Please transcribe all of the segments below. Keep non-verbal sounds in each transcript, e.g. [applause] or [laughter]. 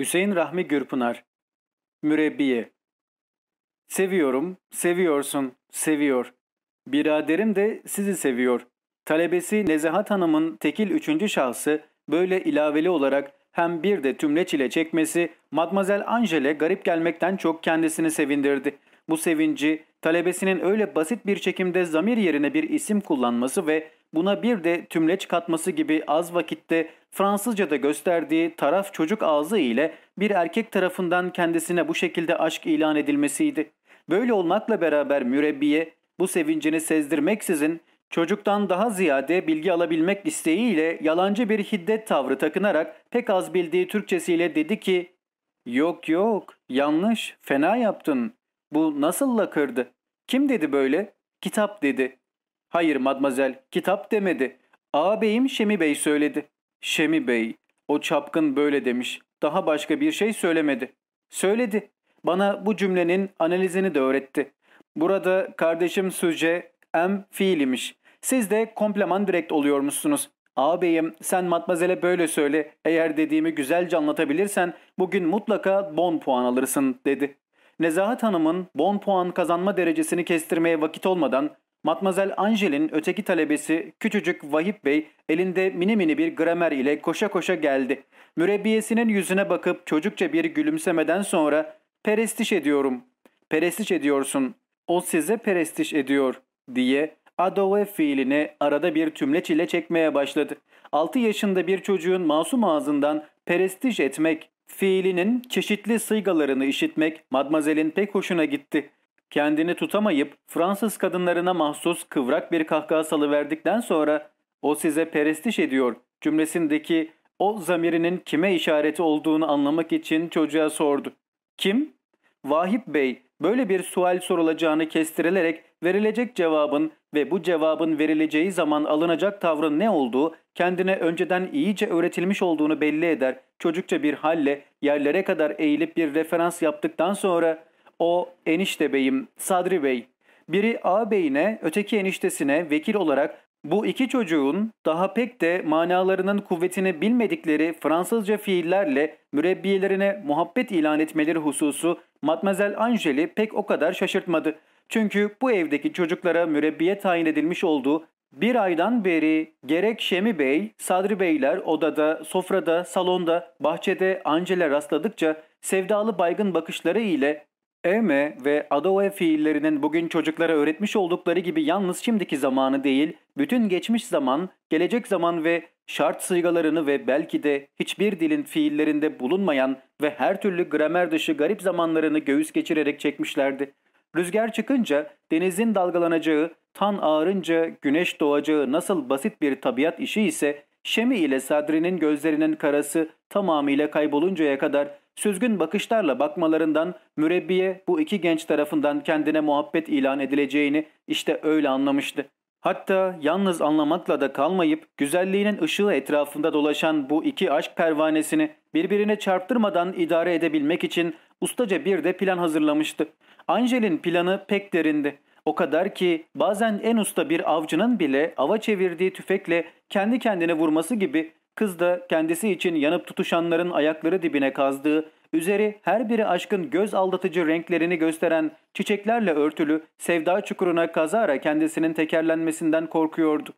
Hüseyin Rahmi Gürpınar Mürebbiye Seviyorum, seviyorsun, seviyor. Biraderim de sizi seviyor. Talebesi Nezahat Hanım'ın tekil üçüncü şahsı böyle ilaveli olarak hem bir de tümleç ile çekmesi Mademoiselle Angele garip gelmekten çok kendisini sevindirdi. Bu sevinci talebesinin öyle basit bir çekimde zamir yerine bir isim kullanması ve Buna bir de tümleç katması gibi az vakitte Fransızca'da gösterdiği taraf çocuk ağzı ile bir erkek tarafından kendisine bu şekilde aşk ilan edilmesiydi. Böyle olmakla beraber mürebbiye bu sevincini sezdirmeksizin çocuktan daha ziyade bilgi alabilmek isteğiyle yalancı bir hiddet tavrı takınarak pek az bildiği Türkçesiyle dedi ki ''Yok yok yanlış fena yaptın bu nasıl lakırdı kim dedi böyle kitap dedi.'' Hayır madmazel kitap demedi. Ağabeyim Şemi Bey söyledi. Şemi Bey o çapkın böyle demiş. Daha başka bir şey söylemedi. Söyledi. Bana bu cümlenin analizini de öğretti. Burada kardeşim Süce M fiil imiş. Siz de kompleman direkt oluyormuşsunuz. Ağabeyim sen matmazele böyle söyle eğer dediğimi güzelce anlatabilirsen bugün mutlaka bon puan alırsın dedi. Nezahat Hanım'ın bon puan kazanma derecesini kestirmeye vakit olmadan Matmazel Angel'in öteki talebesi küçücük Vahip Bey elinde mini mini bir gramer ile koşa koşa geldi. Mürebbiyesinin yüzüne bakıp çocukça bir gülümsemeden sonra perestiş ediyorum, perestiş ediyorsun, o size perestiş ediyor diye adove fiilini arada bir tümleç ile çekmeye başladı. 6 yaşında bir çocuğun masum ağzından perestiş etmek, fiilinin çeşitli sıygalarını işitmek Madmazel'in pek hoşuna gitti. Kendini tutamayıp Fransız kadınlarına mahsus kıvrak bir kahkaha salıverdikten sonra o size perestiş ediyor cümlesindeki o zamirinin kime işareti olduğunu anlamak için çocuğa sordu. Kim? Vahip Bey böyle bir sual sorulacağını kestirilerek verilecek cevabın ve bu cevabın verileceği zaman alınacak tavrın ne olduğu kendine önceden iyice öğretilmiş olduğunu belli eder. Çocukça bir halle yerlere kadar eğilip bir referans yaptıktan sonra o enişte beyim Sadri Bey. Biri ağabeyine öteki eniştesine vekil olarak bu iki çocuğun daha pek de manalarının kuvvetini bilmedikleri Fransızca fiillerle mürebbiyelerine muhabbet ilan etmeleri hususu Matmazel Angel'i pek o kadar şaşırtmadı. Çünkü bu evdeki çocuklara mürebbiye tayin edilmiş olduğu bir aydan beri gerek Şemi Bey, Sadri Beyler odada, sofrada, salonda, bahçede Angel'e rastladıkça sevdalı baygın bakışları ile Eme ve adoe fiillerinin bugün çocuklara öğretmiş oldukları gibi yalnız şimdiki zamanı değil, bütün geçmiş zaman, gelecek zaman ve şart sıygalarını ve belki de hiçbir dilin fiillerinde bulunmayan ve her türlü gramer dışı garip zamanlarını göğüs geçirerek çekmişlerdi. Rüzgar çıkınca, denizin dalgalanacağı, tan ağrınca güneş doğacağı nasıl basit bir tabiat işi ise, Şemi ile Sadri'nin gözlerinin karası tamamıyla kayboluncaya kadar Süzgün bakışlarla bakmalarından mürebbiye bu iki genç tarafından kendine muhabbet ilan edileceğini işte öyle anlamıştı. Hatta yalnız anlamakla da kalmayıp güzelliğinin ışığı etrafında dolaşan bu iki aşk pervanesini birbirine çarptırmadan idare edebilmek için ustaca bir de plan hazırlamıştı. Angel'in planı pek derindi. O kadar ki bazen en usta bir avcının bile ava çevirdiği tüfekle kendi kendine vurması gibi Kız da kendisi için yanıp tutuşanların ayakları dibine kazdığı, üzeri her biri aşkın göz aldatıcı renklerini gösteren çiçeklerle örtülü sevda çukuruna kazara kendisinin tekerlenmesinden korkuyordu.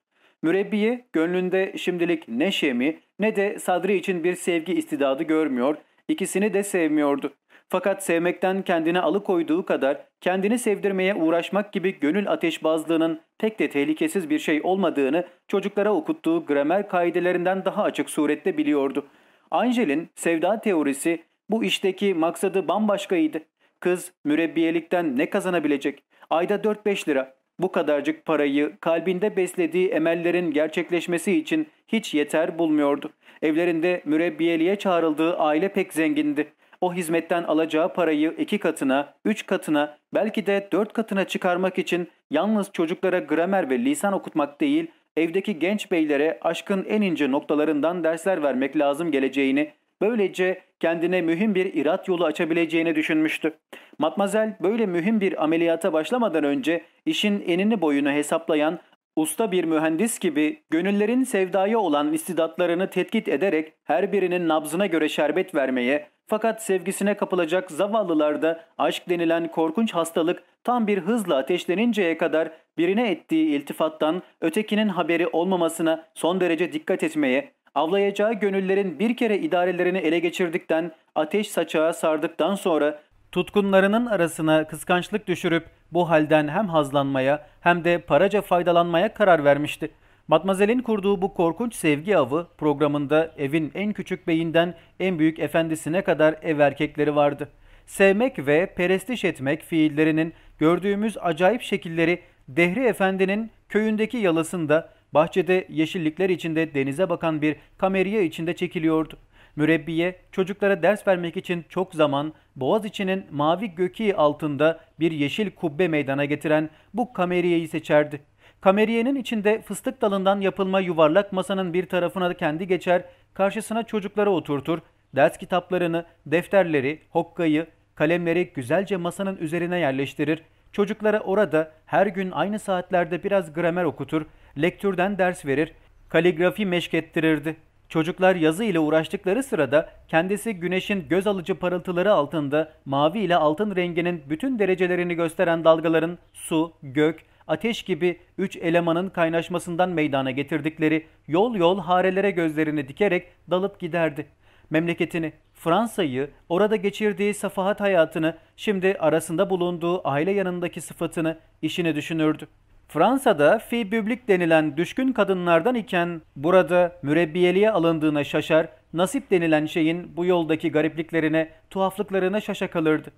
Mürebbiye gönlünde şimdilik ne Şemi ne de Sadri için bir sevgi istidadı görmüyor, ikisini de sevmiyordu. Fakat sevmekten kendini alıkoyduğu kadar kendini sevdirmeye uğraşmak gibi gönül ateşbazlığının pek de tehlikesiz bir şey olmadığını çocuklara okuttuğu gramer kaidelerinden daha açık surette biliyordu. Angel'in sevda teorisi bu işteki maksadı bambaşkaydı. Kız mürebbiyelikten ne kazanabilecek? Ayda 4-5 lira. Bu kadarcık parayı kalbinde beslediği emellerin gerçekleşmesi için hiç yeter bulmuyordu. Evlerinde mürebbiyeliğe çağrıldığı aile pek zengindi o hizmetten alacağı parayı iki katına, üç katına, belki de dört katına çıkarmak için yalnız çocuklara gramer ve lisan okutmak değil, evdeki genç beylere aşkın en ince noktalarından dersler vermek lazım geleceğini, böylece kendine mühim bir irat yolu açabileceğini düşünmüştü. Matmazel böyle mühim bir ameliyata başlamadan önce işin enini boyunu hesaplayan usta bir mühendis gibi gönüllerin sevdaya olan istidatlarını tetkik ederek her birinin nabzına göre şerbet vermeye, fakat sevgisine kapılacak zavallılarda aşk denilen korkunç hastalık tam bir hızla ateşleninceye kadar birine ettiği iltifattan ötekinin haberi olmamasına son derece dikkat etmeye, avlayacağı gönüllerin bir kere idarelerini ele geçirdikten, ateş saçağa sardıktan sonra tutkunlarının arasına kıskançlık düşürüp bu halden hem hazlanmaya hem de paraca faydalanmaya karar vermişti. Matmazel'in kurduğu bu korkunç sevgi avı programında evin en küçük beyinden en büyük efendisine kadar ev erkekleri vardı. Sevmek ve perestiş etmek fiillerinin gördüğümüz acayip şekilleri Dehri Efendi'nin köyündeki yalısında, bahçede yeşillikler içinde denize bakan bir kameriye içinde çekiliyordu. Mürebbiye çocuklara ders vermek için çok zaman Boğaz içinin mavi göki altında bir yeşil kubbe meydana getiren bu kameriyeyi seçerdi. Kameriyenin içinde fıstık dalından yapılma yuvarlak masanın bir tarafına kendi geçer, karşısına çocukları oturtur, ders kitaplarını, defterleri, hokkayı, kalemleri güzelce masanın üzerine yerleştirir, çocuklara orada her gün aynı saatlerde biraz gramer okutur, lektürden ders verir, kaligrafi meşkettirirdi. Çocuklar yazı ile uğraştıkları sırada kendisi güneşin göz alıcı parıltıları altında mavi ile altın renginin bütün derecelerini gösteren dalgaların su, gök, ateş gibi üç elemanın kaynaşmasından meydana getirdikleri yol yol harelere gözlerini dikerek dalıp giderdi. Memleketini, Fransa'yı, orada geçirdiği safahat hayatını, şimdi arasında bulunduğu aile yanındaki sıfatını, işini düşünürdü. Fransa'da fi büblik denilen düşkün kadınlardan iken burada mürebbiyeliğe alındığına şaşar, nasip denilen şeyin bu yoldaki garipliklerine, tuhaflıklarına şaşa kalırdı.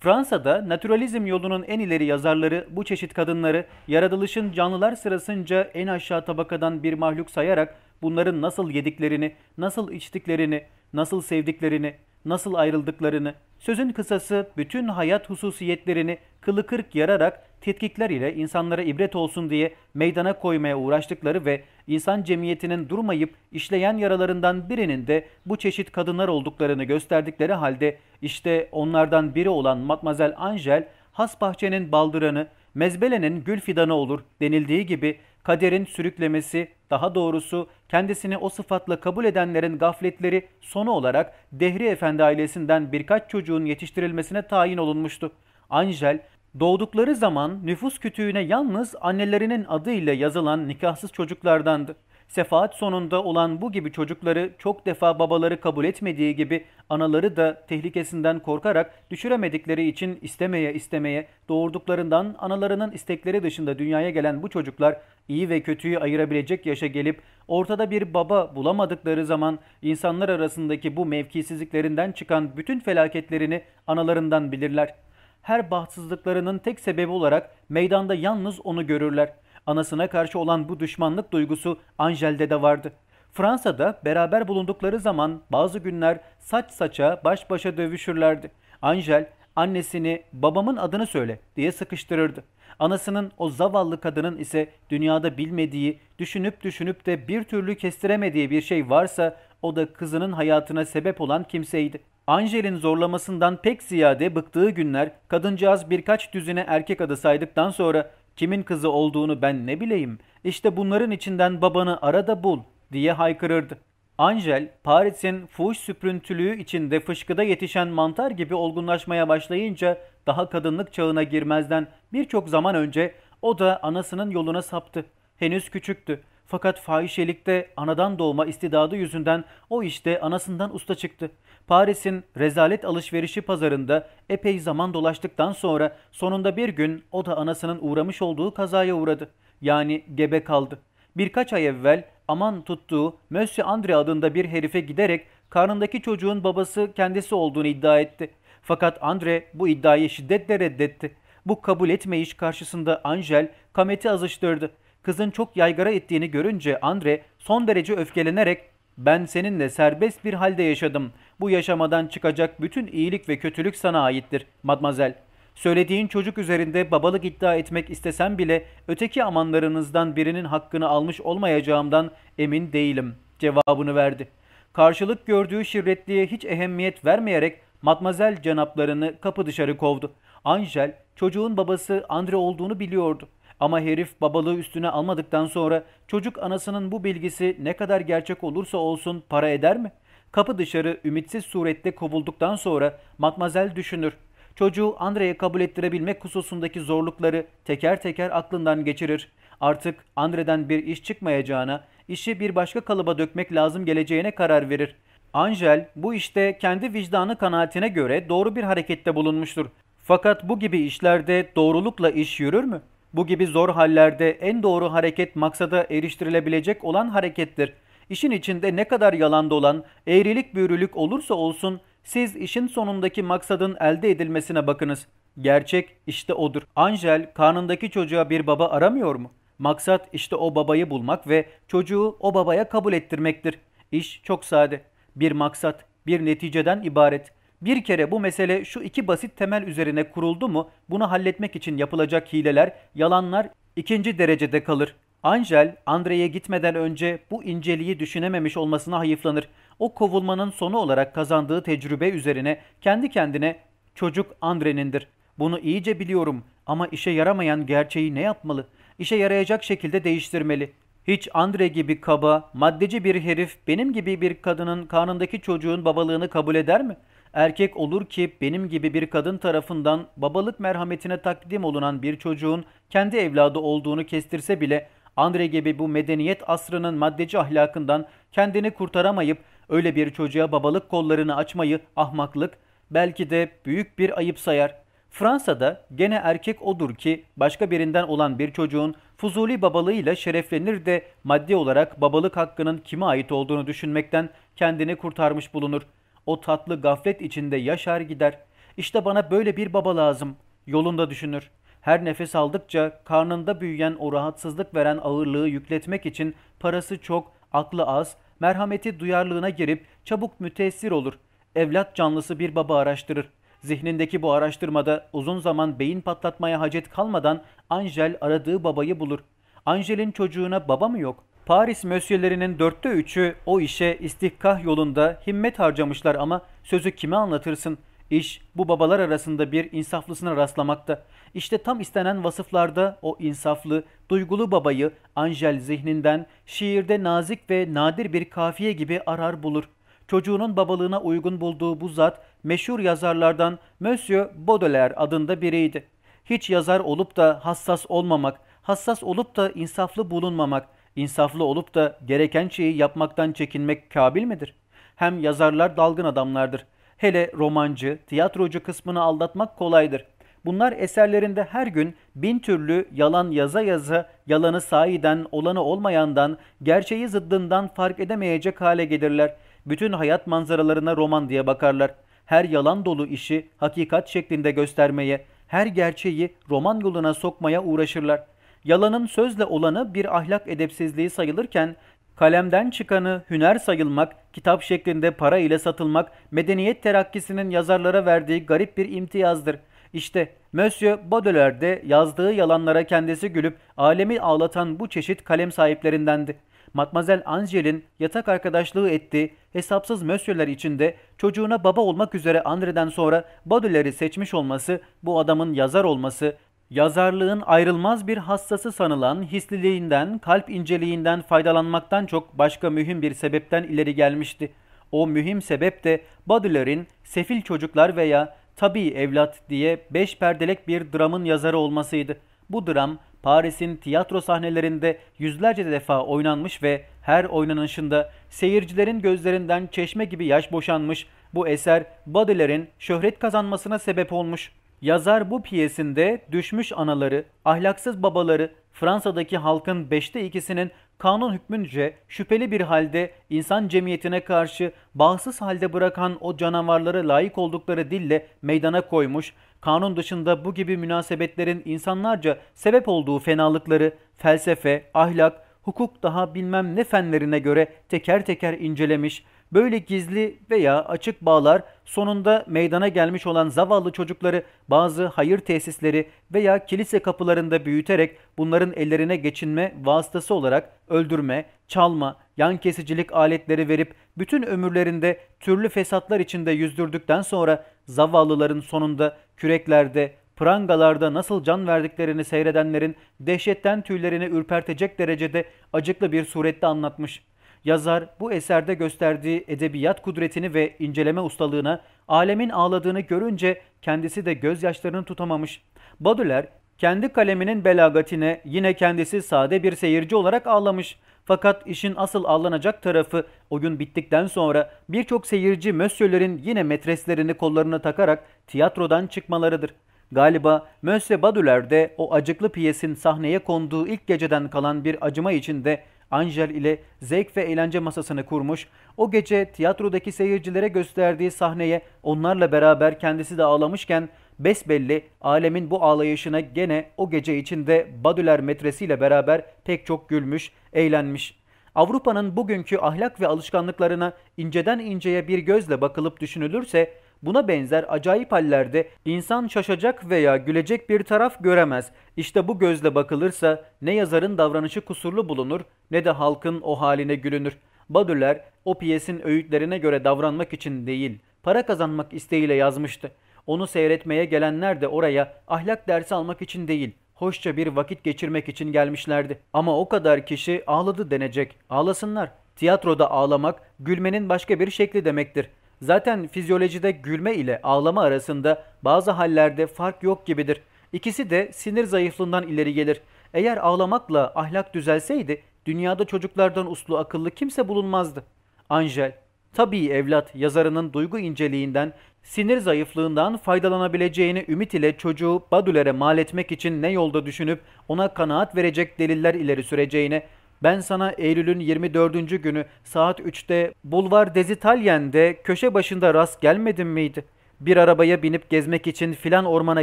Fransa'da naturalizm yolunun en ileri yazarları bu çeşit kadınları yaratılışın canlılar sırasınca en aşağı tabakadan bir mahluk sayarak bunların nasıl yediklerini, nasıl içtiklerini, nasıl sevdiklerini, nasıl ayrıldıklarını, sözün kısası bütün hayat hususiyetlerini kılı kırk yararak tetkikler ile insanlara ibret olsun diye meydana koymaya uğraştıkları ve insan cemiyetinin durmayıp işleyen yaralarından birinin de bu çeşit kadınlar olduklarını gösterdikleri halde işte onlardan biri olan Matmazel Angel, has bahçenin baldıranı, mezbelenin gül fidanı olur denildiği gibi kaderin sürüklemesi, daha doğrusu kendisini o sıfatla kabul edenlerin gafletleri sonu olarak Dehri Efendi ailesinden birkaç çocuğun yetiştirilmesine tayin olunmuştu. Angel, doğdukları zaman nüfus kütüğüne yalnız annelerinin adıyla yazılan nikahsız çocuklardandı. Sefaat sonunda olan bu gibi çocukları çok defa babaları kabul etmediği gibi anaları da tehlikesinden korkarak düşüremedikleri için istemeye istemeye doğurduklarından analarının istekleri dışında dünyaya gelen bu çocuklar iyi ve kötüyü ayırabilecek yaşa gelip ortada bir baba bulamadıkları zaman insanlar arasındaki bu mevkisizliklerinden çıkan bütün felaketlerini analarından bilirler. Her bahtsızlıklarının tek sebebi olarak meydanda yalnız onu görürler.'' Anasına karşı olan bu düşmanlık duygusu Angel'de de vardı. Fransa'da beraber bulundukları zaman bazı günler saç saça baş başa dövüşürlerdi. Angel annesini babamın adını söyle diye sıkıştırırdı. Anasının o zavallı kadının ise dünyada bilmediği, düşünüp düşünüp de bir türlü kestiremediği bir şey varsa o da kızının hayatına sebep olan kimseydi. Angel'in zorlamasından pek ziyade bıktığı günler kadıncağız birkaç düzine erkek adı saydıktan sonra Kimin kızı olduğunu ben ne bileyim. İşte bunların içinden babanı arada bul diye haykırırdı. Angel, Paris'in fuş süprüntülüğü içinde fışkıda yetişen mantar gibi olgunlaşmaya başlayınca daha kadınlık çağına girmezden birçok zaman önce o da anasının yoluna saptı. Henüz küçüktü. Fakat fahişelikte anadan doğma istidadı yüzünden o işte anasından usta çıktı. Paris'in rezalet alışverişi pazarında epey zaman dolaştıktan sonra sonunda bir gün o da anasının uğramış olduğu kazaya uğradı. Yani gebe kaldı. Birkaç ay evvel aman tuttuğu Monsieur André adında bir herife giderek karnındaki çocuğun babası kendisi olduğunu iddia etti. Fakat André bu iddiayı şiddetle reddetti. Bu kabul etmeyiş karşısında Angel Kamet'i azıştırdı. Kızın çok yaygara ettiğini görünce André son derece öfkelenerek ''Ben seninle serbest bir halde yaşadım. Bu yaşamadan çıkacak bütün iyilik ve kötülük sana aittir, madmazel. Söylediğin çocuk üzerinde babalık iddia etmek istesem bile öteki amanlarınızdan birinin hakkını almış olmayacağımdan emin değilim, cevabını verdi. Karşılık gördüğü şirretliğe hiç ehemmiyet vermeyerek matmazel canaplarını kapı dışarı kovdu. Angel, çocuğun babası Andre olduğunu biliyordu. Ama herif babalığı üstüne almadıktan sonra çocuk anasının bu bilgisi ne kadar gerçek olursa olsun para eder mi? Kapı dışarı ümitsiz surette kovulduktan sonra Matmazel düşünür. Çocuğu Andre'ye kabul ettirebilmek hususundaki zorlukları teker teker aklından geçirir. Artık Andre'den bir iş çıkmayacağına, işi bir başka kalıba dökmek lazım geleceğine karar verir. Angel bu işte kendi vicdanı kanaatine göre doğru bir harekette bulunmuştur. Fakat bu gibi işlerde doğrulukla iş yürür mü? Bu gibi zor hallerde en doğru hareket maksada eriştirilebilecek olan harekettir. İşin içinde ne kadar yalan dolan, eğrilik büyürülük olursa olsun siz işin sonundaki maksadın elde edilmesine bakınız. Gerçek işte odur. Angel karnındaki çocuğa bir baba aramıyor mu? Maksat işte o babayı bulmak ve çocuğu o babaya kabul ettirmektir. İş çok sade. Bir maksat, bir neticeden ibaret. Bir kere bu mesele şu iki basit temel üzerine kuruldu mu bunu halletmek için yapılacak hileler, yalanlar ikinci derecede kalır. Angel, Andre'ye gitmeden önce bu inceliği düşünememiş olmasına hayıflanır. O kovulmanın sonu olarak kazandığı tecrübe üzerine kendi kendine çocuk Andre'nindir. Bunu iyice biliyorum ama işe yaramayan gerçeği ne yapmalı? İşe yarayacak şekilde değiştirmeli. Hiç Andre gibi kaba, maddeci bir herif benim gibi bir kadının karnındaki çocuğun babalığını kabul eder mi? Erkek olur ki benim gibi bir kadın tarafından babalık merhametine takdim olunan bir çocuğun kendi evladı olduğunu kestirse bile Andre gibi bu medeniyet asrının maddeci ahlakından kendini kurtaramayıp öyle bir çocuğa babalık kollarını açmayı ahmaklık belki de büyük bir ayıp sayar. Fransa'da gene erkek odur ki başka birinden olan bir çocuğun fuzuli babalığıyla şereflenir de maddi olarak babalık hakkının kime ait olduğunu düşünmekten kendini kurtarmış bulunur. O tatlı gaflet içinde yaşar gider. İşte bana böyle bir baba lazım. Yolunda düşünür. Her nefes aldıkça karnında büyüyen o rahatsızlık veren ağırlığı yükletmek için parası çok, aklı az, merhameti duyarlığına girip çabuk müteessir olur. Evlat canlısı bir baba araştırır. Zihnindeki bu araştırmada uzun zaman beyin patlatmaya hacet kalmadan Angel aradığı babayı bulur. Angel'in çocuğuna baba mı yok? Paris mösyelerinin dörtte üçü o işe istihkah yolunda himmet harcamışlar ama sözü kime anlatırsın? İş bu babalar arasında bir insaflısına rastlamakta. İşte tam istenen vasıflarda o insaflı, duygulu babayı Angel zihninden şiirde nazik ve nadir bir kafiye gibi arar bulur. Çocuğunun babalığına uygun bulduğu bu zat meşhur yazarlardan Monsieur Baudelaire adında biriydi. Hiç yazar olup da hassas olmamak, hassas olup da insaflı bulunmamak, insaflı olup da gereken şeyi yapmaktan çekinmek kabil midir? Hem yazarlar dalgın adamlardır.'' Hele romancı, tiyatrocu kısmını aldatmak kolaydır. Bunlar eserlerinde her gün bin türlü yalan yaza yazı, yalanı sahiden, olanı olmayandan, gerçeği zıddından fark edemeyecek hale gelirler. Bütün hayat manzaralarına roman diye bakarlar. Her yalan dolu işi hakikat şeklinde göstermeye, her gerçeği roman yoluna sokmaya uğraşırlar. Yalanın sözle olanı bir ahlak edepsizliği sayılırken Kalemden çıkanı hüner sayılmak, kitap şeklinde para ile satılmak, medeniyet terakkisinin yazarlara verdiği garip bir imtiyazdır. İşte Monsieur Baudelaire de yazdığı yalanlara kendisi gülüp alemi ağlatan bu çeşit kalem sahiplerindendi. Matmazel Angel'in yatak arkadaşlığı ettiği hesapsız mösyöler içinde çocuğuna baba olmak üzere Andre'den sonra Baudelaire'i seçmiş olması, bu adamın yazar olması, yazarlığın ayrılmaz bir hassası sanılan hisliliğinden, kalp inceliğinden faydalanmaktan çok başka mühim bir sebepten ileri gelmişti. O mühim sebep de Baudelaire'in Sefil Çocuklar veya Tabi Evlat diye beş perdelek bir dramın yazarı olmasıydı. Bu dram Paris'in tiyatro sahnelerinde yüzlerce defa oynanmış ve her oynanışında seyircilerin gözlerinden çeşme gibi yaş boşanmış. Bu eser Baudelaire'in şöhret kazanmasına sebep olmuş. Yazar bu piyesinde düşmüş anaları, ahlaksız babaları, Fransa'daki halkın beşte ikisinin kanun hükmünce şüpheli bir halde insan cemiyetine karşı bağımsız halde bırakan o canavarlara layık oldukları dille meydana koymuş, kanun dışında bu gibi münasebetlerin insanlarca sebep olduğu fenalıkları felsefe, ahlak, hukuk daha bilmem ne fenlerine göre teker teker incelemiş, Böyle gizli veya açık bağlar sonunda meydana gelmiş olan zavallı çocukları bazı hayır tesisleri veya kilise kapılarında büyüterek bunların ellerine geçinme vasıtası olarak öldürme, çalma, yan kesicilik aletleri verip bütün ömürlerinde türlü fesatlar içinde yüzdürdükten sonra zavallıların sonunda küreklerde, prangalarda nasıl can verdiklerini seyredenlerin dehşetten tüylerini ürpertecek derecede acıklı bir surette anlatmış. Yazar bu eserde gösterdiği edebiyat kudretini ve inceleme ustalığına alemin ağladığını görünce kendisi de gözyaşlarını tutamamış. Badüler kendi kaleminin belagatine yine kendisi sade bir seyirci olarak ağlamış. Fakat işin asıl ağlanacak tarafı o gün bittikten sonra birçok seyirci Mösyölerin yine metreslerini kollarına takarak tiyatrodan çıkmalarıdır. Galiba Mösse Badüler de o acıklı piyesin sahneye konduğu ilk geceden kalan bir acıma içinde Angel ile zevk ve eğlence masasını kurmuş, o gece tiyatrodaki seyircilere gösterdiği sahneye onlarla beraber kendisi de ağlamışken besbelli alemin bu ağlayışına gene o gece içinde Badüler metresiyle beraber pek çok gülmüş, eğlenmiş. Avrupa'nın bugünkü ahlak ve alışkanlıklarına inceden inceye bir gözle bakılıp düşünülürse Buna benzer acayip hallerde insan şaşacak veya gülecek bir taraf göremez. İşte bu gözle bakılırsa ne yazarın davranışı kusurlu bulunur ne de halkın o haline gülünür. Badüler o piyesin öğütlerine göre davranmak için değil, para kazanmak isteğiyle yazmıştı. Onu seyretmeye gelenler de oraya ahlak dersi almak için değil, hoşça bir vakit geçirmek için gelmişlerdi. Ama o kadar kişi ağladı denecek. Ağlasınlar. Tiyatroda ağlamak gülmenin başka bir şekli demektir. Zaten fizyolojide gülme ile ağlama arasında bazı hallerde fark yok gibidir. İkisi de sinir zayıflığından ileri gelir. Eğer ağlamakla ahlak düzelseydi dünyada çocuklardan uslu akıllı kimse bulunmazdı. Angel, tabii evlat yazarının duygu inceliğinden, sinir zayıflığından faydalanabileceğini ümit ile çocuğu Badüler'e mal etmek için ne yolda düşünüp ona kanaat verecek deliller ileri süreceğine, ben sana Eylül'ün 24. günü saat 3'te Bulvar Dezitalyen'de köşe başında rast gelmedin miydi? Bir arabaya binip gezmek için filan ormana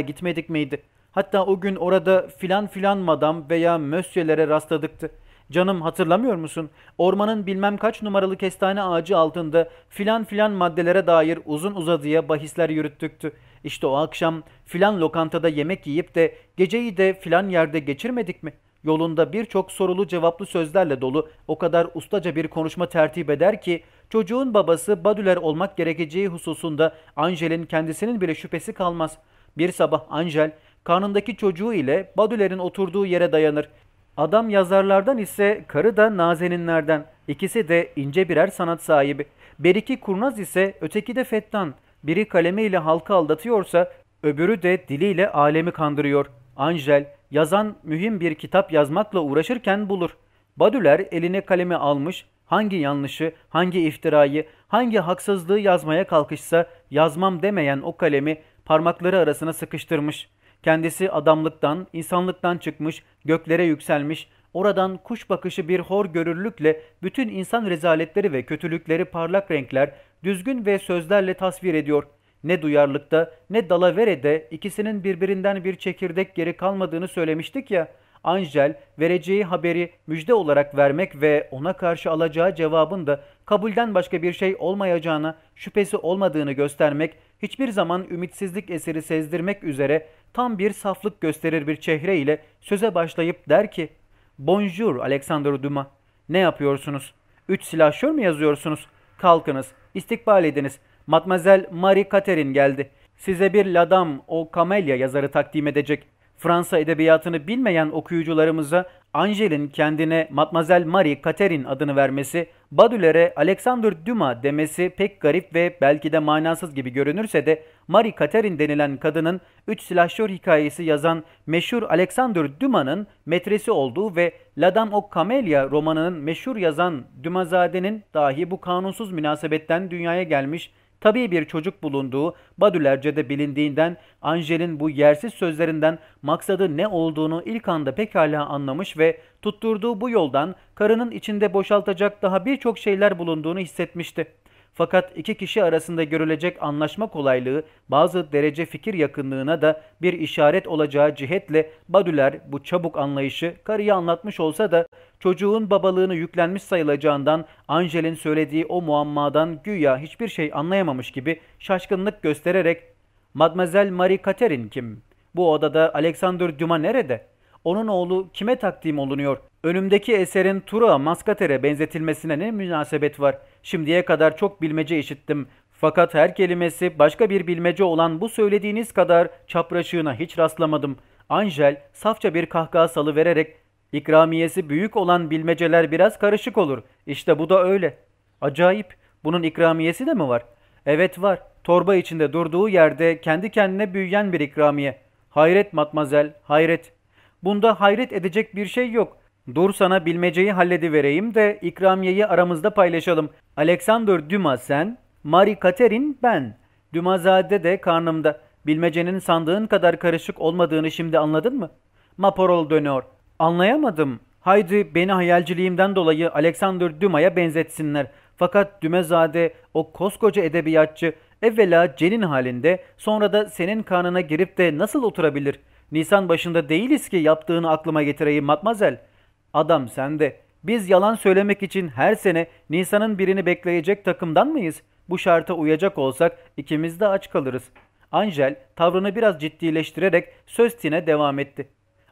gitmedik miydi? Hatta o gün orada filan filan madam veya mösyelere rastladıktı. Canım hatırlamıyor musun? Ormanın bilmem kaç numaralı kestane ağacı altında filan filan maddelere dair uzun uzadıya bahisler yürüttüktü. İşte o akşam filan lokantada yemek yiyip de geceyi de filan yerde geçirmedik mi?'' Yolunda birçok sorulu cevaplı sözlerle dolu o kadar ustaca bir konuşma tertip eder ki çocuğun babası Badüler olmak gerekeceği hususunda Angel'in kendisinin bile şüphesi kalmaz. Bir sabah Angel karnındaki çocuğu ile Badüler'in oturduğu yere dayanır. Adam yazarlardan ise karı da nazeninlerden. İkisi de ince birer sanat sahibi. Beriki kurnaz ise öteki de fettan. Biri kalemiyle halkı aldatıyorsa öbürü de diliyle alemi kandırıyor. Angel yazan mühim bir kitap yazmakla uğraşırken bulur. Badüler eline kalemi almış, hangi yanlışı, hangi iftirayı, hangi haksızlığı yazmaya kalkışsa yazmam demeyen o kalemi parmakları arasına sıkıştırmış. Kendisi adamlıktan, insanlıktan çıkmış, göklere yükselmiş, oradan kuş bakışı bir hor görürlükle bütün insan rezaletleri ve kötülükleri parlak renkler, düzgün ve sözlerle tasvir ediyor.'' Ne duyarlılıkta ne dalavere'de ikisinin birbirinden bir çekirdek geri kalmadığını söylemiştik ya, Angel vereceği haberi müjde olarak vermek ve ona karşı alacağı cevabın da kabulden başka bir şey olmayacağına şüphesi olmadığını göstermek, hiçbir zaman ümitsizlik eseri sezdirmek üzere tam bir saflık gösterir bir çehre ile söze başlayıp der ki ''Bonjour Alexander Dumas, ne yapıyorsunuz? Üç silahşör mü yazıyorsunuz? Kalkınız, istikbal ediniz.'' Matmazel Marie Catherine geldi. Size bir Ladam o Camellia yazarı takdim edecek. Fransa edebiyatını bilmeyen okuyucularımıza Angel'in kendine Matmazel Marie Catherine adını vermesi, Baudelaire'e Alexander Dumas demesi pek garip ve belki de manasız gibi görünürse de Marie Catherine denilen kadının üç silahşör hikayesi yazan meşhur Alexander Dumas'ın metresi olduğu ve Ladam o aux romanının meşhur yazan Dumazade'nin dahi bu kanunsuz münasebetten dünyaya gelmiş Tabii bir çocuk bulunduğu Badülerce'de bilindiğinden Angel'in bu yersiz sözlerinden maksadı ne olduğunu ilk anda pekala anlamış ve tutturduğu bu yoldan karının içinde boşaltacak daha birçok şeyler bulunduğunu hissetmişti. Fakat iki kişi arasında görülecek anlaşma kolaylığı bazı derece fikir yakınlığına da bir işaret olacağı cihetle Badüler bu çabuk anlayışı karıya anlatmış olsa da çocuğun babalığını yüklenmiş sayılacağından Angel'in söylediği o muammadan güya hiçbir şey anlayamamış gibi şaşkınlık göstererek ''Mademoiselle Marie Catherine kim? Bu odada Alexander Dumas nerede? Onun oğlu kime takdim olunuyor? Önümdeki eserin Tura Maskater'e benzetilmesine ne münasebet var? Şimdiye kadar çok bilmece işittim. Fakat her kelimesi başka bir bilmece olan bu söylediğiniz kadar çapraşığına hiç rastlamadım. Angel safça bir kahkaha vererek, ikramiyesi büyük olan bilmeceler biraz karışık olur. İşte bu da öyle. Acayip. Bunun ikramiyesi de mi var? Evet var. Torba içinde durduğu yerde kendi kendine büyüyen bir ikramiye. Hayret matmazel, hayret. Bunda hayret edecek bir şey yok. Dur sana bilmeceyi halledivereyim de ikramiyeyi aramızda paylaşalım. Alexander Dumas sen, Marie Katerin ben. Dumasade de karnımda. Bilmecenin sandığın kadar karışık olmadığını şimdi anladın mı? Maporol dönüyor. Anlayamadım. Haydi beni hayalciliğimden dolayı Alexander Dumas'a benzetsinler. Fakat Dümezade o koskoca edebiyatçı evvela Cen'in halinde sonra da senin karnına girip de nasıl oturabilir? Nisan başında değiliz ki yaptığını aklıma getireyim matmazel.'' Adam sende. Biz yalan söylemek için her sene Nisan'ın birini bekleyecek takımdan mıyız? Bu şarta uyacak olsak ikimiz de aç kalırız. Angel tavrını biraz ciddileştirerek söz tine devam etti.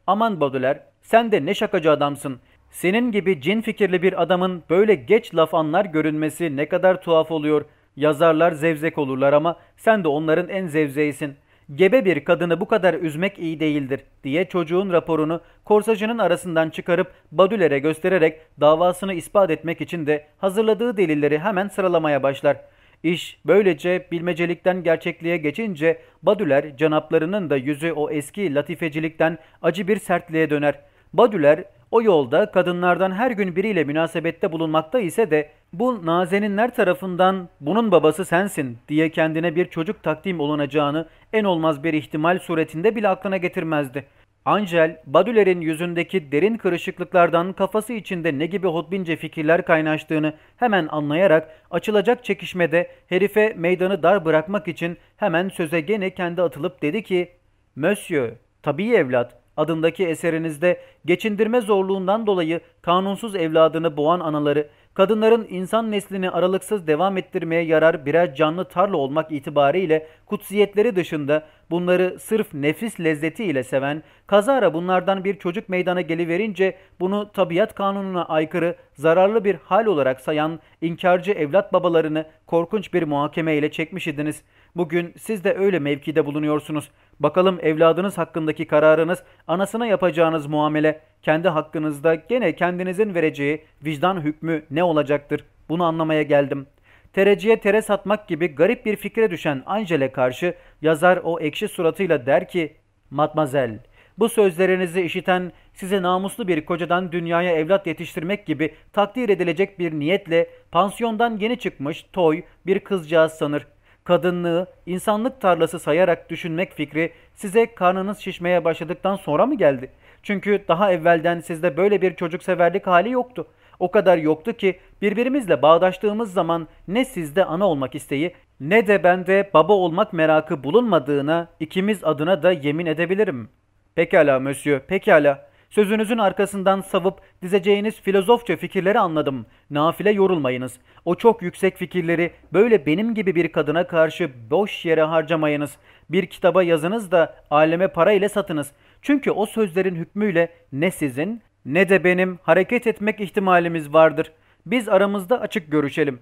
Aman Baudelaire sen de ne şakacı adamsın. Senin gibi cin fikirli bir adamın böyle geç laf anlar görünmesi ne kadar tuhaf oluyor. Yazarlar zevzek olurlar ama sen de onların en zevzeisin. Gebe bir kadını bu kadar üzmek iyi değildir diye çocuğun raporunu korsajının arasından çıkarıp Badüler'e göstererek davasını ispat etmek için de hazırladığı delilleri hemen sıralamaya başlar. İş böylece bilmecelikten gerçekliğe geçince Badüler canaplarının da yüzü o eski latifecilikten acı bir sertliğe döner. Badüler o yolda kadınlardan her gün biriyle münasebette bulunmakta ise de bu nazeninler tarafından bunun babası sensin diye kendine bir çocuk takdim olunacağını en olmaz bir ihtimal suretinde bile aklına getirmezdi. Angel, Badüler'in yüzündeki derin kırışıklıklardan kafası içinde ne gibi hotbince fikirler kaynaştığını hemen anlayarak açılacak çekişmede herife meydanı dar bırakmak için hemen söze gene kendi atılıp dedi ki ''Monsieur, tabii evlat, adındaki eserinizde geçindirme zorluğundan dolayı kanunsuz evladını boğan anaları, kadınların insan neslini aralıksız devam ettirmeye yarar birer canlı tarla olmak itibariyle kutsiyetleri dışında bunları sırf nefis lezzetiyle seven, kazara bunlardan bir çocuk meydana geliverince bunu tabiat kanununa aykırı, zararlı bir hal olarak sayan inkarcı evlat babalarını korkunç bir muhakeme ile çekmiş idiniz. Bugün siz de öyle mevkide bulunuyorsunuz. Bakalım evladınız hakkındaki kararınız, anasına yapacağınız muamele, kendi hakkınızda gene kendinizin vereceği vicdan hükmü ne olacaktır? Bunu anlamaya geldim. Tereciye tere satmak gibi garip bir fikre düşen Angel'e karşı yazar o ekşi suratıyla der ki Matmazel, bu sözlerinizi işiten size namuslu bir kocadan dünyaya evlat yetiştirmek gibi takdir edilecek bir niyetle pansiyondan yeni çıkmış toy bir kızcağız sanır kadınlığı insanlık tarlası sayarak düşünmek fikri size karnınız şişmeye başladıktan sonra mı geldi? Çünkü daha evvelden sizde böyle bir çocukseverlik hali yoktu. O kadar yoktu ki birbirimizle bağdaştığımız zaman ne sizde ana olmak isteği ne de bende baba olmak merakı bulunmadığına ikimiz adına da yemin edebilirim. Pekala Monsieur, pekala. Sözünüzün arkasından savıp dizeceğiniz filozofça fikirleri anladım. Nafile yorulmayınız. O çok yüksek fikirleri böyle benim gibi bir kadına karşı boş yere harcamayınız. Bir kitaba yazınız da aleme para ile satınız. Çünkü o sözlerin hükmüyle ne sizin ne de benim hareket etmek ihtimalimiz vardır. Biz aramızda açık görüşelim.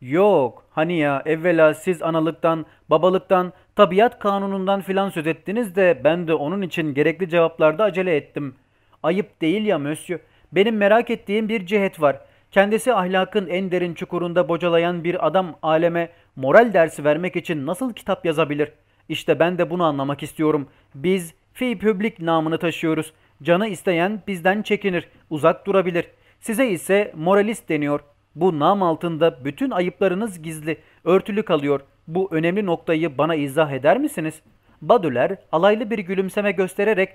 Yok, hani ya evvela siz analıktan, babalıktan, tabiat kanunundan filan söz ettiniz de ben de onun için gerekli cevaplarda acele ettim.'' Ayıp değil ya Mösyö. Benim merak ettiğim bir cihet var. Kendisi ahlakın en derin çukurunda bocalayan bir adam aleme moral dersi vermek için nasıl kitap yazabilir? İşte ben de bunu anlamak istiyorum. Biz fi public namını taşıyoruz. Canı isteyen bizden çekinir, uzak durabilir. Size ise moralist deniyor. Bu nam altında bütün ayıplarınız gizli, örtülü kalıyor. Bu önemli noktayı bana izah eder misiniz? Badüler alaylı bir gülümseme göstererek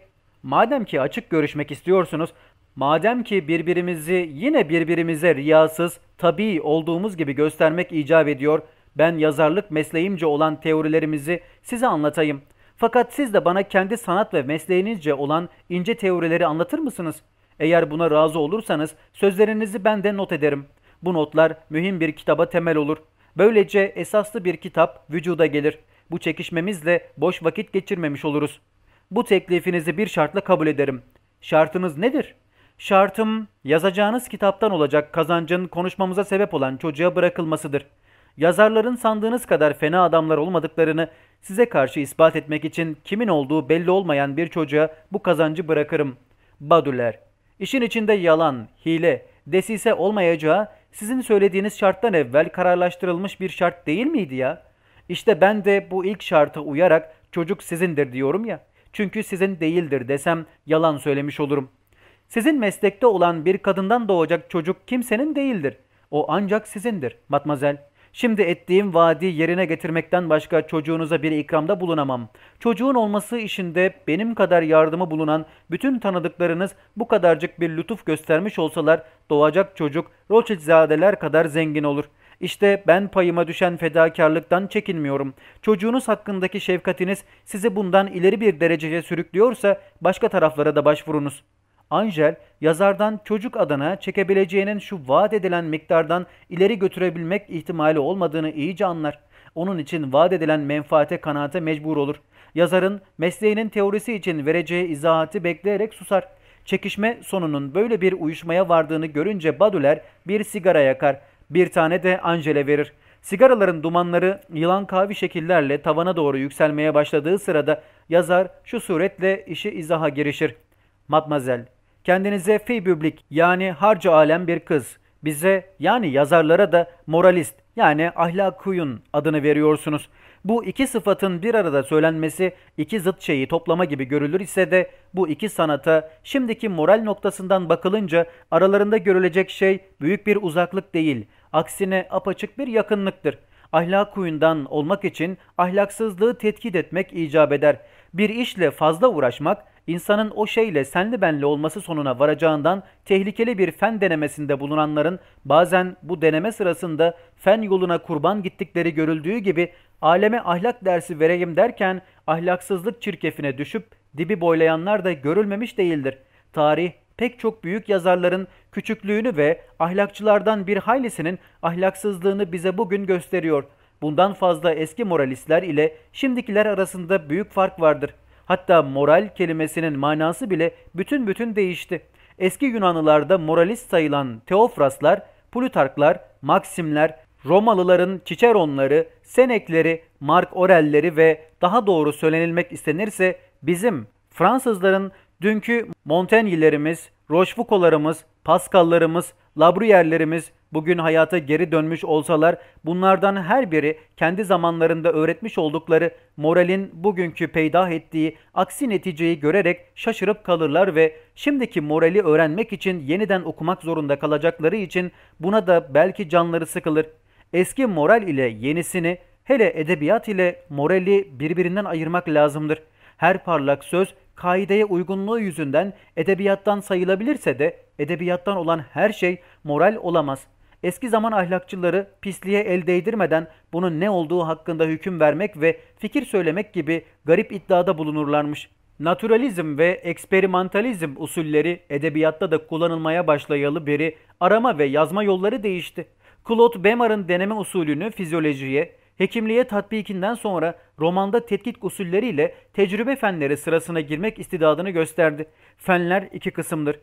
Madem ki açık görüşmek istiyorsunuz, madem ki birbirimizi yine birbirimize riyasız, tabii olduğumuz gibi göstermek icap ediyor, ben yazarlık mesleğimce olan teorilerimizi size anlatayım. Fakat siz de bana kendi sanat ve mesleğinizce olan ince teorileri anlatır mısınız? Eğer buna razı olursanız sözlerinizi ben de not ederim. Bu notlar mühim bir kitaba temel olur. Böylece esaslı bir kitap vücuda gelir. Bu çekişmemizle boş vakit geçirmemiş oluruz. Bu teklifinizi bir şartla kabul ederim. Şartınız nedir? Şartım yazacağınız kitaptan olacak kazancın konuşmamıza sebep olan çocuğa bırakılmasıdır. Yazarların sandığınız kadar fena adamlar olmadıklarını size karşı ispat etmek için kimin olduğu belli olmayan bir çocuğa bu kazancı bırakırım. Badüler. İşin içinde yalan, hile, desise olmayacağı sizin söylediğiniz şarttan evvel kararlaştırılmış bir şart değil miydi ya? İşte ben de bu ilk şarta uyarak çocuk sizindir diyorum ya.'' Çünkü sizin değildir desem yalan söylemiş olurum. Sizin meslekte olan bir kadından doğacak çocuk kimsenin değildir. O ancak sizindir, matmazel. Şimdi ettiğim vaadi yerine getirmekten başka çocuğunuza bir ikramda bulunamam. Çocuğun olması işinde benim kadar yardımı bulunan bütün tanıdıklarınız bu kadarcık bir lütuf göstermiş olsalar doğacak çocuk Rothschildzadeler kadar zengin olur.'' İşte ben payıma düşen fedakarlıktan çekinmiyorum. Çocuğunuz hakkındaki şefkatiniz sizi bundan ileri bir dereceye sürüklüyorsa başka taraflara da başvurunuz. Angel, yazardan çocuk adına çekebileceğinin şu vaat edilen miktardan ileri götürebilmek ihtimali olmadığını iyice anlar. Onun için vaat edilen menfaate kanaate mecbur olur. Yazarın mesleğinin teorisi için vereceği izahatı bekleyerek susar. Çekişme sonunun böyle bir uyuşmaya vardığını görünce Badüler bir sigara yakar bir tane de Angele verir. Sigaraların dumanları yılan kavi şekillerle tavana doğru yükselmeye başladığı sırada yazar şu suretle işi izaha girişir. Matmazel, kendinize fi büblik yani harca alem bir kız, bize yani yazarlara da moralist yani ahlak ahlakuyun adını veriyorsunuz. Bu iki sıfatın bir arada söylenmesi iki zıt şeyi toplama gibi görülür ise de bu iki sanata şimdiki moral noktasından bakılınca aralarında görülecek şey büyük bir uzaklık değil. Aksine apaçık bir yakınlıktır. Ahlak huyundan olmak için ahlaksızlığı tetkik etmek icap eder. Bir işle fazla uğraşmak, insanın o şeyle senli benli olması sonuna varacağından tehlikeli bir fen denemesinde bulunanların bazen bu deneme sırasında fen yoluna kurban gittikleri görüldüğü gibi aleme ahlak dersi vereyim derken ahlaksızlık çirkefine düşüp dibi boylayanlar da görülmemiş değildir. Tarih pek çok büyük yazarların küçüklüğünü ve ahlakçılardan bir haylisinin ahlaksızlığını bize bugün gösteriyor. Bundan fazla eski moralistler ile şimdikiler arasında büyük fark vardır. Hatta moral kelimesinin manası bile bütün bütün değişti. Eski Yunanlılarda moralist sayılan Teofraslar, Plutarklar, Maksimler, Romalıların Çiçeronları, Senekleri, Mark Orelleri ve daha doğru söylenilmek istenirse bizim Fransızların Dünkü Montaigne'lerimiz, Rochefucaux'larımız, Pascal'larımız, Labruyer'lerimiz bugün hayata geri dönmüş olsalar bunlardan her biri kendi zamanlarında öğretmiş oldukları moralin bugünkü peydah ettiği aksi neticeyi görerek şaşırıp kalırlar ve şimdiki morali öğrenmek için yeniden okumak zorunda kalacakları için buna da belki canları sıkılır. Eski moral ile yenisini hele edebiyat ile morali birbirinden ayırmak lazımdır. Her parlak söz kaideye uygunluğu yüzünden edebiyattan sayılabilirse de edebiyattan olan her şey moral olamaz. Eski zaman ahlakçıları pisliğe el değdirmeden bunun ne olduğu hakkında hüküm vermek ve fikir söylemek gibi garip iddiada bulunurlarmış. Naturalizm ve eksperimentalizm usulleri edebiyatta da kullanılmaya başlayalı beri arama ve yazma yolları değişti. Claude Bemar'ın deneme usulünü fizyolojiye, Hekimliğe tatbikinden sonra romanda tetkik usulleriyle tecrübe fenleri sırasına girmek istidadını gösterdi. Fenler iki kısımdır.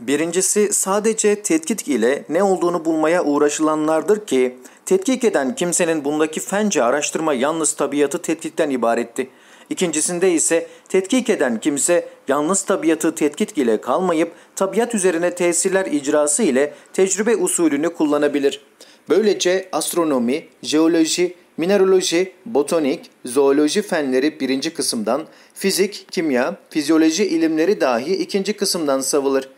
Birincisi sadece tetkik ile ne olduğunu bulmaya uğraşılanlardır ki tetkik eden kimsenin bundaki fence araştırma yalnız tabiatı tetkikten ibaretti. İkincisinde ise tetkik eden kimse yalnız tabiatı tetkik ile kalmayıp tabiat üzerine tesirler icrası ile tecrübe usulünü kullanabilir. Böylece astronomi, jeoloji, Mineraloji, botanik, zooloji fenleri birinci kısımdan, fizik, kimya, fizyoloji ilimleri dahi ikinci kısımdan savılır.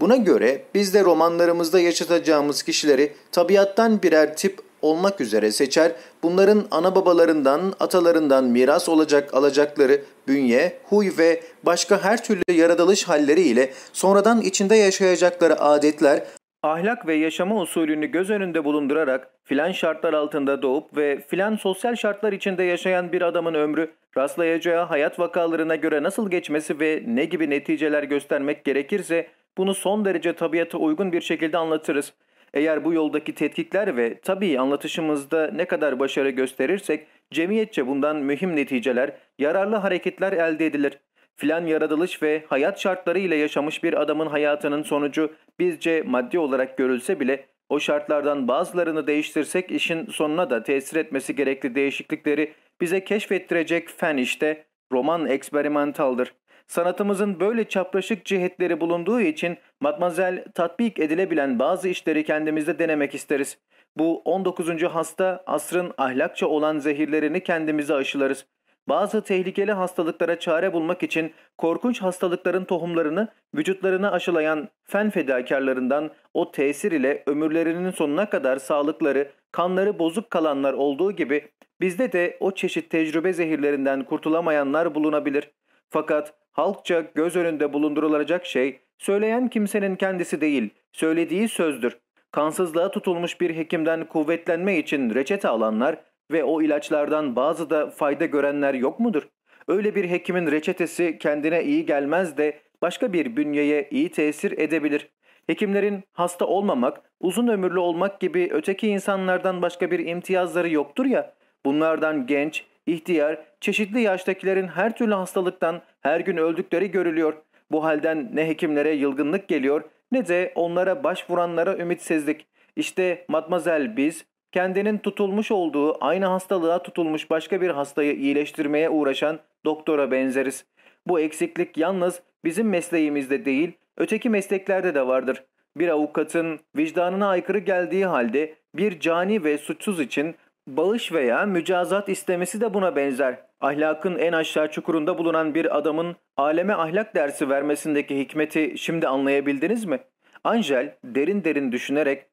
Buna göre biz de romanlarımızda yaşatacağımız kişileri tabiattan birer tip olmak üzere seçer, bunların ana babalarından, atalarından miras olacak alacakları bünye, huy ve başka her türlü yaratılış halleri ile sonradan içinde yaşayacakları adetler, ahlak ve yaşama usulünü göz önünde bulundurarak filan şartlar altında doğup ve filan sosyal şartlar içinde yaşayan bir adamın ömrü rastlayacağı hayat vakalarına göre nasıl geçmesi ve ne gibi neticeler göstermek gerekirse bunu son derece tabiata uygun bir şekilde anlatırız. Eğer bu yoldaki tetkikler ve tabii anlatışımızda ne kadar başarı gösterirsek cemiyetçe bundan mühim neticeler, yararlı hareketler elde edilir filan yaratılış ve hayat şartları ile yaşamış bir adamın hayatının sonucu bizce maddi olarak görülse bile o şartlardan bazılarını değiştirsek işin sonuna da tesir etmesi gerekli değişiklikleri bize keşfettirecek fen işte roman eksperimentaldır. Sanatımızın böyle çapraşık cihetleri bulunduğu için matmazel tatbik edilebilen bazı işleri kendimizde denemek isteriz. Bu 19. hasta asrın ahlakça olan zehirlerini kendimize aşılarız. Bazı tehlikeli hastalıklara çare bulmak için korkunç hastalıkların tohumlarını vücutlarına aşılayan fen fedakarlarından o tesir ile ömürlerinin sonuna kadar sağlıkları, kanları bozuk kalanlar olduğu gibi bizde de o çeşit tecrübe zehirlerinden kurtulamayanlar bulunabilir. Fakat halkça göz önünde bulundurulacak şey söyleyen kimsenin kendisi değil, söylediği sözdür. Kansızlığa tutulmuş bir hekimden kuvvetlenme için reçete alanlar ve o ilaçlardan bazı da fayda görenler yok mudur? Öyle bir hekimin reçetesi kendine iyi gelmez de başka bir bünyeye iyi tesir edebilir. Hekimlerin hasta olmamak, uzun ömürlü olmak gibi öteki insanlardan başka bir imtiyazları yoktur ya. Bunlardan genç, ihtiyar, çeşitli yaştakilerin her türlü hastalıktan her gün öldükleri görülüyor. Bu halden ne hekimlere yılgınlık geliyor ne de onlara başvuranlara ümitsizlik. İşte Matmazel biz kendinin tutulmuş olduğu aynı hastalığa tutulmuş başka bir hastayı iyileştirmeye uğraşan doktora benzeriz. Bu eksiklik yalnız bizim mesleğimizde değil, öteki mesleklerde de vardır. Bir avukatın vicdanına aykırı geldiği halde bir cani ve suçsuz için bağış veya mücazat istemesi de buna benzer. Ahlakın en aşağı çukurunda bulunan bir adamın aleme ahlak dersi vermesindeki hikmeti şimdi anlayabildiniz mi? Angel derin derin düşünerek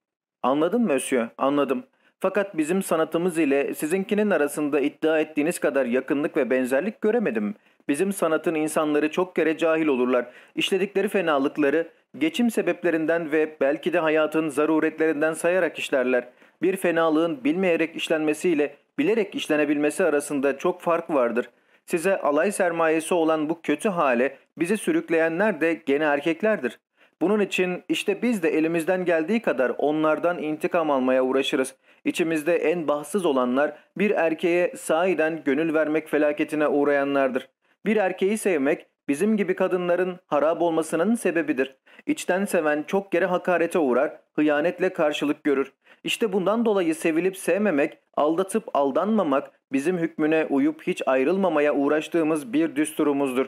''Anladım Mösyö, anladım. Fakat bizim sanatımız ile sizinkinin arasında iddia ettiğiniz kadar yakınlık ve benzerlik göremedim. Bizim sanatın insanları çok kere cahil olurlar. İşledikleri fenalıkları geçim sebeplerinden ve belki de hayatın zaruretlerinden sayarak işlerler. Bir fenalığın bilmeyerek işlenmesiyle bilerek işlenebilmesi arasında çok fark vardır. Size alay sermayesi olan bu kötü hale bizi sürükleyenler de gene erkeklerdir. Bunun için işte biz de elimizden geldiği kadar onlardan intikam almaya uğraşırız. İçimizde en bahtsız olanlar bir erkeğe sahiden gönül vermek felaketine uğrayanlardır. Bir erkeği sevmek bizim gibi kadınların harap olmasının sebebidir. İçten seven çok kere hakarete uğrar, hıyanetle karşılık görür. İşte bundan dolayı sevilip sevmemek, aldatıp aldanmamak bizim hükmüne uyup hiç ayrılmamaya uğraştığımız bir düsturumuzdur.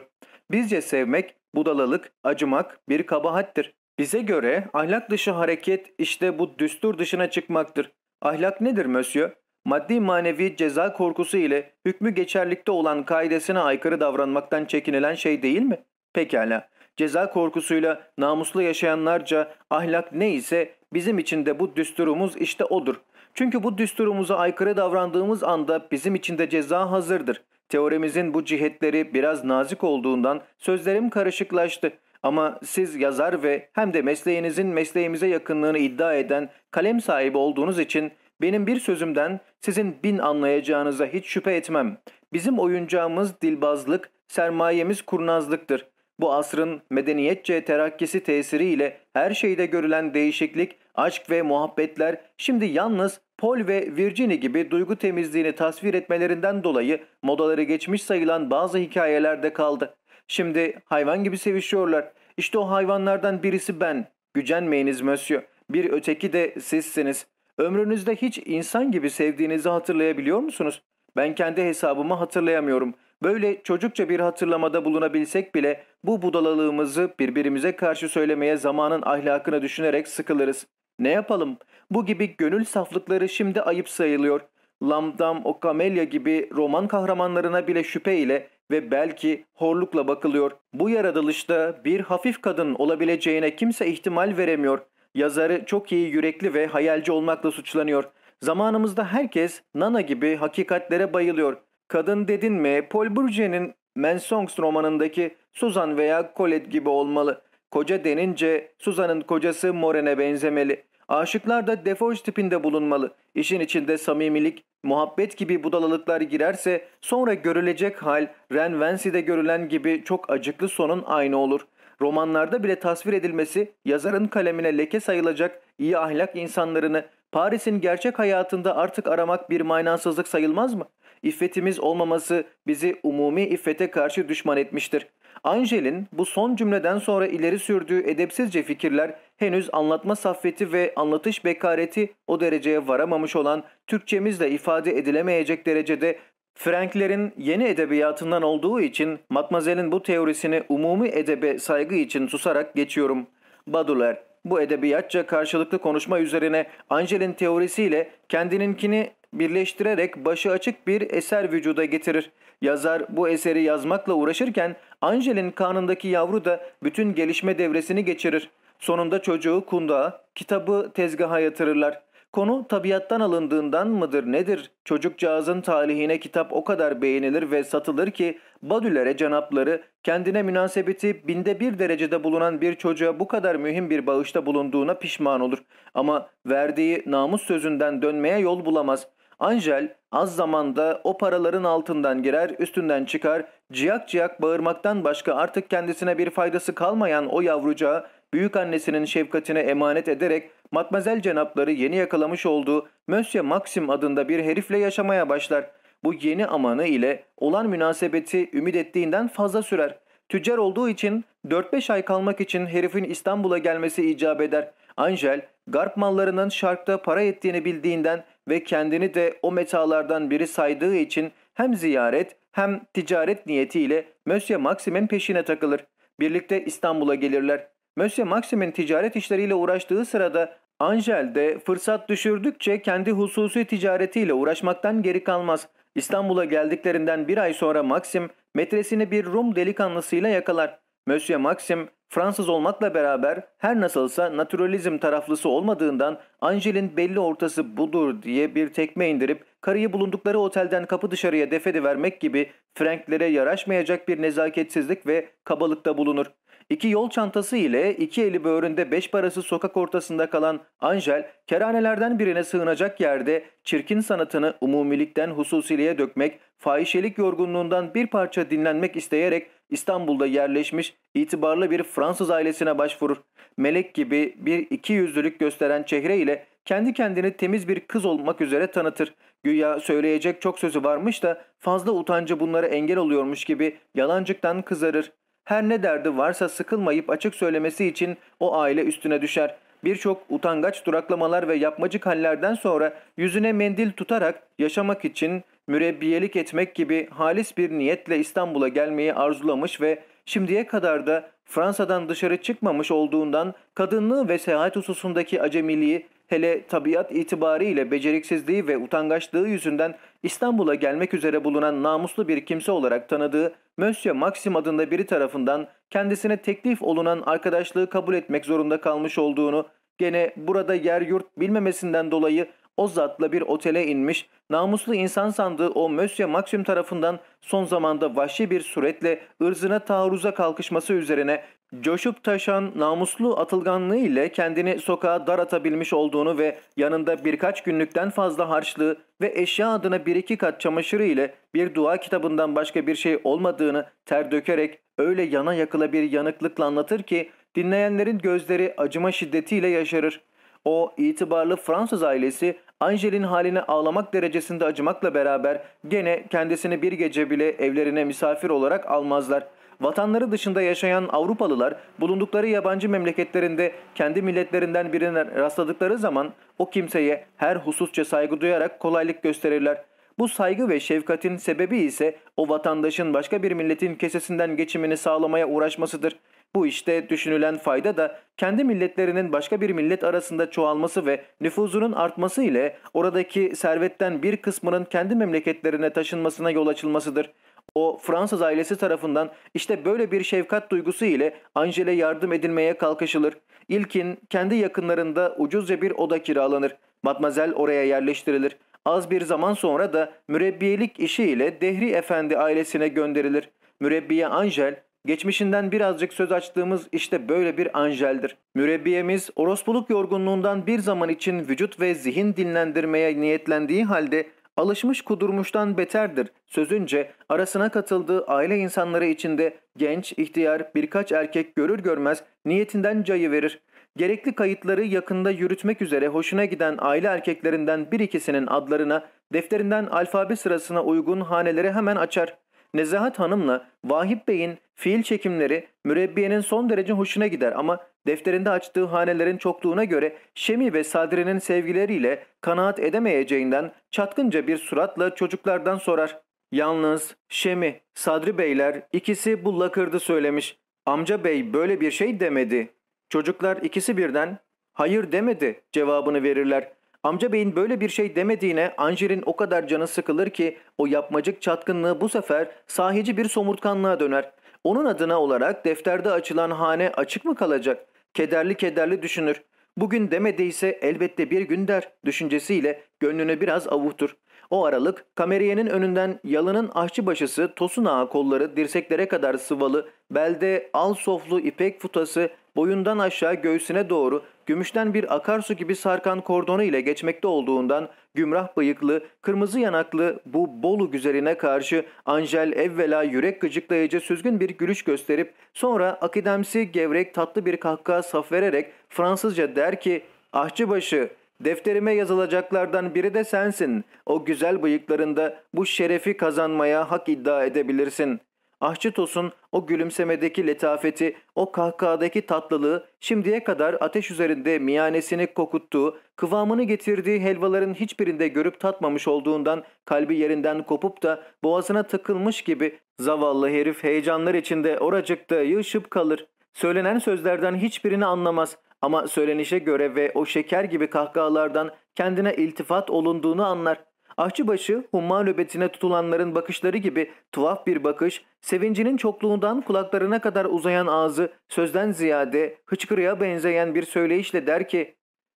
Bizce sevmek budalalık, acımak bir kabahattir. Bize göre ahlak dışı hareket işte bu düstur dışına çıkmaktır. Ahlak nedir Mösyö? Maddi manevi ceza korkusu ile hükmü geçerlikte olan kaidesine aykırı davranmaktan çekinilen şey değil mi? Pekala. Ceza korkusuyla namuslu yaşayanlarca ahlak ne ise bizim için de bu düsturumuz işte odur. Çünkü bu düsturumuza aykırı davrandığımız anda bizim için de ceza hazırdır. Teoremizin bu cihetleri biraz nazik olduğundan sözlerim karışıklaştı. Ama siz yazar ve hem de mesleğinizin mesleğimize yakınlığını iddia eden kalem sahibi olduğunuz için benim bir sözümden sizin bin anlayacağınıza hiç şüphe etmem. Bizim oyuncağımız dilbazlık, sermayemiz kurnazlıktır. Bu asrın medeniyetçe terakkisi tesiriyle her şeyde görülen değişiklik, aşk ve muhabbetler şimdi yalnız Paul ve Virginia gibi duygu temizliğini tasvir etmelerinden dolayı modaları geçmiş sayılan bazı hikayelerde kaldı. Şimdi hayvan gibi sevişiyorlar. İşte o hayvanlardan birisi ben. Gücenmeyiniz Mösyö. Bir öteki de sizsiniz. Ömrünüzde hiç insan gibi sevdiğinizi hatırlayabiliyor musunuz? Ben kendi hesabımı hatırlayamıyorum. Böyle çocukça bir hatırlamada bulunabilsek bile bu budalalığımızı birbirimize karşı söylemeye zamanın ahlakını düşünerek sıkılırız. Ne yapalım? Bu gibi gönül saflıkları şimdi ayıp sayılıyor. Lamdam, Okamelya gibi roman kahramanlarına bile şüphe ile ve belki horlukla bakılıyor. Bu yaratılışta bir hafif kadın olabileceğine kimse ihtimal veremiyor. Yazarı çok iyi yürekli ve hayalci olmakla suçlanıyor. Zamanımızda herkes Nana gibi hakikatlere bayılıyor. Kadın dedin mi Paul Bourget'in Mensongs romanındaki Susan veya Colette gibi olmalı. Koca denince Susan'ın kocası Moren'e benzemeli. Aşıklar da Defoge tipinde bulunmalı. İşin içinde samimilik, muhabbet gibi budalalıklar girerse sonra görülecek hal Ren Vensi'de görülen gibi çok acıklı sonun aynı olur. Romanlarda bile tasvir edilmesi yazarın kalemine leke sayılacak iyi ahlak insanlarını Paris'in gerçek hayatında artık aramak bir manasızlık sayılmaz mı? iffetimiz olmaması bizi umumi iffete karşı düşman etmiştir. Angel'in bu son cümleden sonra ileri sürdüğü edepsizce fikirler henüz anlatma saffeti ve anlatış bekareti o dereceye varamamış olan Türkçemizle ifade edilemeyecek derecede Frankler'in yeni edebiyatından olduğu için Matmazel'in bu teorisini umumi edebe saygı için susarak geçiyorum. Baduler bu edebiyatça karşılıklı konuşma üzerine Angel'in teorisiyle kendininkini birleştirerek başı açık bir eser vücuda getirir. Yazar bu eseri yazmakla uğraşırken Angel'in karnındaki yavru da bütün gelişme devresini geçirir. Sonunda çocuğu kundağa, kitabı tezgaha yatırırlar. Konu tabiattan alındığından mıdır nedir? Çocukcağızın talihine kitap o kadar beğenilir ve satılır ki Badülere canapları kendine münasebeti binde bir derecede bulunan bir çocuğa bu kadar mühim bir bağışta bulunduğuna pişman olur. Ama verdiği namus sözünden dönmeye yol bulamaz. Angel az zamanda o paraların altından girer, üstünden çıkar, ciyak ciyak bağırmaktan başka artık kendisine bir faydası kalmayan o yavrucağı annesinin şefkatine emanet ederek matmazel cenapları yeni yakalamış olduğu Monsieur Maxim adında bir herifle yaşamaya başlar. Bu yeni amanı ile olan münasebeti ümit ettiğinden fazla sürer. Tüccar olduğu için 4-5 ay kalmak için herifin İstanbul'a gelmesi icap eder. Angel, garp mallarının şarkta para ettiğini bildiğinden ve kendini de o metalardan biri saydığı için hem ziyaret hem ticaret niyetiyle Mösye Maxim'in peşine takılır. Birlikte İstanbul'a gelirler. Mösye Maxim'in ticaret işleriyle uğraştığı sırada Angel de fırsat düşürdükçe kendi hususi ticaretiyle uğraşmaktan geri kalmaz. İstanbul'a geldiklerinden bir ay sonra Maxim metresini bir Rum delikanlısıyla yakalar. Mösye Maxim Fransız olmakla beraber her nasılsa naturalizm taraflısı olmadığından Angel'in belli ortası budur diye bir tekme indirip karıyı bulundukları otelden kapı dışarıya defedivermek gibi Franklere yaraşmayacak bir nezaketsizlik ve kabalıkta bulunur. İki yol çantası ile iki eli böğründe beş parası sokak ortasında kalan Angel, keranelerden birine sığınacak yerde çirkin sanatını umumilikten hususiliğe dökmek, fahişelik yorgunluğundan bir parça dinlenmek isteyerek İstanbul'da yerleşmiş itibarlı bir Fransız ailesine başvurur. Melek gibi bir iki yüzlülük gösteren çehre ile kendi kendini temiz bir kız olmak üzere tanıtır. Güya söyleyecek çok sözü varmış da fazla utancı bunlara engel oluyormuş gibi yalancıktan kızarır. Her ne derdi varsa sıkılmayıp açık söylemesi için o aile üstüne düşer. Birçok utangaç duraklamalar ve yapmacık hallerden sonra yüzüne mendil tutarak yaşamak için mürebbiyelik etmek gibi halis bir niyetle İstanbul'a gelmeyi arzulamış ve şimdiye kadar da Fransa'dan dışarı çıkmamış olduğundan kadınlığı ve seyahat hususundaki acemiliği hele tabiat itibariyle beceriksizliği ve utangaçlığı yüzünden İstanbul'a gelmek üzere bulunan namuslu bir kimse olarak tanıdığı Monsieur Maxim adında biri tarafından kendisine teklif olunan arkadaşlığı kabul etmek zorunda kalmış olduğunu, gene burada yer yurt bilmemesinden dolayı o zatla bir otele inmiş, namuslu insan sandığı o Mösyö Maxim tarafından son zamanda vahşi bir suretle ırzına taarruza kalkışması üzerine coşup taşan namuslu atılganlığı ile kendini sokağa dar atabilmiş olduğunu ve yanında birkaç günlükten fazla harçlığı ve eşya adına bir iki kat çamaşırı ile bir dua kitabından başka bir şey olmadığını ter dökerek öyle yana yakıla bir yanıklıkla anlatır ki dinleyenlerin gözleri acıma şiddetiyle yaşarır. O itibarlı Fransız ailesi Angel'in haline ağlamak derecesinde acımakla beraber gene kendisini bir gece bile evlerine misafir olarak almazlar. Vatanları dışında yaşayan Avrupalılar bulundukları yabancı memleketlerinde kendi milletlerinden birine rastladıkları zaman o kimseye her hususça saygı duyarak kolaylık gösterirler. Bu saygı ve şefkatin sebebi ise o vatandaşın başka bir milletin kesesinden geçimini sağlamaya uğraşmasıdır. Bu işte düşünülen fayda da kendi milletlerinin başka bir millet arasında çoğalması ve nüfuzunun artması ile oradaki servetten bir kısmının kendi memleketlerine taşınmasına yol açılmasıdır. O Fransız ailesi tarafından işte böyle bir şefkat duygusu ile Angel'e yardım edilmeye kalkışılır. İlkin kendi yakınlarında ucuzca bir oda kiralanır. Matmazel oraya yerleştirilir. Az bir zaman sonra da mürebbiyelik işi ile Dehri Efendi ailesine gönderilir. Mürebbiye Angel Geçmişinden birazcık söz açtığımız işte böyle bir anjeldir. Mürebbiyemiz orospuluk yorgunluğundan bir zaman için vücut ve zihin dinlendirmeye niyetlendiği halde alışmış kudurmuştan beterdir. Sözünce arasına katıldığı aile insanları içinde genç, ihtiyar birkaç erkek görür görmez niyetinden cayı verir. Gerekli kayıtları yakında yürütmek üzere hoşuna giden aile erkeklerinden bir ikisinin adlarına defterinden alfabe sırasına uygun haneleri hemen açar. Nezahat Hanım'la Vahip Bey'in fiil çekimleri mürebbiyenin son derece hoşuna gider ama defterinde açtığı hanelerin çokluğuna göre Şemi ve Sadri'nin sevgileriyle kanaat edemeyeceğinden çatkınca bir suratla çocuklardan sorar. Yalnız Şemi, Sadri Beyler ikisi bu lakırdı söylemiş. Amca Bey böyle bir şey demedi. Çocuklar ikisi birden hayır demedi cevabını verirler. Amca beyin böyle bir şey demediğine Anjer'in o kadar canı sıkılır ki o yapmacık çatkınlığı bu sefer sahici bir somurtkanlığa döner. Onun adına olarak defterde açılan hane açık mı kalacak? Kederli kederli düşünür. Bugün demediyse elbette bir gün der düşüncesiyle gönlünü biraz avuhtur. O aralık kameriyenin önünden yalının aşçıbaşısı tosun ağa kolları dirseklere kadar sıvalı, belde al soflu ipek futası boyundan aşağı göğsüne doğru gümüşten bir akarsu gibi sarkan kordonu ile geçmekte olduğundan gümrah bıyıklı, kırmızı yanaklı bu Bolu güzeline karşı Angel evvela yürek gıcıklayıcı süzgün bir gülüş gösterip sonra akidemsi gevrek tatlı bir kahkaha saf vererek Fransızca der ki ''Ahçıbaşı, defterime yazılacaklardan biri de sensin. O güzel bıyıklarında bu şerefi kazanmaya hak iddia edebilirsin.'' Aşçı Tos'un o gülümsemedeki letafeti, o kahkahadaki tatlılığı şimdiye kadar ateş üzerinde miyanesini kokuttuğu, kıvamını getirdiği helvaların hiçbirinde görüp tatmamış olduğundan kalbi yerinden kopup da boğazına takılmış gibi zavallı herif heyecanlar içinde oracıkta yığışıp kalır. Söylenen sözlerden hiçbirini anlamaz ama söylenişe göre ve o şeker gibi kahkahalardan kendine iltifat olunduğunu anlar. Ahçıbaşı humma nöbetine tutulanların bakışları gibi tuhaf bir bakış, sevincinin çokluğundan kulaklarına kadar uzayan ağzı sözden ziyade hıçkırıya benzeyen bir söyleyişle der ki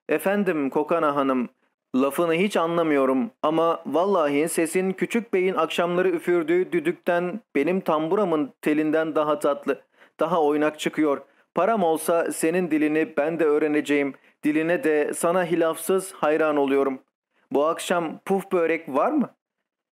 ''Efendim Kokana Hanım, lafını hiç anlamıyorum ama vallahi sesin küçük beyin akşamları üfürdüğü düdükten benim tamburamın telinden daha tatlı, daha oynak çıkıyor. Param olsa senin dilini ben de öğreneceğim, diline de sana hilafsız hayran oluyorum.'' Bu akşam puf börek var mı?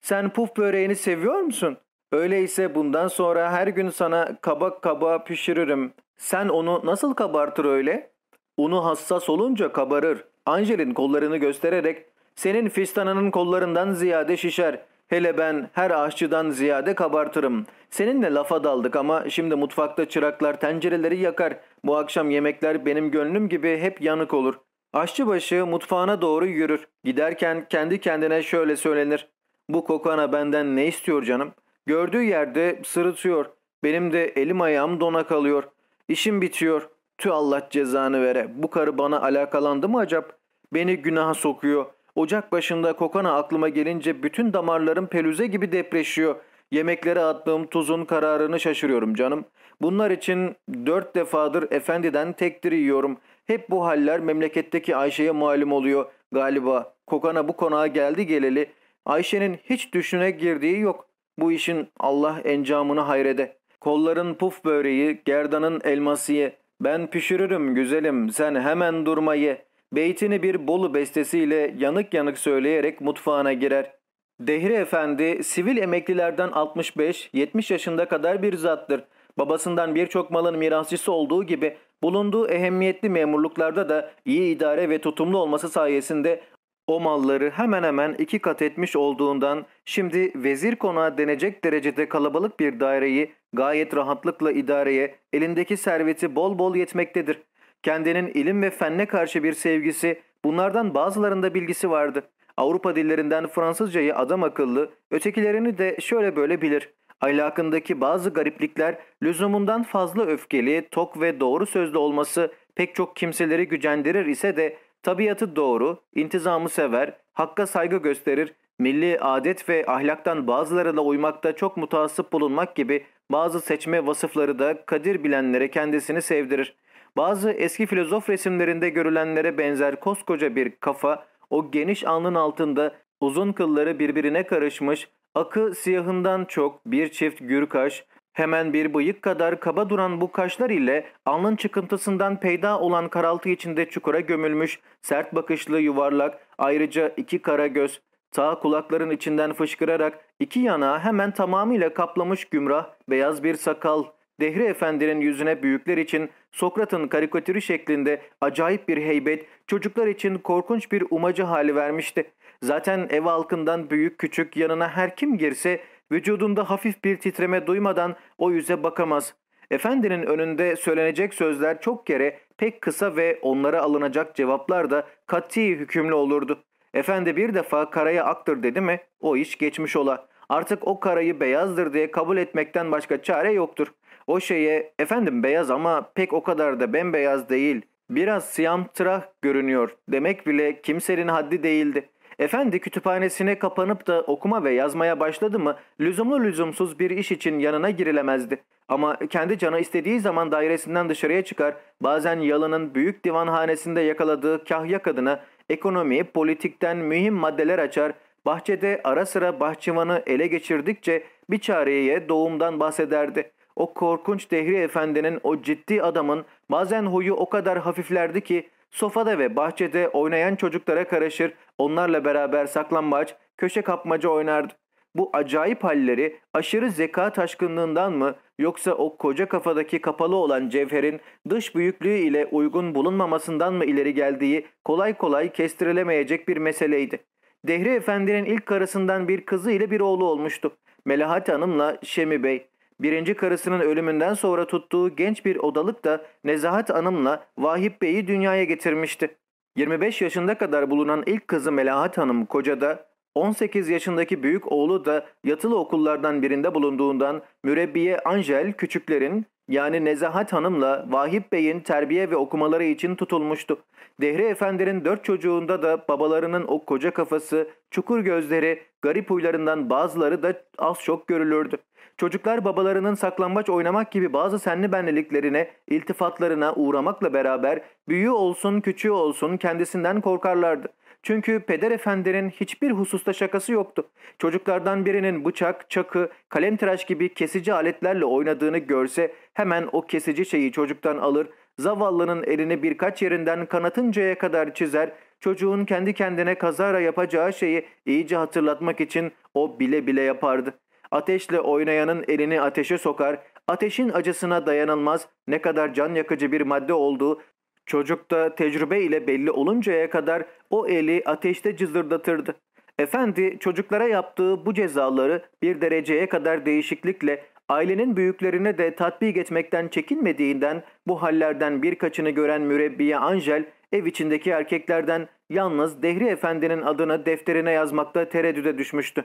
Sen puf böreğini seviyor musun? Öyleyse bundan sonra her gün sana kabak kabağı pişiririm. Sen onu nasıl kabartır öyle? Unu hassas olunca kabarır. Angel'in kollarını göstererek senin fistanının kollarından ziyade şişer. Hele ben her aşçıdan ziyade kabartırım. Seninle lafa daldık ama şimdi mutfakta çıraklar tencereleri yakar. Bu akşam yemekler benim gönlüm gibi hep yanık olur. Aşçıbaşı mutfağına doğru yürür. Giderken kendi kendine şöyle söylenir. Bu kokana benden ne istiyor canım? Gördüğü yerde sırıtıyor. Benim de elim ayağım dona kalıyor. İşim bitiyor. Tü Allah cezanı vere. Bu karı bana alakalandı mı acaba? Beni günaha sokuyor. Ocak başında kokana aklıma gelince bütün damarlarım pelüze gibi depreşiyor. Yemeklere attığım tuzun kararını şaşırıyorum canım. Bunlar için dört defadır efendiden tektir yiyorum. Hep bu haller memleketteki Ayşe'ye malum oluyor galiba. Kokana bu konağa geldi geleli. Ayşe'nin hiç düşüne girdiği yok. Bu işin Allah encamını hayrede. Kolların puf böreği, gerdanın elmasıyı. Ben pişiririm güzelim, sen hemen durma ye. Beytini bir bolu bestesiyle yanık yanık söyleyerek mutfağına girer. Dehri Efendi, sivil emeklilerden 65-70 yaşında kadar bir zattır. Babasından birçok malın mirasçısı olduğu gibi bulunduğu ehemmiyetli memurluklarda da iyi idare ve tutumlu olması sayesinde o malları hemen hemen iki kat etmiş olduğundan şimdi vezir konağı denecek derecede kalabalık bir daireyi gayet rahatlıkla idareye elindeki serveti bol bol yetmektedir. Kendinin ilim ve fenne karşı bir sevgisi bunlardan bazılarında bilgisi vardı. Avrupa dillerinden Fransızcayı adam akıllı, ötekilerini de şöyle böyle bilir. Ahlakındaki bazı gariplikler, lüzumundan fazla öfkeli, tok ve doğru sözlü olması pek çok kimseleri gücendirir ise de tabiatı doğru, intizamı sever, hakka saygı gösterir, milli adet ve ahlaktan bazılarına uymakta çok mutasip bulunmak gibi bazı seçme vasıfları da kadir bilenlere kendisini sevdirir. Bazı eski filozof resimlerinde görülenlere benzer koskoca bir kafa, o geniş alnın altında uzun kılları birbirine karışmış, Akı siyahından çok bir çift gür kaş, hemen bir bıyık kadar kaba duran bu kaşlar ile alnın çıkıntısından peyda olan karaltı içinde çukura gömülmüş, sert bakışlı yuvarlak, ayrıca iki kara göz, ta kulakların içinden fışkırarak iki yana hemen tamamıyla kaplamış gümrah, beyaz bir sakal, Dehri Efendi'nin yüzüne büyükler için Sokrat'ın karikatürü şeklinde acayip bir heybet, çocuklar için korkunç bir umacı hali vermişti. Zaten ev halkından büyük küçük yanına her kim girse vücudunda hafif bir titreme duymadan o yüze bakamaz. Efendinin önünde söylenecek sözler çok kere pek kısa ve onlara alınacak cevaplar da kati hükümlü olurdu. Efendi bir defa karaya aktır dedi mi o iş geçmiş ola. Artık o karayı beyazdır diye kabul etmekten başka çare yoktur. O şeye efendim beyaz ama pek o kadar da bembeyaz değil. Biraz siyam tırah görünüyor demek bile kimsenin haddi değildi. Efendi kütüphanesine kapanıp da okuma ve yazmaya başladı mı lüzumlu lüzumsuz bir iş için yanına girilemezdi. Ama kendi canı istediği zaman dairesinden dışarıya çıkar, bazen yalının büyük divanhanesinde yakaladığı kahya kadına ekonomi, politikten mühim maddeler açar, bahçede ara sıra bahçıvanı ele geçirdikçe bir çareye doğumdan bahsederdi. O korkunç Dehri Efendi'nin, o ciddi adamın bazen huyu o kadar hafiflerdi ki Sofada ve bahçede oynayan çocuklara karışır, onlarla beraber saklambaç, köşe kapmaca oynardı. Bu acayip halleri aşırı zeka taşkınlığından mı yoksa o koca kafadaki kapalı olan cevherin dış büyüklüğü ile uygun bulunmamasından mı ileri geldiği kolay kolay kestirilemeyecek bir meseleydi. Dehri Efendi'nin ilk karısından bir kızı ile bir oğlu olmuştu. Melahat Hanım'la Şemi Bey. Birinci karısının ölümünden sonra tuttuğu genç bir odalık da Nezahat Hanım'la Vahip Bey'i dünyaya getirmişti. 25 yaşında kadar bulunan ilk kızı Melahat Hanım kocada, 18 yaşındaki büyük oğlu da yatılı okullardan birinde bulunduğundan mürebbiye Angel küçüklerin yani Nezahat Hanım'la Vahip Bey'in terbiye ve okumaları için tutulmuştu. Dehri Efendi'nin dört çocuğunda da babalarının o koca kafası, çukur gözleri, garip huylarından bazıları da az çok görülürdü. Çocuklar babalarının saklambaç oynamak gibi bazı senli benliliklerine, iltifatlarına uğramakla beraber büyüğü olsun küçüğü olsun kendisinden korkarlardı. Çünkü peder efendinin hiçbir hususta şakası yoktu. Çocuklardan birinin bıçak, çakı, kalem gibi kesici aletlerle oynadığını görse hemen o kesici şeyi çocuktan alır, zavallının elini birkaç yerinden kanatıncaya kadar çizer, çocuğun kendi kendine kazara yapacağı şeyi iyice hatırlatmak için o bile bile yapardı. Ateşle oynayanın elini ateşe sokar, ateşin acısına dayanılmaz ne kadar can yakıcı bir madde olduğu çocukta tecrübe ile belli oluncaya kadar o eli ateşte cızırdatırdı. Efendi çocuklara yaptığı bu cezaları bir dereceye kadar değişiklikle ailenin büyüklerine de tatbik etmekten çekinmediğinden bu hallerden birkaçını gören mürebbiye Angel ev içindeki erkeklerden yalnız Dehri Efendi'nin adını defterine yazmakta tereddüde düşmüştü.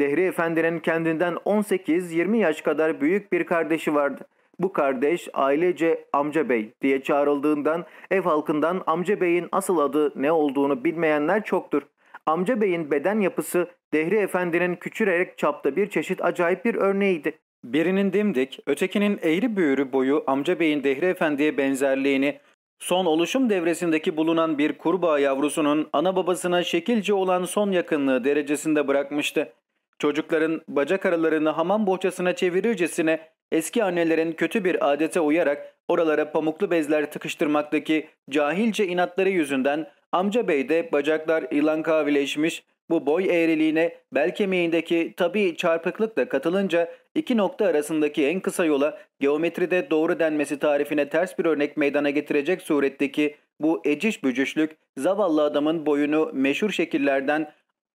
Dehri Efendi'nin kendinden 18-20 yaş kadar büyük bir kardeşi vardı. Bu kardeş ailece Amca Bey diye çağrıldığından ev halkından Amca Bey'in asıl adı ne olduğunu bilmeyenler çoktur. Amca Bey'in beden yapısı Dehri Efendi'nin küçülerek çapta bir çeşit acayip bir örneğiydi. Birinin dimdik, ötekinin eğri büğrü boyu Amca Bey'in Dehri Efendi'ye benzerliğini, son oluşum devresindeki bulunan bir kurbağa yavrusunun ana babasına şekilce olan son yakınlığı derecesinde bırakmıştı. Çocukların bacak aralarını hamam bohçasına çevirircesine eski annelerin kötü bir adete uyarak oralara pamuklu bezler tıkıştırmaktaki cahilce inatları yüzünden amca beyde bacaklar ilan kavileşmiş bu boy eğriliğine bel kemiğindeki çarpıklık da katılınca iki nokta arasındaki en kısa yola geometride doğru denmesi tarifine ters bir örnek meydana getirecek suretteki bu eciş bücüşlük zavallı adamın boyunu meşhur şekillerden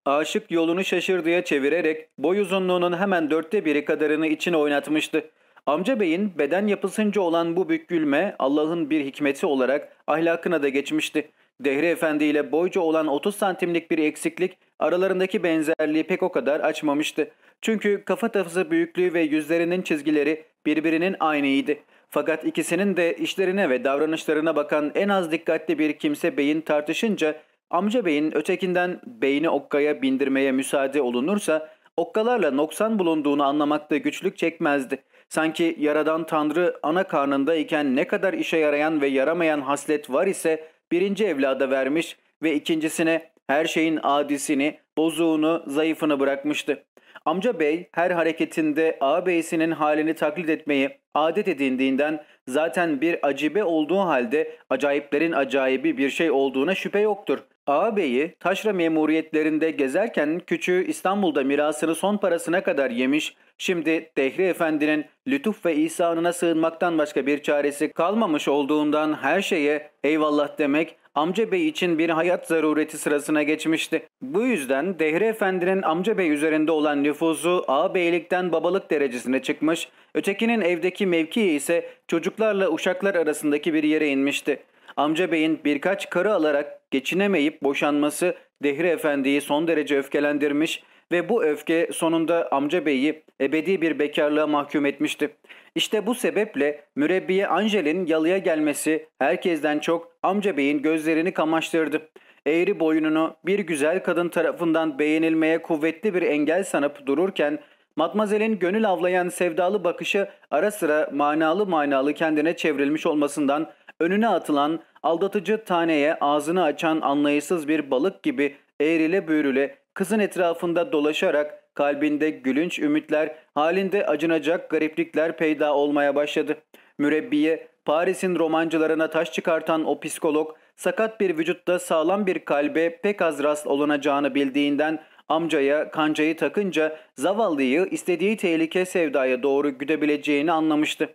aşık yolunu şaşırdıya çevirerek boy uzunluğunun hemen dörtte biri kadarını içine oynatmıştı. Amca beyin beden yapısınca olan bu bükülme Allah'ın bir hikmeti olarak ahlakına da geçmişti. Dehri Efendi ile boyca olan 30 santimlik bir eksiklik aralarındaki benzerliği pek o kadar açmamıştı. Çünkü kafa tafısı büyüklüğü ve yüzlerinin çizgileri birbirinin aynıydı. Fakat ikisinin de işlerine ve davranışlarına bakan en az dikkatli bir kimse beyin tartışınca Amca beyin ötekinden beyni okkaya bindirmeye müsaade olunursa okkalarla noksan bulunduğunu anlamakta güçlük çekmezdi. Sanki yaradan tanrı ana karnındayken ne kadar işe yarayan ve yaramayan haslet var ise birinci evlada vermiş ve ikincisine her şeyin adisini, bozuğunu, zayıfını bırakmıştı. Amca bey her hareketinde ağabeyisinin halini taklit etmeyi adet edindiğinden zaten bir acibe olduğu halde acayiplerin acayibi bir şey olduğuna şüphe yoktur. Ağabeyi taşra memuriyetlerinde gezerken küçüğü İstanbul'da mirasını son parasına kadar yemiş, şimdi Dehri Efendi'nin lütuf ve ihsanına sığınmaktan başka bir çaresi kalmamış olduğundan her şeye eyvallah demek amca bey için bir hayat zarureti sırasına geçmişti. Bu yüzden Dehri Efendi'nin amca bey üzerinde olan nüfuzu ağabeylikten babalık derecesine çıkmış, ötekinin evdeki mevkii ise çocuklarla uşaklar arasındaki bir yere inmişti amca beyin birkaç karı alarak geçinemeyip boşanması Dehri Efendi'yi son derece öfkelendirmiş ve bu öfke sonunda amca beyi ebedi bir bekarlığa mahkum etmişti. İşte bu sebeple mürebbiye Angel'in yalıya gelmesi herkesten çok amca beyin gözlerini kamaştırdı. Eğri boyununu bir güzel kadın tarafından beğenilmeye kuvvetli bir engel sanıp dururken Matmazel'in gönül avlayan sevdalı bakışı ara sıra manalı manalı kendine çevrilmiş olmasından önüne atılan Aldatıcı taneye ağzını açan anlayışsız bir balık gibi eğrile büğrüle kızın etrafında dolaşarak kalbinde gülünç ümitler, halinde acınacak gariplikler peyda olmaya başladı. Mürebbiye, Paris'in romancılarına taş çıkartan o psikolog, sakat bir vücutta sağlam bir kalbe pek az rast olunacağını bildiğinden amcaya kancayı takınca zavallıyı istediği tehlike sevdaya doğru güdebileceğini anlamıştı.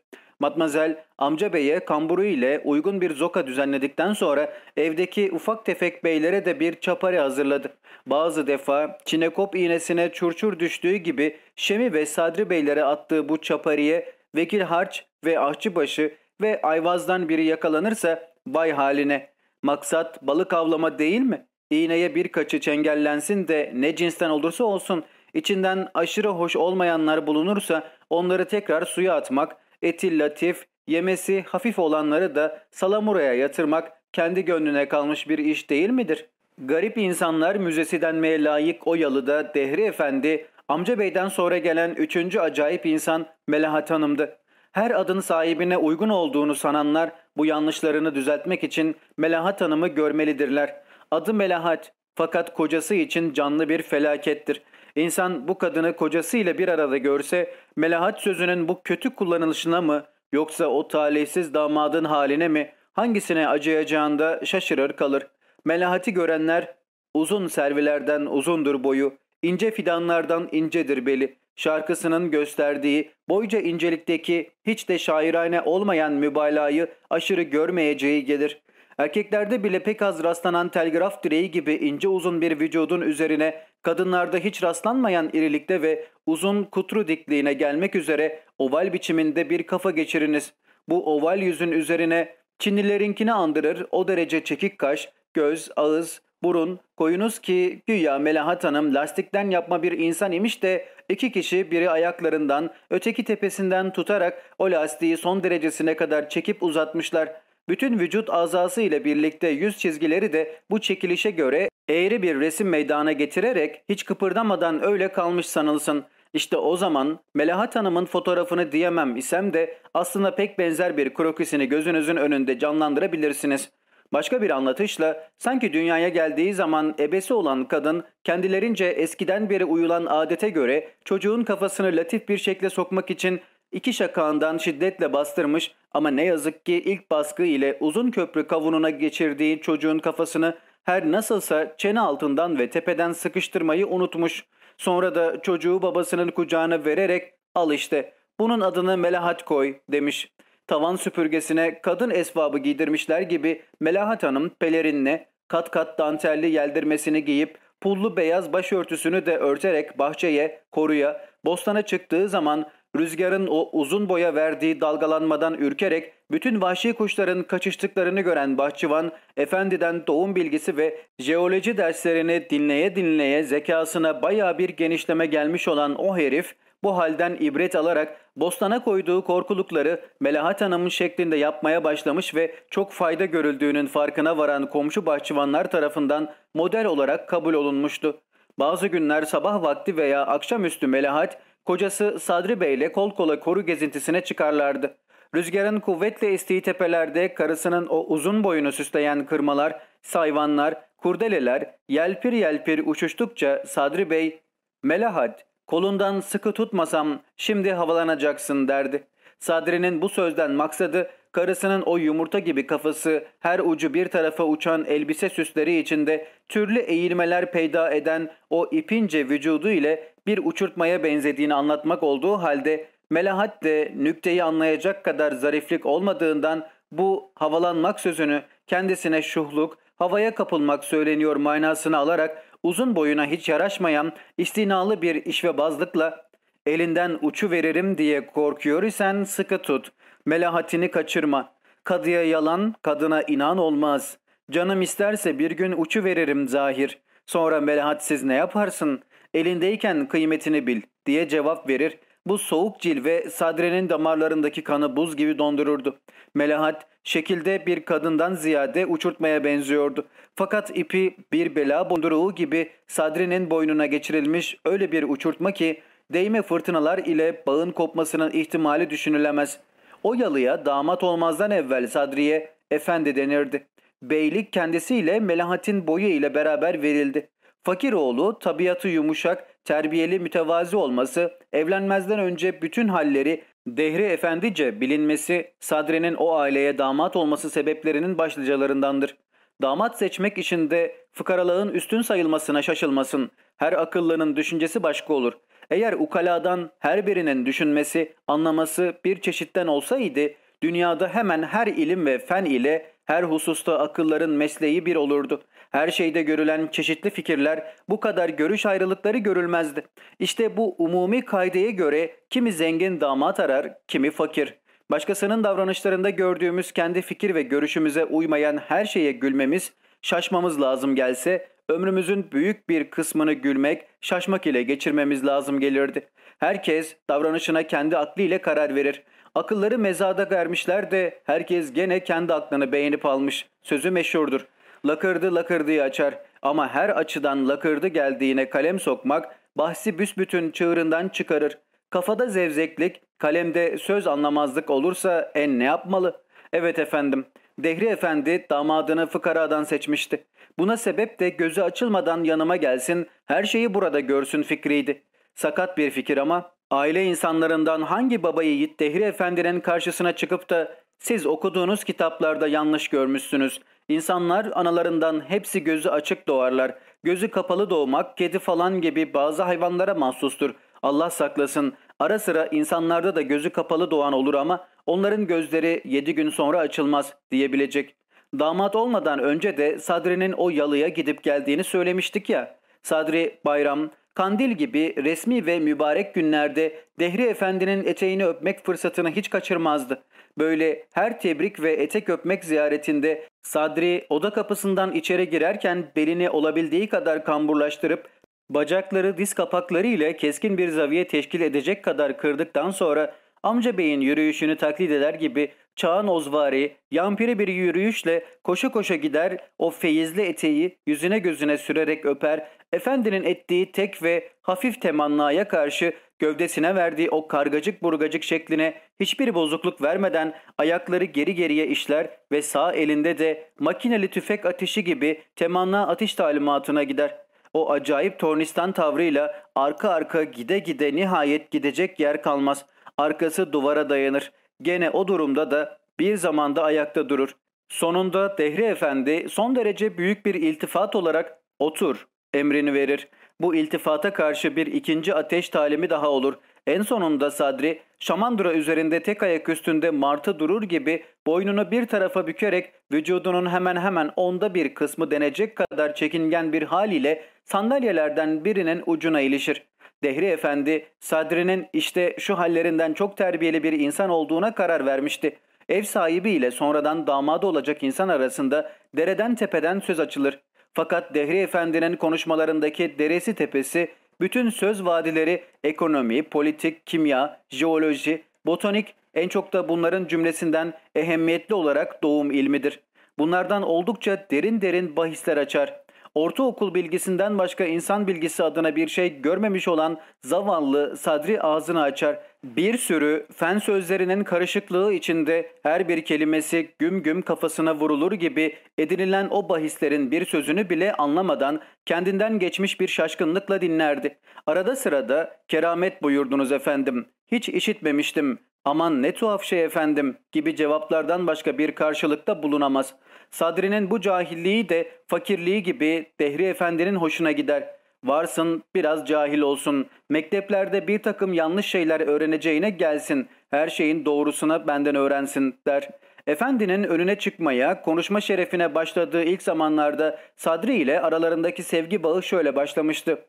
Matmazel amca beye kamburu ile uygun bir zoka düzenledikten sonra evdeki ufak tefek beylere de bir çapari hazırladı. Bazı defa çinekop iğnesine çurçur düştüğü gibi Şemi ve Sadri beylere attığı bu çapariye vekil harç ve ahçıbaşı ve ayvazdan biri yakalanırsa bay haline. Maksat balık avlama değil mi? İğneye birkaçı çengellensin de ne cinsten olursa olsun içinden aşırı hoş olmayanlar bulunursa onları tekrar suya atmak eti latif, yemesi hafif olanları da salamuraya yatırmak kendi gönlüne kalmış bir iş değil midir? Garip insanlar müzesi denmeye layık o yalıda Dehri Efendi, amca beyden sonra gelen üçüncü acayip insan Melahat Hanım'dı. Her adın sahibine uygun olduğunu sananlar bu yanlışlarını düzeltmek için Melahat Hanım'ı görmelidirler. Adı Melahat fakat kocası için canlı bir felakettir. İnsan bu kadını kocasıyla bir arada görse melahat sözünün bu kötü kullanılışına mı yoksa o talihsiz damadın haline mi hangisine acıyacağında şaşırır kalır. Melahati görenler uzun servilerden uzundur boyu, ince fidanlardan incedir beli. Şarkısının gösterdiği boyca incelikteki hiç de şairane olmayan mübalağayı aşırı görmeyeceği gelir. Erkeklerde bile pek az rastlanan telgraf direği gibi ince uzun bir vücudun üzerine kadınlarda hiç rastlanmayan irilikte ve uzun kutru dikliğine gelmek üzere oval biçiminde bir kafa geçiriniz. Bu oval yüzün üzerine Çinlilerinkini andırır o derece çekik kaş, göz, ağız, burun koyunuz ki güya Melahat Hanım lastikten yapma bir insan imiş de iki kişi biri ayaklarından öteki tepesinden tutarak o lastiği son derecesine kadar çekip uzatmışlar. Bütün vücut azası ile birlikte yüz çizgileri de bu çekilişe göre eğri bir resim meydana getirerek hiç kıpırdamadan öyle kalmış sanılsın. İşte o zaman Melahat Hanım'ın fotoğrafını diyemem isem de aslında pek benzer bir krokisini gözünüzün önünde canlandırabilirsiniz. Başka bir anlatışla sanki dünyaya geldiği zaman ebesi olan kadın kendilerince eskiden beri uyulan adete göre çocuğun kafasını latif bir şekle sokmak için İki şakağından şiddetle bastırmış ama ne yazık ki ilk baskı ile uzun köprü kavununa geçirdiği çocuğun kafasını her nasılsa çene altından ve tepeden sıkıştırmayı unutmuş. Sonra da çocuğu babasının kucağına vererek al işte bunun adını Melahat koy demiş. Tavan süpürgesine kadın esvabı giydirmişler gibi Melahat Hanım pelerinle kat kat dantelli yeldirmesini giyip pullu beyaz başörtüsünü de örterek bahçeye, koruya, bostana çıktığı zaman Rüzgarın o uzun boya verdiği dalgalanmadan ürkerek bütün vahşi kuşların kaçıştıklarını gören bahçıvan, efendiden doğum bilgisi ve jeoloji derslerini dinleye dinleye zekasına baya bir genişleme gelmiş olan o herif, bu halden ibret alarak bostana koyduğu korkulukları Melahat Hanım'ın şeklinde yapmaya başlamış ve çok fayda görüldüğünün farkına varan komşu bahçıvanlar tarafından model olarak kabul olunmuştu. Bazı günler sabah vakti veya akşamüstü Melahat kocası Sadri Bey ile kol kola koru gezintisine çıkarlardı. Rüzgarın kuvvetle estiği tepelerde karısının o uzun boyunu süsleyen kırmalar, sayvanlar, kurdeleler yelpir yelpir uçuştukça Sadri Bey ''Melahat, kolundan sıkı tutmasam şimdi havalanacaksın.'' derdi. Sadri'nin bu sözden maksadı Karısının o yumurta gibi kafası, her ucu bir tarafa uçan elbise süsleri içinde türlü eğilmeler peyda eden o ipince vücudu ile bir uçurtmaya benzediğini anlatmak olduğu halde Melahat de nükteyi anlayacak kadar zariflik olmadığından bu havalanmak sözünü kendisine şuhluk, havaya kapılmak söyleniyor manasını alarak uzun boyuna hiç yaraşmayan istinalı bir işvebazlıkla elinden uçu veririm diye korkuyor isen sıkı tut. Melahatini kaçırma. Kadıya yalan, kadına inan olmaz. Canım isterse bir gün uçu veririm zahir. Sonra melahatsiz ne yaparsın? Elindeyken kıymetini bil diye cevap verir. Bu soğuk cilve Sadre'nin damarlarındaki kanı buz gibi dondururdu. Melahat şekilde bir kadından ziyade uçurtmaya benziyordu. Fakat ipi bir bela bonduruğu gibi Sadre'nin boynuna geçirilmiş öyle bir uçurtma ki değme fırtınalar ile bağın kopmasının ihtimali düşünülemez.'' O yalıya damat olmazdan evvel Sadriye efendi denirdi. Beylik kendisiyle Melahat'in boyu ile beraber verildi. Fakir oğlu tabiatı yumuşak, terbiyeli mütevazi olması, evlenmezden önce bütün halleri Dehri efendice bilinmesi, Sadri'nin o aileye damat olması sebeplerinin başlıcalarındandır. Damat seçmek için de fıkaralığın üstün sayılmasına şaşılmasın. Her akıllının düşüncesi başka olur. Eğer ukaladan her birinin düşünmesi, anlaması bir çeşitten olsaydı, dünyada hemen her ilim ve fen ile her hususta akılların mesleği bir olurdu. Her şeyde görülen çeşitli fikirler bu kadar görüş ayrılıkları görülmezdi. İşte bu umumi kaydeye göre kimi zengin damat arar, kimi fakir. Başkasının davranışlarında gördüğümüz kendi fikir ve görüşümüze uymayan her şeye gülmemiz şaşmamız lazım gelse ömrümüzün büyük bir kısmını gülmek, şaşmak ile geçirmemiz lazım gelirdi. Herkes davranışına kendi aklıyla karar verir. Akılları mezada vermişler de herkes gene kendi aklını beğenip almış. Sözü meşhurdur. Lakırdı lakırdıyı açar ama her açıdan lakırdı geldiğine kalem sokmak bahsi büsbütün çığırından çıkarır. Kafada zevzeklik, kalemde söz anlamazlık olursa en ne yapmalı? Evet efendim, Dehri Efendi damadını fıkaradan seçmişti. Buna sebep de gözü açılmadan yanıma gelsin, her şeyi burada görsün fikriydi. Sakat bir fikir ama aile insanlarından hangi baba yiğit Dehri Efendi'nin karşısına çıkıp da siz okuduğunuz kitaplarda yanlış görmüşsünüz. İnsanlar analarından hepsi gözü açık doğarlar. Gözü kapalı doğmak kedi falan gibi bazı hayvanlara mahsustur. Allah saklasın Ara sıra insanlarda da gözü kapalı doğan olur ama onların gözleri yedi gün sonra açılmaz diyebilecek. Damat olmadan önce de Sadri'nin o yalıya gidip geldiğini söylemiştik ya. Sadri, bayram, kandil gibi resmi ve mübarek günlerde Dehri Efendi'nin eteğini öpmek fırsatını hiç kaçırmazdı. Böyle her tebrik ve etek öpmek ziyaretinde Sadri oda kapısından içeri girerken belini olabildiği kadar kamburlaştırıp Bacakları diz kapakları ile keskin bir zaviye teşkil edecek kadar kırdıktan sonra amca beyin yürüyüşünü taklit eder gibi çağın ozvari, yampiri bir yürüyüşle koşa koşa gider, o feyizli eteği yüzüne gözüne sürerek öper, efendinin ettiği tek ve hafif temanlaya karşı gövdesine verdiği o kargacık burgacık şekline hiçbir bozukluk vermeden ayakları geri geriye işler ve sağ elinde de makineli tüfek ateşi gibi temanna atış talimatına gider.'' O acayip tornistan tavrıyla arka arka gide gide nihayet gidecek yer kalmaz. Arkası duvara dayanır. Gene o durumda da bir zamanda ayakta durur. Sonunda Dehri Efendi son derece büyük bir iltifat olarak otur emrini verir. Bu iltifata karşı bir ikinci ateş talimi daha olur. En sonunda Sadri, Şamandıra üzerinde tek ayak üstünde martı durur gibi boynunu bir tarafa bükerek vücudunun hemen hemen onda bir kısmı denecek kadar çekingen bir haliyle sandalyelerden birinin ucuna ilişir. Dehri Efendi, Sadri'nin işte şu hallerinden çok terbiyeli bir insan olduğuna karar vermişti. Ev sahibi ile sonradan damadı olacak insan arasında dereden tepeden söz açılır. Fakat Dehri Efendi'nin konuşmalarındaki deresi tepesi bütün söz vadileri ekonomi, politik, kimya, jeoloji, botanik en çok da bunların cümlesinden ehemmiyetli olarak doğum ilmidir. Bunlardan oldukça derin derin bahisler açar ortaokul bilgisinden başka insan bilgisi adına bir şey görmemiş olan zavallı Sadri ağzını açar. Bir sürü fen sözlerinin karışıklığı içinde her bir kelimesi güm güm kafasına vurulur gibi edinilen o bahislerin bir sözünü bile anlamadan kendinden geçmiş bir şaşkınlıkla dinlerdi. Arada sırada keramet buyurdunuz efendim. Hiç işitmemiştim. Aman ne tuhaf şey efendim gibi cevaplardan başka bir karşılıkta bulunamaz. Sadri'nin bu cahilliği de fakirliği gibi Dehri Efendi'nin hoşuna gider. Varsın biraz cahil olsun. Mekteplerde bir takım yanlış şeyler öğreneceğine gelsin. Her şeyin doğrusuna benden öğrensin der. Efendinin önüne çıkmaya, konuşma şerefine başladığı ilk zamanlarda Sadri ile aralarındaki sevgi bağı şöyle başlamıştı.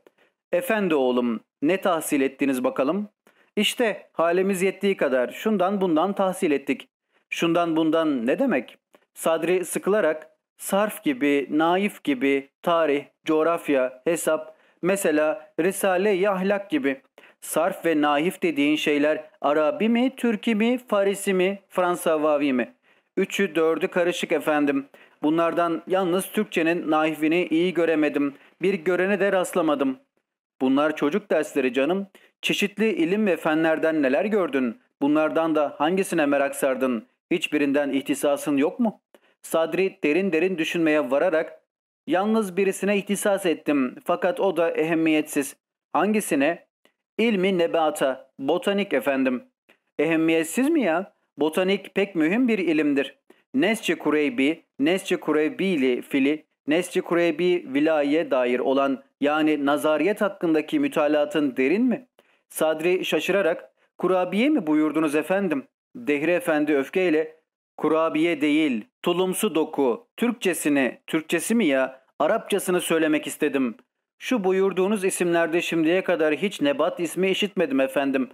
Efendi oğlum ne tahsil ettiniz bakalım? İşte halimiz yettiği kadar şundan bundan tahsil ettik. Şundan bundan ne demek? Sadri sıkılarak sarf gibi, naif gibi, tarih, coğrafya, hesap, mesela Risale-i Ahlak gibi. Sarf ve naif dediğin şeyler Arabi mi, Türk'i mi, Farisi mi, Fransavavi mi? Üçü dördü karışık efendim. Bunlardan yalnız Türkçenin naifini iyi göremedim. Bir görene de rastlamadım. Bunlar çocuk dersleri canım. Çeşitli ilim ve fenlerden neler gördün? Bunlardan da hangisine merak sardın? Hiçbirinden ihtisasın yok mu?'' Sadri derin derin düşünmeye vararak yalnız birisine ihtisas ettim fakat o da ehemmiyetsiz. Hangisine? İlmi nebata, botanik efendim. Ehemmiyetsiz mi ya? Botanik pek mühim bir ilimdir. Nesçe Kureybi, Nesçe Kureybili fili, Nesçe Kureybi vilaye dair olan yani nazariyet hakkındaki mütalatın derin mi? Sadri şaşırarak kurabiye mi buyurdunuz efendim? Dehri Efendi öfkeyle Kurabiye değil, tulumsu doku, Türkçesini, Türkçesi mi ya, Arapçasını söylemek istedim. Şu buyurduğunuz isimlerde şimdiye kadar hiç nebat ismi işitmedim efendim.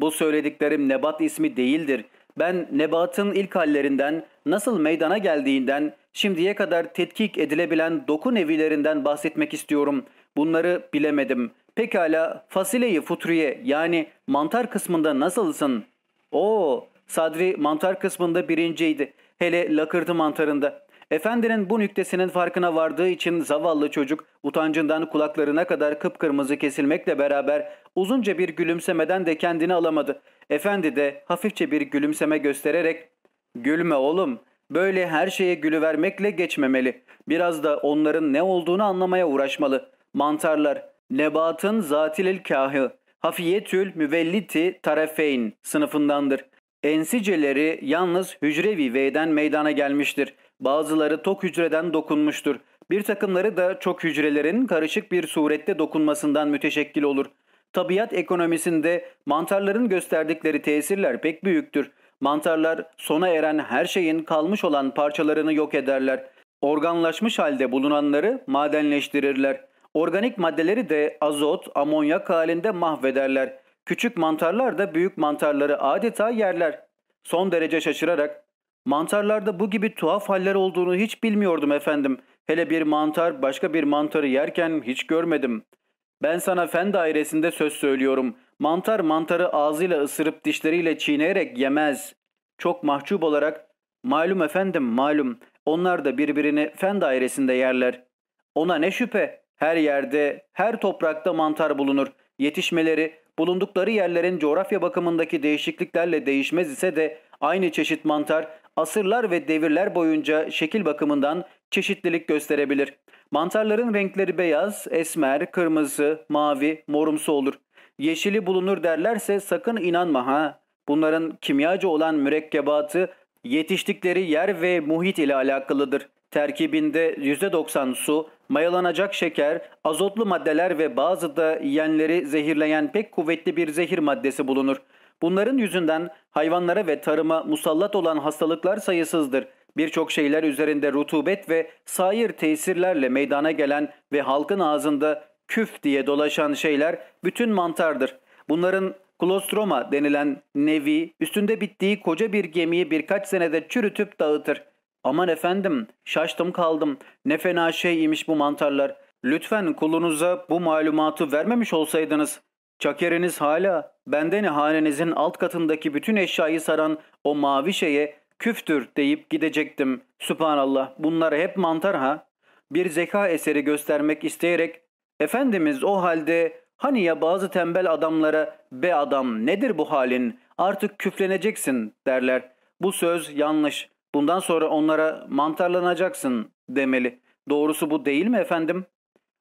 Bu söylediklerim nebat ismi değildir. Ben nebatın ilk hallerinden, nasıl meydana geldiğinden, şimdiye kadar tetkik edilebilen doku nevilerinden bahsetmek istiyorum. Bunları bilemedim. Pekala, fasileyi futriye yani mantar kısmında nasılsın? Oo, Sadri mantar kısmında birinciydi. Hele lakırtı mantarında. Efendinin bu nüktesinin farkına vardığı için zavallı çocuk utancından kulaklarına kadar kıpkırmızı kesilmekle beraber uzunca bir gülümsemeden de kendini alamadı. Efendi de hafifçe bir gülümseme göstererek ''Gülme oğlum, böyle her şeye gülüvermekle geçmemeli. Biraz da onların ne olduğunu anlamaya uğraşmalı. Mantarlar, nebatın zatilil kahı, hafiyetül müvelliti tarafeyn sınıfındandır. Ensiceleri yalnız hücrevi V'den meydana gelmiştir. Bazıları tok hücreden dokunmuştur. Bir takımları da çok hücrelerin karışık bir surette dokunmasından müteşekkil olur. Tabiat ekonomisinde mantarların gösterdikleri tesirler pek büyüktür. Mantarlar sona eren her şeyin kalmış olan parçalarını yok ederler. Organlaşmış halde bulunanları madenleştirirler. Organik maddeleri de azot, amonyak halinde mahvederler. Küçük mantarlar da büyük mantarları adeta yerler. Son derece şaşırarak ''Mantarlarda bu gibi tuhaf haller olduğunu hiç bilmiyordum efendim. Hele bir mantar başka bir mantarı yerken hiç görmedim. Ben sana fen dairesinde söz söylüyorum. Mantar mantarı ağzıyla ısırıp dişleriyle çiğneyerek yemez.'' Çok mahcup olarak ''Malum efendim malum. Onlar da birbirini fen dairesinde yerler. Ona ne şüphe. Her yerde, her toprakta mantar bulunur. Yetişmeleri, Bulundukları yerlerin coğrafya bakımındaki değişikliklerle değişmez ise de aynı çeşit mantar asırlar ve devirler boyunca şekil bakımından çeşitlilik gösterebilir. Mantarların renkleri beyaz, esmer, kırmızı, mavi, morumsu olur. Yeşili bulunur derlerse sakın inanma ha. Bunların kimyacı olan mürekkebatı yetiştikleri yer ve muhit ile alakalıdır. Terkibinde %90 su, mayalanacak şeker, azotlu maddeler ve bazı da yiyenleri zehirleyen pek kuvvetli bir zehir maddesi bulunur. Bunların yüzünden hayvanlara ve tarıma musallat olan hastalıklar sayısızdır. Birçok şeyler üzerinde rutubet ve sair tesirlerle meydana gelen ve halkın ağzında küf diye dolaşan şeyler bütün mantardır. Bunların klostroma denilen nevi üstünde bittiği koca bir gemiyi birkaç senede çürütüp dağıtır. Aman efendim şaştım kaldım. Ne fena şeymiş bu mantarlar. Lütfen kulunuza bu malumatı vermemiş olsaydınız. Çakeriniz hala bendeni hanenizin alt katındaki bütün eşyayı saran o mavi şeye küftür deyip gidecektim. Sübhanallah bunlar hep mantar ha. Bir zeka eseri göstermek isteyerek Efendimiz o halde hani ya bazı tembel adamlara be adam nedir bu halin artık küfleneceksin derler. Bu söz yanlış. Bundan sonra onlara mantarlanacaksın demeli. Doğrusu bu değil mi efendim?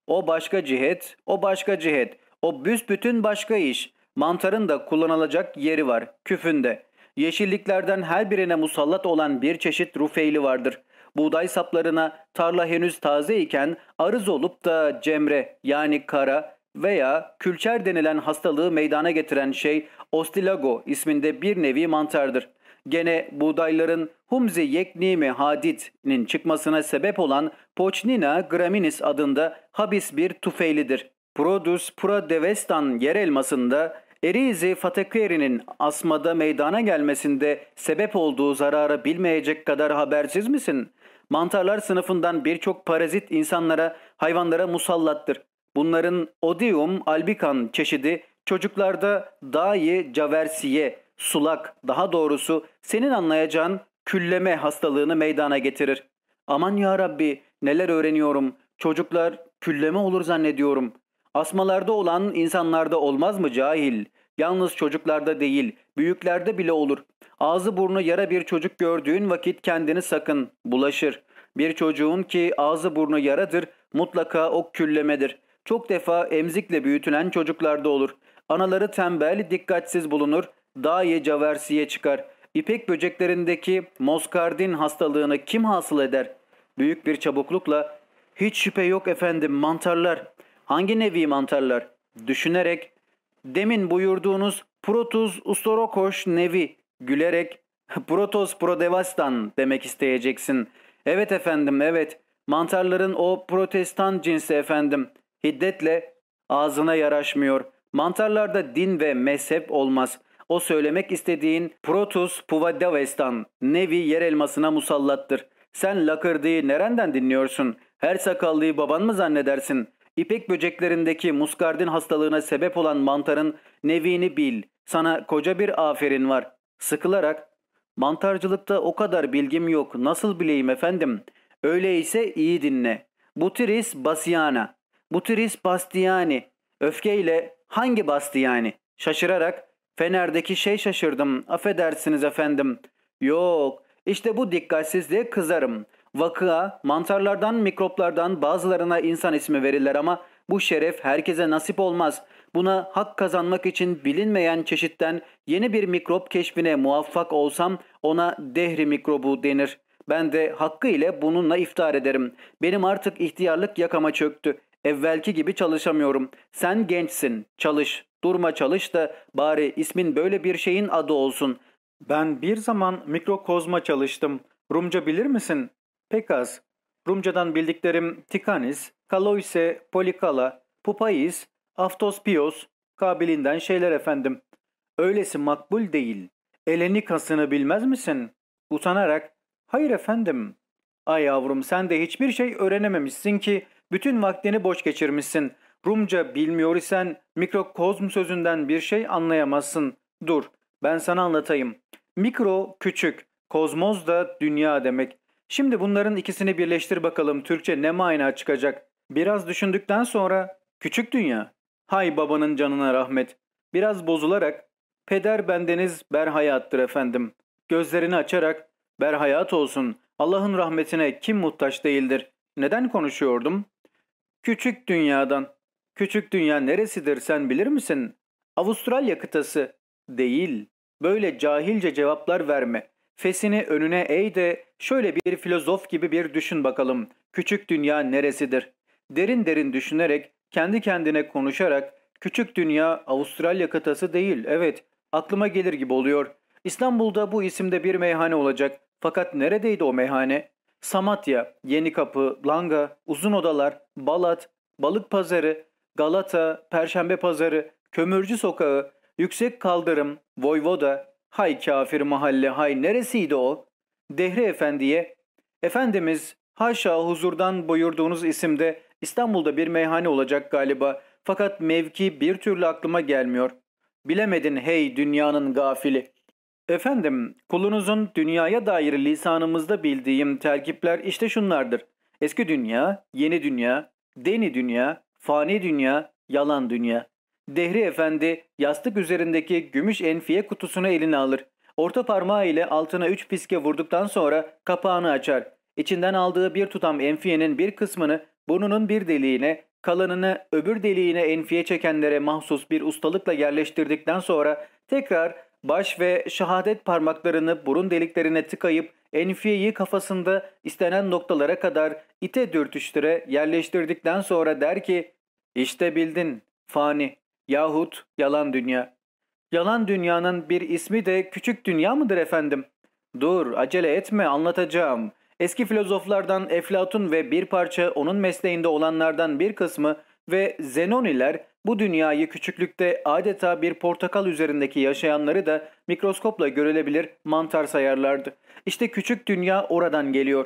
O başka cihet, o başka cihet, o büsbütün başka iş. Mantarın da kullanılacak yeri var, küfünde. Yeşilliklerden her birine musallat olan bir çeşit rufeyli vardır. Buğday saplarına tarla henüz taze iken arız olup da cemre yani kara veya külçer denilen hastalığı meydana getiren şey ostilago isminde bir nevi mantardır. Gene buğdayların Humzi Yeknimi Hadid'nin çıkmasına sebep olan Pochnina graminis adında habis bir tufeylidir. Produs Pura Devestan yer elmasında Erizi Fatekeri'nin asmada meydana gelmesinde sebep olduğu zararı bilmeyecek kadar habersiz misin? Mantarlar sınıfından birçok parazit insanlara, hayvanlara musallattır. Bunların Odium albican çeşidi çocuklarda dahi caversiye, sulak, daha doğrusu senin anlayacağın külleme hastalığını meydana getirir. Aman ya Rabbi, neler öğreniyorum. Çocuklar külleme olur zannediyorum. Asmalarda olan insanlarda olmaz mı cahil? Yalnız çocuklarda değil, büyüklerde bile olur. Ağzı burnu yara bir çocuk gördüğün vakit kendini sakın, bulaşır. Bir çocuğun ki ağzı burnu yaradır, mutlaka o küllemedir. Çok defa emzikle büyütülen çocuklarda olur. Anaları tembel, dikkatsiz bulunur daye caversiye çıkar. İpek böceklerindeki moskardin hastalığını kim hasıl eder? Büyük bir çabuklukla hiç şüphe yok efendim mantarlar. Hangi nevi mantarlar? Düşünerek demin buyurduğunuz protus ustorokoş nevi gülerek protos prodevastan demek isteyeceksin. Evet efendim evet mantarların o protestan cinsi efendim hiddetle ağzına yaraşmıyor. Mantarlarda din ve mezhep olmaz.'' o söylemek istediğin Protus Puvadaves'tan Nevi yer elmasına musallattır. Sen lakırdığı nereden dinliyorsun? Her sakallıyı baban mı zannedersin? İpek böceklerindeki muskardin hastalığına sebep olan mantarın nevini bil. Sana koca bir aferin var. Sıkılarak Mantarcılıkta o kadar bilgim yok. Nasıl bileyim efendim? Öyleyse iyi dinle. Butiris Basiana. Butiris Bastiani. Öfkeyle hangi Bastiani? Şaşırarak Fener'deki şey şaşırdım. Affedersiniz efendim. Yok. İşte bu dikkatsizliğe kızarım. Vakıa, mantarlardan, mikroplardan bazılarına insan ismi verirler ama bu şeref herkese nasip olmaz. Buna hak kazanmak için bilinmeyen çeşitten yeni bir mikrop keşfine muvaffak olsam ona dehri mikrobu denir. Ben de hakkı ile bununla iftar ederim. Benim artık ihtiyarlık yakama çöktü. Evvelki gibi çalışamıyorum. Sen gençsin, çalış.'' Durma çalış da bari ismin böyle bir şeyin adı olsun. Ben bir zaman mikrokozma çalıştım. Rumca bilir misin? Pek az. Rumcadan bildiklerim Tikanis, Kaloise, Polikala, Pupais, Aftospios kabilinden şeyler efendim. Öylesi makbul değil. Elenikasını bilmez misin? Utanarak, hayır efendim. Ay yavrum sen de hiçbir şey öğrenememişsin ki bütün vaktini boş geçirmişsin. Rumca bilmiyor isen mikrokozm sözünden bir şey anlayamazsın. Dur, ben sana anlatayım. Mikro küçük, kozmoz da dünya demek. Şimdi bunların ikisini birleştir bakalım Türkçe ne mana çıkacak. Biraz düşündükten sonra küçük dünya. Hay babanın canına rahmet. Biraz bozularak peder bendeniz berhayattır efendim. Gözlerini açarak berhayat olsun. Allah'ın rahmetine kim muhtaç değildir? Neden konuşuyordum? Küçük dünyadan. Küçük dünya neresidir sen bilir misin? Avustralya kıtası. Değil. Böyle cahilce cevaplar verme. Fesini önüne eğ de şöyle bir filozof gibi bir düşün bakalım. Küçük dünya neresidir? Derin derin düşünerek, kendi kendine konuşarak küçük dünya Avustralya kıtası değil. Evet, aklıma gelir gibi oluyor. İstanbul'da bu isimde bir meyhane olacak. Fakat neredeydi o meyhane? Samatya, Yenikapı, Langa, Uzun Odalar, Balat, Balık Pazarı, Galata, Perşembe Pazarı, Kömürcü Sokağı, Yüksek Kaldırım, Voyvoda, hay kafir mahalle hay neresiydi o? Dehri Efendi'ye, Efendimiz haşa huzurdan buyurduğunuz isimde İstanbul'da bir meyhane olacak galiba fakat mevki bir türlü aklıma gelmiyor. Bilemedin hey dünyanın gafili. Efendim, kulunuzun dünyaya dair lisanımızda bildiğim terkipler işte şunlardır. Eski dünya, yeni dünya, deni dünya, Fani dünya, yalan dünya. Dehri Efendi yastık üzerindeki gümüş enfiye kutusunu eline alır. Orta parmağı ile altına üç piske vurduktan sonra kapağını açar. İçinden aldığı bir tutam enfiyenin bir kısmını burnunun bir deliğine, kalanını öbür deliğine enfiye çekenlere mahsus bir ustalıkla yerleştirdikten sonra tekrar baş ve şahadet parmaklarını burun deliklerine tıkayıp enfiyeyi kafasında istenen noktalara kadar ite dürtüştüre yerleştirdikten sonra der ki işte bildin fani yahut yalan dünya. Yalan dünyanın bir ismi de küçük dünya mıdır efendim? Dur acele etme anlatacağım. Eski filozoflardan Eflatun ve bir parça onun mesleğinde olanlardan bir kısmı ve Zenoniler bu dünyayı küçüklükte adeta bir portakal üzerindeki yaşayanları da mikroskopla görülebilir mantar sayarlardı. İşte küçük dünya oradan geliyor.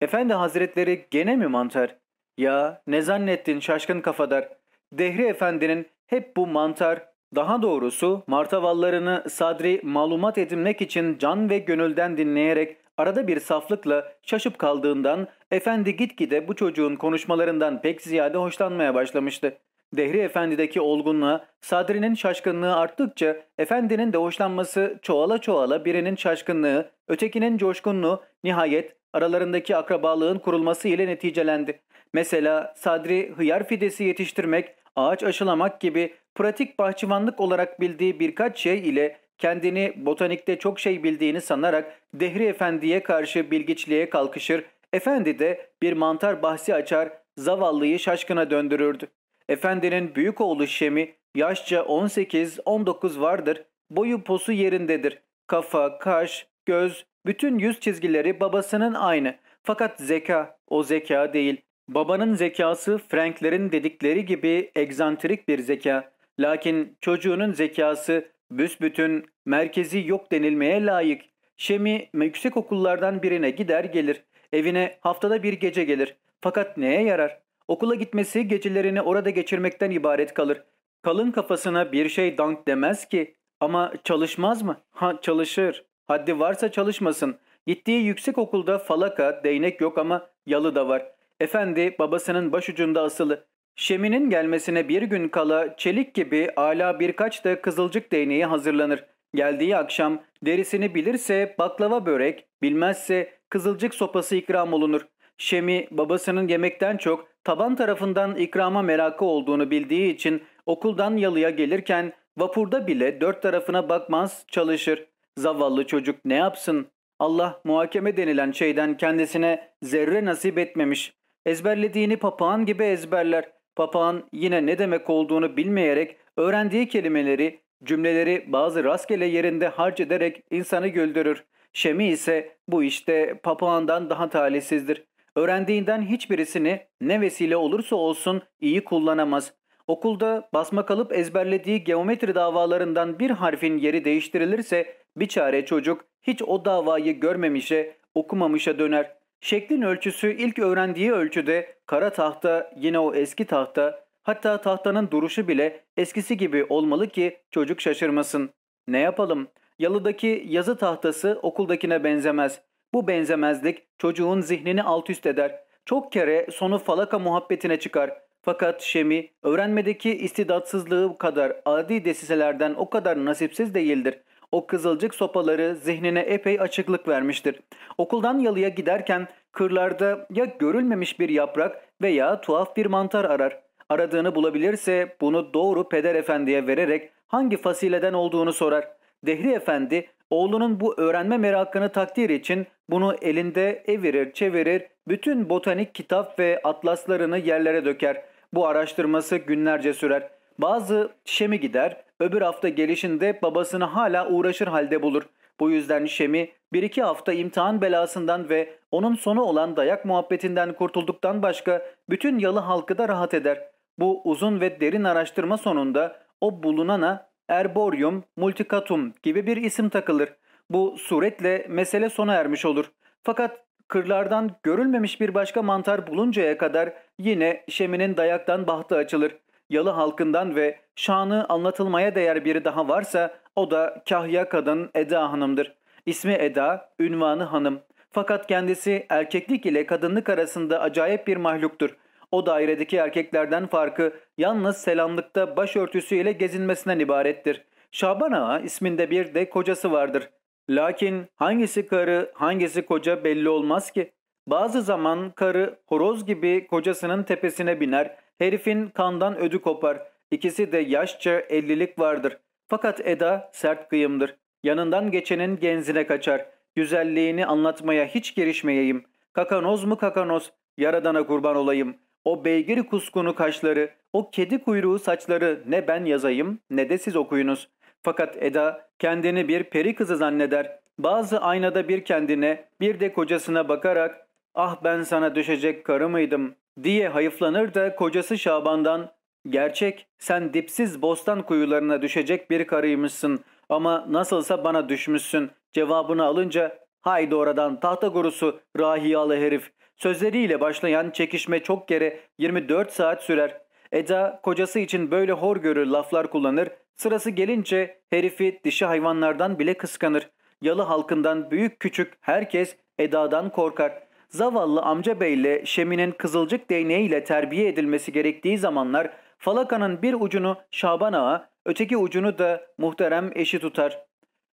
Efendi Hazretleri gene mi mantar? Ya ne zannettin şaşkın kafadar? Dehri Efendi'nin hep bu mantar, daha doğrusu martavallarını Sadri malumat edinmek için can ve gönülden dinleyerek arada bir saflıkla şaşıp kaldığından efendi gitgide bu çocuğun konuşmalarından pek ziyade hoşlanmaya başlamıştı. Dehri Efendi'deki olgunluğa, Sadri'nin şaşkınlığı arttıkça Efendi'nin de hoşlanması çoğala çoğala birinin şaşkınlığı, ötekinin coşkunluğu nihayet aralarındaki akrabalığın kurulması ile neticelendi. Mesela Sadri hıyar fidesi yetiştirmek, ağaç aşılamak gibi pratik bahçıvanlık olarak bildiği birkaç şey ile kendini botanikte çok şey bildiğini sanarak Dehri Efendi'ye karşı bilgiçliğe kalkışır, Efendi de bir mantar bahsi açar, zavallıyı şaşkına döndürürdü. Efendinin büyük oğlu Şemi, yaşça 18-19 vardır, boyu posu yerindedir. Kafa, kaş, göz, bütün yüz çizgileri babasının aynı. Fakat zeka, o zeka değil. Babanın zekası Franklerin dedikleri gibi egzantrik bir zeka. Lakin çocuğunun zekası Büsbütün merkezi yok denilmeye layık. Şemi yüksek okullardan birine gider gelir. Evine haftada bir gece gelir. Fakat neye yarar? Okula gitmesi gecelerini orada geçirmekten ibaret kalır. Kalın kafasına bir şey dank demez ki. Ama çalışmaz mı? Ha çalışır. Haddi varsa çalışmasın. Gittiği yüksek okulda falaka, değnek yok ama yalı da var. Efendi babasının başucunda asılı. Şeminin gelmesine bir gün kala çelik gibi ala birkaç da kızılcık değneği hazırlanır. Geldiği akşam derisini bilirse baklava börek, bilmezse kızılcık sopası ikram olunur. Şemi babasının yemekten çok taban tarafından ikrama merakı olduğunu bildiği için okuldan yalıya gelirken vapurda bile dört tarafına bakmaz çalışır. Zavallı çocuk ne yapsın? Allah muhakeme denilen şeyden kendisine zerre nasip etmemiş. Ezberlediğini papağan gibi ezberler. Papağan yine ne demek olduğunu bilmeyerek öğrendiği kelimeleri, cümleleri bazı rastgele yerinde harc ederek insanı güldürür. Şemi ise bu işte papağandan daha talihsizdir. Öğrendiğinden hiçbirisini ne vesile olursa olsun iyi kullanamaz. Okulda basma kalıp ezberlediği geometri davalarından bir harfin yeri değiştirilirse bir çare çocuk hiç o davayı görmemişe, okumamışa döner. Şeklin ölçüsü ilk öğrendiği ölçüde kara tahta yine o eski tahta hatta tahtanın duruşu bile eskisi gibi olmalı ki çocuk şaşırmasın. Ne yapalım? Yalıdaki yazı tahtası okuldakine benzemez. Bu benzemezlik çocuğun zihnini alt üst eder. Çok kere sonu falaka muhabbetine çıkar. Fakat Şemi öğrenmedeki istidatsızlığı kadar adi desiselerden o kadar nasipsiz değildir. O kızılcık sopaları zihnine epey açıklık vermiştir. Okuldan yalıya giderken kırlarda ya görülmemiş bir yaprak veya tuhaf bir mantar arar. Aradığını bulabilirse bunu doğru peder efendiye vererek hangi fasileden olduğunu sorar. Dehri efendi oğlunun bu öğrenme merakını takdir için bunu elinde evirir çevirir bütün botanik kitap ve atlaslarını yerlere döker. Bu araştırması günlerce sürer. Bazı Şem'i gider, öbür hafta gelişinde babasını hala uğraşır halde bulur. Bu yüzden Şem'i bir iki hafta imtihan belasından ve onun sonu olan dayak muhabbetinden kurtulduktan başka bütün yalı halkı da rahat eder. Bu uzun ve derin araştırma sonunda o bulunana Erborium multicatum gibi bir isim takılır. Bu suretle mesele sona ermiş olur. Fakat kırlardan görülmemiş bir başka mantar buluncaya kadar yine Şem'inin dayaktan bahtı açılır. Yalı halkından ve şanı anlatılmaya değer biri daha varsa o da kahya kadın Eda Hanım'dır. İsmi Eda, ünvanı hanım. Fakat kendisi erkeklik ile kadınlık arasında acayip bir mahluktur. O dairedeki erkeklerden farkı yalnız selamlıkta başörtüsüyle gezinmesinden ibarettir. Şaban Ağa isminde bir de kocası vardır. Lakin hangisi karı hangisi koca belli olmaz ki. Bazı zaman karı horoz gibi kocasının tepesine biner, Herifin kandan ödü kopar. İkisi de yaşça ellilik vardır. Fakat Eda sert kıyımdır. Yanından geçenin genzine kaçar. Güzelliğini anlatmaya hiç girişmeyeyim. Kakanoz mu kakanoz? Yaradana kurban olayım. O beygir kuskunu kaşları, o kedi kuyruğu saçları ne ben yazayım ne de siz okuyunuz. Fakat Eda kendini bir peri kızı zanneder. Bazı aynada bir kendine bir de kocasına bakarak ah ben sana düşecek karı mıydım diye hayıflanır da kocası Şaban'dan gerçek sen dipsiz bostan kuyularına düşecek bir karıymışsın ama nasılsa bana düşmüşsün cevabını alınca haydi oradan tahta gurusu rahiyalı herif sözleriyle başlayan çekişme çok kere 24 saat sürer. Eda kocası için böyle hor görür laflar kullanır sırası gelince herifi dişi hayvanlardan bile kıskanır. Yalı halkından büyük küçük herkes Eda'dan korkar. Zavallı amca beyle Şemi'nin Kızılcık Değneği terbiye edilmesi gerektiği zamanlar falakanın bir ucunu Şaban Ağa, öteki ucunu da muhterem eşi tutar.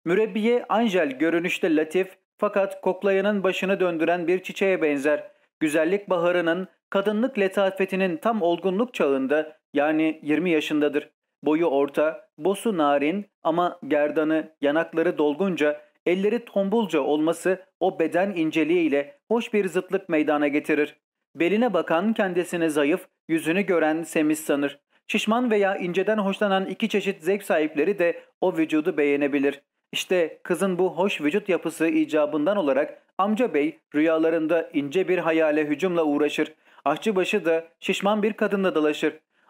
Mürebbiye Angel görünüşte latif fakat koklayanın başını döndüren bir çiçeğe benzer. Güzellik baharının, kadınlık letafetinin tam olgunluk çağında yani 20 yaşındadır. Boyu orta, bosu narin ama gerdanı, yanakları dolgunca, elleri tombulca olması o beden inceliğiyle hoş bir zıtlık meydana getirir. Beline bakan kendisini zayıf, yüzünü gören semiz sanır. Şişman veya inceden hoşlanan iki çeşit zevk sahipleri de o vücudu beğenebilir. İşte kızın bu hoş vücut yapısı icabından olarak amca bey rüyalarında ince bir hayale hücumla uğraşır. Aşçıbaşı da şişman bir kadınla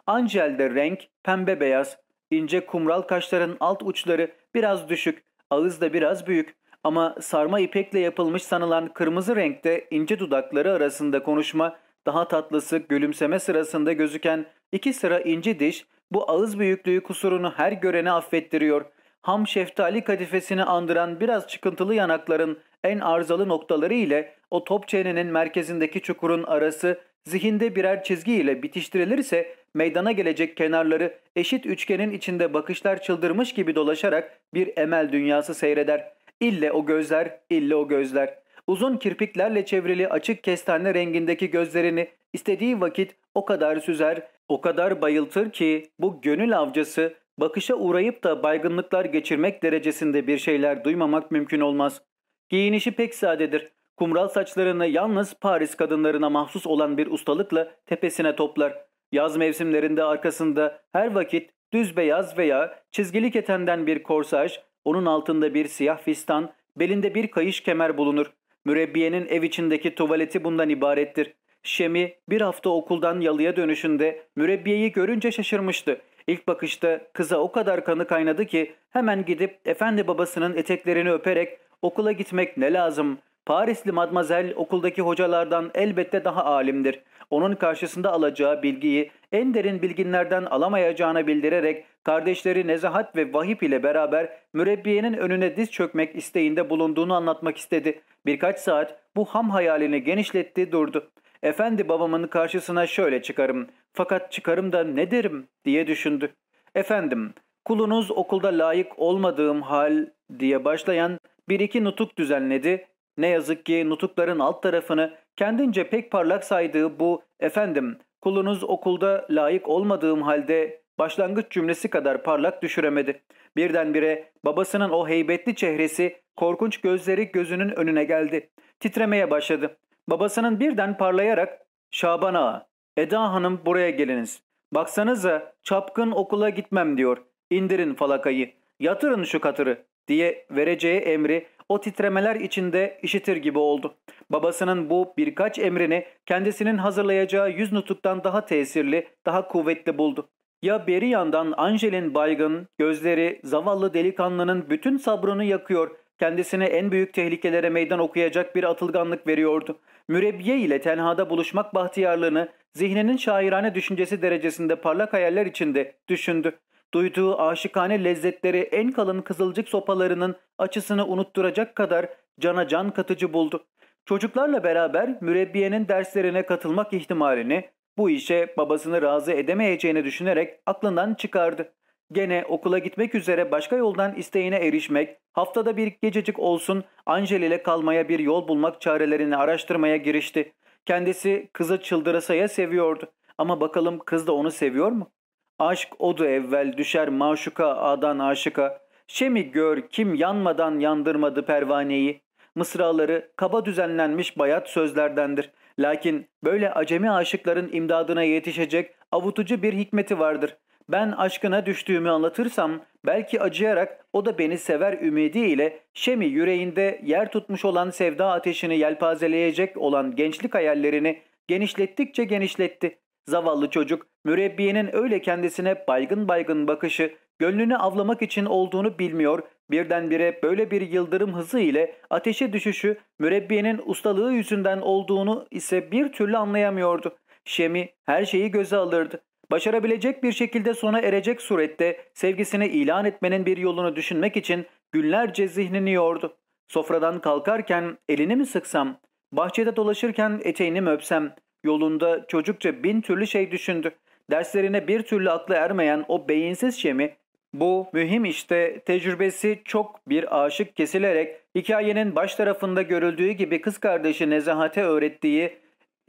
Angel de renk pembe beyaz. İnce kumral kaşların alt uçları biraz düşük, ağız da biraz büyük. Ama sarma ipekle yapılmış sanılan kırmızı renkte ince dudakları arasında konuşma, daha tatlısı gülümseme sırasında gözüken iki sıra ince diş bu ağız büyüklüğü kusurunu her görene affettiriyor. Ham şeftali kadifesini andıran biraz çıkıntılı yanakların en arızalı noktaları ile o top çenenin merkezindeki çukurun arası zihinde birer çizgi ile bitiştirilirse meydana gelecek kenarları eşit üçgenin içinde bakışlar çıldırmış gibi dolaşarak bir emel dünyası seyreder. İlle o gözler, ille o gözler. Uzun kirpiklerle çevrili açık kestane rengindeki gözlerini istediği vakit o kadar süzer, o kadar bayıltır ki bu gönül avcısı bakışa uğrayıp da baygınlıklar geçirmek derecesinde bir şeyler duymamak mümkün olmaz. Giyinişi pek sadedir. Kumral saçlarını yalnız Paris kadınlarına mahsus olan bir ustalıkla tepesine toplar. Yaz mevsimlerinde arkasında her vakit düz beyaz veya çizgili ketenden bir korsaj, onun altında bir siyah fistan, belinde bir kayış kemer bulunur. Mürebbiyenin ev içindeki tuvaleti bundan ibarettir. Şemi bir hafta okuldan yalıya dönüşünde mürebbiyeyi görünce şaşırmıştı. İlk bakışta kıza o kadar kanı kaynadı ki hemen gidip efendi babasının eteklerini öperek okula gitmek ne lazım? Parisli madmazel okuldaki hocalardan elbette daha alimdir onun karşısında alacağı bilgiyi en derin bilginlerden alamayacağını bildirerek kardeşleri Nezahat ve Vahip ile beraber mürebbiyenin önüne diz çökmek isteğinde bulunduğunu anlatmak istedi. Birkaç saat bu ham hayalini genişletti durdu. Efendi babamın karşısına şöyle çıkarım fakat çıkarım da ne derim diye düşündü. Efendim kulunuz okulda layık olmadığım hal diye başlayan bir iki nutuk düzenledi. Ne yazık ki nutukların alt tarafını Kendince pek parlak saydığı bu efendim kulunuz okulda layık olmadığım halde başlangıç cümlesi kadar parlak düşüremedi. Birdenbire babasının o heybetli çehresi, korkunç gözleri gözünün önüne geldi. Titremeye başladı. Babasının birden parlayarak ''Şaban ağa, Eda hanım buraya geliniz. Baksanıza çapkın okula gitmem diyor. İndirin falakayı, yatırın şu katırı.'' diye vereceği emri o titremeler içinde işitir gibi oldu. Babasının bu birkaç emrini kendisinin hazırlayacağı yüz nutuktan daha tesirli, daha kuvvetli buldu. Ya beri yandan Angel'in baygın, gözleri zavallı delikanlının bütün sabrını yakıyor, kendisine en büyük tehlikelere meydan okuyacak bir atılganlık veriyordu. Mürebbiye ile tenhada buluşmak bahtiyarlığını zihninin şairane düşüncesi derecesinde parlak hayaller içinde düşündü. Duyduğu aşikane lezzetleri en kalın kızılcık sopalarının açısını unutturacak kadar cana can katıcı buldu. Çocuklarla beraber mürebbiyenin derslerine katılmak ihtimalini bu işe babasını razı edemeyeceğini düşünerek aklından çıkardı. Gene okula gitmek üzere başka yoldan isteğine erişmek, haftada bir gececik olsun Angel ile kalmaya bir yol bulmak çarelerini araştırmaya girişti. Kendisi kızı çıldırasaya seviyordu. Ama bakalım kız da onu seviyor mu? Aşk odu evvel düşer maşuka adan aşıka. Şemi gör kim yanmadan yandırmadı pervaneyi. Mısraları kaba düzenlenmiş bayat sözlerdendir. Lakin böyle acemi aşıkların imdadına yetişecek avutucu bir hikmeti vardır. Ben aşkına düştüğümü anlatırsam belki acıyarak o da beni sever ümidiyle Şemi yüreğinde yer tutmuş olan sevda ateşini yelpazeleyecek olan gençlik hayallerini genişlettikçe genişletti. Zavallı çocuk mürebbiyenin öyle kendisine baygın baygın bakışı gönlünü avlamak için olduğunu bilmiyor, birdenbire böyle bir yıldırım hızı ile ateşe düşüşü mürebbiyenin ustalığı yüzünden olduğunu ise bir türlü anlayamıyordu. Şemi her şeyi göze alırdı. Başarabilecek bir şekilde sona erecek surette sevgisini ilan etmenin bir yolunu düşünmek için günlerce zihnini yordu. Sofradan kalkarken elini mi sıksam, bahçede dolaşırken eteğini mi öpsem, Yolunda çocukça bin türlü şey düşündü. Derslerine bir türlü aklı ermeyen o beyinsiz Şemi bu mühim işte tecrübesi çok bir aşık kesilerek hikayenin baş tarafında görüldüğü gibi kız kardeşi Nezahat'e öğrettiği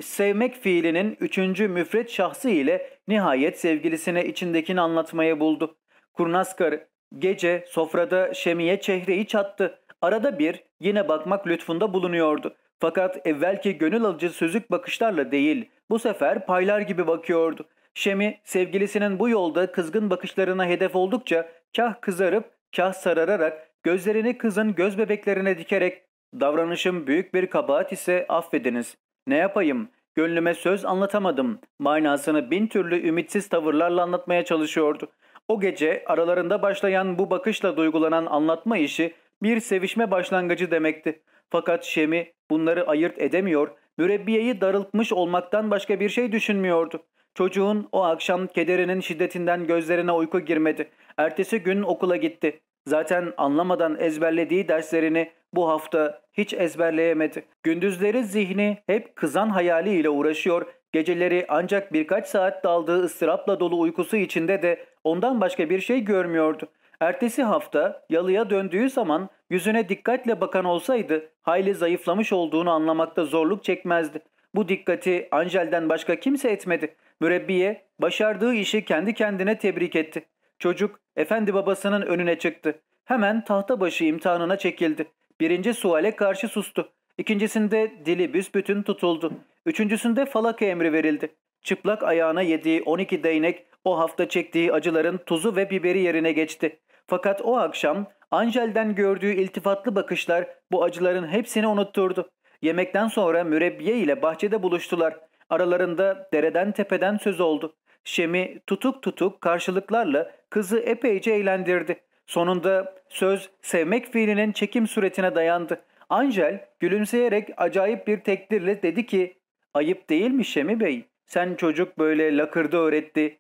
sevmek fiilinin üçüncü müfret şahsı ile nihayet sevgilisine içindekini anlatmaya buldu. Kurnaz karı gece sofrada Şemi'ye çehreyi çattı. Arada bir yine bakmak lütfunda bulunuyordu. Fakat evvelki gönül alıcı sözlük bakışlarla değil, bu sefer paylar gibi bakıyordu. Şemi sevgilisinin bu yolda kızgın bakışlarına hedef oldukça kah kızarıp kah sarararak gözlerini kızın göz bebeklerine dikerek davranışım büyük bir kabahat ise affediniz. Ne yapayım? Gönlüme söz anlatamadım. Manasını bin türlü ümitsiz tavırlarla anlatmaya çalışıyordu. O gece aralarında başlayan bu bakışla duygulanan anlatma işi bir sevişme başlangıcı demekti. Fakat Şemi bunları ayırt edemiyor, mürebbiyeyi darıltmış olmaktan başka bir şey düşünmüyordu. Çocuğun o akşam kederinin şiddetinden gözlerine uyku girmedi. Ertesi gün okula gitti. Zaten anlamadan ezberlediği derslerini bu hafta hiç ezberleyemedi. Gündüzleri zihni hep kızan hayaliyle uğraşıyor, geceleri ancak birkaç saat daldığı ıstırapla dolu uykusu içinde de ondan başka bir şey görmüyordu. Ertesi hafta yalıya döndüğü zaman yüzüne dikkatle bakan olsaydı hayli zayıflamış olduğunu anlamakta zorluk çekmezdi. Bu dikkati Angel'den başka kimse etmedi. Mürebbiye başardığı işi kendi kendine tebrik etti. Çocuk efendi babasının önüne çıktı. Hemen tahta başı imtihanına çekildi. Birinci suale karşı sustu. İkincisinde dili büsbütün tutuldu. Üçüncüsünde falaka emri verildi. Çıplak ayağına yediği 12 değnek o hafta çektiği acıların tuzu ve biberi yerine geçti. Fakat o akşam Angel'den gördüğü iltifatlı bakışlar bu acıların hepsini unutturdu. Yemekten sonra mürebbiye ile bahçede buluştular. Aralarında dereden tepeden söz oldu. Şemi tutuk tutuk karşılıklarla kızı epeyce eğlendirdi. Sonunda söz sevmek fiilinin çekim suretine dayandı. Angel gülümseyerek acayip bir tekdirle dedi ki ''Ayıp değil mi Şemi Bey? Sen çocuk böyle lakırdı öğretti.''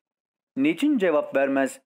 Niçin cevap vermez?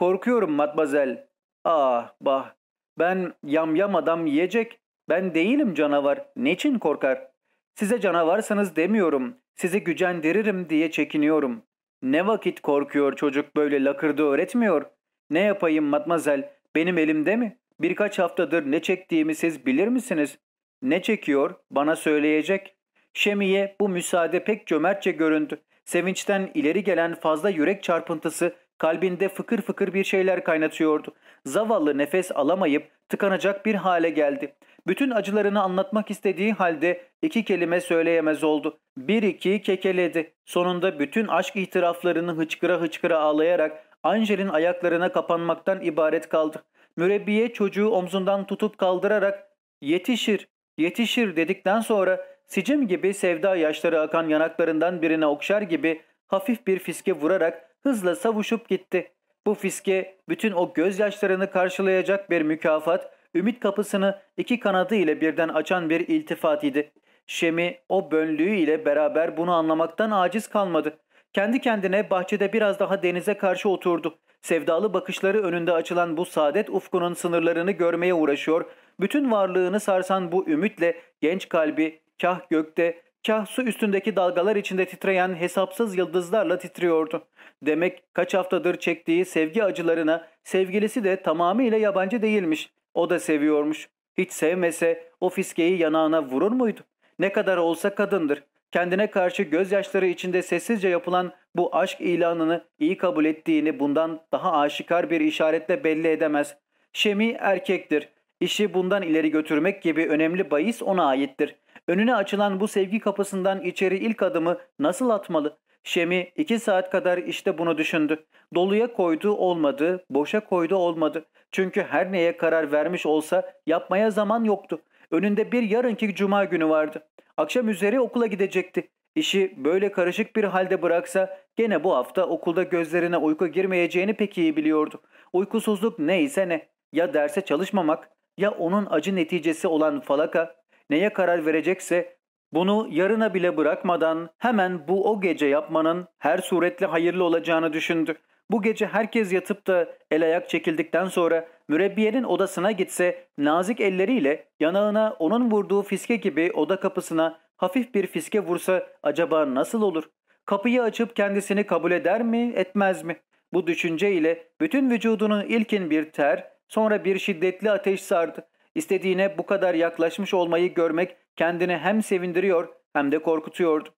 Korkuyorum Matbazel. Ah bah. Ben yamyam adam yiyecek. Ben değilim canavar. Niçin korkar? Size canavarsanız demiyorum. Sizi gücendiririm diye çekiniyorum. Ne vakit korkuyor çocuk böyle lakırdı öğretmiyor. Ne yapayım matmazel? Benim elimde mi? Birkaç haftadır ne çektiğimi siz bilir misiniz? Ne çekiyor? Bana söyleyecek. Şemiye bu müsaade pek cömertçe göründü. Sevinçten ileri gelen fazla yürek çarpıntısı Kalbinde fıkır fıkır bir şeyler kaynatıyordu. Zavallı nefes alamayıp tıkanacak bir hale geldi. Bütün acılarını anlatmak istediği halde iki kelime söyleyemez oldu. Bir iki kekeledi. Sonunda bütün aşk itiraflarını hıçkıra hıçkıra ağlayarak Angel'in ayaklarına kapanmaktan ibaret kaldı. Mürebbiye çocuğu omzundan tutup kaldırarak yetişir, yetişir dedikten sonra sicim gibi sevda yaşları akan yanaklarından birine okşar gibi hafif bir fiske vurarak hızla savuşup gitti. Bu fiske bütün o gözyaşlarını karşılayacak bir mükafat, ümit kapısını iki kanadı ile birden açan bir iltifat idi. Şemi o bönlüğü ile beraber bunu anlamaktan aciz kalmadı. Kendi kendine bahçede biraz daha denize karşı oturdu. Sevdalı bakışları önünde açılan bu saadet ufkunun sınırlarını görmeye uğraşıyor, bütün varlığını sarsan bu ümitle genç kalbi kah gökte, Kah su üstündeki dalgalar içinde titreyen hesapsız yıldızlarla titriyordu. Demek kaç haftadır çektiği sevgi acılarına sevgilisi de tamamıyla yabancı değilmiş. O da seviyormuş. Hiç sevmese o fiskeyi yanağına vurur muydu? Ne kadar olsa kadındır. Kendine karşı gözyaşları içinde sessizce yapılan bu aşk ilanını iyi kabul ettiğini bundan daha aşikar bir işaretle belli edemez. Şemi erkektir. İşi bundan ileri götürmek gibi önemli bahis ona aittir. Önüne açılan bu sevgi kapısından içeri ilk adımı nasıl atmalı? Şemi iki saat kadar işte bunu düşündü. Doluya koydu olmadı, boşa koydu olmadı. Çünkü her neye karar vermiş olsa yapmaya zaman yoktu. Önünde bir yarınki cuma günü vardı. Akşam üzeri okula gidecekti. İşi böyle karışık bir halde bıraksa gene bu hafta okulda gözlerine uyku girmeyeceğini pek iyi biliyordu. Uykusuzluk neyse ne. Ya derse çalışmamak ya onun acı neticesi olan falaka neye karar verecekse bunu yarına bile bırakmadan hemen bu o gece yapmanın her suretle hayırlı olacağını düşündü. Bu gece herkes yatıp da el ayak çekildikten sonra mürebbiyenin odasına gitse nazik elleriyle yanağına onun vurduğu fiske gibi oda kapısına hafif bir fiske vursa acaba nasıl olur? Kapıyı açıp kendisini kabul eder mi etmez mi? Bu düşünceyle bütün vücudunu ilkin bir ter sonra bir şiddetli ateş sardı. İstediğine bu kadar yaklaşmış olmayı görmek kendini hem sevindiriyor hem de korkutuyordu.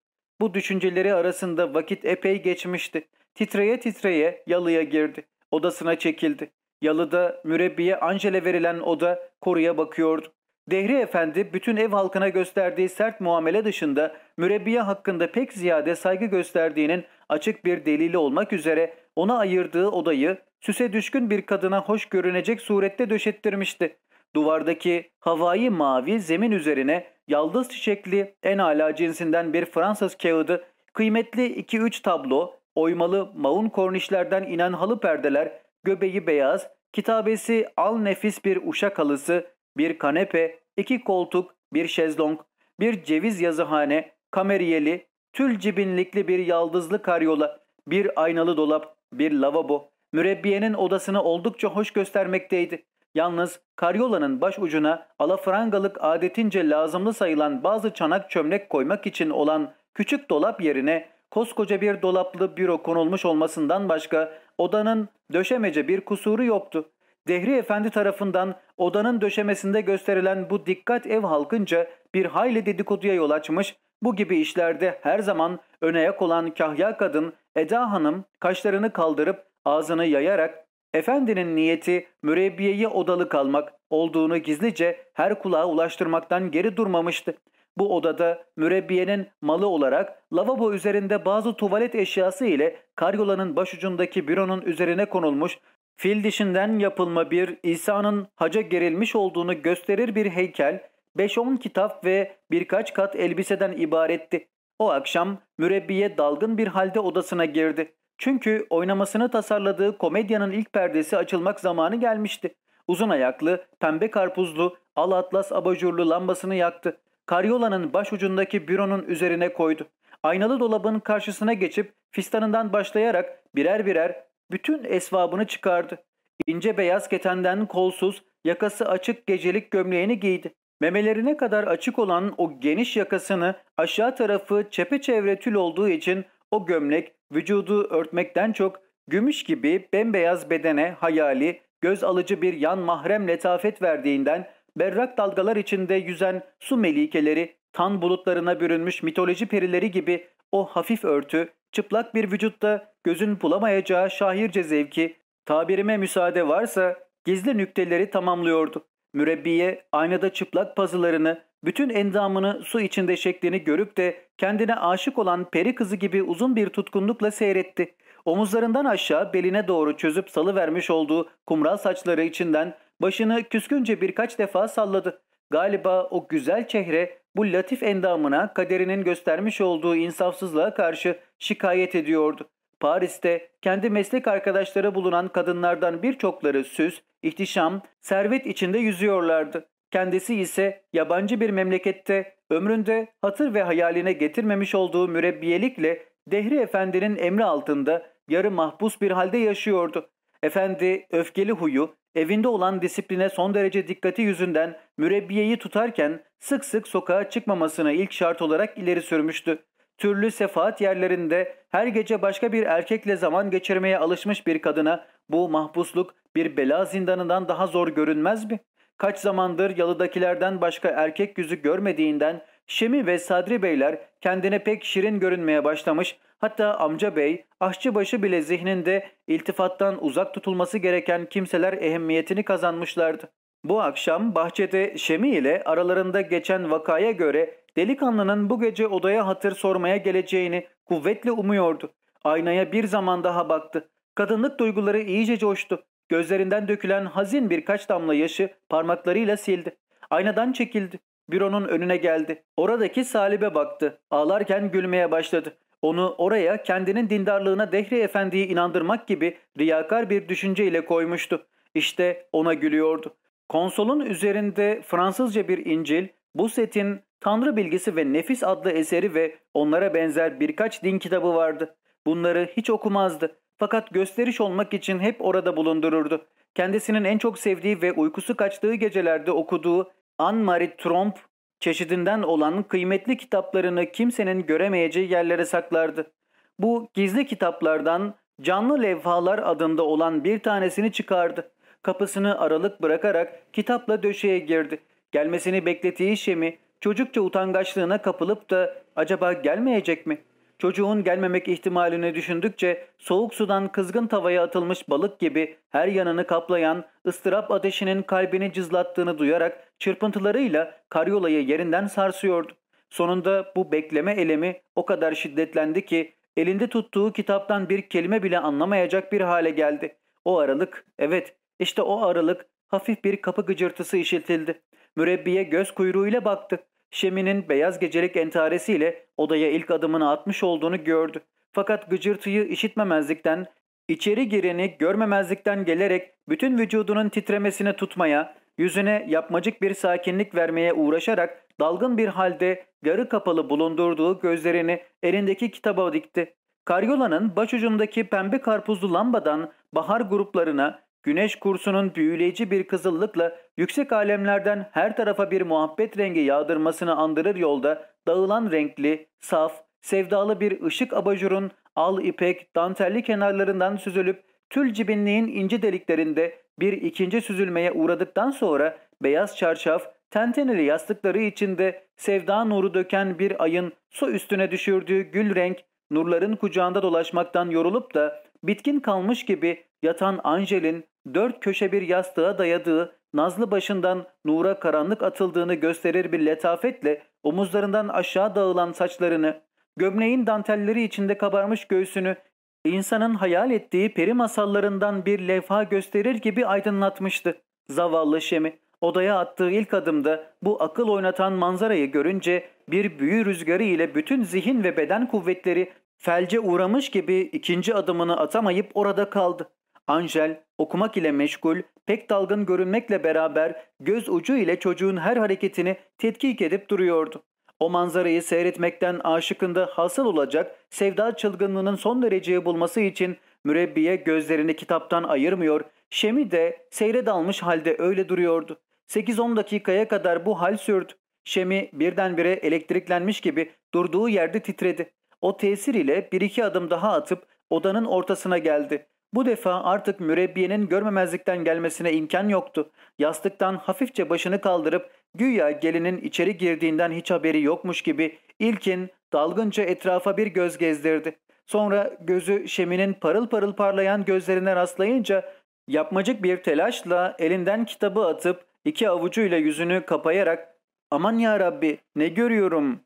Bu düşünceleri arasında vakit epey geçmişti. Titreye titreye yalıya girdi. Odasına çekildi. Yalıda mürebbiye Angel'e verilen oda koruya bakıyordu. Dehri Efendi bütün ev halkına gösterdiği sert muamele dışında mürebbiye hakkında pek ziyade saygı gösterdiğinin açık bir delili olmak üzere ona ayırdığı odayı süse düşkün bir kadına hoş görünecek surette döşettirmişti. Duvardaki havai mavi zemin üzerine yaldız çiçekli en ala cinsinden bir Fransız kağıdı, kıymetli 2-3 tablo, oymalı maun kornişlerden inen halı perdeler, göbeği beyaz, kitabesi al nefis bir uşak halısı, bir kanepe, iki koltuk, bir şezlong, bir ceviz yazıhane, kameriyeli, tül cibinlikli bir yaldızlı karyola, bir aynalı dolap, bir lavabo, mürebbiyenin odasını oldukça hoş göstermekteydi. Yalnız karyolanın baş ucuna alafrangalık adetince lazımlı sayılan bazı çanak çömlek koymak için olan küçük dolap yerine koskoca bir dolaplı büro konulmuş olmasından başka odanın döşemece bir kusuru yoktu. Dehri Efendi tarafından odanın döşemesinde gösterilen bu dikkat ev halkınca bir hayli dedikoduya yol açmış, bu gibi işlerde her zaman öne yak olan kahya kadın Eda Hanım kaşlarını kaldırıp ağzını yayarak Efendinin niyeti mürebbiyeye odalı kalmak olduğunu gizlice her kulağa ulaştırmaktan geri durmamıştı. Bu odada mürebbiyenin malı olarak lavabo üzerinde bazı tuvalet eşyası ile karyolanın başucundaki büronun üzerine konulmuş, fil dişinden yapılma bir İsa'nın haca gerilmiş olduğunu gösterir bir heykel, 5-10 kitap ve birkaç kat elbiseden ibaretti. O akşam mürebbiye dalgın bir halde odasına girdi. Çünkü oynamasını tasarladığı komedyanın ilk perdesi açılmak zamanı gelmişti. Uzun ayaklı, pembe karpuzlu, al atlas abajurlu lambasını yaktı. Karyolanın baş ucundaki büronun üzerine koydu. Aynalı dolabın karşısına geçip fistanından başlayarak birer birer bütün esvabını çıkardı. İnce beyaz ketenden kolsuz, yakası açık gecelik gömleğini giydi. Memelerine kadar açık olan o geniş yakasını aşağı tarafı çepeçevre tül olduğu için o gömlek vücudu örtmekten çok gümüş gibi bembeyaz bedene hayali, göz alıcı bir yan mahrem letafet verdiğinden berrak dalgalar içinde yüzen su melikeleri, tan bulutlarına bürünmüş mitoloji perileri gibi o hafif örtü, çıplak bir vücutta gözün bulamayacağı şahirce zevki, tabirime müsaade varsa gizli nükteleri tamamlıyordu. Mürebbiye aynada çıplak pazılarını, bütün endamını su içinde şeklini görüp de kendine aşık olan peri kızı gibi uzun bir tutkunlukla seyretti. Omuzlarından aşağı beline doğru çözüp salıvermiş olduğu kumral saçları içinden başını küskünce birkaç defa salladı. Galiba o güzel çehre bu latif endamına kaderinin göstermiş olduğu insafsızlığa karşı şikayet ediyordu. Paris'te kendi meslek arkadaşları bulunan kadınlardan birçokları süs, ihtişam, servet içinde yüzüyorlardı. Kendisi ise yabancı bir memlekette ömründe hatır ve hayaline getirmemiş olduğu mürebbiyelikle Dehri Efendi'nin emri altında yarı mahpus bir halde yaşıyordu. Efendi öfkeli huyu, evinde olan disipline son derece dikkati yüzünden mürebbiyeyi tutarken sık sık sokağa çıkmamasını ilk şart olarak ileri sürmüştü. Türlü sefaat yerlerinde her gece başka bir erkekle zaman geçirmeye alışmış bir kadına bu mahpusluk bir bela zindanından daha zor görünmez mi? Kaç zamandır yalıdakilerden başka erkek yüzü görmediğinden Şemi ve Sadri beyler kendine pek şirin görünmeye başlamış, hatta amca bey, aşçıbaşı bile zihninde iltifattan uzak tutulması gereken kimseler ehemmiyetini kazanmışlardı. Bu akşam bahçede Şemi ile aralarında geçen vakaya göre delikanlının bu gece odaya hatır sormaya geleceğini kuvvetle umuyordu. Aynaya bir zaman daha baktı. Kadınlık duyguları iyice coştu. Gözlerinden dökülen hazin birkaç damla yaşı parmaklarıyla sildi. Aynadan çekildi. Büronun önüne geldi. Oradaki Salib'e baktı. Ağlarken gülmeye başladı. Onu oraya kendinin dindarlığına Dehri Efendi'yi inandırmak gibi riyakar bir düşünceyle koymuştu. İşte ona gülüyordu. Konsolun üzerinde Fransızca bir İncil, Buset'in Tanrı Bilgisi ve Nefis adlı eseri ve onlara benzer birkaç din kitabı vardı. Bunları hiç okumazdı fakat gösteriş olmak için hep orada bulundururdu. Kendisinin en çok sevdiği ve uykusu kaçtığı gecelerde okuduğu Anne Marie Tromp çeşidinden olan kıymetli kitaplarını kimsenin göremeyeceği yerlere saklardı. Bu gizli kitaplardan Canlı Levhalar adında olan bir tanesini çıkardı. Kapısını aralık bırakarak kitapla döşeye girdi. Gelmesini beklettiği Şemi çocukça utangaçlığına kapılıp da acaba gelmeyecek mi Çocuğun gelmemek ihtimalini düşündükçe soğuk sudan kızgın tavaya atılmış balık gibi her yanını kaplayan ıstırap ateşinin kalbini cızlattığını duyarak çırpıntılarıyla karyolayı yerinden sarsıyordu. Sonunda bu bekleme elemi o kadar şiddetlendi ki elinde tuttuğu kitaptan bir kelime bile anlamayacak bir hale geldi. O aralık, evet işte o aralık hafif bir kapı gıcırtısı işitildi. Mürebbiye göz kuyruğuyla baktı. Şemi'nin beyaz gecelik entaresiyle odaya ilk adımını atmış olduğunu gördü. Fakat gıcırtıyı işitmemezlikten, içeri gireni görmemezlikten gelerek bütün vücudunun titremesini tutmaya, yüzüne yapmacık bir sakinlik vermeye uğraşarak dalgın bir halde yarı kapalı bulundurduğu gözlerini elindeki kitaba dikti. Karyola'nın başucundaki pembe karpuzlu lambadan bahar gruplarına Güneş kursunun büyüleyici bir kızıllıkla yüksek alemlerden her tarafa bir muhabbet rengi yağdırmasını andırır yolda dağılan renkli, saf, sevdalı bir ışık abajurun al ipek, dantelli kenarlarından süzülüp tül cibinliğin ince deliklerinde bir ikinci süzülmeye uğradıktan sonra beyaz çarşaf, tenteneli yastıkları içinde sevda nuru döken bir ayın su üstüne düşürdüğü gül renk, nurların kucağında dolaşmaktan yorulup da bitkin kalmış gibi yatan Angel'in dört köşe bir yastığa dayadığı, nazlı başından nura karanlık atıldığını gösterir bir letafetle omuzlarından aşağı dağılan saçlarını, gömleğin dantelleri içinde kabarmış göğsünü insanın hayal ettiği peri masallarından bir levha gösterir gibi aydınlatmıştı. Zavallı Şemi odaya attığı ilk adımda bu akıl oynatan manzarayı görünce bir büyü rüzgarı ile bütün zihin ve beden kuvvetleri felce uğramış gibi ikinci adımını atamayıp orada kaldı. Angel okumak ile meşgul, pek dalgın görünmekle beraber göz ucu ile çocuğun her hareketini tetkik edip duruyordu. O manzarayı seyretmekten aşıkında hasıl olacak sevda çılgınlığının son dereceyi bulması için mürebbiye gözlerini kitaptan ayırmıyor, Şemi de seyre dalmış halde öyle duruyordu. 8-10 dakikaya kadar bu hal sürdü. Şemi birdenbire elektriklenmiş gibi durduğu yerde titredi. O tesir ile bir iki adım daha atıp odanın ortasına geldi. Bu defa artık mürebbiyenin görmemezlikten gelmesine imkan yoktu. Yastıktan hafifçe başını kaldırıp güya gelinin içeri girdiğinden hiç haberi yokmuş gibi ilkin dalgınca etrafa bir göz gezdirdi. Sonra gözü Şemi'nin parıl parıl parlayan gözlerine rastlayınca yapmacık bir telaşla elinden kitabı atıp iki avucuyla yüzünü kapayarak ''Aman ya Rabbi ne görüyorum?''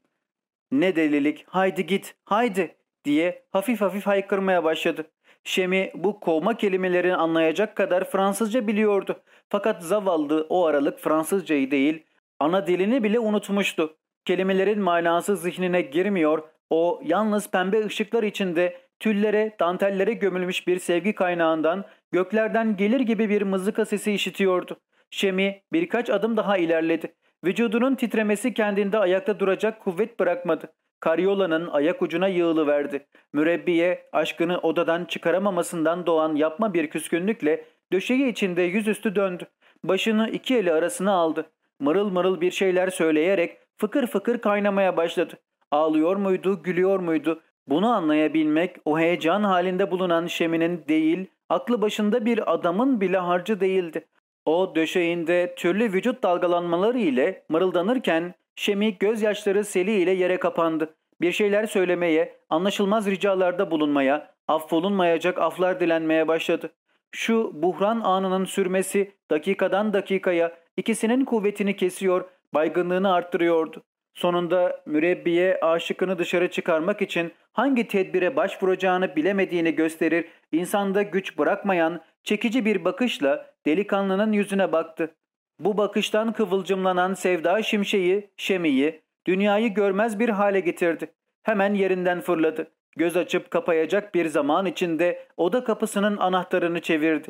''Ne delilik haydi git haydi'' diye hafif hafif haykırmaya başladı. Şemi bu kovma kelimelerini anlayacak kadar Fransızca biliyordu. Fakat zavallı o aralık Fransızcayı değil, ana dilini bile unutmuştu. Kelimelerin manası zihnine girmiyor, o yalnız pembe ışıklar içinde tüllere, dantellere gömülmüş bir sevgi kaynağından, göklerden gelir gibi bir mızıka sesi işitiyordu. Şemi birkaç adım daha ilerledi. Vücudunun titremesi kendinde ayakta duracak kuvvet bırakmadı. Karyola'nın ayak ucuna yığılıverdi. Mürebbiye aşkını odadan çıkaramamasından doğan yapma bir küskünlükle döşeği içinde yüzüstü döndü. Başını iki eli arasına aldı. Mırıl mırıl bir şeyler söyleyerek fıkır fıkır kaynamaya başladı. Ağlıyor muydu, gülüyor muydu? Bunu anlayabilmek o heyecan halinde bulunan Şemin'in değil, aklı başında bir adamın bile harcı değildi. O döşeğinde türlü vücut dalgalanmaları ile mırıldanırken Şemi gözyaşları seli ile yere kapandı. Bir şeyler söylemeye, anlaşılmaz ricalarda bulunmaya, affolunmayacak aflar dilenmeye başladı. Şu buhran anının sürmesi dakikadan dakikaya ikisinin kuvvetini kesiyor, baygınlığını arttırıyordu. Sonunda mürebbiye aşıkını dışarı çıkarmak için hangi tedbire başvuracağını bilemediğini gösterir, insanda güç bırakmayan, çekici bir bakışla delikanlının yüzüne baktı. Bu bakıştan kıvılcımlanan sevda şimşeyi, şemiyi, dünyayı görmez bir hale getirdi. Hemen yerinden fırladı. Göz açıp kapayacak bir zaman içinde oda kapısının anahtarını çevirdi.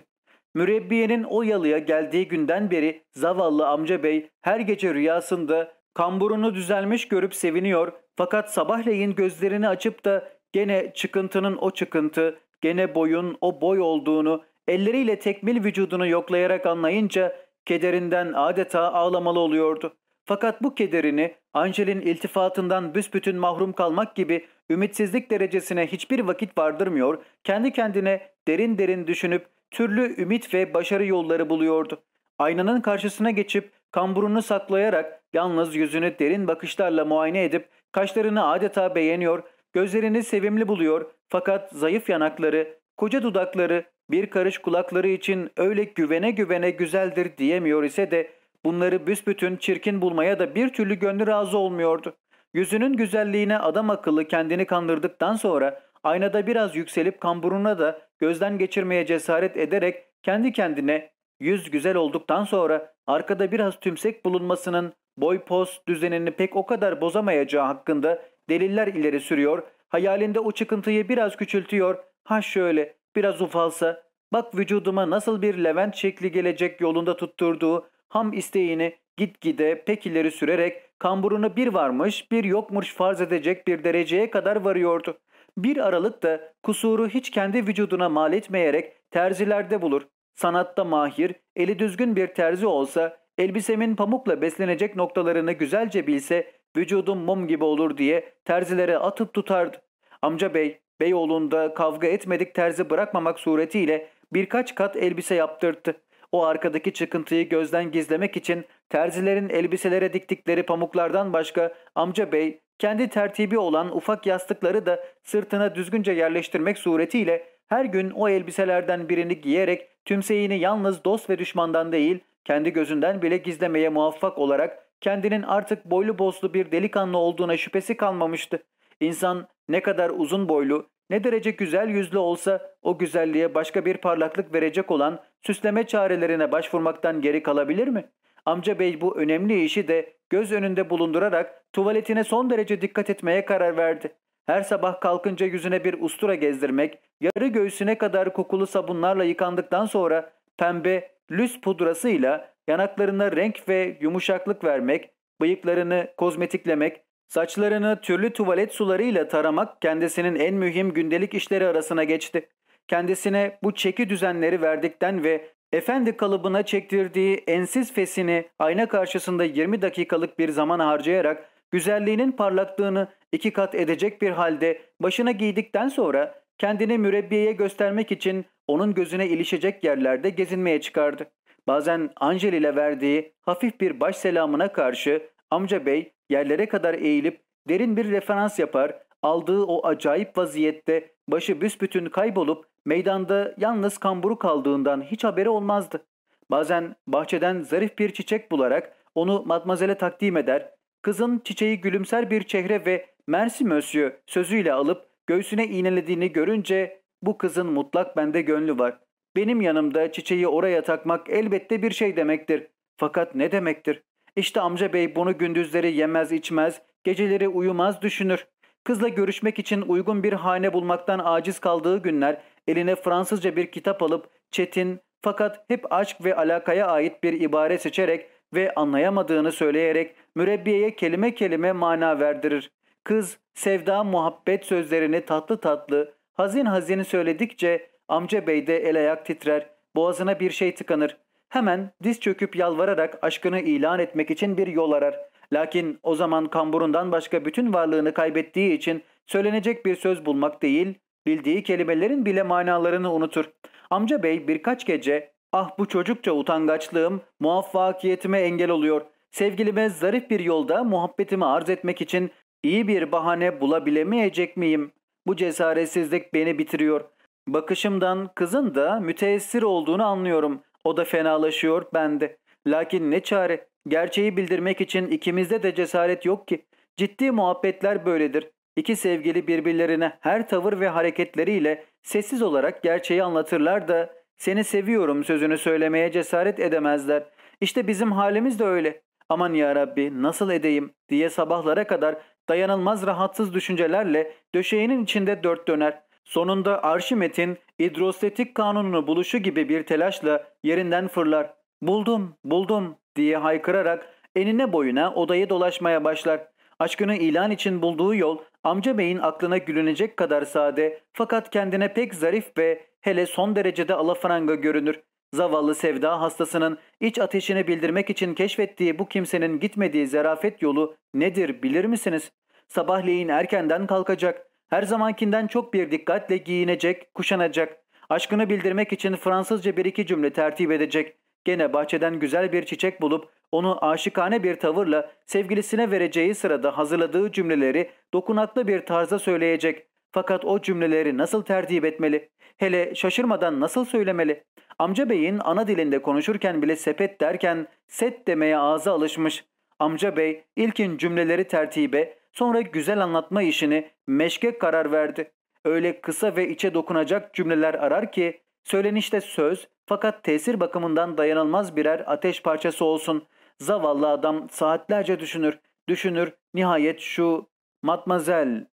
Mürebbiyenin o yalıya geldiği günden beri zavallı amca bey her gece rüyasında kamburunu düzelmiş görüp seviniyor fakat sabahleyin gözlerini açıp da gene çıkıntının o çıkıntı, gene boyun o boy olduğunu elleriyle tekmil vücudunu yoklayarak anlayınca Kederinden adeta ağlamalı oluyordu. Fakat bu kederini Angel'in iltifatından büsbütün mahrum kalmak gibi ümitsizlik derecesine hiçbir vakit vardırmıyor, kendi kendine derin derin düşünüp türlü ümit ve başarı yolları buluyordu. Aynanın karşısına geçip kamburunu saklayarak yalnız yüzünü derin bakışlarla muayene edip kaşlarını adeta beğeniyor, gözlerini sevimli buluyor fakat zayıf yanakları, koca dudakları, bir karış kulakları için öyle güvene güvene güzeldir diyemiyor ise de bunları büsbütün çirkin bulmaya da bir türlü gönlü razı olmuyordu. Yüzünün güzelliğine adam akıllı kendini kandırdıktan sonra aynada biraz yükselip kamburuna da gözden geçirmeye cesaret ederek kendi kendine yüz güzel olduktan sonra arkada biraz tümsek bulunmasının boy poz düzenini pek o kadar bozamayacağı hakkında deliller ileri sürüyor, hayalinde o çıkıntıyı biraz küçültüyor, ha şöyle biraz ufalsa, bak vücuduma nasıl bir Levent şekli gelecek yolunda tutturduğu ham isteğini gitgide pek ileri sürerek kamburunu bir varmış bir yokmuş farz edecek bir dereceye kadar varıyordu. Bir aralık da kusuru hiç kendi vücuduna mal etmeyerek terzilerde bulur. Sanatta mahir, eli düzgün bir terzi olsa, elbisemin pamukla beslenecek noktalarını güzelce bilse, vücudum mum gibi olur diye terzilere atıp tutardı. Amca bey, Beyoğlu'nda kavga etmedik terzi bırakmamak suretiyle birkaç kat elbise yaptırttı. O arkadaki çıkıntıyı gözden gizlemek için terzilerin elbiselere diktikleri pamuklardan başka amca bey kendi tertibi olan ufak yastıkları da sırtına düzgünce yerleştirmek suretiyle her gün o elbiselerden birini giyerek tümseyini yalnız dost ve düşmandan değil kendi gözünden bile gizlemeye muvaffak olarak kendinin artık boylu bozlu bir delikanlı olduğuna şüphesi kalmamıştı. İnsan ne kadar uzun boylu, ne derece güzel yüzlü olsa o güzelliğe başka bir parlaklık verecek olan süsleme çarelerine başvurmaktan geri kalabilir mi? Amca bey bu önemli işi de göz önünde bulundurarak tuvaletine son derece dikkat etmeye karar verdi. Her sabah kalkınca yüzüne bir ustura gezdirmek, yarı göğsüne kadar kokulu sabunlarla yıkandıktan sonra pembe lüs pudrasıyla yanaklarına renk ve yumuşaklık vermek, bıyıklarını kozmetiklemek, Saçlarını türlü tuvalet sularıyla taramak kendisinin en mühim gündelik işleri arasına geçti. Kendisine bu çeki düzenleri verdikten ve efendi kalıbına çektirdiği ensiz fesini ayna karşısında 20 dakikalık bir zaman harcayarak güzelliğinin parlaklığını iki kat edecek bir halde başına giydikten sonra kendini mürebbiyeye göstermek için onun gözüne ilişecek yerlerde gezinmeye çıkardı. Bazen Angel ile verdiği hafif bir baş selamına karşı Amca bey yerlere kadar eğilip derin bir referans yapar, aldığı o acayip vaziyette başı büsbütün kaybolup meydanda yalnız kamburu kaldığından hiç haberi olmazdı. Bazen bahçeden zarif bir çiçek bularak onu matmazele takdim eder, kızın çiçeği gülümser bir çehre ve mersi mösyö sözüyle alıp göğsüne iğnelediğini görünce bu kızın mutlak bende gönlü var. Benim yanımda çiçeği oraya takmak elbette bir şey demektir. Fakat ne demektir? İşte amca bey bunu gündüzleri yemez içmez, geceleri uyumaz düşünür. Kızla görüşmek için uygun bir hane bulmaktan aciz kaldığı günler eline Fransızca bir kitap alıp çetin fakat hep aşk ve alakaya ait bir ibare seçerek ve anlayamadığını söyleyerek mürebbiyeye kelime kelime mana verdirir. Kız sevda muhabbet sözlerini tatlı tatlı hazin hazin söyledikçe amca bey de el ayak titrer, boğazına bir şey tıkanır. Hemen diz çöküp yalvararak aşkını ilan etmek için bir yol arar. Lakin o zaman kamburundan başka bütün varlığını kaybettiği için söylenecek bir söz bulmak değil, bildiği kelimelerin bile manalarını unutur. Amca bey birkaç gece ah bu çocukça utangaçlığım muvaffakiyetime engel oluyor. Sevgilime zarif bir yolda muhabbetimi arz etmek için iyi bir bahane bulabilemeyecek miyim? Bu cesaretsizlik beni bitiriyor. Bakışımdan kızın da müteessir olduğunu anlıyorum. O da fenalaşıyor, bende. Lakin ne çare, gerçeği bildirmek için ikimizde de cesaret yok ki. Ciddi muhabbetler böyledir. İki sevgili birbirlerine her tavır ve hareketleriyle sessiz olarak gerçeği anlatırlar da seni seviyorum sözünü söylemeye cesaret edemezler. İşte bizim halimiz de öyle. Aman ya Rabbi nasıl edeyim diye sabahlara kadar dayanılmaz rahatsız düşüncelerle döşeğinin içinde dört döner. Sonunda Arşimet'in hidrostetik kanununu buluşu gibi bir telaşla yerinden fırlar. Buldum, buldum diye haykırarak enine boyuna odayı dolaşmaya başlar. Aşkını ilan için bulduğu yol amca beyin aklına gülünecek kadar sade fakat kendine pek zarif ve hele son derecede alafranga görünür. Zavallı sevda hastasının iç ateşini bildirmek için keşfettiği bu kimsenin gitmediği zarafet yolu nedir bilir misiniz? Sabahleyin erkenden kalkacak, her zamankinden çok bir dikkatle giyinecek, kuşanacak. Aşkını bildirmek için Fransızca bir iki cümle tertip edecek. Gene bahçeden güzel bir çiçek bulup onu aşikane bir tavırla sevgilisine vereceği sırada hazırladığı cümleleri dokunaklı bir tarza söyleyecek. Fakat o cümleleri nasıl tertip etmeli? Hele şaşırmadan nasıl söylemeli? Amca beyin ana dilinde konuşurken bile sepet derken set demeye ağza alışmış. Amca bey ilkin cümleleri tertibe, Sonra güzel anlatma işini meşke karar verdi. Öyle kısa ve içe dokunacak cümleler arar ki söylenişte söz fakat tesir bakımından dayanılmaz birer ateş parçası olsun. Zavallı adam saatlerce düşünür, düşünür nihayet şu Matmazel,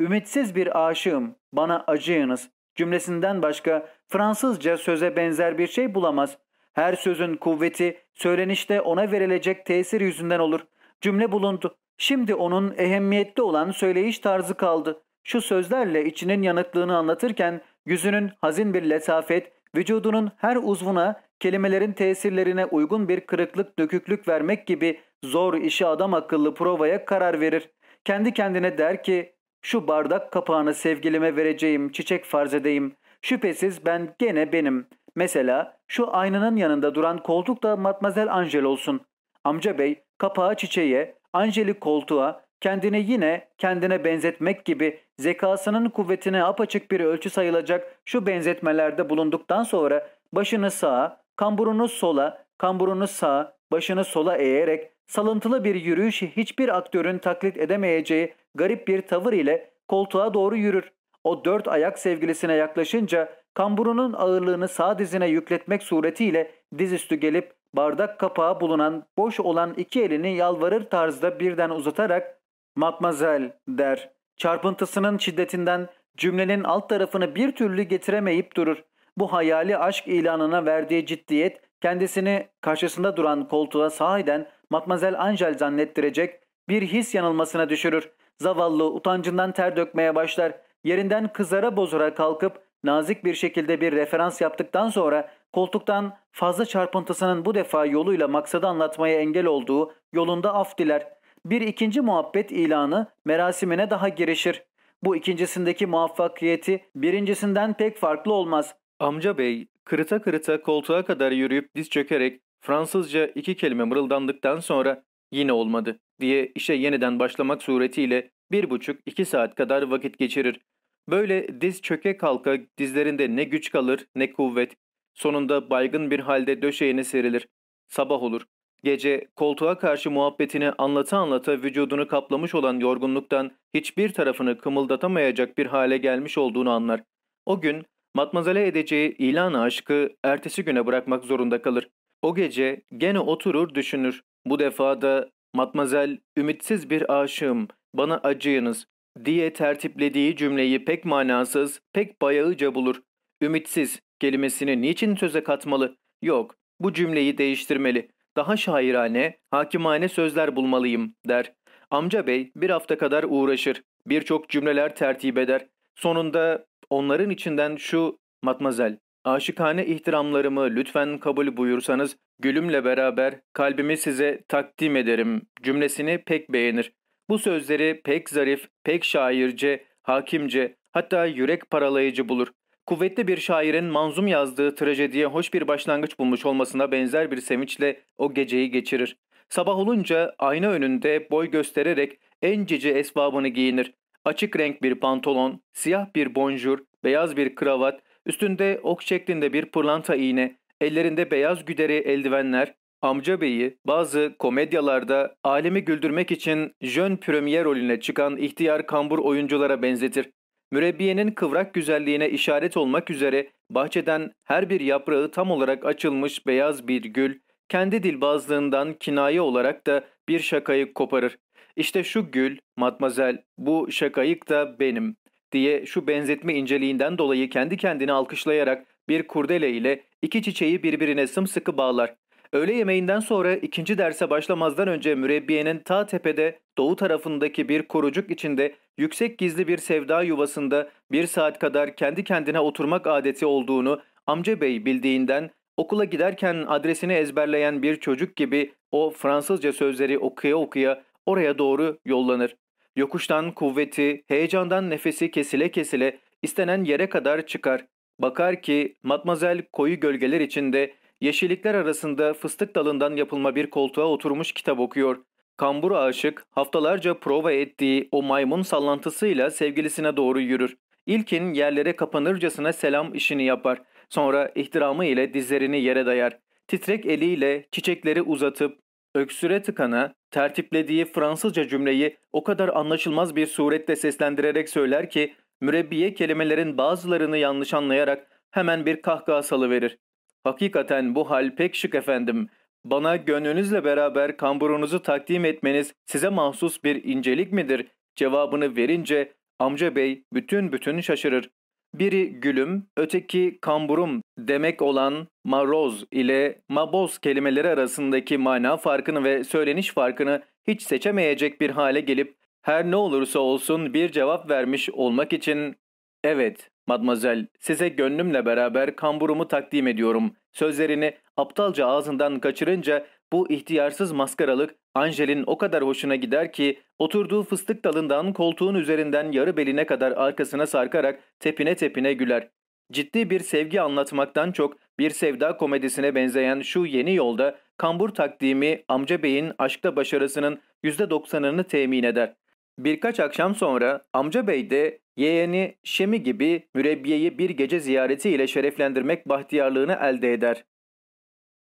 ümitsiz bir aşığım, bana acıyınız cümlesinden başka Fransızca söze benzer bir şey bulamaz. Her sözün kuvveti söylenişte ona verilecek tesir yüzünden olur. Cümle bulundu. Şimdi onun ehemmiyetli olan söyleyiş tarzı kaldı. Şu sözlerle içinin yanıklığını anlatırken yüzünün hazin bir letafet, vücudunun her uzvuna kelimelerin tesirlerine uygun bir kırıklık döküklük vermek gibi zor işi adam akıllı provaya karar verir. Kendi kendine der ki şu bardak kapağını sevgilime vereceğim çiçek farz edeyim. Şüphesiz ben gene benim. Mesela şu aynanın yanında duran koltuk da Matmazel Angel olsun. Amca bey kapağı çiçeğe, Angelik koltuğa kendini yine kendine benzetmek gibi zekasının kuvvetine apaçık bir ölçü sayılacak şu benzetmelerde bulunduktan sonra başını sağa, kamburunu sola, kamburunu sağa, başını sola eğerek salıntılı bir yürüyüşü hiçbir aktörün taklit edemeyeceği garip bir tavır ile koltuğa doğru yürür. O dört ayak sevgilisine yaklaşınca kamburunun ağırlığını sağ dizine yükletmek suretiyle dizüstü gelip bardak kapağı bulunan boş olan iki elini yalvarır tarzda birden uzatarak ''Matmazel'' der. Çarpıntısının şiddetinden cümlenin alt tarafını bir türlü getiremeyip durur. Bu hayali aşk ilanına verdiği ciddiyet kendisini karşısında duran koltuğa sahiden Matmazel Angel zannettirecek bir his yanılmasına düşürür. Zavallı utancından ter dökmeye başlar. Yerinden kızara bozura kalkıp nazik bir şekilde bir referans yaptıktan sonra Koltuktan fazla çarpıntısının bu defa yoluyla maksadı anlatmaya engel olduğu yolunda af diler. Bir ikinci muhabbet ilanı merasimine daha girişir. Bu ikincisindeki muvaffakiyeti birincisinden pek farklı olmaz. Amca bey kırıta kırıta koltuğa kadar yürüyüp diz çökerek Fransızca iki kelime mırıldandıktan sonra yine olmadı diye işe yeniden başlamak suretiyle bir buçuk iki saat kadar vakit geçirir. Böyle diz çöke kalka dizlerinde ne güç kalır ne kuvvet. Sonunda baygın bir halde döşeğine serilir. Sabah olur. Gece koltuğa karşı muhabbetini anlata anlata vücudunu kaplamış olan yorgunluktan hiçbir tarafını kımıldatamayacak bir hale gelmiş olduğunu anlar. O gün matmazele edeceği ilan aşkı ertesi güne bırakmak zorunda kalır. O gece gene oturur düşünür. Bu defa da matmazel ümitsiz bir aşığım bana acıyınız diye tertiplediği cümleyi pek manasız pek bayağıca bulur. Ümitsiz kelimesini niçin söze katmalı? Yok, bu cümleyi değiştirmeli. Daha şairane, hakimane sözler bulmalıyım, der. Amca bey bir hafta kadar uğraşır. Birçok cümleler tertip eder. Sonunda onların içinden şu, matmazel, aşıkane ihtiramlarımı lütfen kabul buyursanız, gülümle beraber kalbimi size takdim ederim cümlesini pek beğenir. Bu sözleri pek zarif, pek şairce, hakimce, hatta yürek paralayıcı bulur. Kuvvetli bir şairin manzum yazdığı trajediye hoş bir başlangıç bulmuş olmasına benzer bir sevinçle o geceyi geçirir. Sabah olunca ayna önünde boy göstererek en cici esbabını giyinir. Açık renk bir pantolon, siyah bir bonjur, beyaz bir kravat, üstünde ok şeklinde bir pırlanta iğne, ellerinde beyaz güderi eldivenler, amca beyi bazı komedyalarda alemi güldürmek için jön premier rolüne çıkan ihtiyar kambur oyunculara benzetir mürebbiyenin kıvrak güzelliğine işaret olmak üzere bahçeden her bir yaprağı tam olarak açılmış beyaz bir gül, kendi dilbazlığından kinaye olarak da bir şakayık koparır. İşte şu gül, matmazel, bu şakayık da benim diye şu benzetme inceliğinden dolayı kendi kendini alkışlayarak bir kurdele ile iki çiçeği birbirine sımsıkı bağlar. Öğle yemeğinden sonra ikinci derse başlamazdan önce mürebbiyenin ta tepede doğu tarafındaki bir korucuk içinde yüksek gizli bir sevda yuvasında bir saat kadar kendi kendine oturmak adeti olduğunu amca bey bildiğinden okula giderken adresini ezberleyen bir çocuk gibi o Fransızca sözleri okuya okuya oraya doğru yollanır. Yokuştan kuvveti, heyecandan nefesi kesile kesile istenen yere kadar çıkar. Bakar ki matmazel koyu gölgeler içinde Yeşillikler arasında fıstık dalından yapılma bir koltuğa oturmuş kitap okuyor. Kambur aşık haftalarca prova ettiği o maymun sallantısıyla sevgilisine doğru yürür. İlkin yerlere kapanırcasına selam işini yapar. Sonra ihtiramı ile dizlerini yere dayar. Titrek eliyle çiçekleri uzatıp öksüre tıkana tertiplediği Fransızca cümleyi o kadar anlaşılmaz bir surette seslendirerek söyler ki mürebbiye kelimelerin bazılarını yanlış anlayarak hemen bir kahkaha salıverir. Hakikaten bu hal pek şık efendim. Bana gönlünüzle beraber kamburunuzu takdim etmeniz size mahsus bir incelik midir? Cevabını verince amca bey bütün bütün şaşırır. Biri gülüm, öteki kamburum demek olan maroz ile maboz kelimeleri arasındaki mana farkını ve söyleniş farkını hiç seçemeyecek bir hale gelip her ne olursa olsun bir cevap vermiş olmak için evet Madmazel, size gönlümle beraber kamburumu takdim ediyorum. Sözlerini aptalca ağzından kaçırınca bu ihtiyarsız maskaralık Angel'in o kadar hoşuna gider ki oturduğu fıstık dalından koltuğun üzerinden yarı beline kadar arkasına sarkarak tepine tepine güler. Ciddi bir sevgi anlatmaktan çok bir sevda komedisine benzeyen şu yeni yolda kambur takdimi amca beyin aşkta başarısının %90'ını temin eder. Birkaç akşam sonra amca bey de yeğeni Şemi gibi mürebbiyeyi bir gece ziyareti ile şereflendirmek bahtiyarlığını elde eder.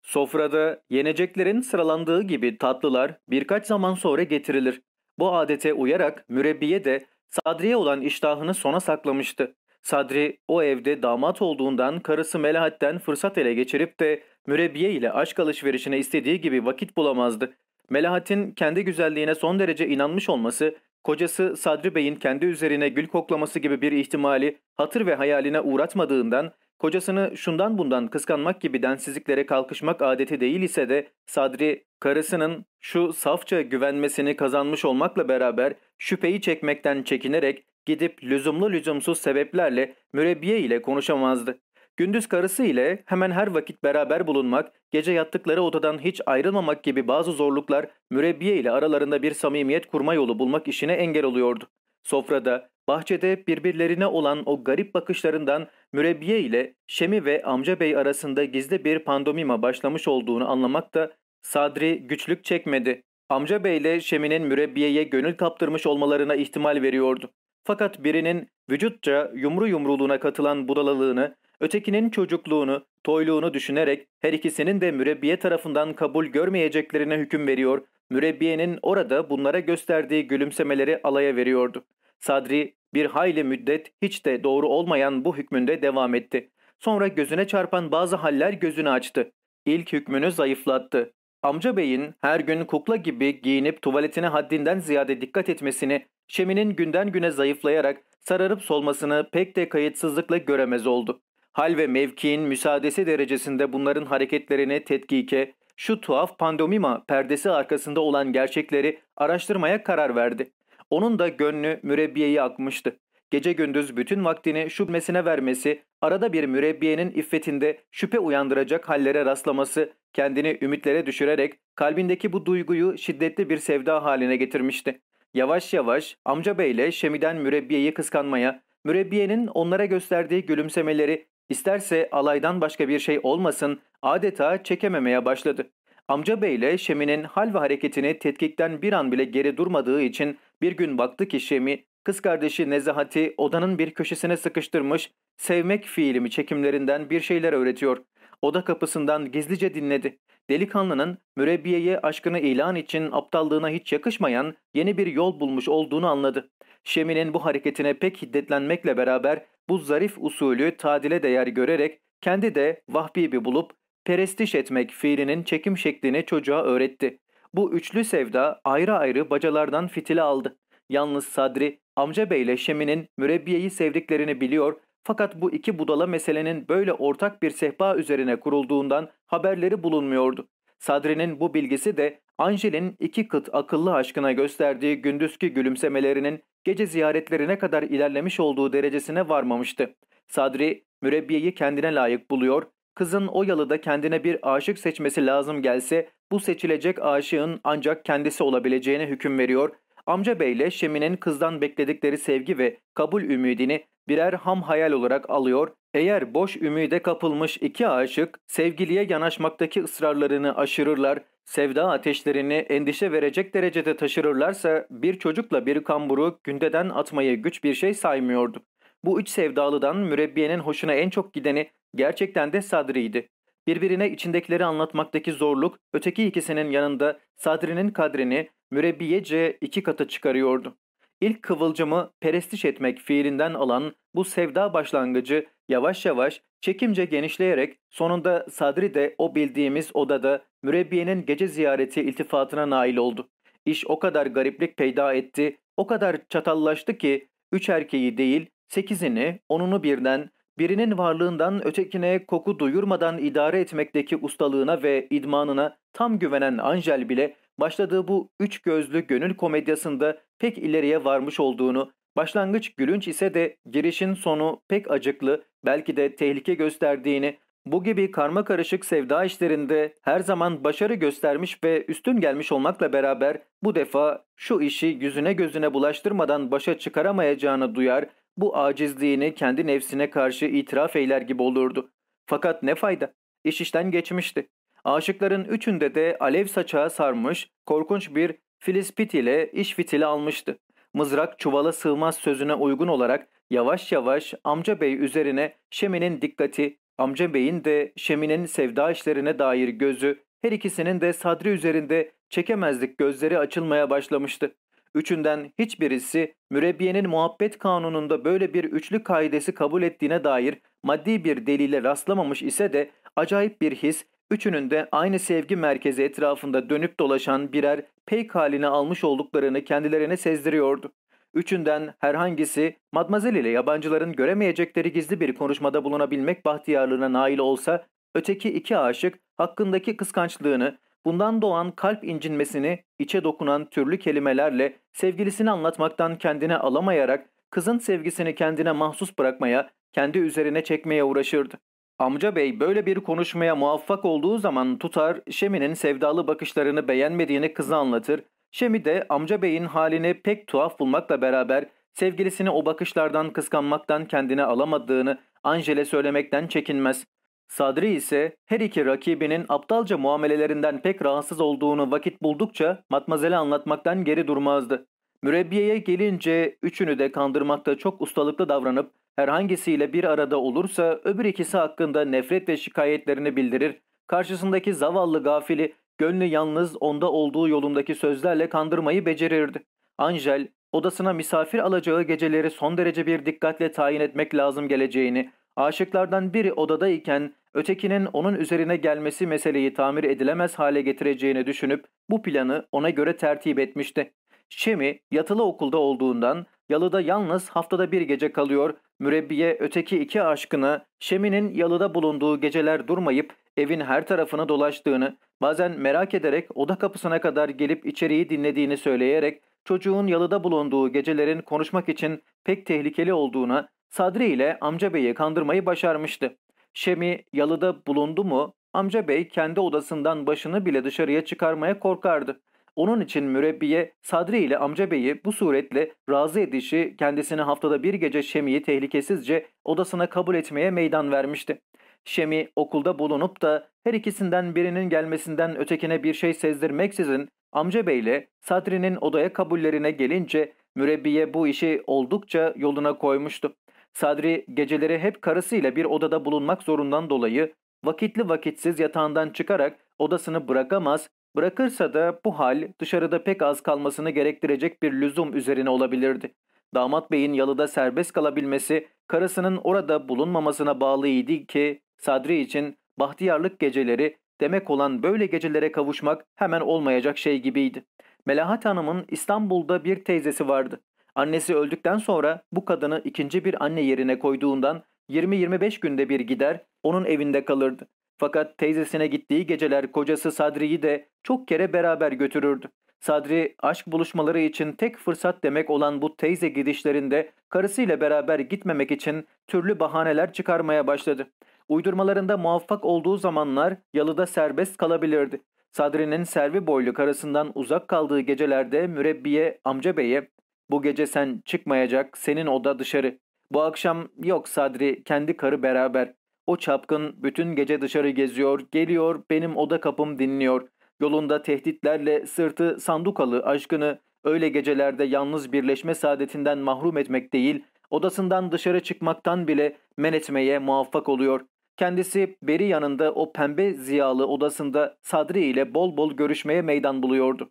Sofrada yeneceklerin sıralandığı gibi tatlılar birkaç zaman sonra getirilir. Bu adete uyarak mürebbiye de Sadri'ye olan iştahını sona saklamıştı. Sadri o evde damat olduğundan karısı Melahat'ten fırsat ele geçirip de mürebbiye ile aşk alışverişine istediği gibi vakit bulamazdı. Melahat'in kendi güzelliğine son derece inanmış olması Kocası Sadri Bey'in kendi üzerine gül koklaması gibi bir ihtimali hatır ve hayaline uğratmadığından, kocasını şundan bundan kıskanmak gibi densizliklere kalkışmak adeti değil ise de Sadri, karısının şu safça güvenmesini kazanmış olmakla beraber şüpheyi çekmekten çekinerek gidip lüzumlu lüzumsuz sebeplerle mürebbiye ile konuşamazdı. Gündüz karısı ile hemen her vakit beraber bulunmak, gece yattıkları odadan hiç ayrılmamak gibi bazı zorluklar mürebbiye ile aralarında bir samimiyet kurma yolu bulmak işine engel oluyordu. Sofrada, bahçede birbirlerine olan o garip bakışlarından mürebbiye ile Şemi ve amca bey arasında gizli bir pandomima başlamış olduğunu anlamak da Sadri güçlük çekmedi. Amca bey ile Şemi'nin mürebbiyeye gönül kaptırmış olmalarına ihtimal veriyordu. Fakat birinin vücutça yumru yumruluğuna katılan budalalığını, ötekinin çocukluğunu, toyluğunu düşünerek her ikisinin de mürebbiye tarafından kabul görmeyeceklerine hüküm veriyor, mürebbiyenin orada bunlara gösterdiği gülümsemeleri alaya veriyordu. Sadri bir hayli müddet hiç de doğru olmayan bu hükmünde devam etti. Sonra gözüne çarpan bazı haller gözünü açtı. İlk hükmünü zayıflattı amca beyin her gün kukla gibi giyinip tuvaletine haddinden ziyade dikkat etmesini, Şemi'nin günden güne zayıflayarak sararıp solmasını pek de kayıtsızlıkla göremez oldu. Hal ve mevkiin müsaadesi derecesinde bunların hareketlerini tetkike, şu tuhaf pandomima perdesi arkasında olan gerçekleri araştırmaya karar verdi. Onun da gönlü mürebbiyeyi akmıştı gece gündüz bütün vaktini şu vermesi, arada bir mürebbiyenin iffetinde şüphe uyandıracak hallere rastlaması, kendini ümitlere düşürerek kalbindeki bu duyguyu şiddetli bir sevda haline getirmişti. Yavaş yavaş amca beyle Şemi'den mürebbiyeyi kıskanmaya, mürebbiyenin onlara gösterdiği gülümsemeleri isterse alaydan başka bir şey olmasın adeta çekememeye başladı. Amca beyle Şemi'nin hal ve hareketini tetkikten bir an bile geri durmadığı için bir gün baktı ki Şemi Kız kardeşi Nezahati odanın bir köşesine sıkıştırmış, sevmek fiilimi çekimlerinden bir şeyler öğretiyor. Oda kapısından gizlice dinledi. Delikanlının mürebbiyeye aşkını ilan için aptallığına hiç yakışmayan yeni bir yol bulmuş olduğunu anladı. Şemi'nin bu hareketine pek hiddetlenmekle beraber bu zarif usulü tadile değer görerek kendi de vahbibi bulup perestiş etmek fiilinin çekim şeklini çocuğa öğretti. Bu üçlü sevda ayrı ayrı bacalardan fitili aldı. Yalnız Sadri Amca Bey ile Şemi'nin mürebbiyeyi sevdiklerini biliyor fakat bu iki budala meselenin böyle ortak bir sehpa üzerine kurulduğundan haberleri bulunmuyordu. Sadri'nin bu bilgisi de Angel'in iki kıt akıllı aşkına gösterdiği gündüzki gülümsemelerinin gece ziyaretlerine kadar ilerlemiş olduğu derecesine varmamıştı. Sadri, mürebbiyeyi kendine layık buluyor, kızın o yalıda kendine bir aşık seçmesi lazım gelse bu seçilecek aşığın ancak kendisi olabileceğine hüküm veriyor Amca beyle Şemine'nin kızdan bekledikleri sevgi ve kabul ümidini birer ham hayal olarak alıyor, eğer boş ümide kapılmış iki aşık sevgiliye yanaşmaktaki ısrarlarını aşırırlar, sevda ateşlerini endişe verecek derecede taşırırlarsa bir çocukla bir kamburu gündeden atmayı güç bir şey saymıyordu. Bu üç sevdalıdan mürebbiyenin hoşuna en çok gideni gerçekten de Sadri'ydi. Birbirine içindekileri anlatmaktaki zorluk öteki ikisinin yanında Sadri'nin kadrini mürebbiyece iki katı çıkarıyordu. İlk kıvılcımı perestiş etmek fiilinden alan bu sevda başlangıcı yavaş yavaş çekimce genişleyerek sonunda Sadri de o bildiğimiz odada mürebbiyenin gece ziyareti iltifatına nail oldu. İş o kadar gariplik peyda etti, o kadar çatallaştı ki üç erkeği değil sekizini, onunu birden birinin varlığından ötekine koku duyurmadan idare etmekteki ustalığına ve idmanına tam güvenen Angel bile başladığı bu üç gözlü gönül komedyasında pek ileriye varmış olduğunu, başlangıç gülünç ise de girişin sonu pek acıklı, belki de tehlike gösterdiğini, bu gibi karma karışık sevda işlerinde her zaman başarı göstermiş ve üstün gelmiş olmakla beraber bu defa şu işi yüzüne gözüne bulaştırmadan başa çıkaramayacağını duyar, bu acizliğini kendi nefsine karşı itiraf eyler gibi olurdu. Fakat ne fayda? İş işten geçmişti. Aşıkların üçünde de alev saçağı sarmış, korkunç bir filispit ile iş fitili almıştı. Mızrak çuvala sığmaz sözüne uygun olarak yavaş yavaş amca bey üzerine Şemi'nin dikkati, amca beyin de Şemi'nin sevda işlerine dair gözü, her ikisinin de sadri üzerinde çekemezlik gözleri açılmaya başlamıştı. Üçünden hiçbirisi mürebbiyenin muhabbet kanununda böyle bir üçlü kaidesi kabul ettiğine dair maddi bir delile rastlamamış ise de acayip bir his üçünün de aynı sevgi merkezi etrafında dönüp dolaşan birer peyk haline almış olduklarını kendilerine sezdiriyordu. Üçünden herhangisi Madmazel ile yabancıların göremeyecekleri gizli bir konuşmada bulunabilmek bahtiyarlığına nail olsa, öteki iki aşık hakkındaki kıskançlığını Bundan doğan kalp incinmesini içe dokunan türlü kelimelerle sevgilisini anlatmaktan kendine alamayarak kızın sevgisini kendine mahsus bırakmaya, kendi üzerine çekmeye uğraşırdı. Amca bey böyle bir konuşmaya muvaffak olduğu zaman tutar Şemi'nin sevdalı bakışlarını beğenmediğini kıza anlatır. Şemi de amca beyin halini pek tuhaf bulmakla beraber sevgilisini o bakışlardan kıskanmaktan kendine alamadığını Angele söylemekten çekinmez. Sadri ise her iki rakibinin aptalca muamelelerinden pek rahatsız olduğunu vakit buldukça Matmazel'e anlatmaktan geri durmazdı. Mürebbiyeye gelince üçünü de kandırmakta çok ustalıklı davranıp herhangisiyle bir arada olursa öbür ikisi hakkında nefret ve şikayetlerini bildirir, karşısındaki zavallı gafili gönlü yalnız onda olduğu yolundaki sözlerle kandırmayı becerirdi. Angel, odasına misafir alacağı geceleri son derece bir dikkatle tayin etmek lazım geleceğini, aşıklardan biri odadayken ötekinin onun üzerine gelmesi meseleyi tamir edilemez hale getireceğini düşünüp bu planı ona göre tertip etmişti. Şemi yatılı okulda olduğundan yalıda yalnız haftada bir gece kalıyor, mürebbiye öteki iki aşkını Şemi'nin yalıda bulunduğu geceler durmayıp evin her tarafını dolaştığını, bazen merak ederek oda kapısına kadar gelip içeriği dinlediğini söyleyerek çocuğun yalıda bulunduğu gecelerin konuşmak için pek tehlikeli olduğuna Sadri ile amca beyi kandırmayı başarmıştı. Şemi yalıda bulundu mu amca bey kendi odasından başını bile dışarıya çıkarmaya korkardı. Onun için mürebbiye Sadri ile amca beyi bu suretle razı edişi kendisini haftada bir gece Şemi'yi tehlikesizce odasına kabul etmeye meydan vermişti. Şemi okulda bulunup da her ikisinden birinin gelmesinden ötekine bir şey sezdirmeksizin amca bey ile Sadri'nin odaya kabullerine gelince mürebbiye bu işi oldukça yoluna koymuştu. Sadri geceleri hep karısıyla bir odada bulunmak zorundan dolayı vakitli vakitsiz yatağından çıkarak odasını bırakamaz, bırakırsa da bu hal dışarıda pek az kalmasını gerektirecek bir lüzum üzerine olabilirdi. Damat beyin yalıda serbest kalabilmesi karısının orada bulunmamasına bağlıydı ki Sadri için bahtiyarlık geceleri demek olan böyle gecelere kavuşmak hemen olmayacak şey gibiydi. Melahat Hanım'ın İstanbul'da bir teyzesi vardı. Annesi öldükten sonra bu kadını ikinci bir anne yerine koyduğundan 20-25 günde bir gider onun evinde kalırdı. Fakat teyzesine gittiği geceler kocası Sadri'yi de çok kere beraber götürürdü. Sadri aşk buluşmaları için tek fırsat demek olan bu teyze gidişlerinde karısıyla beraber gitmemek için türlü bahaneler çıkarmaya başladı. Uydurmalarında muvaffak olduğu zamanlar yalıda serbest kalabilirdi. Sadri'nin servi boylu karısından uzak kaldığı gecelerde mürebbiye amca beye bu gece sen çıkmayacak, senin oda dışarı. Bu akşam yok Sadri, kendi karı beraber. O çapkın bütün gece dışarı geziyor, geliyor, benim oda kapım dinliyor. Yolunda tehditlerle sırtı sandukalı aşkını öyle gecelerde yalnız birleşme saadetinden mahrum etmek değil, odasından dışarı çıkmaktan bile men etmeye muvaffak oluyor. Kendisi beri yanında o pembe ziyalı odasında Sadri ile bol bol görüşmeye meydan buluyordu.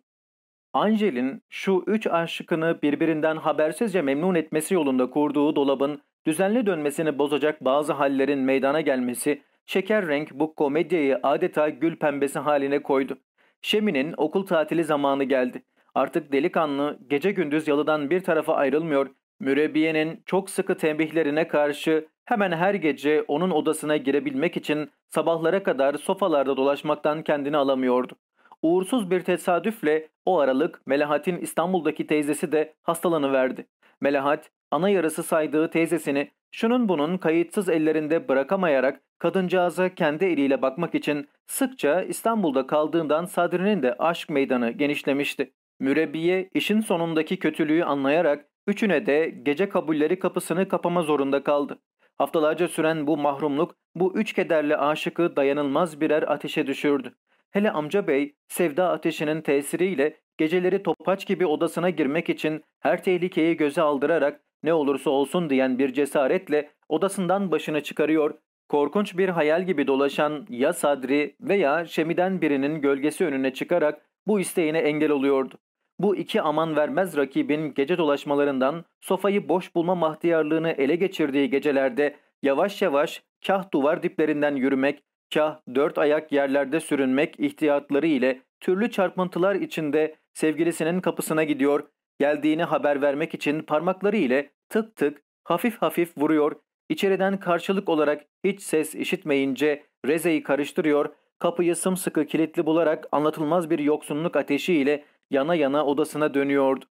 Angel'in şu üç aşıkını birbirinden habersizce memnun etmesi yolunda kurduğu dolabın düzenli dönmesini bozacak bazı hallerin meydana gelmesi şeker renk bu komedyayı adeta gül pembesi haline koydu. Şemi'nin okul tatili zamanı geldi. Artık delikanlı gece gündüz yalıdan bir tarafa ayrılmıyor. Mürebiyenin çok sıkı tembihlerine karşı hemen her gece onun odasına girebilmek için sabahlara kadar sofalarda dolaşmaktan kendini alamıyordu. Uğursuz bir tesadüfle o aralık Melahat'in İstanbul'daki teyzesi de hastalanıverdi. Melahat, ana yarısı saydığı teyzesini şunun bunun kayıtsız ellerinde bırakamayarak kadıncağıza kendi eliyle bakmak için sıkça İstanbul'da kaldığından Sadri'nin de aşk meydanı genişlemişti. Mürebbiye işin sonundaki kötülüğü anlayarak üçüne de gece kabulleri kapısını kapama zorunda kaldı. Haftalarca süren bu mahrumluk bu üç kederli aşıkı dayanılmaz birer ateşe düşürdü. Hele amca bey sevda ateşinin tesiriyle geceleri topaç gibi odasına girmek için her tehlikeyi göze aldırarak ne olursa olsun diyen bir cesaretle odasından başını çıkarıyor, korkunç bir hayal gibi dolaşan ya Sadri veya Şemi'den birinin gölgesi önüne çıkarak bu isteğine engel oluyordu. Bu iki aman vermez rakibin gece dolaşmalarından sofayı boş bulma mahtiyarlığını ele geçirdiği gecelerde yavaş yavaş kah duvar diplerinden yürümek, kah dört ayak yerlerde sürünmek ihtiyatları ile türlü çarpıntılar içinde sevgilisinin kapısına gidiyor, geldiğini haber vermek için parmakları ile tık tık hafif hafif vuruyor, içeriden karşılık olarak hiç ses işitmeyince rezeyi karıştırıyor, kapıyı sımsıkı kilitli bularak anlatılmaz bir yoksunluk ateşi ile yana yana odasına dönüyordu.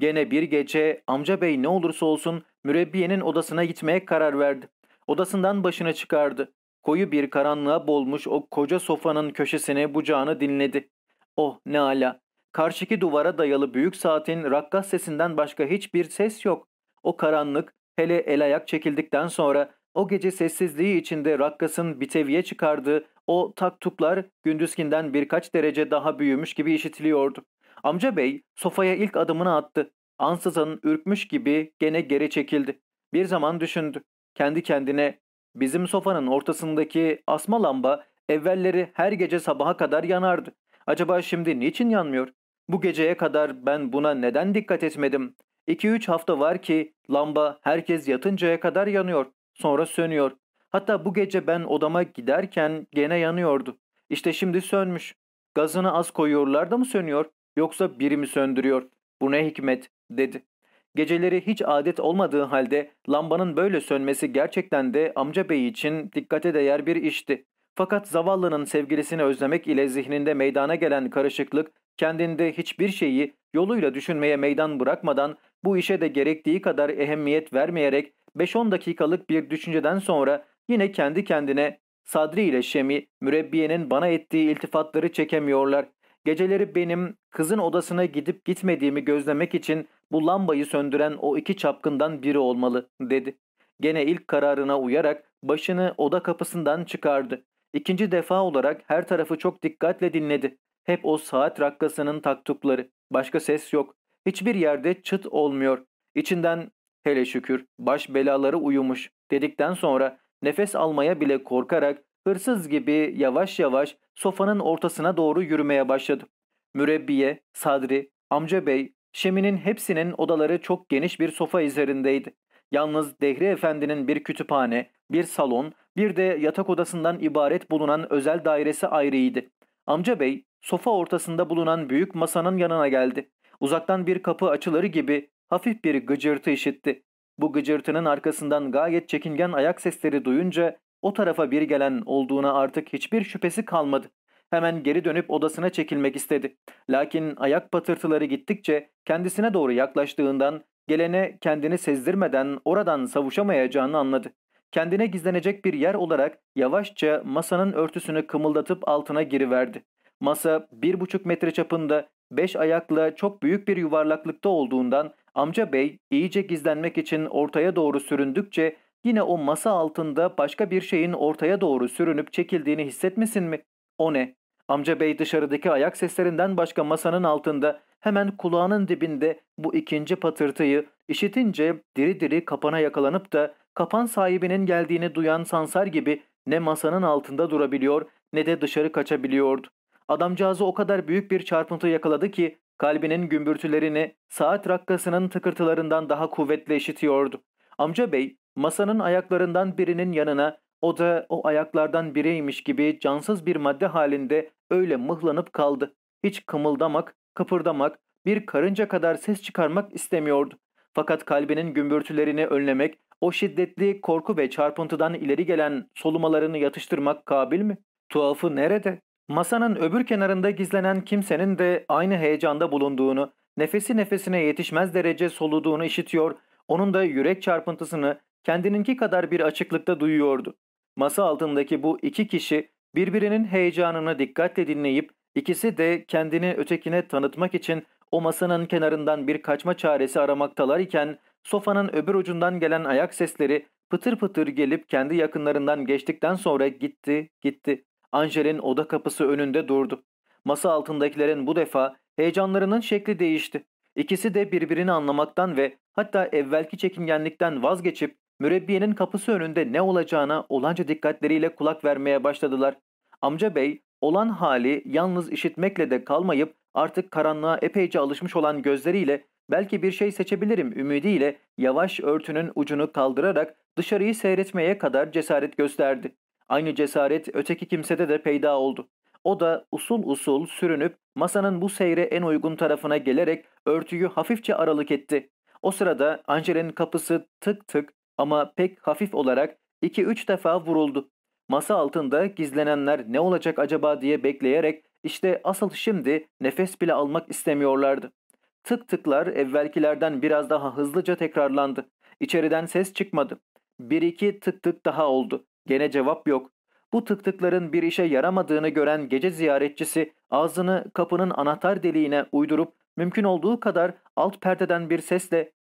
Gene bir gece amca bey ne olursa olsun mürebbiyenin odasına gitmeye karar verdi. Odasından başını çıkardı. Koyu bir karanlığa bolmuş o koca sofanın köşesine bucağını dinledi. Oh ne ala. Karşıki duvara dayalı büyük saatin rakkas sesinden başka hiçbir ses yok. O karanlık hele el ayak çekildikten sonra o gece sessizliği içinde rakkasın biteviye çıkardığı o taktuklar gündüzkinden birkaç derece daha büyümüş gibi işitiliyordu. Amca bey sofaya ilk adımını attı. Ansızın ürkmüş gibi gene geri çekildi. Bir zaman düşündü. Kendi kendine Bizim sofanın ortasındaki asma lamba evvelleri her gece sabaha kadar yanardı. Acaba şimdi niçin yanmıyor? Bu geceye kadar ben buna neden dikkat etmedim? 2-3 hafta var ki lamba herkes yatıncaya kadar yanıyor. Sonra sönüyor. Hatta bu gece ben odama giderken gene yanıyordu. İşte şimdi sönmüş. Gazını az koyuyorlar da mı sönüyor? Yoksa biri mi söndürüyor? Bu ne hikmet dedi. Geceleri hiç adet olmadığı halde lambanın böyle sönmesi gerçekten de amca bey için dikkate değer bir işti. Fakat zavallının sevgilisini özlemek ile zihninde meydana gelen karışıklık kendinde hiçbir şeyi yoluyla düşünmeye meydan bırakmadan bu işe de gerektiği kadar ehemmiyet vermeyerek 5-10 dakikalık bir düşünceden sonra yine kendi kendine Sadri ile Şemi mürebbiyenin bana ettiği iltifatları çekemiyorlar. Geceleri benim kızın odasına gidip gitmediğimi gözlemek için bu lambayı söndüren o iki çapkından biri olmalı dedi. Gene ilk kararına uyarak başını oda kapısından çıkardı. İkinci defa olarak her tarafı çok dikkatle dinledi. Hep o saat rakkasının taktukları. Başka ses yok. Hiçbir yerde çıt olmuyor. İçinden hele şükür baş belaları uyumuş dedikten sonra nefes almaya bile korkarak hırsız gibi yavaş yavaş sofanın ortasına doğru yürümeye başladı. Mürebbiye, Sadri, Amca Bey, Şemi'nin hepsinin odaları çok geniş bir sofa üzerindeydi. Yalnız Dehri Efendi'nin bir kütüphane, bir salon, bir de yatak odasından ibaret bulunan özel dairesi ayrıydı. Amca Bey, sofa ortasında bulunan büyük masanın yanına geldi. Uzaktan bir kapı açıları gibi hafif bir gıcırtı işitti. Bu gıcırtının arkasından gayet çekingen ayak sesleri duyunca o tarafa bir gelen olduğuna artık hiçbir şüphesi kalmadı. Hemen geri dönüp odasına çekilmek istedi. Lakin ayak patırtıları gittikçe kendisine doğru yaklaştığından gelene kendini sezdirmeden oradan savuşamayacağını anladı. Kendine gizlenecek bir yer olarak yavaşça masanın örtüsünü kımıldatıp altına giriverdi. Masa bir buçuk metre çapında beş ayakla çok büyük bir yuvarlaklıkta olduğundan amca bey iyice gizlenmek için ortaya doğru süründükçe Yine o masa altında başka bir şeyin ortaya doğru sürünüp çekildiğini hissetmesin mi? O ne? Amca bey dışarıdaki ayak seslerinden başka masanın altında hemen kulağının dibinde bu ikinci patırtıyı işitince diri diri kapana yakalanıp da kapan sahibinin geldiğini duyan sansar gibi ne masanın altında durabiliyor ne de dışarı kaçabiliyordu. Adamcağızı o kadar büyük bir çarpıntı yakaladı ki kalbinin gümbürtülerini saat rakkasının tıkırtılarından daha kuvvetle işitiyordu. Amca bey Masanın ayaklarından birinin yanına o da o ayaklardan biriymiş gibi cansız bir madde halinde öyle mıhlanıp kaldı. Hiç kımıldamak, kıpırdamak, bir karınca kadar ses çıkarmak istemiyordu. Fakat kalbinin gümbürtülerini önlemek, o şiddetli korku ve çarpıntıdan ileri gelen solumalarını yatıştırmak kabil mi? Tuhafı nerede? Masanın öbür kenarında gizlenen kimsenin de aynı heyecanda bulunduğunu, nefesi nefesine yetişmez derece soluduğunu işitiyor, onun da yürek çarpıntısını, kendininki kadar bir açıklıkta duyuyordu. Masa altındaki bu iki kişi birbirinin heyecanını dikkatle dinleyip ikisi de kendini ötekine tanıtmak için o masanın kenarından bir kaçma çaresi aramaktalar iken sofanın öbür ucundan gelen ayak sesleri pıtır pıtır gelip kendi yakınlarından geçtikten sonra gitti gitti. Angel'in oda kapısı önünde durdu. Masa altındakilerin bu defa heyecanlarının şekli değişti. İkisi de birbirini anlamaktan ve hatta evvelki çekingenlikten vazgeçip mürebbiyenin kapısı önünde ne olacağına olanca dikkatleriyle kulak vermeye başladılar. Amca bey olan hali yalnız işitmekle de kalmayıp artık karanlığa epeyce alışmış olan gözleriyle belki bir şey seçebilirim ümidiyle yavaş örtünün ucunu kaldırarak dışarıyı seyretmeye kadar cesaret gösterdi. Aynı cesaret öteki kimsede de peyda oldu. O da usul usul sürünüp masanın bu seyre en uygun tarafına gelerek örtüyü hafifçe aralık etti. O sırada Angel'in kapısı tık tık ama pek hafif olarak 2-3 defa vuruldu. Masa altında gizlenenler ne olacak acaba diye bekleyerek işte asıl şimdi nefes bile almak istemiyorlardı. Tık tıklar evvelkilerden biraz daha hızlıca tekrarlandı. İçeriden ses çıkmadı. Bir iki tık tık daha oldu. Gene cevap yok. Bu tık tıkların bir işe yaramadığını gören gece ziyaretçisi ağzını kapının anahtar deliğine uydurup mümkün olduğu kadar alt perdeden bir sesle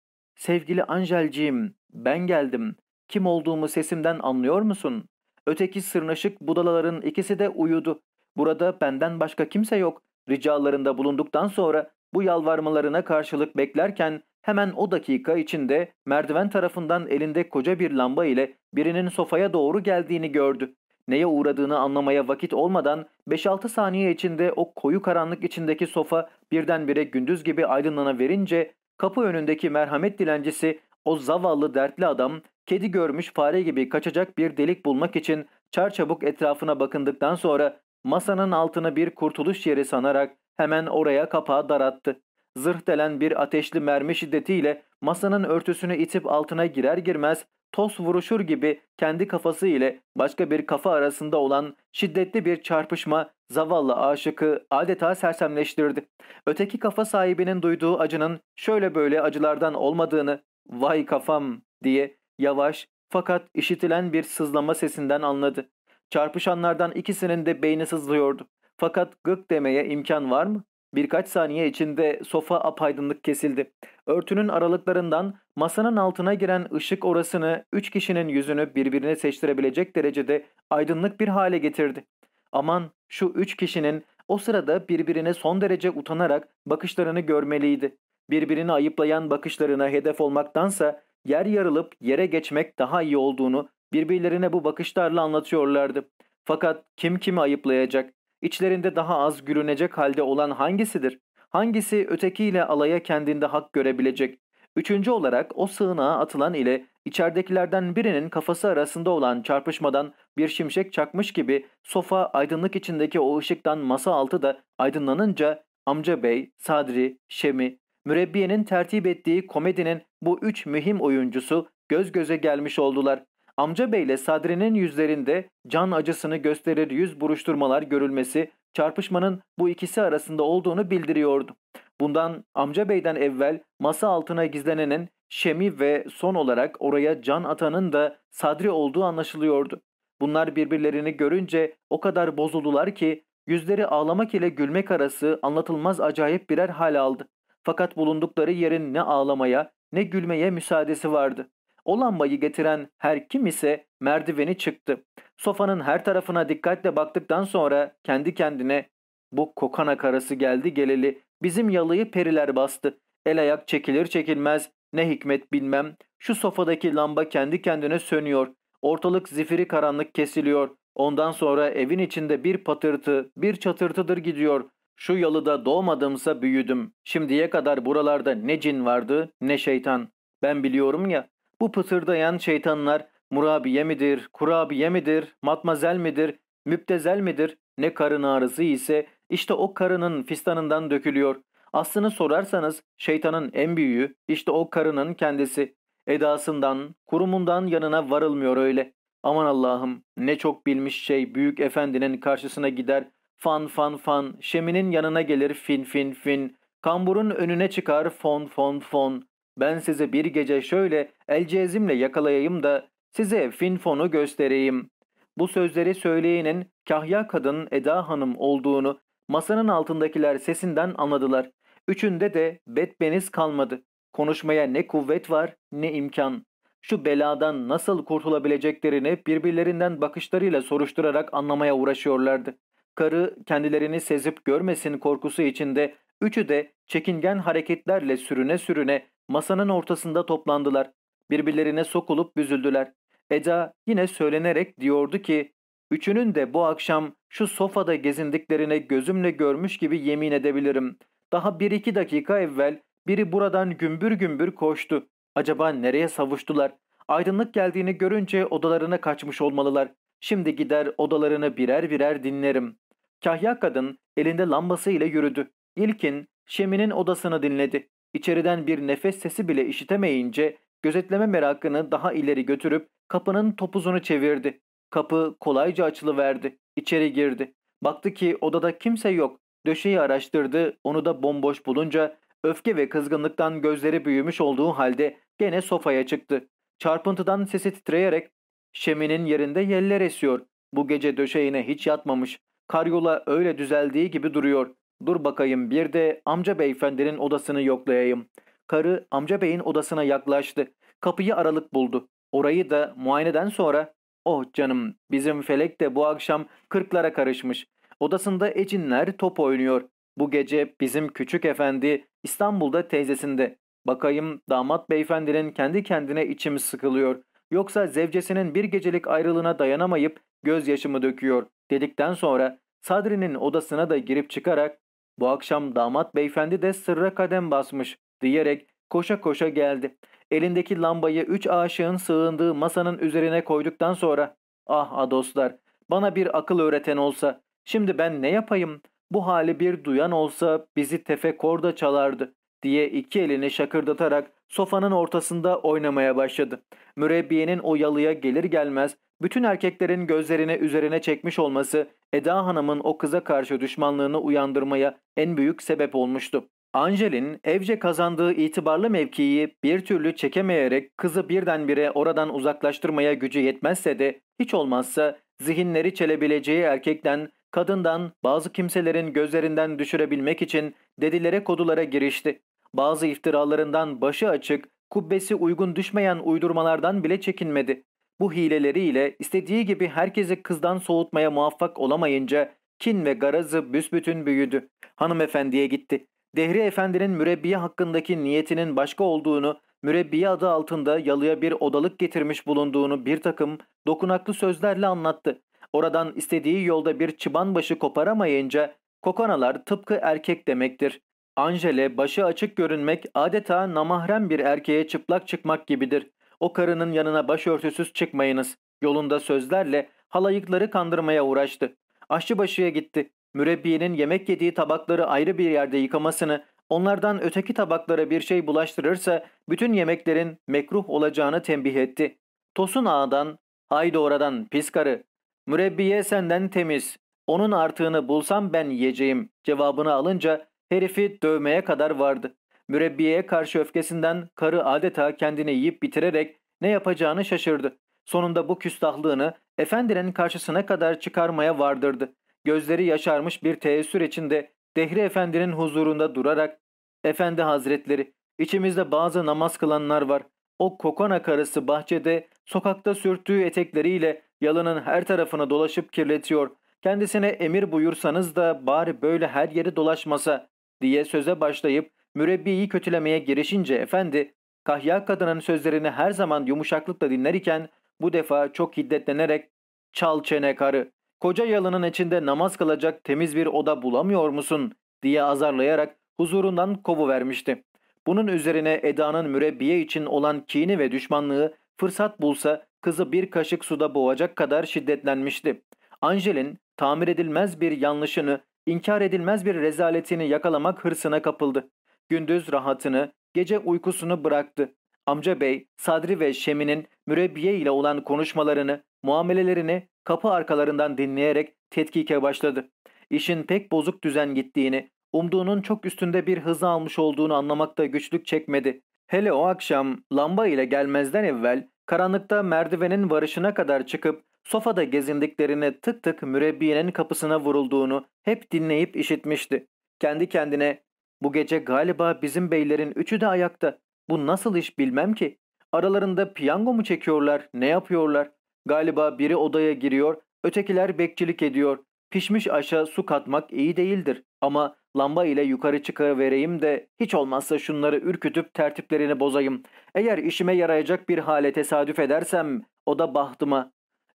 Sevgili Angelciğim, ben geldim. Kim olduğumu sesimden anlıyor musun? Öteki sırnaşık budalaların ikisi de uyudu. Burada benden başka kimse yok. Ricalarında bulunduktan sonra bu yalvarmalarına karşılık beklerken hemen o dakika içinde merdiven tarafından elinde koca bir lamba ile birinin sofaya doğru geldiğini gördü. Neye uğradığını anlamaya vakit olmadan 5-6 saniye içinde o koyu karanlık içindeki sofa birdenbire gündüz gibi aydınlanıverince. Kapı önündeki merhamet dilencisi o zavallı dertli adam kedi görmüş fare gibi kaçacak bir delik bulmak için çarçabuk etrafına bakındıktan sonra masanın altını bir kurtuluş yeri sanarak hemen oraya kapağı darattı. Zırh delen bir ateşli mermi şiddetiyle masanın örtüsünü itip altına girer girmez toz vuruşur gibi kendi kafası ile başka bir kafa arasında olan şiddetli bir çarpışma zavallı aşıkı adeta sersemleştirdi. Öteki kafa sahibinin duyduğu acının şöyle böyle acılardan olmadığını ''Vay kafam'' diye yavaş fakat işitilen bir sızlama sesinden anladı. Çarpışanlardan ikisinin de beyni sızlıyordu. Fakat gık demeye imkan var mı? Birkaç saniye içinde sofa apaydınlık kesildi. Örtünün aralıklarından masanın altına giren ışık orasını üç kişinin yüzünü birbirine seçtirebilecek derecede aydınlık bir hale getirdi. Aman şu üç kişinin o sırada birbirine son derece utanarak bakışlarını görmeliydi. Birbirini ayıplayan bakışlarına hedef olmaktansa yer yarılıp yere geçmek daha iyi olduğunu birbirlerine bu bakışlarla anlatıyorlardı. Fakat kim kimi ayıplayacak? İçlerinde daha az gülünecek halde olan hangisidir? Hangisi ötekiyle alaya kendinde hak görebilecek? Üçüncü olarak o sığınağa atılan ile içeridekilerden birinin kafası arasında olan çarpışmadan bir şimşek çakmış gibi sofa aydınlık içindeki o ışıktan masa altı da aydınlanınca amca bey, Sadri, Şemi, mürebbiyenin tertip ettiği komedinin bu üç mühim oyuncusu göz göze gelmiş oldular. Amca Bey ile Sadri'nin yüzlerinde can acısını gösterir yüz buruşturmalar görülmesi çarpışmanın bu ikisi arasında olduğunu bildiriyordu. Bundan amca beyden evvel masa altına gizlenenin Şemi ve son olarak oraya can atanın da Sadri olduğu anlaşılıyordu. Bunlar birbirlerini görünce o kadar bozuldular ki yüzleri ağlamak ile gülmek arası anlatılmaz acayip birer hal aldı. Fakat bulundukları yerin ne ağlamaya ne gülmeye müsaadesi vardı. O lambayı getiren her kim ise merdiveni çıktı. Sofanın her tarafına dikkatle baktıktan sonra kendi kendine bu kokana karası geldi geleli bizim yalıyı periler bastı. El ayak çekilir çekilmez ne hikmet bilmem şu sofadaki lamba kendi kendine sönüyor. Ortalık zifiri karanlık kesiliyor. Ondan sonra evin içinde bir patırtı, bir çatırtıdır gidiyor. Şu yalıda doğmadımsa büyüdüm. Şimdiye kadar buralarda ne cin vardı ne şeytan. Ben biliyorum ya bu pısırdayan şeytanlar murabiye midir, kurabiye midir, matmazel midir, müptezel midir ne karın ağrısı ise işte o karının fistanından dökülüyor. Aslını sorarsanız şeytanın en büyüğü işte o karının kendisi. Edasından, kurumundan yanına varılmıyor öyle. Aman Allah'ım ne çok bilmiş şey büyük efendinin karşısına gider. Fan fan fan, şeminin yanına gelir fin fin fin. Kamburun önüne çıkar fon fon fon ben sizi bir gece şöyle elcezimle yakalayayım da size Finfon'u göstereyim. Bu sözleri söyleyenin kahya kadın Eda Hanım olduğunu masanın altındakiler sesinden anladılar. Üçünde de betbeniz kalmadı. Konuşmaya ne kuvvet var ne imkan. Şu beladan nasıl kurtulabileceklerini birbirlerinden bakışlarıyla soruşturarak anlamaya uğraşıyorlardı. Karı kendilerini sezip görmesin korkusu içinde üçü de çekingen hareketlerle sürüne sürüne Masanın ortasında toplandılar. Birbirlerine sokulup büzüldüler. Eda yine söylenerek diyordu ki Üçünün de bu akşam şu sofada gezindiklerine gözümle görmüş gibi yemin edebilirim. Daha bir iki dakika evvel biri buradan gümbür gümbür koştu. Acaba nereye savuştular? Aydınlık geldiğini görünce odalarına kaçmış olmalılar. Şimdi gider odalarını birer birer dinlerim. Kahya kadın elinde lambası ile yürüdü. İlkin Şemi'nin odasını dinledi. İçeriden bir nefes sesi bile işitemeyince gözetleme merakını daha ileri götürüp kapının topuzunu çevirdi. Kapı kolayca açılıverdi. İçeri girdi. Baktı ki odada kimse yok. Döşeyi araştırdı. Onu da bomboş bulunca öfke ve kızgınlıktan gözleri büyümüş olduğu halde gene sofaya çıktı. Çarpıntıdan sesi titreyerek Şemi'nin yerinde yeller esiyor. Bu gece döşeğine hiç yatmamış. Karyola öyle düzeldiği gibi duruyor. Dur bakayım bir de amca beyefendinin odasını yoklayayım. Karı amca beyin odasına yaklaştı. Kapıyı aralık buldu. Orayı da muayeneden sonra Oh canım bizim Felek de bu akşam kırklara karışmış. Odasında ecinler top oynuyor. Bu gece bizim küçük efendi İstanbul'da teyzesinde. Bakayım damat beyefendinin kendi kendine içim sıkılıyor. Yoksa zevcesinin bir gecelik ayrılığına dayanamayıp gözyaşımı döküyor dedikten sonra Sadri'nin odasına da girip çıkarak bu akşam damat beyefendi de sırra kadem basmış diyerek koşa koşa geldi. Elindeki lambayı üç aşığın sığındığı masanın üzerine koyduktan sonra ''Ah adoslar, ah bana bir akıl öğreten olsa, şimdi ben ne yapayım? Bu hali bir duyan olsa bizi tefe korda çalardı.'' diye iki elini şakırdatarak Sofanın ortasında oynamaya başladı. Mürebbiyenin o yalıya gelir gelmez bütün erkeklerin gözlerini üzerine çekmiş olması Eda Hanım'ın o kıza karşı düşmanlığını uyandırmaya en büyük sebep olmuştu. Angel'in evce kazandığı itibarlı mevkiyi bir türlü çekemeyerek kızı birdenbire oradan uzaklaştırmaya gücü yetmezse de hiç olmazsa zihinleri çelebileceği erkekten, kadından bazı kimselerin gözlerinden düşürebilmek için dedilere kodulara girişti. Bazı iftiralarından başı açık, kubbesi uygun düşmeyen uydurmalardan bile çekinmedi. Bu hileleriyle istediği gibi herkesi kızdan soğutmaya muvaffak olamayınca kin ve garazı büsbütün büyüdü. Hanımefendiye gitti. Dehri Efendi'nin mürebbiye hakkındaki niyetinin başka olduğunu, mürebbiye adı altında yalıya bir odalık getirmiş bulunduğunu bir takım dokunaklı sözlerle anlattı. Oradan istediği yolda bir çıban başı koparamayınca kokanalar tıpkı erkek demektir. Angele başı açık görünmek adeta namahrem bir erkeğe çıplak çıkmak gibidir. O karının yanına başörtüsüz çıkmayınız. Yolunda sözlerle halayıkları kandırmaya uğraştı. Aşçıbaşıya gitti. Mürebbiyenin yemek yediği tabakları ayrı bir yerde yıkamasını, onlardan öteki tabaklara bir şey bulaştırırsa bütün yemeklerin mekruh olacağını tembih etti. Tosun ağadan, haydi oradan pis karı. Mürebbiye senden temiz. Onun artığını bulsam ben yiyeceğim cevabını alınca Herifi dövmeye kadar vardı. Mürebbiyeye karşı öfkesinden karı adeta kendini yiyip bitirerek ne yapacağını şaşırdı. Sonunda bu küstahlığını efendilerin karşısına kadar çıkarmaya vardırdı. Gözleri yaşarmış bir teessür içinde Dehri Efendi'nin huzurunda durarak ''Efendi Hazretleri, içimizde bazı namaz kılanlar var. O kokona karısı bahçede, sokakta sürttüğü etekleriyle yalının her tarafını dolaşıp kirletiyor. Kendisine emir buyursanız da bari böyle her yeri dolaşmasa diye söze başlayıp mürebbiyi kötülemeye girişince efendi kahya kadının sözlerini her zaman yumuşaklıkla dinler iken bu defa çok hiddetlenerek çal çene karı koca yalının içinde namaz kılacak temiz bir oda bulamıyor musun diye azarlayarak huzurundan kovuvermişti. Bunun üzerine Eda'nın mürebbiye için olan kini ve düşmanlığı fırsat bulsa kızı bir kaşık suda boğacak kadar şiddetlenmişti. Angel'in tamir edilmez bir yanlışını İnkar edilmez bir rezaletini yakalamak hırsına kapıldı. Gündüz rahatını, gece uykusunu bıraktı. Amca bey, Sadri ve Şemi'nin mürebbiye ile olan konuşmalarını, muamelelerini kapı arkalarından dinleyerek tetkike başladı. İşin pek bozuk düzen gittiğini, umduğunun çok üstünde bir hız almış olduğunu anlamakta güçlük çekmedi. Hele o akşam lamba ile gelmezden evvel karanlıkta merdivenin varışına kadar çıkıp sofada gezindiklerini tık tık mürebbiyenin kapısına vurulduğunu hep dinleyip işitmişti. Kendi kendine bu gece galiba bizim beylerin üçü de ayakta. Bu nasıl iş bilmem ki. Aralarında piyango mu çekiyorlar, ne yapıyorlar? Galiba biri odaya giriyor, ötekiler bekçilik ediyor. Pişmiş aşa su katmak iyi değildir ama lamba ile yukarı çıkarıvereyim de hiç olmazsa şunları ürkütüp tertiplerini bozayım. Eğer işime yarayacak bir hale tesadüf edersem o da bahtıma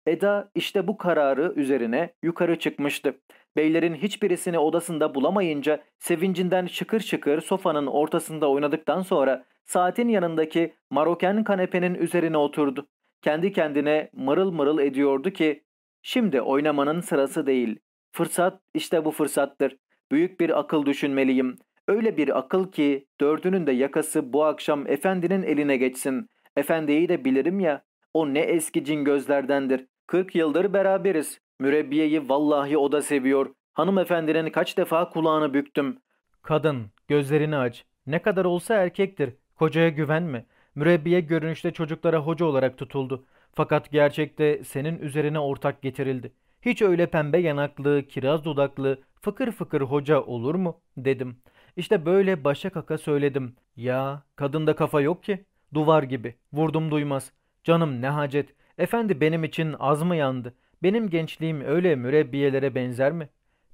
Eda işte bu kararı üzerine yukarı çıkmıştı. Beylerin hiçbirisini odasında bulamayınca sevincinden şıkır şıkır sofanın ortasında oynadıktan sonra saatin yanındaki Maroken kanepenin üzerine oturdu. Kendi kendine mırıl mırıl ediyordu ki şimdi oynamanın sırası değil. Fırsat işte bu fırsattır. Büyük bir akıl düşünmeliyim. Öyle bir akıl ki dördünün de yakası bu akşam efendinin eline geçsin. Efendiyi de bilirim ya o ne eski cin gözlerdendir. 40 yıldır beraberiz. Mürebbiyeyi vallahi o da seviyor. Hanımefendinin kaç defa kulağını büktüm. Kadın, gözlerini aç. Ne kadar olsa erkektir. Kocaya güvenme. Mürebbiye görünüşte çocuklara hoca olarak tutuldu. Fakat gerçekte senin üzerine ortak getirildi. Hiç öyle pembe yanaklı, kiraz dudaklı, fıkır fıkır hoca olur mu? dedim. İşte böyle başa kaka söyledim. Ya kadında kafa yok ki. Duvar gibi. Vurdum duymaz. Canım ne hacet. Efendi benim için az mı yandı? Benim gençliğim öyle mürebbiyelere benzer mi?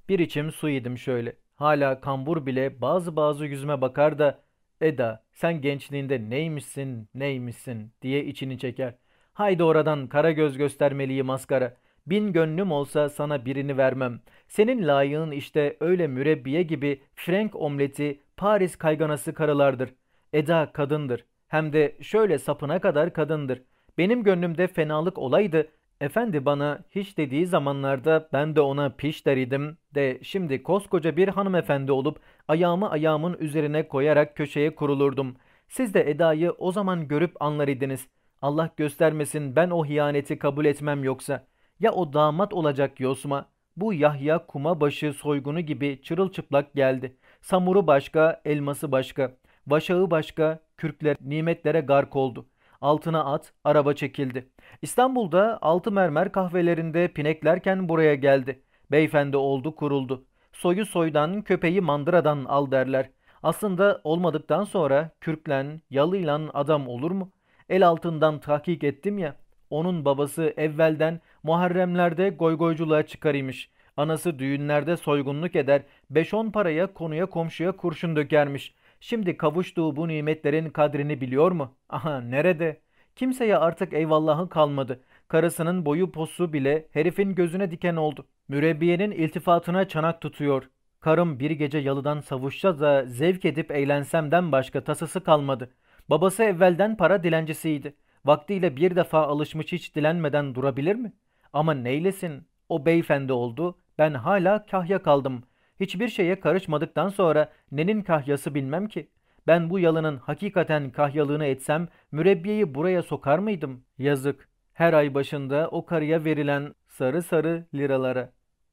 Bir içim su yedim şöyle. Hala kambur bile bazı bazı yüzüme bakar da Eda sen gençliğinde neymişsin neymişsin diye içini çeker. Haydi oradan kara göz göstermeliyi maskara. Bin gönlüm olsa sana birini vermem. Senin layığın işte öyle mürebbiye gibi Frank omleti Paris kayganası karılardır. Eda kadındır. Hem de şöyle sapına kadar kadındır. Benim gönlümde fenalık olaydı. Efendi bana hiç dediği zamanlarda ben de ona piş deridim. de şimdi koskoca bir hanımefendi olup ayağımı ayağımın üzerine koyarak köşeye kurulurdum. Siz de Eda'yı o zaman görüp anlar idiniz. Allah göstermesin ben o hiyaneti kabul etmem yoksa. Ya o damat olacak Yosma. Bu Yahya kuma başı soygunu gibi çırılçıplak geldi. Samuru başka, elması başka. başağı başka, kürkler nimetlere gark oldu.'' altına at, araba çekildi. İstanbul'da altı mermer kahvelerinde pineklerken buraya geldi. Beyefendi oldu kuruldu. Soyu soydan, köpeği mandıradan al derler. Aslında olmadıktan sonra kürklen, yalıyla adam olur mu? El altından tahkik ettim ya. Onun babası evvelden Muharremlerde goygoyculuğa çıkarıymış. Anası düğünlerde soygunluk eder, 5-10 paraya konuya komşuya kurşun dökermiş. Şimdi kavuştuğu bu nimetlerin kadrini biliyor mu? Aha nerede? Kimseye artık eyvallahı kalmadı. Karısının boyu posu bile herifin gözüne diken oldu. Mürebbiyenin iltifatına çanak tutuyor. Karım bir gece yalıdan savuşça da zevk edip eğlensemden başka tasası kalmadı. Babası evvelden para dilencisiydi. Vaktiyle bir defa alışmış hiç dilenmeden durabilir mi? Ama neylesin? O beyefendi oldu, ben hala kahya kaldım. Hiçbir şeye karışmadıktan sonra nenin kahyası bilmem ki. Ben bu yalının hakikaten kahyalığını etsem mürebbiyeyi buraya sokar mıydım? Yazık. Her ay başında o karıya verilen sarı sarı liralara.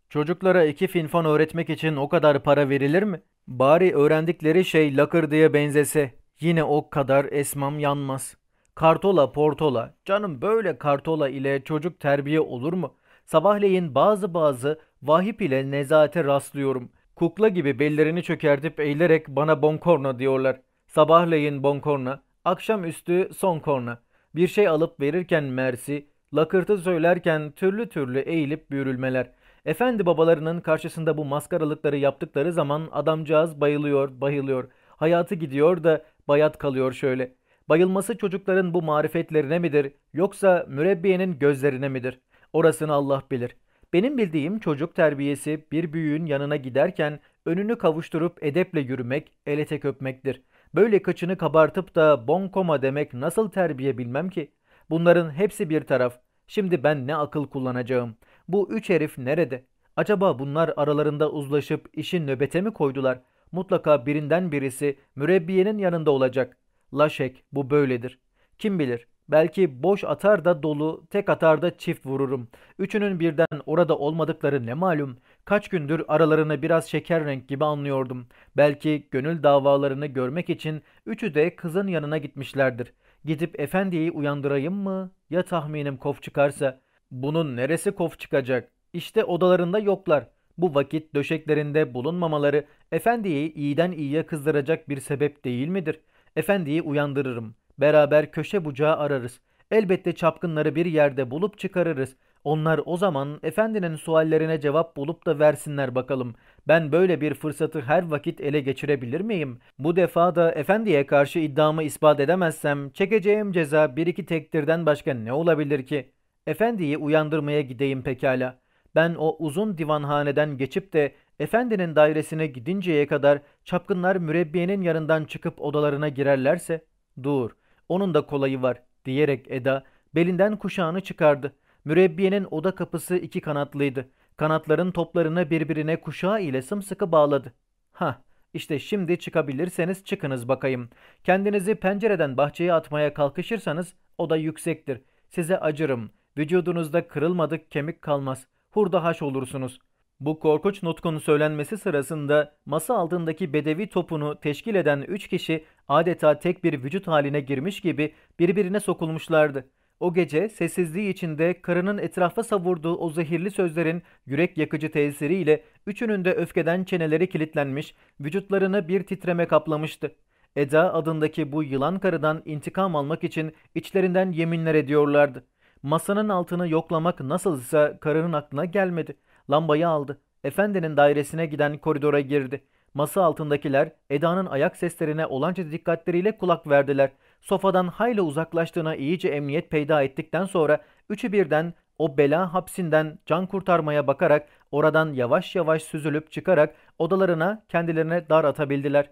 Çocuklara iki finfan öğretmek için o kadar para verilir mi? Bari öğrendikleri şey lakır diye benzese. Yine o kadar esmam yanmaz. Kartola portola. Canım böyle kartola ile çocuk terbiye olur mu? Sabahleyin bazı bazı vahip ile nezahate rastlıyorum. Kukla gibi bellerini çökertip eğilerek bana bonkorna diyorlar. Sabahleyin bonkorna, akşamüstü sonkorna. Bir şey alıp verirken mersi, lakırtı söylerken türlü türlü eğilip bürülmeler. Efendi babalarının karşısında bu maskaralıkları yaptıkları zaman adamcağız bayılıyor, bayılıyor. Hayatı gidiyor da bayat kalıyor şöyle. Bayılması çocukların bu marifetlerine midir yoksa mürebbiyenin gözlerine midir? Orasını Allah bilir.'' Benim bildiğim çocuk terbiyesi bir büyüğün yanına giderken önünü kavuşturup edeple yürümek, el etek öpmektir. Böyle kaçını kabartıp da bonkoma demek nasıl terbiye bilmem ki. Bunların hepsi bir taraf. Şimdi ben ne akıl kullanacağım? Bu üç herif nerede? Acaba bunlar aralarında uzlaşıp işi nöbete mi koydular? Mutlaka birinden birisi mürebbiyenin yanında olacak. Laşek bu böyledir. Kim bilir Belki boş atar da dolu, tek atar da çift vururum. Üçünün birden orada olmadıkları ne malum. Kaç gündür aralarını biraz şeker renk gibi anlıyordum. Belki gönül davalarını görmek için üçü de kızın yanına gitmişlerdir. Gidip efendiyi uyandırayım mı? Ya tahminim kof çıkarsa? Bunun neresi kof çıkacak? İşte odalarında yoklar. Bu vakit döşeklerinde bulunmamaları efendiyi iyiden iyiye kızdıracak bir sebep değil midir? Efendiyi uyandırırım.'' Beraber köşe bucağı ararız. Elbette çapkınları bir yerde bulup çıkarırız. Onlar o zaman efendinin suallerine cevap bulup da versinler bakalım. Ben böyle bir fırsatı her vakit ele geçirebilir miyim? Bu defa da efendiye karşı iddiamı ispat edemezsem çekeceğim ceza bir iki tektirden başka ne olabilir ki? Efendiyi uyandırmaya gideyim pekala. Ben o uzun divanhaneden geçip de efendinin dairesine gidinceye kadar çapkınlar mürebbiyenin yanından çıkıp odalarına girerlerse... Dur.'' Onun da kolayı var diyerek Eda belinden kuşağını çıkardı. Mürebbiyenin oda kapısı iki kanatlıydı. Kanatların toplarını birbirine kuşağı ile sımsıkı bağladı. Ha, işte şimdi çıkabilirseniz çıkınız bakayım. Kendinizi pencereden bahçeye atmaya kalkışırsanız o da yüksektir. Size acırım. Vücudunuzda kırılmadık kemik kalmaz. Hurda haş olursunuz. Bu korkunç nutkun söylenmesi sırasında masa altındaki bedevi topunu teşkil eden üç kişi adeta tek bir vücut haline girmiş gibi birbirine sokulmuşlardı. O gece sessizliği içinde karının etrafa savurduğu o zehirli sözlerin yürek yakıcı tesiriyle üçünün de öfkeden çeneleri kilitlenmiş, vücutlarını bir titreme kaplamıştı. Eda adındaki bu yılan karıdan intikam almak için içlerinden yeminler ediyorlardı. Masanın altını yoklamak nasılsa karının aklına gelmedi. Lambayı aldı. Efendinin dairesine giden koridora girdi. Masa altındakiler Eda'nın ayak seslerine olanca dikkatleriyle kulak verdiler. Sofadan hayli uzaklaştığına iyice emniyet peyda ettikten sonra üçü birden o bela hapsinden can kurtarmaya bakarak oradan yavaş yavaş süzülüp çıkarak odalarına kendilerine dar atabildiler.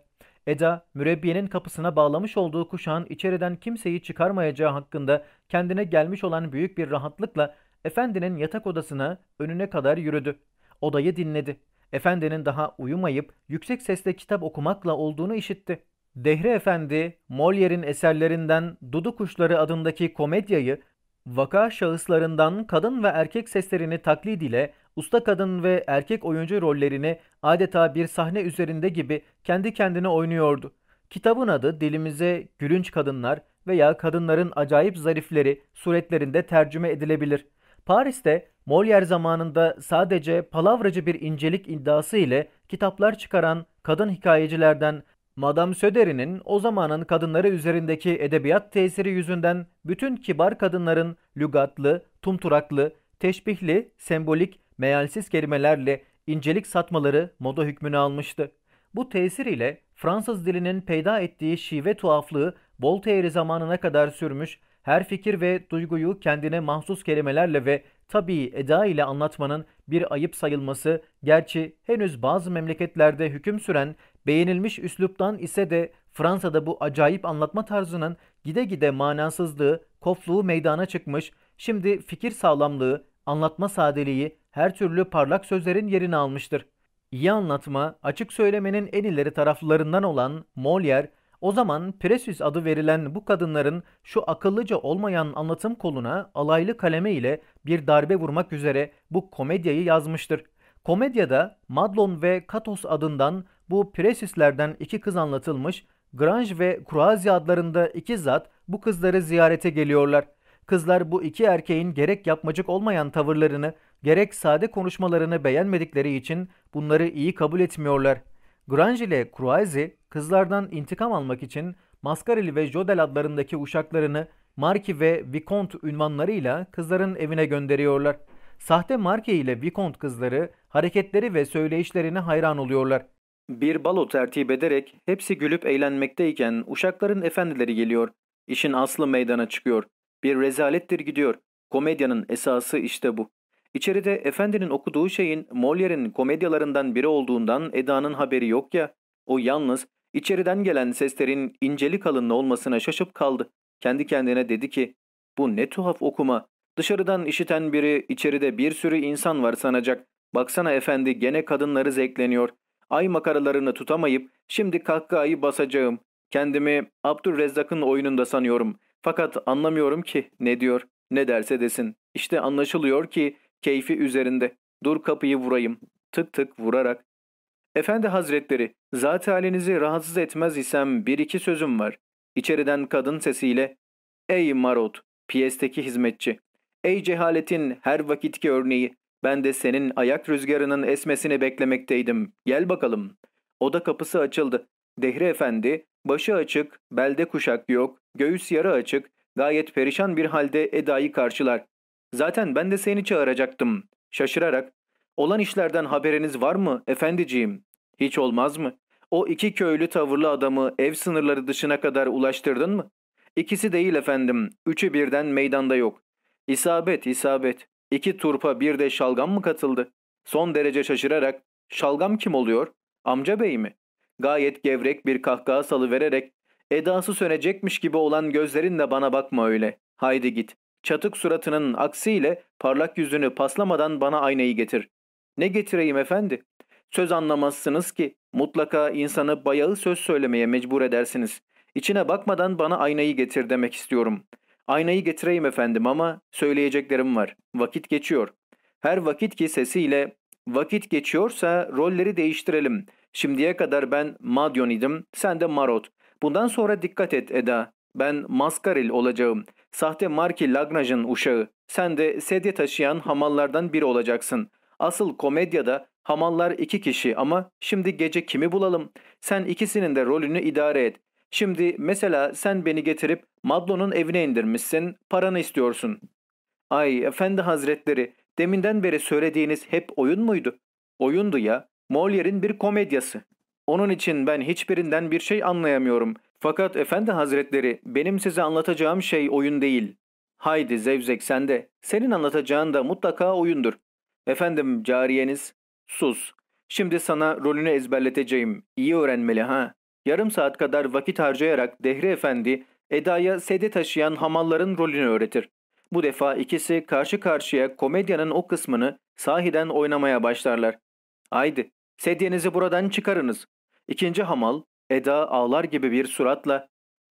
Eda, mürebbiyenin kapısına bağlamış olduğu kuşağın içeriden kimseyi çıkarmayacağı hakkında kendine gelmiş olan büyük bir rahatlıkla Efendinin yatak odasına önüne kadar yürüdü. Odayı dinledi. Efendinin daha uyumayıp yüksek sesle kitap okumakla olduğunu işitti. Dehri Efendi, Molière'in eserlerinden Dudu Kuşları adındaki komedyayı, vaka şahıslarından kadın ve erkek seslerini taklit ile usta kadın ve erkek oyuncu rollerini adeta bir sahne üzerinde gibi kendi kendine oynuyordu. Kitabın adı dilimize gülünç kadınlar veya kadınların acayip zarifleri suretlerinde tercüme edilebilir. Paris'te Molière zamanında sadece palavracı bir incelik iddiası ile kitaplar çıkaran kadın hikayecilerden Madame Söderi'nin o zamanın kadınları üzerindeki edebiyat tesiri yüzünden bütün kibar kadınların lügatlı, tumturaklı, teşbihli, sembolik, meyalsiz kelimelerle incelik satmaları moda hükmünü almıştı. Bu tesir ile Fransız dilinin peyda ettiği şive tuhaflığı Voltaire'i zamanına kadar sürmüş her fikir ve duyguyu kendine mahsus kelimelerle ve tabii eda ile anlatmanın bir ayıp sayılması, gerçi henüz bazı memleketlerde hüküm süren beğenilmiş üsluptan ise de Fransa'da bu acayip anlatma tarzının gide gide manasızlığı, kofluğu meydana çıkmış, şimdi fikir sağlamlığı, anlatma sadeliği her türlü parlak sözlerin yerini almıştır. İyi anlatma, açık söylemenin en ileri taraflarından olan Molière, o zaman Precious adı verilen bu kadınların şu akıllıca olmayan anlatım koluna alaylı kaleme ile bir darbe vurmak üzere bu komedyayı yazmıştır. Komedyada Madlon ve Katos adından bu Precious'lerden iki kız anlatılmış, Grange ve Croazia adlarında iki zat bu kızları ziyarete geliyorlar. Kızlar bu iki erkeğin gerek yapmacık olmayan tavırlarını, gerek sade konuşmalarını beğenmedikleri için bunları iyi kabul etmiyorlar.'' Grange ile Croise kızlardan intikam almak için Mascarelli ve Jodel adlarındaki uşaklarını Marki ve Vicomte ünvanlarıyla kızların evine gönderiyorlar. Sahte Marki ile Vicont kızları hareketleri ve söyleyişlerine hayran oluyorlar. Bir balo tertip ederek hepsi gülüp eğlenmekteyken uşakların efendileri geliyor. İşin aslı meydana çıkıyor. Bir rezalettir gidiyor. Komedyanın esası işte bu. İçeride efendinin okuduğu şeyin Molière'in komedyalarından biri olduğundan Eda'nın haberi yok ya. O yalnız içeriden gelen seslerin inceli kalınlı olmasına şaşıp kaldı. Kendi kendine dedi ki bu ne tuhaf okuma. Dışarıdan işiten biri içeride bir sürü insan var sanacak. Baksana efendi gene kadınları zekleniyor. Ay makaralarını tutamayıp şimdi kahkahayı basacağım. Kendimi Abdurrezzak'ın oyununda sanıyorum. Fakat anlamıyorum ki ne diyor, ne derse desin. İşte anlaşılıyor ki Keyfi üzerinde. Dur kapıyı vurayım. Tık tık vurarak. Efendi hazretleri, zat halinizi rahatsız etmez isem bir iki sözüm var. İçeriden kadın sesiyle, ey marot, piyesteki hizmetçi. Ey cehaletin her vakitki örneği, ben de senin ayak rüzgarının esmesini beklemekteydim. Gel bakalım. Oda kapısı açıldı. Dehri Efendi, başı açık, belde kuşak yok, göğüs yarı açık, gayet perişan bir halde Eda'yı karşılar. Zaten ben de seni çağıracaktım. Şaşırarak. Olan işlerden haberiniz var mı efendiciğim? Hiç olmaz mı? O iki köylü tavırlı adamı ev sınırları dışına kadar ulaştırdın mı? İkisi değil efendim. Üçü birden meydanda yok. İsabet, isabet. İki turpa bir de şalgam mı katıldı? Son derece şaşırarak, şalgam kim oluyor? Amca bey mi? Gayet gevrek bir kahkaha salıvererek, edası sönecekmiş gibi olan gözlerinle bana bakma öyle. Haydi git. Çatık suratının aksiyle parlak yüzünü paslamadan bana aynayı getir. Ne getireyim efendi? Söz anlamazsınız ki mutlaka insanı bayağı söz söylemeye mecbur edersiniz. İçine bakmadan bana aynayı getir demek istiyorum. Aynayı getireyim efendim ama söyleyeceklerim var. Vakit geçiyor. Her vakit ki sesiyle vakit geçiyorsa rolleri değiştirelim. Şimdiye kadar ben Madyon idim, sen de Marot. Bundan sonra dikkat et Eda. Ben Maskaril olacağım. Sahte Marki Lagnaj'ın uşağı. Sen de sedye taşıyan hamallardan biri olacaksın. Asıl komedyada hamallar iki kişi ama şimdi gece kimi bulalım? Sen ikisinin de rolünü idare et. Şimdi mesela sen beni getirip Madlon'un evine indirmişsin, paranı istiyorsun. Ay efendi hazretleri, deminden beri söylediğiniz hep oyun muydu? Oyundu ya, Molière'in bir komedyası. Onun için ben hiçbirinden bir şey anlayamıyorum. Fakat efendi hazretleri benim size anlatacağım şey oyun değil. Haydi zevzek sende. Senin anlatacağın da mutlaka oyundur. Efendim cariyeniz. Sus. Şimdi sana rolünü ezberleteceğim. İyi öğrenmeli ha. Yarım saat kadar vakit harcayarak Dehri Efendi Eda'ya sede taşıyan hamalların rolünü öğretir. Bu defa ikisi karşı karşıya komedyanın o kısmını sahiden oynamaya başlarlar. Haydi, sedyenizi buradan çıkarınız. İkinci hamal Eda ağlar gibi bir suratla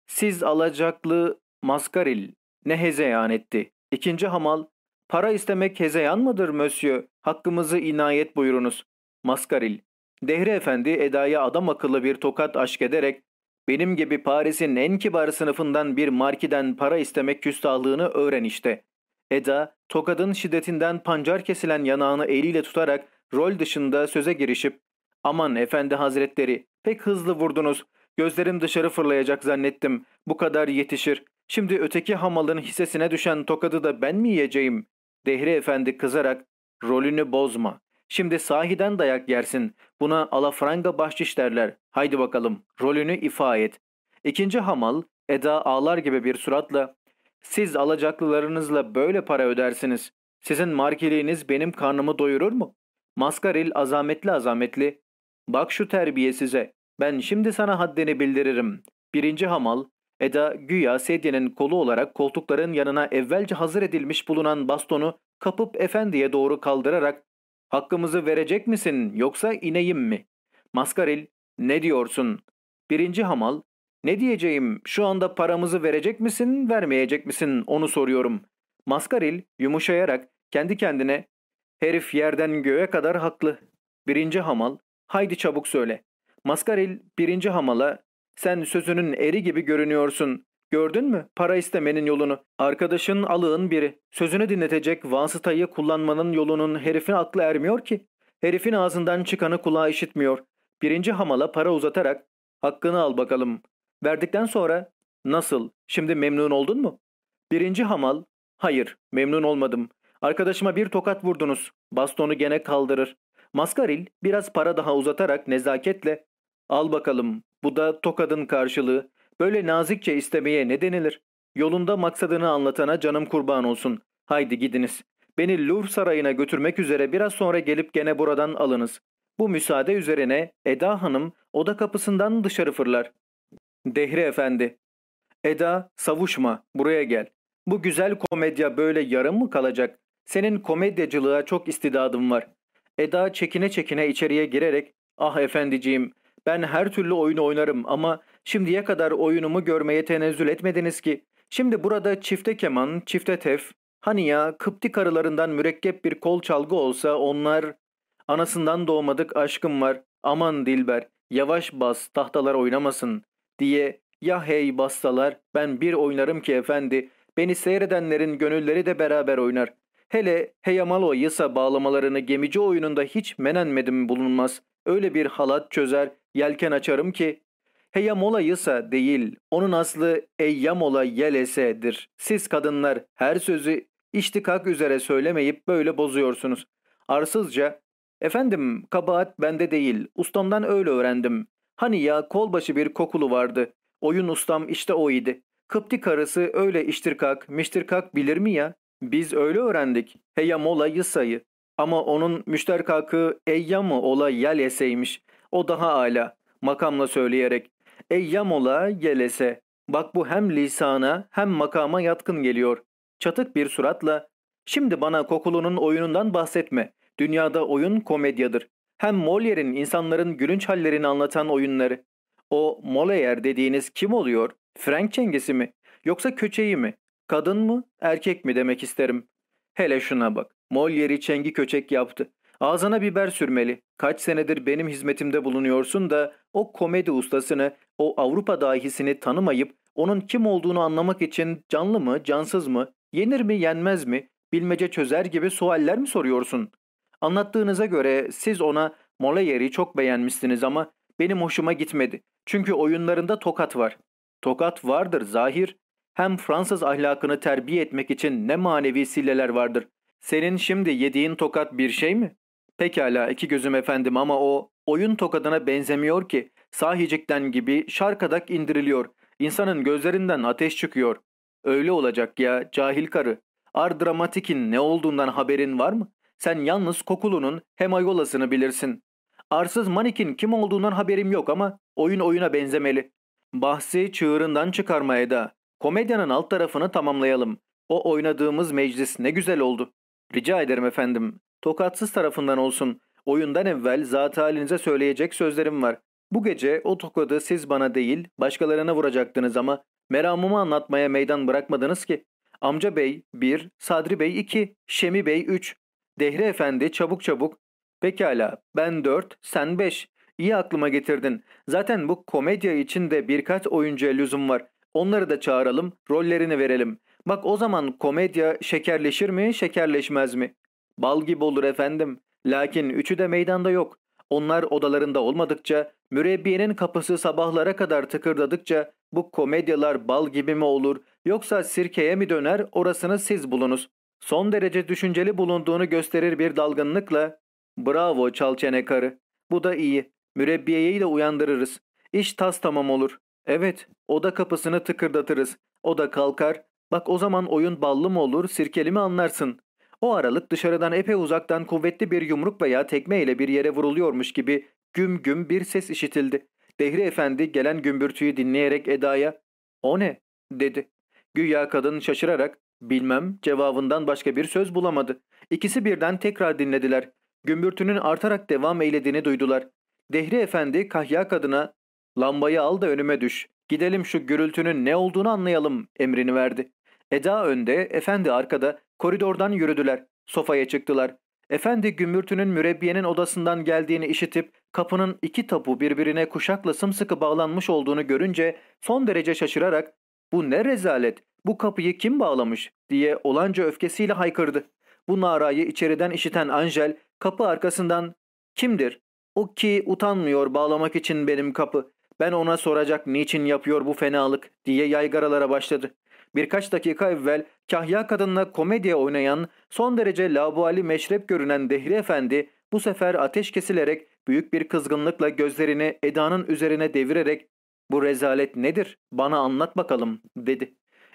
''Siz alacaklı Maskaril ne hezeyan etti. İkinci hamal para istemek hezeyan mıdır mösyö? Hakkımızı inayet buyurunuz.'' Maskaril Dehri Efendi Eda'ya adam akıllı bir tokat aşk ederek benim gibi Paris'in en kibar sınıfından bir markiden para istemek küstahlığını öğren işte. Eda, tokadın şiddetinden pancar kesilen yanağını eliyle tutarak rol dışında söze girişip Aman efendi hazretleri pek hızlı vurdunuz. Gözlerim dışarı fırlayacak zannettim. Bu kadar yetişir. Şimdi öteki hamalın hissesine düşen tokadı da ben mi yiyeceğim? Dehri efendi kızarak rolünü bozma. Şimdi sahiden dayak yersin. Buna alafranga bahşiş derler. Haydi bakalım rolünü ifa et. İkinci hamal Eda ağlar gibi bir suratla siz alacaklılarınızla böyle para ödersiniz. Sizin markeliğiniz benim karnımı doyurur mu? Maskaril azametli azametli Bak şu terbiye size. Ben şimdi sana haddini bildiririm. Birinci hamal, Eda güya sedyenin kolu olarak koltukların yanına evvelce hazır edilmiş bulunan bastonu kapıp efendiye doğru kaldırarak ''Hakkımızı verecek misin yoksa ineyim mi?'' Maskaril ''Ne diyorsun?'' Birinci hamal ''Ne diyeceğim şu anda paramızı verecek misin vermeyecek misin onu soruyorum.'' Maskaril yumuşayarak kendi kendine ''Herif yerden göğe kadar haklı.'' Birinci hamal Haydi çabuk söyle. Maskaril birinci hamala sen sözünün eri gibi görünüyorsun. Gördün mü? Para istemenin yolunu. Arkadaşın alığın biri. Sözünü dinletecek vasıtayı kullanmanın yolunun herifin aklı ermiyor ki. Herifin ağzından çıkanı kulağı işitmiyor. Birinci hamala para uzatarak hakkını al bakalım. Verdikten sonra nasıl şimdi memnun oldun mu? Birinci hamal hayır memnun olmadım. Arkadaşıma bir tokat vurdunuz. Bastonu gene kaldırır. Maskaril biraz para daha uzatarak nezaketle ''Al bakalım bu da tokadın karşılığı. Böyle nazikçe istemeye ne denilir? Yolunda maksadını anlatana canım kurban olsun. Haydi gidiniz. Beni Louvre Sarayı'na götürmek üzere biraz sonra gelip gene buradan alınız. Bu müsaade üzerine Eda Hanım oda kapısından dışarı fırlar. Dehri Efendi. Eda savuşma buraya gel. Bu güzel komedya böyle yarım mı kalacak? Senin komedyacılığa çok istidadın var. Eda çekine çekine içeriye girerek ''Ah efendiciğim ben her türlü oyun oynarım ama şimdiye kadar oyunumu görmeye tenezzül etmediniz ki. Şimdi burada çifte keman, çifte tef, hani ya Kıpti karılarından mürekkep bir kol çalgı olsa onlar... Anasından doğmadık aşkım var, aman Dilber yavaş bas tahtalar oynamasın.'' diye ya hey bastalar, ben bir oynarım ki efendi. Beni seyredenlerin gönülleri de beraber oynar. Hele heyamalo yasa bağlamalarını gemici oyununda hiç menenmedim bulunmaz. Öyle bir halat çözer, yelken açarım ki. Heyamola yasa değil, onun aslı eyyamola yelese'dir. Siz kadınlar her sözü iştikak üzere söylemeyip böyle bozuyorsunuz. Arsızca, efendim kabahat bende değil, ustamdan öyle öğrendim. Hani ya kolbaşı bir kokulu vardı. Oyun ustam işte o idi. Kıpti karısı öyle iştirkak, miştirkak bilir mi ya? Biz öyle öğrendik. Heyam ola yısayı. Ama onun müşterkakı eyyamı ola yeleseymiş. O daha ala. Makamla söyleyerek. Eyyam ola yelese. Bak bu hem lisana hem makama yatkın geliyor. Çatık bir suratla. Şimdi bana kokulunun oyunundan bahsetme. Dünyada oyun komedyadır. Hem Molière'in insanların gülünç hallerini anlatan oyunları. O Molière dediğiniz kim oluyor? Frank çengesi mi? Yoksa köçeği mi? Kadın mı, erkek mi demek isterim. Hele şuna bak. Molyeri çengi köçek yaptı. Ağzına biber sürmeli. Kaç senedir benim hizmetimde bulunuyorsun da o komedi ustasını, o Avrupa dahisini tanımayıp onun kim olduğunu anlamak için canlı mı, cansız mı, yenir mi, yenmez mi, bilmece çözer gibi sualler mi soruyorsun? Anlattığınıza göre siz ona Molayer'i çok beğenmişsiniz ama benim hoşuma gitmedi. Çünkü oyunlarında tokat var. Tokat vardır zahir hem Fransız ahlakını terbiye etmek için ne manevi silleler vardır. Senin şimdi yediğin tokat bir şey mi? Pekala iki gözüm efendim ama o oyun tokadına benzemiyor ki. Sahicikten gibi şarkadak indiriliyor. İnsanın gözlerinden ateş çıkıyor. Öyle olacak ya cahil karı. Ar dramatikin ne olduğundan haberin var mı? Sen yalnız kokulunun hemayolasını bilirsin. Arsız manikin kim olduğundan haberim yok ama oyun oyuna benzemeli. Bahsi çığırından çıkarmaya da. Komedyanın alt tarafını tamamlayalım. O oynadığımız meclis ne güzel oldu. Rica ederim efendim. Tokatsız tarafından olsun. Oyundan evvel zat halinize söyleyecek sözlerim var. Bu gece o tokadı siz bana değil başkalarına vuracaktınız ama meramımı anlatmaya meydan bırakmadınız ki. Amca Bey 1, Sadri Bey 2, Şemi Bey 3, Dehri Efendi çabuk çabuk. Pekala ben 4, sen 5. İyi aklıma getirdin. Zaten bu komedya için de birkaç oyuncuya lüzum var. Onları da çağıralım, rollerini verelim. Bak o zaman komedya şekerleşir mi, şekerleşmez mi? Bal gibi olur efendim. Lakin üçü de meydanda yok. Onlar odalarında olmadıkça, mürebbiyenin kapısı sabahlara kadar tıkırdadıkça bu komedyalar bal gibi mi olur yoksa sirkeye mi döner orasını siz bulunuz. Son derece düşünceli bulunduğunu gösterir bir dalgınlıkla ''Bravo çalçene karı, bu da iyi, mürebbiyeyi de uyandırırız, iş tas tamam olur.'' Evet, oda kapısını tıkırdatırız. O da kalkar. Bak o zaman oyun ballı mı olur, sirkeli mi anlarsın. O aralık dışarıdan epey uzaktan kuvvetli bir yumruk veya tekme ile bir yere vuruluyormuş gibi güm güm bir ses işitildi. Dehri Efendi gelen gümbürtüyü dinleyerek Eda'ya ''O ne?'' dedi. Güya kadın şaşırarak ''Bilmem'' cevabından başka bir söz bulamadı. İkisi birden tekrar dinlediler. Gümbürtünün artarak devam eylediğini duydular. Dehri Efendi kahya kadına Lambayı al da önüme düş. Gidelim şu gürültünün ne olduğunu anlayalım emrini verdi. Eda önde, efendi arkada koridordan yürüdüler. Sofaya çıktılar. Efendi gümbürtünün mürebbiyenin odasından geldiğini işitip kapının iki tapu birbirine kuşakla sımsıkı bağlanmış olduğunu görünce son derece şaşırarak ''Bu ne rezalet, bu kapıyı kim bağlamış?'' diye olanca öfkesiyle haykırdı. Bu narayı içeriden işiten Angel kapı arkasından ''Kimdir? O ki utanmıyor bağlamak için benim kapı. Ben ona soracak niçin yapıyor bu fenalık diye yaygaralara başladı. Birkaç dakika evvel kahya kadınla komediye oynayan son derece labuali meşrep görünen Dehri Efendi bu sefer ateş kesilerek büyük bir kızgınlıkla gözlerini Eda'nın üzerine devirerek ''Bu rezalet nedir? Bana anlat bakalım.'' dedi.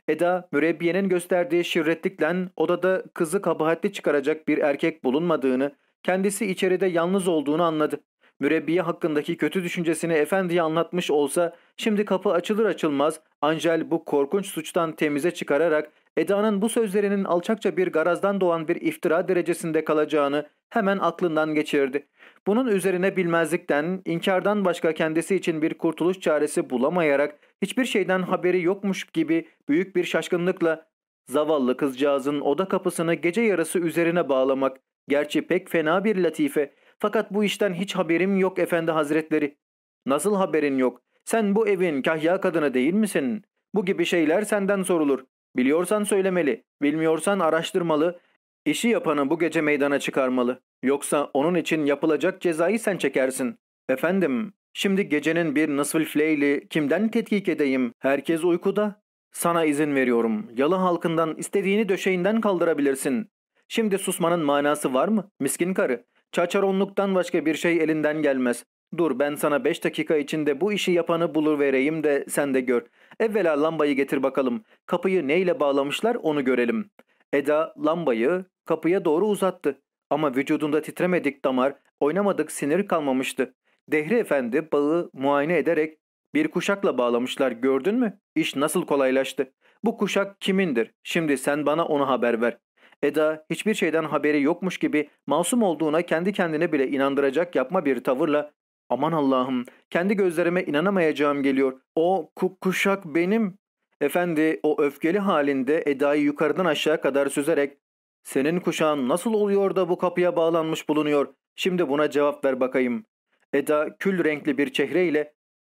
Eda, mürebbiyenin gösterdiği şirretlikle odada kızı kabahatli çıkaracak bir erkek bulunmadığını, kendisi içeride yalnız olduğunu anladı mürebbiye hakkındaki kötü düşüncesini efendiye anlatmış olsa şimdi kapı açılır açılmaz Angel bu korkunç suçtan temize çıkararak Eda'nın bu sözlerinin alçakça bir garazdan doğan bir iftira derecesinde kalacağını hemen aklından geçirdi. Bunun üzerine bilmezlikten, inkardan başka kendisi için bir kurtuluş çaresi bulamayarak hiçbir şeyden haberi yokmuş gibi büyük bir şaşkınlıkla zavallı kızcağızın oda kapısını gece yarısı üzerine bağlamak gerçi pek fena bir latife fakat bu işten hiç haberim yok efendi hazretleri. Nasıl haberin yok? Sen bu evin kahya kadını değil misin? Bu gibi şeyler senden sorulur. Biliyorsan söylemeli, bilmiyorsan araştırmalı, İşi yapanı bu gece meydana çıkarmalı. Yoksa onun için yapılacak cezayı sen çekersin. Efendim, şimdi gecenin bir nısfül fleyli kimden tetkik edeyim? Herkes uykuda. Sana izin veriyorum. Yalı halkından istediğini döşeğinden kaldırabilirsin. Şimdi susmanın manası var mı? Miskin karı. Çaçaronluktan başka bir şey elinden gelmez. Dur ben sana beş dakika içinde bu işi yapanı bulur vereyim de sen de gör. Evvela lambayı getir bakalım. Kapıyı neyle bağlamışlar onu görelim. Eda lambayı kapıya doğru uzattı. Ama vücudunda titremedik damar, oynamadık sinir kalmamıştı. Dehri Efendi bağı muayene ederek bir kuşakla bağlamışlar gördün mü? İş nasıl kolaylaştı. Bu kuşak kimindir? Şimdi sen bana onu haber ver. Eda hiçbir şeyden haberi yokmuş gibi masum olduğuna kendi kendine bile inandıracak yapma bir tavırla ''Aman Allah'ım kendi gözlerime inanamayacağım geliyor. O kuşak benim.'' Efendi o öfkeli halinde Eda'yı yukarıdan aşağı kadar süzerek ''Senin kuşağın nasıl oluyor da bu kapıya bağlanmış bulunuyor? Şimdi buna cevap ver bakayım.'' Eda kül renkli bir çehreyle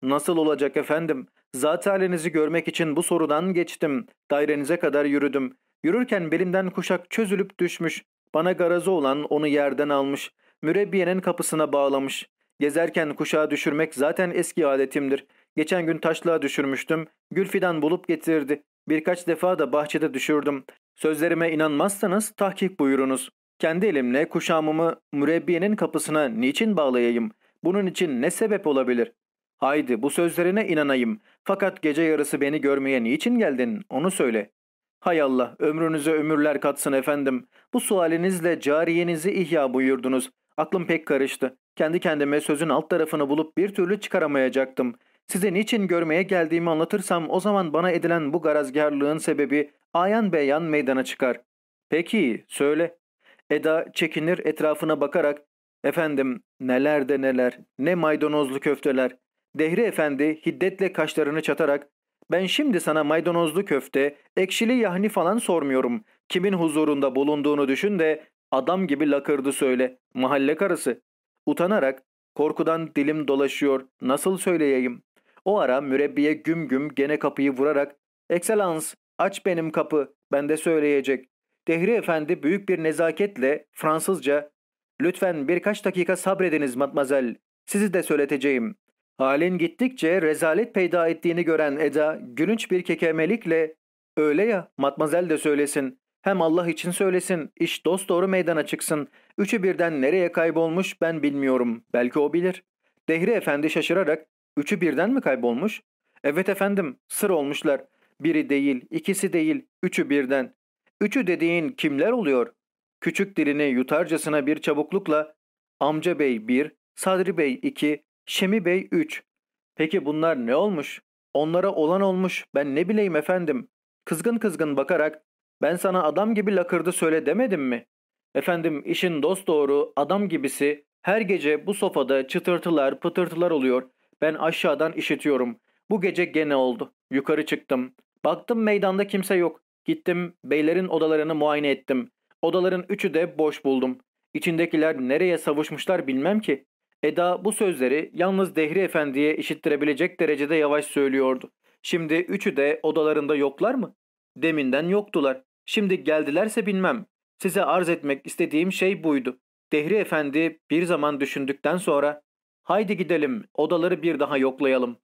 ''Nasıl olacak efendim? Zat halinizi görmek için bu sorudan geçtim. Dairenize kadar yürüdüm. Yürürken belimden kuşak çözülüp düşmüş. Bana garazı olan onu yerden almış. Mürebbiyenin kapısına bağlamış. Gezerken kuşağı düşürmek zaten eski adetimdir. Geçen gün taşlığa düşürmüştüm. Gül fidan bulup getirdi. Birkaç defa da bahçede düşürdüm. Sözlerime inanmazsanız tahkik buyurunuz. Kendi elimle kuşağımı mürebbiyenin kapısına niçin bağlayayım? Bunun için ne sebep olabilir? Haydi bu sözlerine inanayım. Fakat gece yarısı beni görmeye niçin geldin onu söyle. Hay Allah ömrünüze ömürler katsın efendim. Bu sualinizle cariyenizi ihya buyurdunuz. Aklım pek karıştı. Kendi kendime sözün alt tarafını bulup bir türlü çıkaramayacaktım. Size niçin görmeye geldiğimi anlatırsam o zaman bana edilen bu garazgarlığın sebebi ayan beyan meydana çıkar. Peki söyle. Eda çekinir etrafına bakarak Efendim neler de neler ne maydanozlu köfteler. Dehri efendi hiddetle kaşlarını çatarak ben şimdi sana maydanozlu köfte, ekşili yahni falan sormuyorum. Kimin huzurunda bulunduğunu düşün de adam gibi lakırdı söyle. Mahalle karısı. Utanarak korkudan dilim dolaşıyor. Nasıl söyleyeyim? O ara mürebbiye güm güm gene kapıyı vurarak ''Ekselans aç benim kapı ben de söyleyecek.'' Dehri Efendi büyük bir nezaketle Fransızca ''Lütfen birkaç dakika sabrediniz matmazel sizi de söyleteceğim. Halin gittikçe rezalet peyda ettiğini gören Eda gülünç bir kekemelikle ''Öyle ya matmazel de söylesin. Hem Allah için söylesin. iş dost doğru meydana çıksın. Üçü birden nereye kaybolmuş ben bilmiyorum. Belki o bilir.'' Dehri Efendi şaşırarak ''Üçü birden mi kaybolmuş?'' ''Evet efendim sır olmuşlar. Biri değil, ikisi değil, üçü birden. Üçü dediğin kimler oluyor?'' Küçük dilini yutarcasına bir çabuklukla ''Amca bey bir, Sadri bey iki, Şemi Bey 3. Peki bunlar ne olmuş? Onlara olan olmuş ben ne bileyim efendim. Kızgın kızgın bakarak ben sana adam gibi lakırdı söyle demedim mi? Efendim işin dost doğru adam gibisi her gece bu sofada çıtırtılar pıtırtılar oluyor. Ben aşağıdan işitiyorum. Bu gece gene oldu. Yukarı çıktım. Baktım meydanda kimse yok. Gittim beylerin odalarını muayene ettim. Odaların üçü de boş buldum. İçindekiler nereye savuşmuşlar bilmem ki. Eda bu sözleri yalnız Dehri Efendi'ye işittirebilecek derecede yavaş söylüyordu. Şimdi üçü de odalarında yoklar mı? Deminden yoktular. Şimdi geldilerse bilmem. Size arz etmek istediğim şey buydu. Dehri Efendi bir zaman düşündükten sonra ''Haydi gidelim, odaları bir daha yoklayalım.''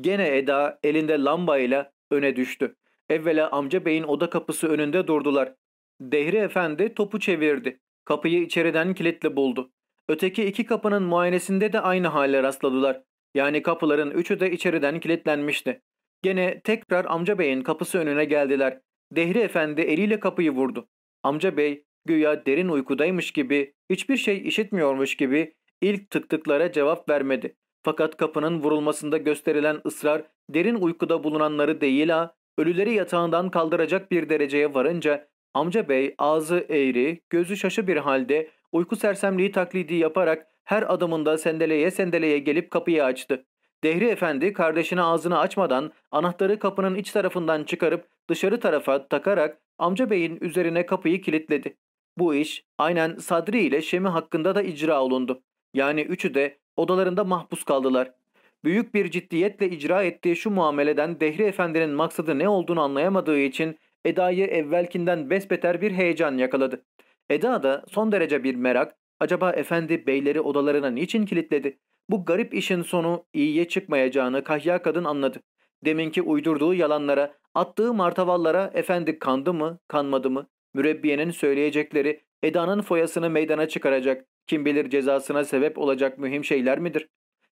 Gene Eda elinde lambayla öne düştü. Evvela amca beyin oda kapısı önünde durdular. Dehri Efendi topu çevirdi. Kapıyı içeriden kilitle buldu. Öteki iki kapının muayenesinde de aynı hale rastladılar. Yani kapıların üçü de içeriden kilitlenmişti. Gene tekrar amca beyin kapısı önüne geldiler. Dehri efendi eliyle kapıyı vurdu. Amca bey güya derin uykudaymış gibi, hiçbir şey işitmiyormuş gibi ilk tıktıklara cevap vermedi. Fakat kapının vurulmasında gösterilen ısrar derin uykuda bulunanları değil ha, ölüleri yatağından kaldıracak bir dereceye varınca amca bey ağzı eğri, gözü şaşı bir halde Uyku sersemliği taklidi yaparak her adımında sendeleye sendeleye gelip kapıyı açtı. Dehri Efendi kardeşine ağzını açmadan anahtarı kapının iç tarafından çıkarıp dışarı tarafa takarak amca beyin üzerine kapıyı kilitledi. Bu iş aynen Sadri ile Şemi hakkında da icra olundu. Yani üçü de odalarında mahpus kaldılar. Büyük bir ciddiyetle icra ettiği şu muameleden Dehri Efendi'nin maksadı ne olduğunu anlayamadığı için Eda'yı evvelkinden besbeter bir heyecan yakaladı. Eda da son derece bir merak, acaba efendi beyleri odalarına niçin kilitledi? Bu garip işin sonu iyiye çıkmayacağını kahya kadın anladı. Deminki uydurduğu yalanlara, attığı martavallara efendi kandı mı, kanmadı mı? Mürebbiyenin söyleyecekleri Eda'nın foyasını meydana çıkaracak, kim bilir cezasına sebep olacak mühim şeyler midir?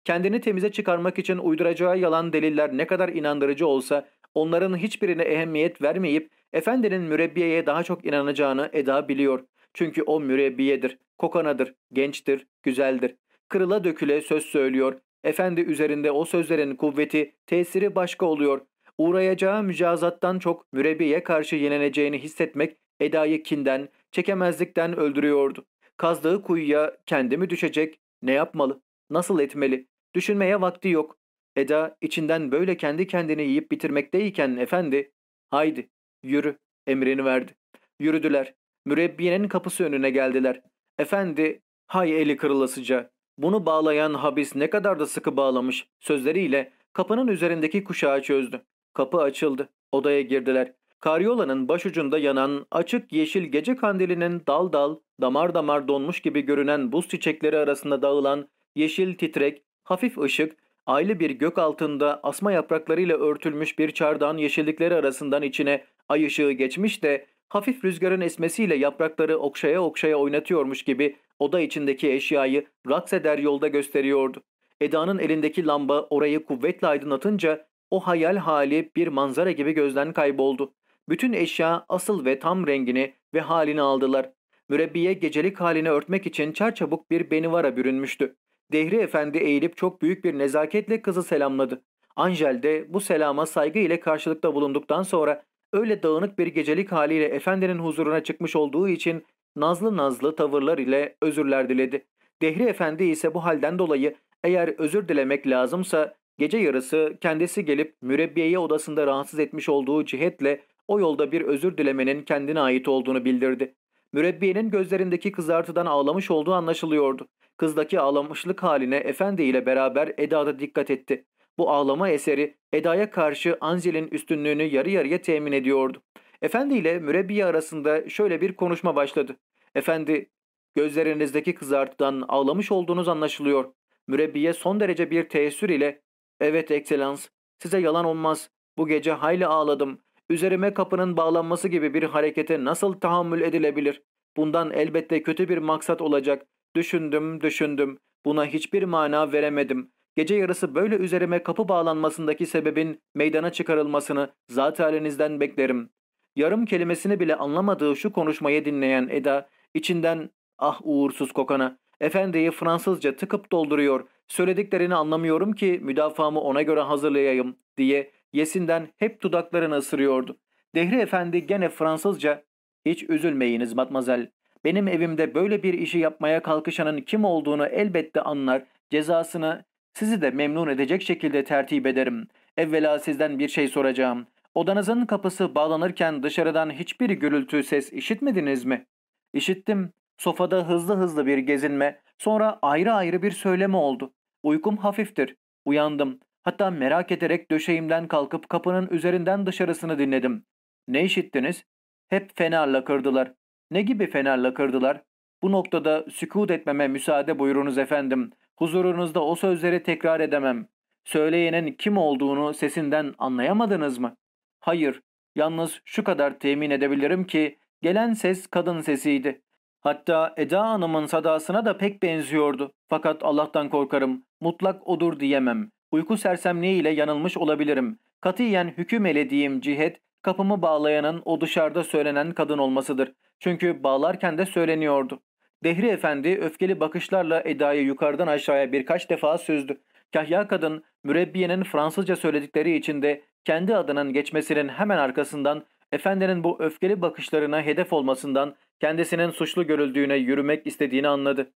Kendini temize çıkarmak için uyduracağı yalan deliller ne kadar inandırıcı olsa onların hiçbirine ehemmiyet vermeyip efendinin mürebbiyeye daha çok inanacağını Eda biliyor. Çünkü o mürebbiyedir, kokanadır, gençtir, güzeldir. Kırıla döküle söz söylüyor. Efendi üzerinde o sözlerin kuvveti, tesiri başka oluyor. Uğrayacağı mücazattan çok mürebbiye karşı yeneneceğini hissetmek Eda'yı kinden, çekemezlikten öldürüyordu. Kazdığı kuyuya kendimi düşecek, ne yapmalı, nasıl etmeli, düşünmeye vakti yok. Eda içinden böyle kendi kendini yiyip bitirmekteyken efendi, haydi yürü emrini verdi. Yürüdüler mürebbiyenin kapısı önüne geldiler. Efendi, hay eli kırılasıca, bunu bağlayan habis ne kadar da sıkı bağlamış sözleriyle kapının üzerindeki kuşağı çözdü. Kapı açıldı, odaya girdiler. Karyolanın başucunda yanan açık yeşil gece kandilinin dal dal, damar damar donmuş gibi görünen buz çiçekleri arasında dağılan yeşil titrek, hafif ışık, aylı bir gök altında asma yapraklarıyla örtülmüş bir çardağın yeşillikleri arasından içine ay ışığı geçmiş de hafif rüzgarın esmesiyle yaprakları okşaya okşaya oynatıyormuş gibi oda içindeki eşyayı raks eder yolda gösteriyordu. Eda'nın elindeki lamba orayı kuvvetle aydınlatınca o hayal hali bir manzara gibi gözden kayboldu. Bütün eşya asıl ve tam rengini ve halini aldılar. Mürebbiye gecelik halini örtmek için çarçabuk bir benivara bürünmüştü. Dehri Efendi eğilip çok büyük bir nezaketle kızı selamladı. Angel de bu selama saygı ile karşılıkta bulunduktan sonra öyle dağınık bir gecelik haliyle efendinin huzuruna çıkmış olduğu için nazlı nazlı tavırlar ile özürler diledi. Dehri efendi ise bu halden dolayı eğer özür dilemek lazımsa gece yarısı kendisi gelip mürebbiyeye odasında rahatsız etmiş olduğu cihetle o yolda bir özür dilemenin kendine ait olduğunu bildirdi. Mürebbiyenin gözlerindeki kızartıdan ağlamış olduğu anlaşılıyordu. Kızdaki ağlamışlık haline efendi ile beraber Eda da dikkat etti. Bu ağlama eseri Eda'ya karşı Anzel'in üstünlüğünü yarı yarıya temin ediyordu. Efendi ile mürebbiye arasında şöyle bir konuşma başladı. Efendi, gözlerinizdeki kızartıdan ağlamış olduğunuz anlaşılıyor. Mürebbiye son derece bir teessür ile, ''Evet ekselans, size yalan olmaz. Bu gece hayli ağladım. Üzerime kapının bağlanması gibi bir harekete nasıl tahammül edilebilir? Bundan elbette kötü bir maksat olacak. Düşündüm, düşündüm. Buna hiçbir mana veremedim gece yarısı böyle üzerime kapı bağlanmasındaki sebebin meydana çıkarılmasını zatenizden beklerim. Yarım kelimesini bile anlamadığı şu konuşmayı dinleyen Eda, içinden ah uğursuz kokana, efendiyi Fransızca tıkıp dolduruyor, söylediklerini anlamıyorum ki müdafamı ona göre hazırlayayım diye yesinden hep dudaklarını ısırıyordu. Dehri Efendi gene Fransızca, hiç üzülmeyiniz matmazel, benim evimde böyle bir işi yapmaya kalkışanın kim olduğunu elbette anlar, cezasını sizi de memnun edecek şekilde tertip ederim. Evvela sizden bir şey soracağım. Odanızın kapısı bağlanırken dışarıdan hiçbir gürültü ses işitmediniz mi? İşittim. Sofada hızlı hızlı bir gezinme, sonra ayrı ayrı bir söyleme oldu. Uykum hafiftir. Uyandım. Hatta merak ederek döşeğimden kalkıp kapının üzerinden dışarısını dinledim. Ne işittiniz? Hep fenerle kırdılar. Ne gibi fenerle kırdılar? Bu noktada sükut etmeme müsaade buyurunuz efendim. Huzurunuzda o sözleri tekrar edemem. Söyleyenin kim olduğunu sesinden anlayamadınız mı? Hayır, yalnız şu kadar temin edebilirim ki gelen ses kadın sesiydi. Hatta Eda Hanım'ın sadasına da pek benziyordu. Fakat Allah'tan korkarım, mutlak odur diyemem. Uyku sersemliğiyle yanılmış olabilirim. Katiyen hüküm elediğim cihet, kapımı bağlayanın o dışarıda söylenen kadın olmasıdır. Çünkü bağlarken de söyleniyordu. Dehri Efendi öfkeli bakışlarla Eda'yı yukarıdan aşağıya birkaç defa süzdü. Kahya kadın mürebbiyenin Fransızca söyledikleri içinde kendi adının geçmesinin hemen arkasından efendinin bu öfkeli bakışlarına hedef olmasından kendisinin suçlu görüldüğüne yürümek istediğini anladı.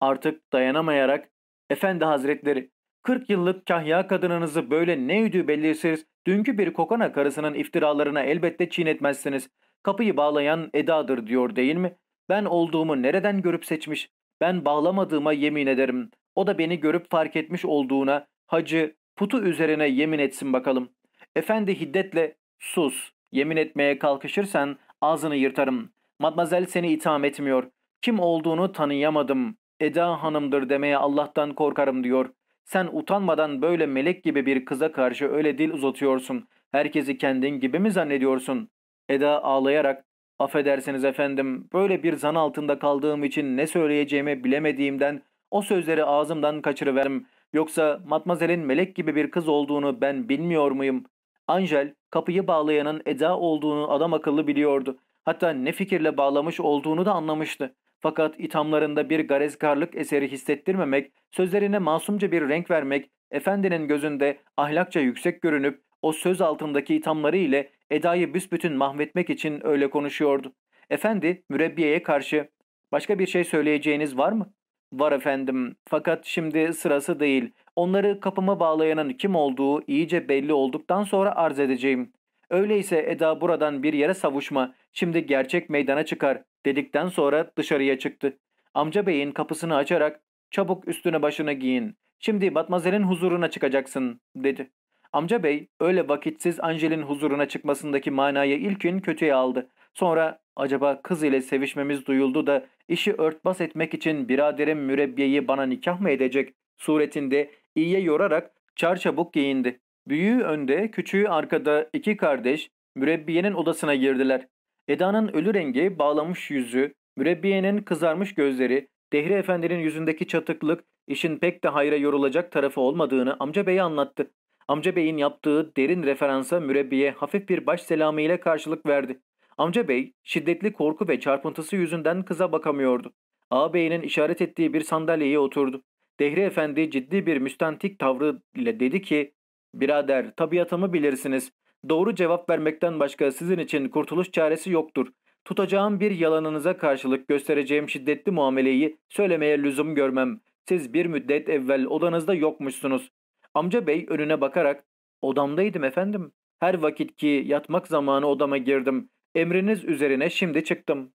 Artık dayanamayarak ''Efendi Hazretleri, 40 yıllık kahya kadınınızı böyle ne üdüğü belliyseniz dünkü bir kokona karısının iftiralarına elbette çiğnetmezsiniz. Kapıyı bağlayan Eda'dır diyor değil mi? Ben olduğumu nereden görüp seçmiş, ben bağlamadığıma yemin ederim. O da beni görüp fark etmiş olduğuna hacı putu üzerine yemin etsin bakalım. Efendi hiddetle sus, yemin etmeye kalkışırsan ağzını yırtarım. Matmazel seni itham etmiyor. Kim olduğunu tanıyamadım. Eda hanımdır demeye Allah'tan korkarım diyor. Sen utanmadan böyle melek gibi bir kıza karşı öyle dil uzatıyorsun. Herkesi kendin gibi mi zannediyorsun? Eda ağlayarak Affedersiniz efendim, böyle bir zan altında kaldığım için ne söyleyeceğimi bilemediğimden o sözleri ağzımdan kaçırıverim. Yoksa matmazelin melek gibi bir kız olduğunu ben bilmiyor muyum? Angel, kapıyı bağlayanın Eda olduğunu adam akıllı biliyordu. Hatta ne fikirle bağlamış olduğunu da anlamıştı. Fakat ithamlarında bir garezkarlık eseri hissettirmemek, sözlerine masumca bir renk vermek, efendinin gözünde ahlakça yüksek görünüp o söz altındaki ithamları ile Eda'yı büsbütün mahvetmek için öyle konuşuyordu. Efendi mürebbiyeye karşı başka bir şey söyleyeceğiniz var mı? Var efendim fakat şimdi sırası değil. Onları kapıma bağlayanın kim olduğu iyice belli olduktan sonra arz edeceğim. Öyleyse Eda buradan bir yere savuşma. Şimdi gerçek meydana çıkar dedikten sonra dışarıya çıktı. Amca beyin kapısını açarak çabuk üstüne başını giyin. Şimdi Batmazelin huzuruna çıkacaksın dedi. Amca bey öyle vakitsiz Angel'in huzuruna çıkmasındaki manayı ilkin kötüye aldı. Sonra acaba kız ile sevişmemiz duyuldu da işi örtbas etmek için biraderim mürebbiyeyi bana nikah mı edecek suretinde iyiye yorarak çarçabuk giyindi. Büyüğü önde, küçüğü arkada iki kardeş mürebbiyenin odasına girdiler. Eda'nın ölü rengi, bağlamış yüzü, mürebbiyenin kızarmış gözleri, Dehri Efendi'nin yüzündeki çatıklık işin pek de hayra yorulacak tarafı olmadığını amca bey anlattı. Amca beyin yaptığı derin referansa mürebbiye hafif bir baş selamı ile karşılık verdi. Amca bey şiddetli korku ve çarpıntısı yüzünden kıza bakamıyordu. Ağabeyinin işaret ettiği bir sandalyeye oturdu. Dehri efendi ciddi bir müstantik tavrı ile dedi ki ''Birader tabiatımı bilirsiniz. Doğru cevap vermekten başka sizin için kurtuluş çaresi yoktur. Tutacağım bir yalanınıza karşılık göstereceğim şiddetli muameleyi söylemeye lüzum görmem. Siz bir müddet evvel odanızda yokmuşsunuz. Amca bey önüne bakarak odamdaydım efendim. Her vakit ki yatmak zamanı odama girdim. Emriniz üzerine şimdi çıktım.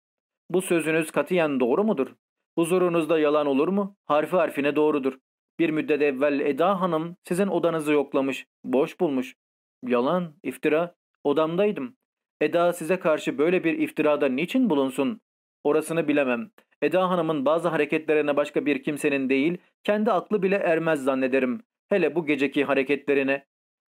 Bu sözünüz katiyen doğru mudur? Huzurunuzda yalan olur mu? Harfi harfine doğrudur. Bir müddet evvel Eda Hanım sizin odanızı yoklamış, boş bulmuş. Yalan, iftira, odamdaydım. Eda size karşı böyle bir iftirada niçin bulunsun? Orasını bilemem. Eda Hanım'ın bazı hareketlerine başka bir kimsenin değil, kendi aklı bile ermez zannederim. Hele bu geceki hareketlerine.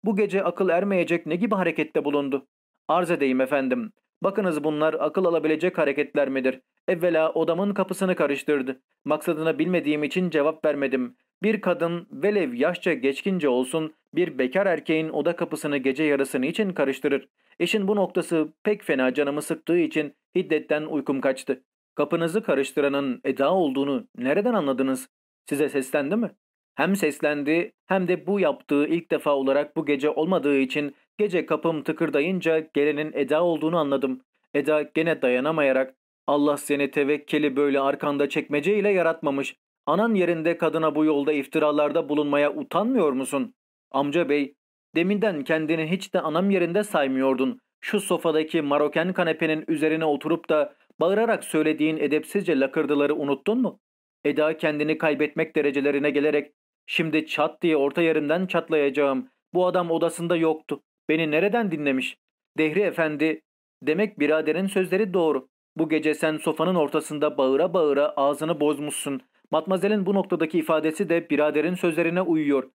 Bu gece akıl ermeyecek ne gibi harekette bulundu? Arz edeyim efendim. Bakınız bunlar akıl alabilecek hareketler midir? Evvela odamın kapısını karıştırdı. Maksadını bilmediğim için cevap vermedim. Bir kadın velev yaşça geçkince olsun bir bekar erkeğin oda kapısını gece yarısını için karıştırır. Eşin bu noktası pek fena canımı sıktığı için hiddetten uykum kaçtı. Kapınızı karıştıranın Eda olduğunu nereden anladınız? Size seslendi mi? Hem seslendi hem de bu yaptığı ilk defa olarak bu gece olmadığı için gece kapım tıkırdayınca gelenin Eda olduğunu anladım. Eda gene dayanamayarak Allah seni tevekkeli böyle arkanda çekmeceyle yaratmamış. Anan yerinde kadına bu yolda iftiralarda bulunmaya utanmıyor musun? Amca bey, deminden kendini hiç de anam yerinde saymıyordun. Şu sofadaki maroken kanepenin üzerine oturup da bağırarak söylediğin edepsizce lakırdıları unuttun mu? Eda kendini kaybetmek derecelerine gelerek Şimdi çat diye orta yerinden çatlayacağım. Bu adam odasında yoktu. Beni nereden dinlemiş? Dehri efendi. Demek biraderin sözleri doğru. Bu gece sen sofanın ortasında bağıra bağıra ağzını bozmuşsun. Matmazel'in bu noktadaki ifadesi de biraderin sözlerine uyuyor.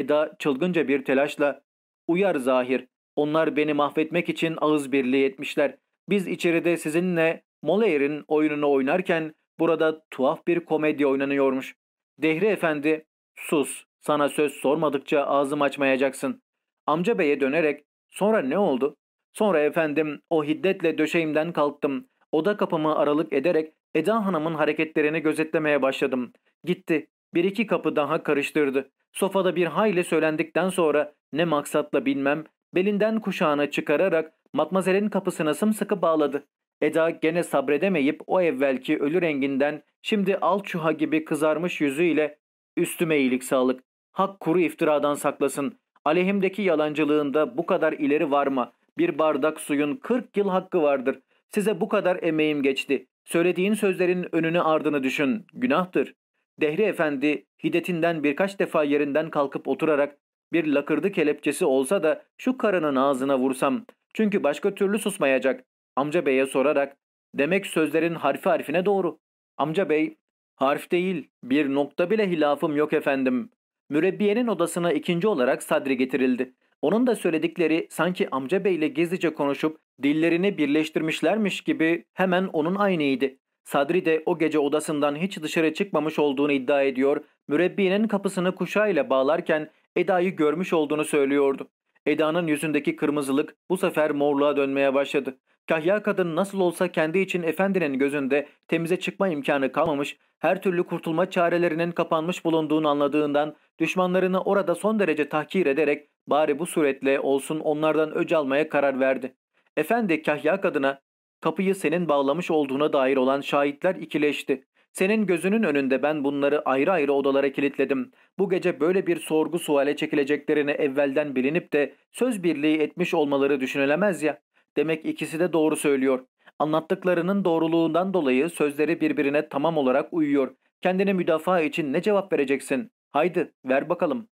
Eda çılgınca bir telaşla ''Uyar zahir, onlar beni mahvetmek için ağız birliği etmişler. Biz içeride sizinle Molaire'in oyununu oynarken burada tuhaf bir komedi oynanıyormuş. Dehri Efendi Sus, sana söz sormadıkça ağzım açmayacaksın. Amca beye dönerek sonra ne oldu? Sonra efendim o hiddetle döşeğimden kalktım. Oda kapımı aralık ederek Eda Hanım'ın hareketlerini gözetlemeye başladım. Gitti. Bir iki kapı daha karıştırdı. Sofada bir hayli söylendikten sonra ne maksatla bilmem belinden kuşağını çıkararak matmazelin kapısını sımsıkı bağladı. Eda gene sabredemeyip o evvelki ölü renginden şimdi alçuha gibi kızarmış yüzüyle Üstüme iyilik sağlık. Hak kuru iftiradan saklasın. Aleyhimdeki yalancılığında bu kadar ileri varma. Bir bardak suyun 40 yıl hakkı vardır. Size bu kadar emeğim geçti. Söylediğin sözlerin önünü ardını düşün. Günahtır. Dehri Efendi hidetinden birkaç defa yerinden kalkıp oturarak bir lakırdı kelepçesi olsa da şu karının ağzına vursam. Çünkü başka türlü susmayacak. Amca beye sorarak demek sözlerin harfi harfine doğru. Amca bey Harf değil, bir nokta bile hilafım yok efendim. Mürebbiyenin odasına ikinci olarak Sadri getirildi. Onun da söyledikleri sanki amca beyle gizlice konuşup dillerini birleştirmişlermiş gibi hemen onun aynıydı. Sadri de o gece odasından hiç dışarı çıkmamış olduğunu iddia ediyor, Mürebbiyenin kapısını kuşağıyla bağlarken Eda'yı görmüş olduğunu söylüyordu. Eda'nın yüzündeki kırmızılık bu sefer morluğa dönmeye başladı. Kahya kadın nasıl olsa kendi için efendinin gözünde temize çıkma imkanı kalmamış, her türlü kurtulma çarelerinin kapanmış bulunduğunu anladığından düşmanlarını orada son derece tahkir ederek bari bu suretle olsun onlardan öc almaya karar verdi. Efendi Kahya kadına kapıyı senin bağlamış olduğuna dair olan şahitler ikileşti. Senin gözünün önünde ben bunları ayrı ayrı odalara kilitledim. Bu gece böyle bir sorgu suale çekileceklerini evvelden bilinip de söz birliği etmiş olmaları düşünülemez ya. Demek ikisi de doğru söylüyor. Anlattıklarının doğruluğundan dolayı sözleri birbirine tamam olarak uyuyor. Kendini müdafaa için ne cevap vereceksin? Haydi ver bakalım.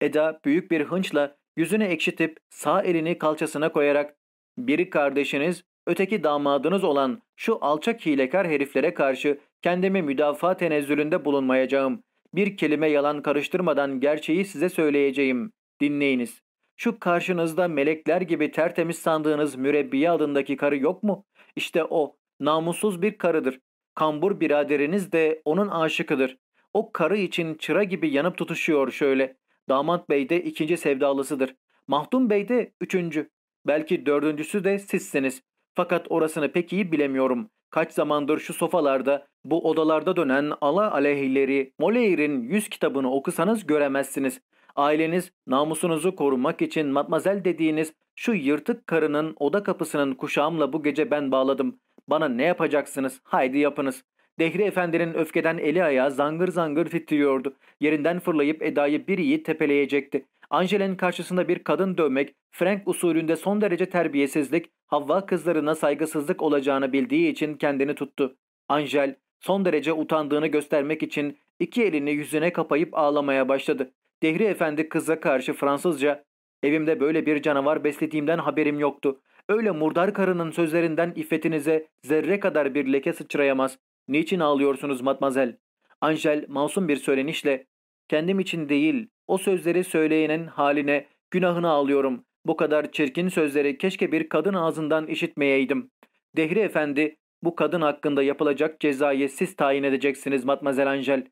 Eda büyük bir hınçla yüzünü ekşitip sağ elini kalçasına koyarak biri kardeşiniz, öteki damadınız olan şu alçak hilekar heriflere karşı kendimi müdafaa tenezzülünde bulunmayacağım. Bir kelime yalan karıştırmadan gerçeği size söyleyeceğim. Dinleyiniz. Şu karşınızda melekler gibi tertemiz sandığınız mürebbiye adındaki karı yok mu? İşte o, namussuz bir karıdır. Kambur biraderiniz de onun aşıkıdır. O karı için çıra gibi yanıp tutuşuyor şöyle. Damat bey de ikinci sevdalısıdır. Mahdum bey de üçüncü. Belki dördüncüsü de sizsiniz. Fakat orasını pek iyi bilemiyorum. Kaç zamandır şu sofalarda, bu odalarda dönen ala aleyhileri, Moleirin yüz kitabını okusanız göremezsiniz. Aileniz namusunuzu korumak için matmazel dediğiniz şu yırtık karının oda kapısının kuşağımla bu gece ben bağladım. Bana ne yapacaksınız? Haydi yapınız. Dehri Efendi'nin öfkeden eli ayağı zangır zangır titriyordu. Yerinden fırlayıp Eda'yı bir iyi tepeleyecekti. Angel'in karşısında bir kadın dövmek, Frank usulünde son derece terbiyesizlik, Havva kızlarına saygısızlık olacağını bildiği için kendini tuttu. Angel son derece utandığını göstermek için iki elini yüzüne kapayıp ağlamaya başladı. Dehri Efendi kıza karşı Fransızca Evimde böyle bir canavar beslediğimden haberim yoktu. Öyle murdar karının sözlerinden iffetinize zerre kadar bir leke sıçrayamaz. Niçin ağlıyorsunuz matmazel? Angel masum bir söylenişle kendim için değil o sözleri söyleyenin haline günahını ağlıyorum. Bu kadar çirkin sözleri keşke bir kadın ağzından işitmeyeydim. Dehri efendi bu kadın hakkında yapılacak cezayı siz tayin edeceksiniz matmazel Angel.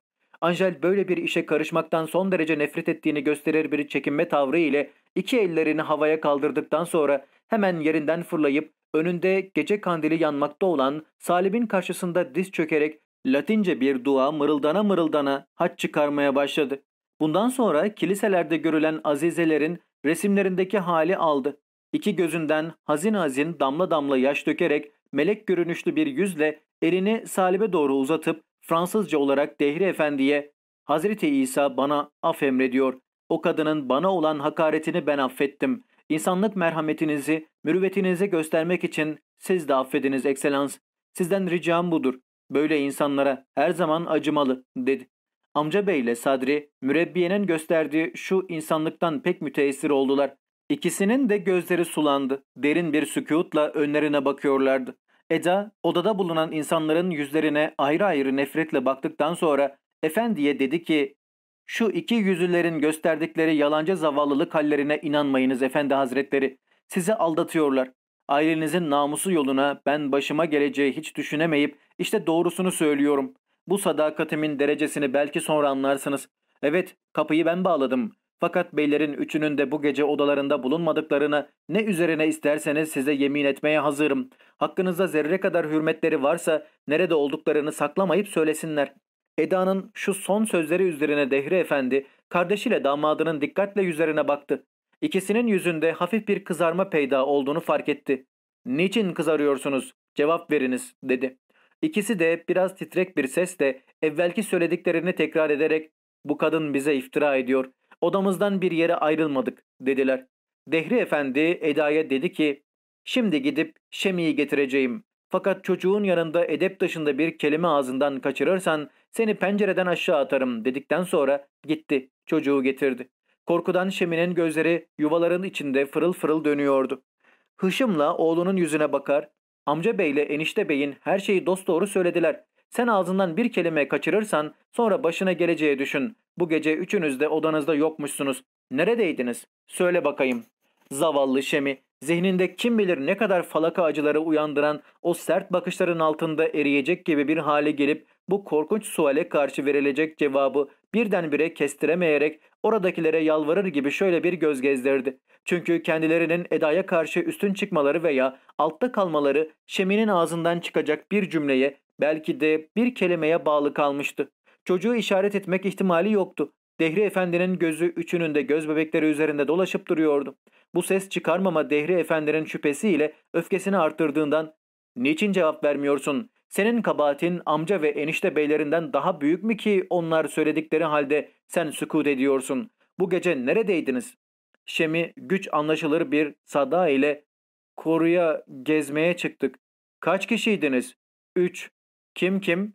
Angel böyle bir işe karışmaktan son derece nefret ettiğini gösterir bir çekinme tavrı ile iki ellerini havaya kaldırdıktan sonra hemen yerinden fırlayıp önünde gece kandili yanmakta olan Salim'in karşısında diz çökerek Latince bir dua mırıldana mırıldana haç çıkarmaya başladı. Bundan sonra kiliselerde görülen azizelerin resimlerindeki hali aldı. İki gözünden hazin hazin damla damla yaş dökerek melek görünüşlü bir yüzle elini Salim'e doğru uzatıp Fransızca olarak Dehri Efendi'ye Hazreti İsa bana af emrediyor. O kadının bana olan hakaretini ben affettim. İnsanlık merhametinizi, mürüvvetinizi göstermek için siz de affediniz ekselans. Sizden ricam budur. Böyle insanlara her zaman acımalı dedi. Amca bey ile Sadri mürebbiyenin gösterdiği şu insanlıktan pek müteessir oldular. İkisinin de gözleri sulandı. Derin bir sükutla önlerine bakıyorlardı. Eda odada bulunan insanların yüzlerine ayrı ayrı nefretle baktıktan sonra efendiye dedi ki şu iki yüzlülerin gösterdikleri yalancı zavallılık hallerine inanmayınız efendi hazretleri. Sizi aldatıyorlar. Ailenizin namusu yoluna ben başıma geleceği hiç düşünemeyip işte doğrusunu söylüyorum. Bu sadakatimin derecesini belki sonra anlarsınız. Evet kapıyı ben bağladım. Fakat beylerin üçünün de bu gece odalarında bulunmadıklarını ne üzerine isterseniz size yemin etmeye hazırım. Hakkınızda zerre kadar hürmetleri varsa nerede olduklarını saklamayıp söylesinler. Eda'nın şu son sözleri üzerine Dehri Efendi kardeşiyle damadının dikkatle yüzlerine baktı. İkisinin yüzünde hafif bir kızarma peyda olduğunu fark etti. ''Niçin kızarıyorsunuz? Cevap veriniz.'' dedi. İkisi de biraz titrek bir sesle evvelki söylediklerini tekrar ederek ''Bu kadın bize iftira ediyor. Odamızdan bir yere ayrılmadık dediler. Dehri Efendi Eda'ya dedi ki şimdi gidip Şemi'yi getireceğim. Fakat çocuğun yanında edep dışında bir kelime ağzından kaçırırsan seni pencereden aşağı atarım dedikten sonra gitti çocuğu getirdi. Korkudan Şemi'nin gözleri yuvaların içinde fırıl fırıl dönüyordu. Hışım'la oğlunun yüzüne bakar, amca beyle enişte beyin her şeyi dosdoğru söylediler. Sen ağzından bir kelime kaçırırsan sonra başına geleceği düşün. Bu gece üçünüz de odanızda yokmuşsunuz. Neredeydiniz? Söyle bakayım. Zavallı Şemi zihninde kim bilir ne kadar falaka acıları uyandıran o sert bakışların altında eriyecek gibi bir hale gelip bu korkunç suale karşı verilecek cevabı birdenbire kestiremeyerek oradakilere yalvarır gibi şöyle bir göz gezdirdi. Çünkü kendilerinin Eda'ya karşı üstün çıkmaları veya altta kalmaları Şemi'nin ağzından çıkacak bir cümleye Belki de bir kelimeye bağlı kalmıştı. Çocuğu işaret etmek ihtimali yoktu. Dehri Efendi'nin gözü üçünün de göz bebekleri üzerinde dolaşıp duruyordu. Bu ses çıkarmama Dehri Efendi'nin şüphesiyle öfkesini arttırdığından ''Niçin cevap vermiyorsun? Senin kabahatin amca ve enişte beylerinden daha büyük mü ki onlar söyledikleri halde sen sükut ediyorsun? Bu gece neredeydiniz?'' Şemi güç anlaşılır bir sada ile ''Koruya gezmeye çıktık. Kaç kişiydiniz?'' ''Üç. Kim kim?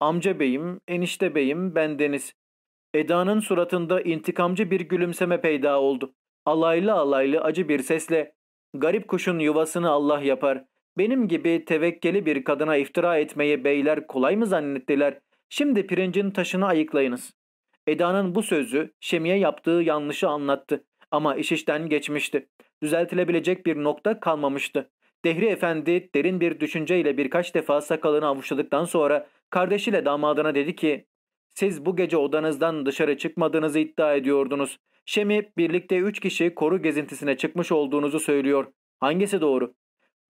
Amca beyim, enişte beyim, bendeniz. Eda'nın suratında intikamcı bir gülümseme peyda oldu. Alaylı alaylı acı bir sesle Garip kuşun yuvasını Allah yapar. Benim gibi tevekkeli bir kadına iftira etmeyi beyler kolay mı zannettiler? Şimdi pirincin taşını ayıklayınız. Eda'nın bu sözü Şemi'ye yaptığı yanlışı anlattı. Ama iş işten geçmişti. Düzeltilebilecek bir nokta kalmamıştı. Dehri Efendi derin bir düşünceyle birkaç defa sakalını avuçladıktan sonra kardeşiyle damadına dedi ki ''Siz bu gece odanızdan dışarı çıkmadığınızı iddia ediyordunuz. Şemi birlikte üç kişi koru gezintisine çıkmış olduğunuzu söylüyor. Hangisi doğru?''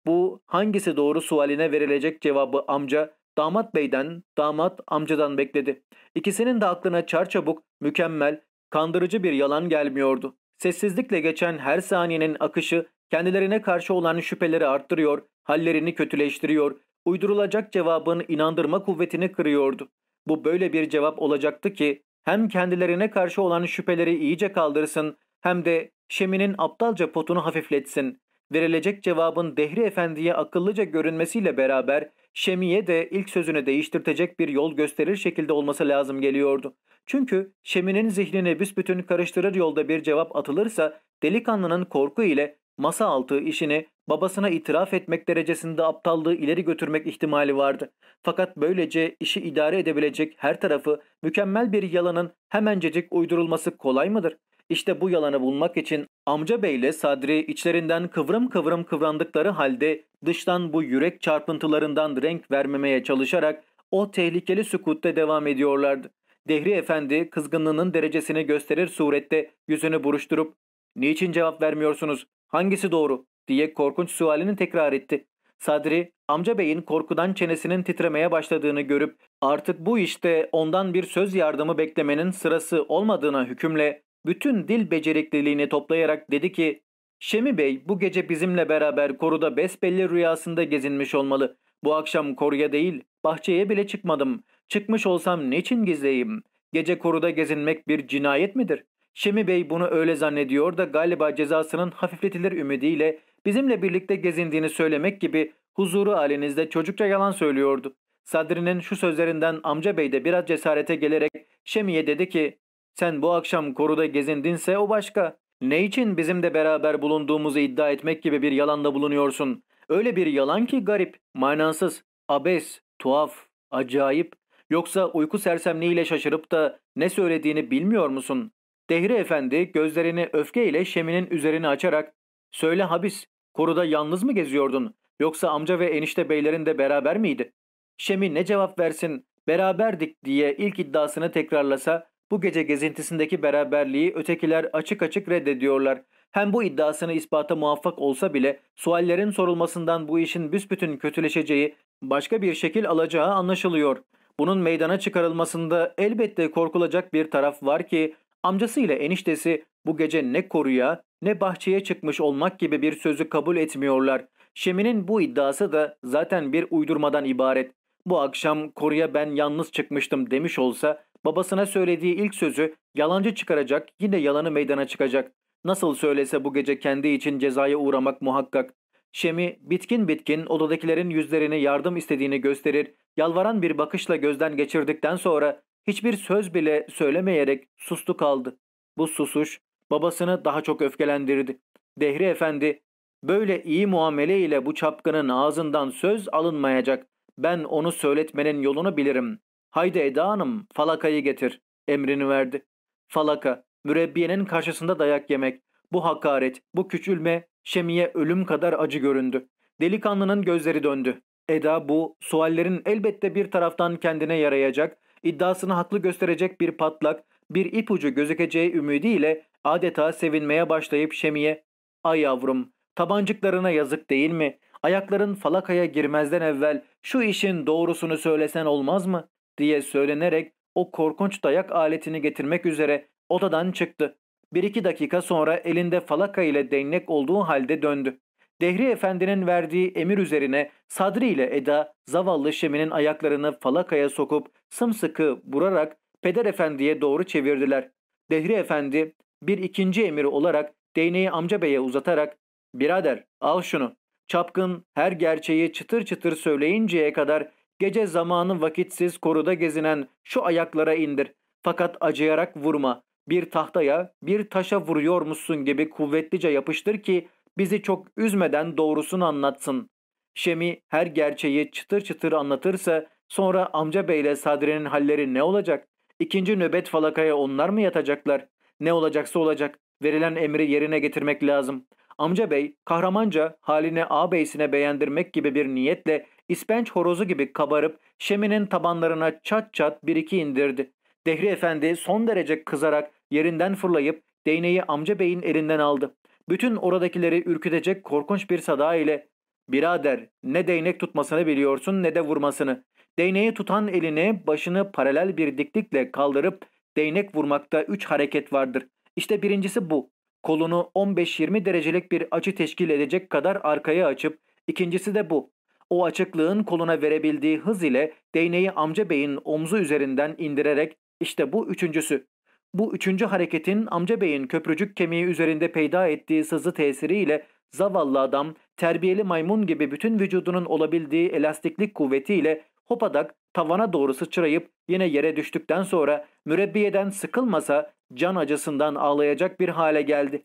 Bu hangisi doğru sualine verilecek cevabı amca damat beyden, damat amcadan bekledi. İkisinin de aklına çarçabuk, mükemmel, kandırıcı bir yalan gelmiyordu. Sessizlikle geçen her saniyenin akışı Kendilerine karşı olan şüpheleri arttırıyor, hallerini kötüleştiriyor, uydurulacak cevabın inandırma kuvvetini kırıyordu. Bu böyle bir cevap olacaktı ki hem kendilerine karşı olan şüpheleri iyice kaldırsın hem de Şemi'nin aptalca potunu hafifletsin. Verilecek cevabın Dehri Efendi'ye akıllıca görünmesiyle beraber Şemi'ye de ilk sözünü değiştirtecek bir yol gösterir şekilde olması lazım geliyordu. Çünkü Şemi'nin zihnini büsbütün karıştırır yolda bir cevap atılırsa delikanlının korku ile masa altı işini babasına itiraf etmek derecesinde aptallığı ileri götürmek ihtimali vardı. Fakat böylece işi idare edebilecek her tarafı mükemmel bir yalanın hemencecik uydurulması kolay mıdır? İşte bu yalanı bulmak için amca beyle Sadri içlerinden kıvrım kıvrım kıvrandıkları halde dıştan bu yürek çarpıntılarından renk vermemeye çalışarak o tehlikeli sükutta devam ediyorlardı. Dehri Efendi kızgınlığının derecesini gösterir surette yüzünü buruşturup ''Niçin cevap vermiyorsunuz? Hangisi doğru diye korkunç sualini tekrar etti. Sadri amca beyin korkudan çenesinin titremeye başladığını görüp artık bu işte ondan bir söz yardımı beklemenin sırası olmadığına hükümle bütün dil becerikliliğini toplayarak dedi ki Şemi Bey bu gece bizimle beraber koruda besbelli rüyasında gezinmiş olmalı. Bu akşam koruya değil bahçeye bile çıkmadım. Çıkmış olsam niçin gizleyeyim? Gece koruda gezinmek bir cinayet midir? Şemi Bey bunu öyle zannediyor da galiba cezasının hafifletilir ümidiyle bizimle birlikte gezindiğini söylemek gibi huzuru halinizde çocukça yalan söylüyordu. Sadri'nin şu sözlerinden amca bey de biraz cesarete gelerek Şemi'ye dedi ki ''Sen bu akşam koruda gezindinse o başka. Ne için bizim de beraber bulunduğumuzu iddia etmek gibi bir yalanda bulunuyorsun? Öyle bir yalan ki garip, manasız, abes, tuhaf, acayip. Yoksa uyku sersemliğiyle şaşırıp da ne söylediğini bilmiyor musun? Dehri Efendi gözlerini öfkeyle Şemi'nin üzerine açarak ''Söyle habis, koruda yalnız mı geziyordun yoksa amca ve enişte beylerin de beraber miydi?'' Şem'in ne cevap versin beraberdik diye ilk iddiasını tekrarlasa bu gece gezintisindeki beraberliği ötekiler açık açık reddediyorlar. Hem bu iddiasını ispata muvaffak olsa bile suallerin sorulmasından bu işin büsbütün kötüleşeceği, başka bir şekil alacağı anlaşılıyor. Bunun meydana çıkarılmasında elbette korkulacak bir taraf var ki Amcası ile eniştesi bu gece ne koruya ne bahçeye çıkmış olmak gibi bir sözü kabul etmiyorlar. Şemi'nin bu iddiası da zaten bir uydurmadan ibaret. Bu akşam koruya ben yalnız çıkmıştım demiş olsa babasına söylediği ilk sözü yalancı çıkaracak yine yalanı meydana çıkacak. Nasıl söylese bu gece kendi için cezaya uğramak muhakkak. Şemi bitkin bitkin odadakilerin yüzlerini yardım istediğini gösterir, yalvaran bir bakışla gözden geçirdikten sonra Hiçbir söz bile söylemeyerek sustu kaldı. Bu susuş babasını daha çok öfkelendirdi. Dehri Efendi, böyle iyi muamele ile bu çapkının ağzından söz alınmayacak. Ben onu söyletmenin yolunu bilirim. Haydi Eda Hanım, falakayı getir, emrini verdi. Falaka, mürebbiyenin karşısında dayak yemek. Bu hakaret, bu küçülme, Şemi'ye ölüm kadar acı göründü. Delikanlının gözleri döndü. Eda bu, suallerin elbette bir taraftan kendine yarayacak, iddiasını haklı gösterecek bir patlak, bir ipucu gözükeceği ümidiyle adeta sevinmeye başlayıp Şemi'ye ''Ay yavrum, tabancıklarına yazık değil mi? Ayakların falakaya girmezden evvel şu işin doğrusunu söylesen olmaz mı?'' diye söylenerek o korkunç dayak aletini getirmek üzere odadan çıktı. Bir iki dakika sonra elinde falaka ile değnek olduğu halde döndü. Dehri Efendi'nin verdiği emir üzerine Sadri ile Eda zavallı Şemi'nin ayaklarını falakaya sokup sımsıkı vurarak Peder Efendi'ye doğru çevirdiler. Dehri Efendi bir ikinci emiri olarak değneği amca beye uzatarak ''Birader al şunu. Çapkın her gerçeği çıtır çıtır söyleyinceye kadar gece zamanı vakitsiz koruda gezinen şu ayaklara indir. Fakat acıyarak vurma. Bir tahtaya bir taşa vuruyormuşsun gibi kuvvetlice yapıştır ki Bizi çok üzmeden doğrusunu anlatsın. Şemi her gerçeği çıtır çıtır anlatırsa sonra amca beyle Sadri'nin halleri ne olacak? İkinci nöbet falakaya onlar mı yatacaklar? Ne olacaksa olacak. Verilen emri yerine getirmek lazım. Amca bey kahramanca halini ağabeysine beğendirmek gibi bir niyetle ispenç horozu gibi kabarıp Şemi'nin tabanlarına çat çat bir iki indirdi. Dehri efendi son derece kızarak yerinden fırlayıp değneği amca beyin elinden aldı bütün oradakileri ürkütecek korkunç bir sada ile ''Birader ne değnek tutmasını biliyorsun ne de vurmasını. Değneği tutan elini başını paralel bir diklikle kaldırıp değnek vurmakta üç hareket vardır. İşte birincisi bu. Kolunu 15-20 derecelik bir açı teşkil edecek kadar arkaya açıp ikincisi de bu. O açıklığın koluna verebildiği hız ile değneği amca beyin omzu üzerinden indirerek işte bu üçüncüsü. Bu üçüncü hareketin amca beyin köprücük kemiği üzerinde peyda ettiği sızı tesiriyle zavallı adam terbiyeli maymun gibi bütün vücudunun olabildiği elastiklik kuvvetiyle hopadak tavana doğru sıçrayıp yine yere düştükten sonra mürebbiyeden sıkılmasa can acısından ağlayacak bir hale geldi.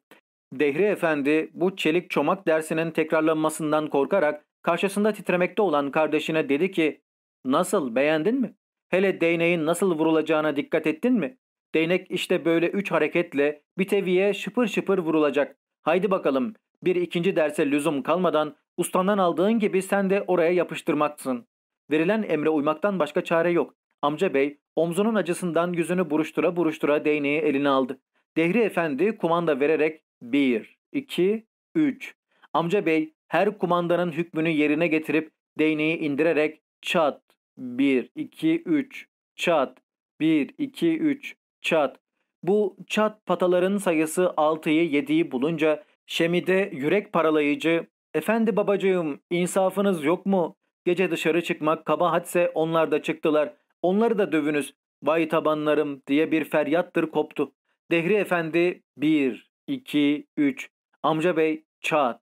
Dehri Efendi bu çelik çomak dersinin tekrarlanmasından korkarak karşısında titremekte olan kardeşine dedi ki ''Nasıl beğendin mi? Hele değneğin nasıl vurulacağına dikkat ettin mi? Değnek işte böyle üç hareketle biteviye şıpır şıpır vurulacak. Haydi bakalım bir ikinci derse lüzum kalmadan ustandan aldığın gibi sen de oraya yapıştırmaksın. Verilen emre uymaktan başka çare yok. Amca bey omzunun acısından yüzünü buruştura buruştura değneği eline aldı. Dehri efendi kumanda vererek bir, iki, üç. Amca bey her kumandanın hükmünü yerine getirip değneği indirerek çat bir, iki, üç, çat bir, iki, üç. Çat. Bu çat pataların sayısı 6'yı 7'yi bulunca Şemide yürek paralayıcı ''Efendi babacığım insafınız yok mu? Gece dışarı çıkmak kabahatse onlar da çıktılar. Onları da dövünüz. Vay tabanlarım'' diye bir feryattır koptu. Dehri Efendi 1, 2, 3. Amca Bey çat.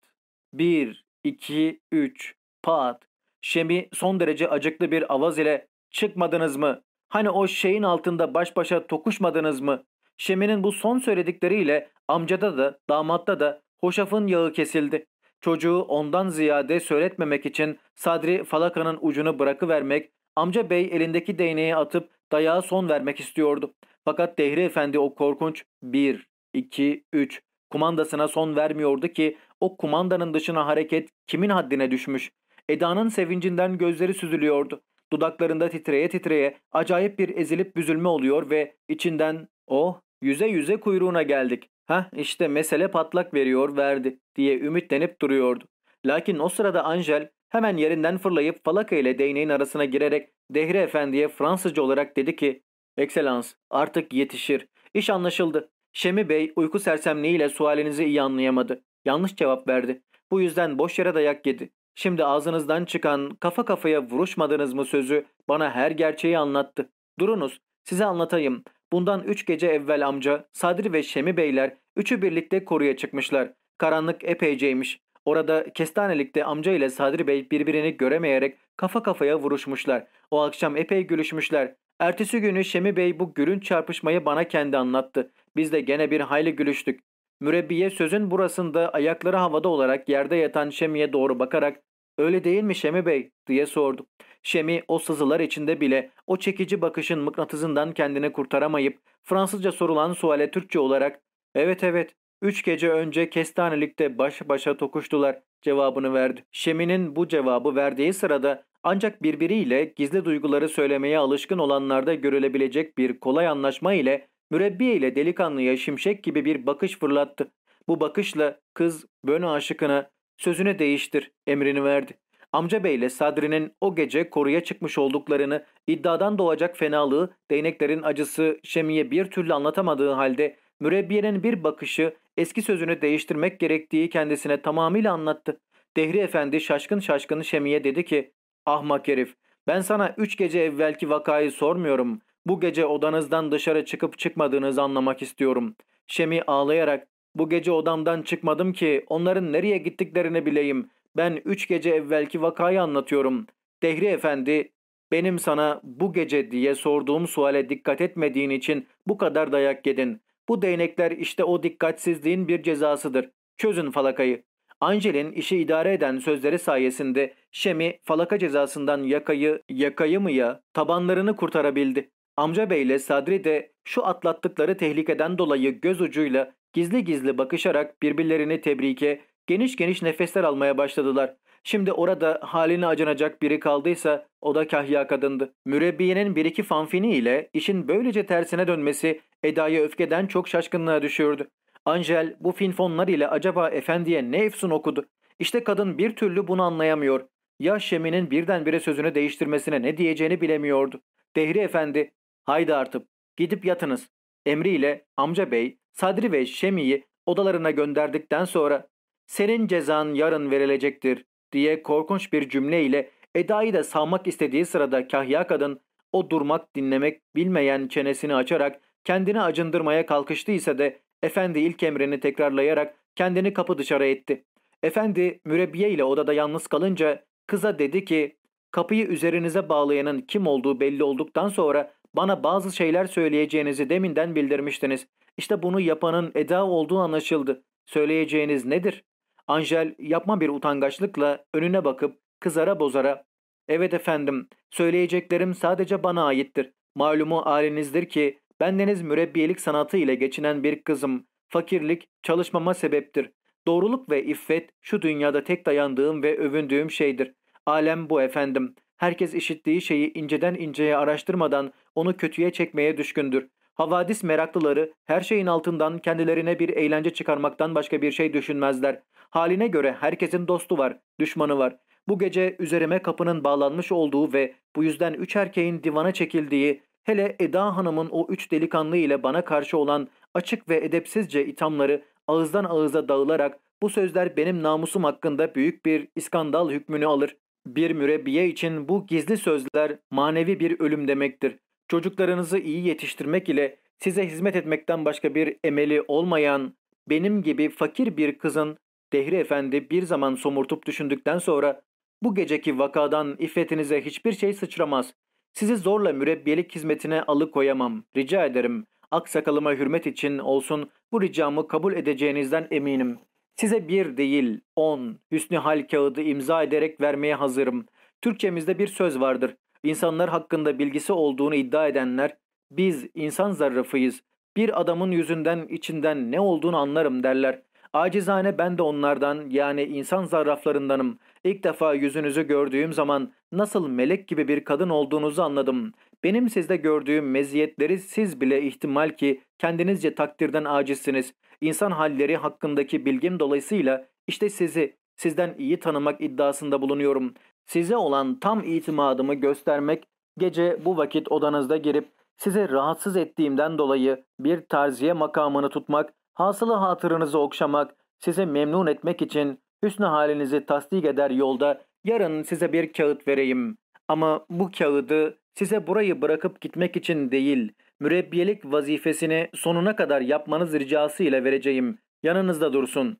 1, 2, 3. Pat. Şemi son derece acıklı bir avaz ile ''Çıkmadınız mı? Hani o şeyin altında baş başa tokuşmadınız mı? Şemi'nin bu son söyledikleriyle amcada da damatta da hoşafın yağı kesildi. Çocuğu ondan ziyade söyletmemek için Sadri falakanın ucunu bırakıvermek, amca bey elindeki değneği atıp dayağa son vermek istiyordu. Fakat Dehri Efendi o korkunç 1, 2, 3 kumandasına son vermiyordu ki o kumandanın dışına hareket kimin haddine düşmüş? Eda'nın sevincinden gözleri süzülüyordu. Dudaklarında titreye titreye acayip bir ezilip büzülme oluyor ve içinden ''Oh, yüze yüze kuyruğuna geldik. Ha işte mesele patlak veriyor, verdi.'' diye ümitlenip duruyordu. Lakin o sırada Angel hemen yerinden fırlayıp falaka ile değneğin arasına girerek Dehri Efendi'ye Fransızca olarak dedi ki ''Ekselans, artık yetişir. İş anlaşıldı. Şemi Bey uyku sersemliğiyle sualinizi iyi anlayamadı. Yanlış cevap verdi. Bu yüzden boş yere dayak yedi. Şimdi ağzınızdan çıkan kafa kafaya vuruşmadınız mı sözü bana her gerçeği anlattı. Durunuz size anlatayım. Bundan üç gece evvel amca Sadri ve Şemi beyler üçü birlikte koruya çıkmışlar. Karanlık epeyceymiş. Orada kestanelikte amca ile Sadri Bey birbirini göremeyerek kafa kafaya vuruşmuşlar. O akşam epey gülüşmüşler. Ertesi günü Şemi Bey bu gülünç çarpışmayı bana kendi anlattı. Biz de gene bir hayli gülüştük. Mürebbiye sözün burasında ayakları havada olarak yerde yatan Şemi'ye doğru bakarak Öyle değil mi Şemi Bey diye sordu. Şemi o sızılar içinde bile o çekici bakışın mıknatısından kendini kurtaramayıp Fransızca sorulan suale Türkçe olarak ''Evet evet, üç gece önce kestanelikte baş başa tokuştular.'' cevabını verdi. Şemi'nin bu cevabı verdiği sırada ancak birbiriyle gizli duyguları söylemeye alışkın olanlarda görülebilecek bir kolay anlaşma ile mürebbiye ile delikanlıya şimşek gibi bir bakış fırlattı. Bu bakışla kız bön aşıkına sözünü değiştir emrini verdi. Amca beyle Sadri'nin o gece koruya çıkmış olduklarını, iddiadan doğacak fenalığı, değneklerin acısı Şemi'ye bir türlü anlatamadığı halde mürebbiyenin bir bakışı eski sözünü değiştirmek gerektiği kendisine tamamıyla anlattı. Dehri Efendi şaşkın şaşkın Şemi'ye dedi ki ''Ahmak herif ben sana üç gece evvelki vakayı sormuyorum. Bu gece odanızdan dışarı çıkıp çıkmadığınızı anlamak istiyorum.'' Şemi ağlayarak bu gece odamdan çıkmadım ki onların nereye gittiklerini bileyim. Ben üç gece evvelki vakayı anlatıyorum. Dehri efendi benim sana bu gece diye sorduğum suale dikkat etmediğin için bu kadar dayak yedin. Bu değnekler işte o dikkatsizliğin bir cezasıdır. Çözün falakayı. Angel'in işi idare eden sözleri sayesinde Şemi falaka cezasından yakayı, yakayı mı ya tabanlarını kurtarabildi. Amca Bey ile Sadri de şu atlattıkları tehlikeden dolayı göz ucuyla Gizli gizli bakışarak birbirlerini tebrike, geniş geniş nefesler almaya başladılar. Şimdi orada halini acınacak biri kaldıysa o da kahya kadındı. Mürebbiyenin bir iki fanfini ile işin böylece tersine dönmesi Eda'yı öfkeden çok şaşkınlığa düşürdü. Angel bu finfonlar ile acaba efendiye ne efsun okudu? İşte kadın bir türlü bunu anlayamıyor. Ya Şemi'nin birdenbire sözünü değiştirmesine ne diyeceğini bilemiyordu. Dehri efendi, haydi artık gidip yatınız emriyle amca bey Sadri ve Şemi'yi odalarına gönderdikten sonra senin cezan yarın verilecektir diye korkunç bir cümleyle Eda'yı da salmak istediği sırada kahya kadın o durmak dinlemek bilmeyen çenesini açarak kendini acındırmaya kalkıştı ise de efendi ilk emrini tekrarlayarak kendini kapı dışarı etti. Efendi mürebbiye ile odada yalnız kalınca kıza dedi ki kapıyı üzerinize bağlayanın kim olduğu belli olduktan sonra bana bazı şeyler söyleyeceğinizi deminden bildirmiştiniz. İşte bunu yapanın Eda olduğu anlaşıldı. Söyleyeceğiniz nedir? Angel yapma bir utangaçlıkla önüne bakıp kızara bozara ''Evet efendim, söyleyeceklerim sadece bana aittir. Malumu ailenizdir ki bendeniz mürebbiyelik sanatı ile geçinen bir kızım. Fakirlik çalışmama sebeptir. Doğruluk ve iffet şu dünyada tek dayandığım ve övündüğüm şeydir. Alem bu efendim. Herkes işittiği şeyi inceden inceye araştırmadan onu kötüye çekmeye düşkündür. Havadis meraklıları her şeyin altından kendilerine bir eğlence çıkarmaktan başka bir şey düşünmezler. Haline göre herkesin dostu var, düşmanı var. Bu gece üzerime kapının bağlanmış olduğu ve bu yüzden üç erkeğin divana çekildiği, hele Eda Hanım'ın o üç delikanlı ile bana karşı olan açık ve edepsizce ithamları ağızdan ağıza dağılarak bu sözler benim namusum hakkında büyük bir iskandal hükmünü alır. Bir mürebbiye için bu gizli sözler manevi bir ölüm demektir. Çocuklarınızı iyi yetiştirmek ile size hizmet etmekten başka bir emeli olmayan benim gibi fakir bir kızın Dehri Efendi bir zaman somurtup düşündükten sonra bu geceki vakadan iffetinize hiçbir şey sıçramaz. Sizi zorla mürebbiyelik hizmetine alıkoyamam. Rica ederim. aksakalıma hürmet için olsun bu ricamı kabul edeceğinizden eminim.'' Size bir değil on hüsnü hal kağıdı imza ederek vermeye hazırım. Türkçemizde bir söz vardır. İnsanlar hakkında bilgisi olduğunu iddia edenler biz insan zarrafıyız. Bir adamın yüzünden içinden ne olduğunu anlarım derler. Acizane ben de onlardan yani insan zarraflarındanım. İlk defa yüzünüzü gördüğüm zaman nasıl melek gibi bir kadın olduğunuzu anladım. Benim sizde gördüğüm meziyetleri siz bile ihtimal ki kendinizce takdirden acizsiniz. İnsan halleri hakkındaki bilgim dolayısıyla işte sizi sizden iyi tanımak iddiasında bulunuyorum. Size olan tam itimadımı göstermek, gece bu vakit odanızda girip size rahatsız ettiğimden dolayı bir terziye makamını tutmak, hasılı hatırınızı okşamak, size memnun etmek için hüsnü halinizi tasdik eder yolda yarın size bir kağıt vereyim. Ama bu kağıdı size burayı bırakıp gitmek için değil, mürebbiyelik vazifesini sonuna kadar yapmanız ricasıyla vereceğim. Yanınızda dursun.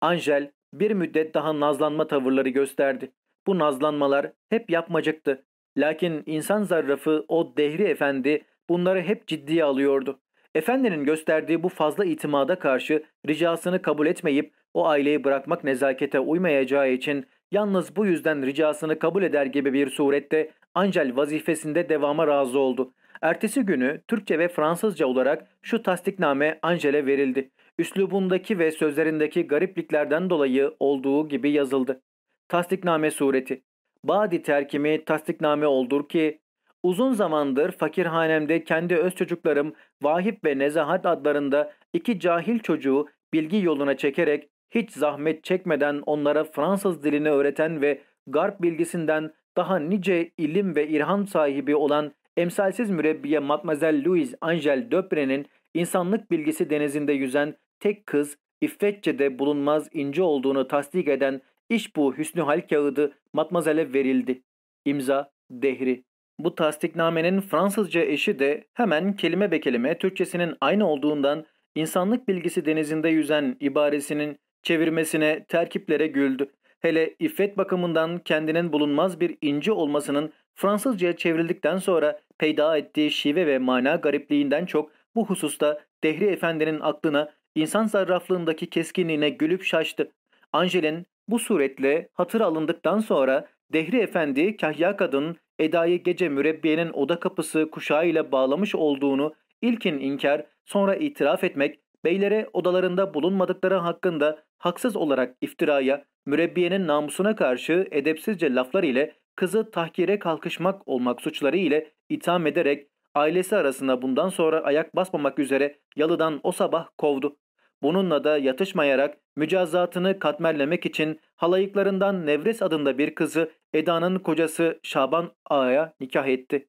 Angel bir müddet daha nazlanma tavırları gösterdi. Bu nazlanmalar hep yapmacıktı. Lakin insan zarrafı o dehri efendi bunları hep ciddiye alıyordu. Efendinin gösterdiği bu fazla itimada karşı ricasını kabul etmeyip o aileyi bırakmak nezakete uymayacağı için Yalnız bu yüzden ricasını kabul eder gibi bir surette Angel vazifesinde devama razı oldu. Ertesi günü Türkçe ve Fransızca olarak şu tasdikname Angel'e verildi. Üslubundaki ve sözlerindeki garipliklerden dolayı olduğu gibi yazıldı. Tasdikname sureti. Badi terkimi tasdikname oldur ki uzun zamandır fakirhanemde kendi öz çocuklarım Vahip ve Nezahat adlarında iki cahil çocuğu bilgi yoluna çekerek hiç zahmet çekmeden onlara Fransız dilini öğreten ve garp bilgisinden daha nice ilim ve irham sahibi olan emsalsiz mürebbiye Matmazel Louise Angel Döpre'nin insanlık bilgisi denizinde yüzen tek kız iffetçede bulunmaz ince olduğunu tasdik eden iş bu hüsnü hal kağıdı Matmazel'e verildi. İmza Dehri. Bu tasdiknamenin Fransızca eşi de hemen kelime be kelime Türkçesinin aynı olduğundan insanlık bilgisi denizinde yüzen ibaresinin Çevirmesine, terkiplere güldü. Hele iffet bakımından kendinin bulunmaz bir inci olmasının Fransızca'ya çevrildikten sonra peyda ettiği şive ve mana garipliğinden çok bu hususta Dehri Efendi'nin aklına insan zarraflığındaki keskinliğine gülüp şaştı. Angel'in bu suretle hatır alındıktan sonra Dehri Efendi kahya kadın Eda'yı gece mürebbiyenin oda kapısı kuşağıyla bağlamış olduğunu ilkin inkar sonra itiraf etmek beylere odalarında bulunmadıkları hakkında haksız olarak iftiraya, mürebbiyenin namusuna karşı edepsizce laflar ile kızı tahkire kalkışmak olmak suçları ile itham ederek ailesi arasında bundan sonra ayak basmamak üzere yalıdan o sabah kovdu. Bununla da yatışmayarak mücazatını katmerlemek için halayıklarından Nevres adında bir kızı Eda'nın kocası Şaban Ağa'ya nikah etti.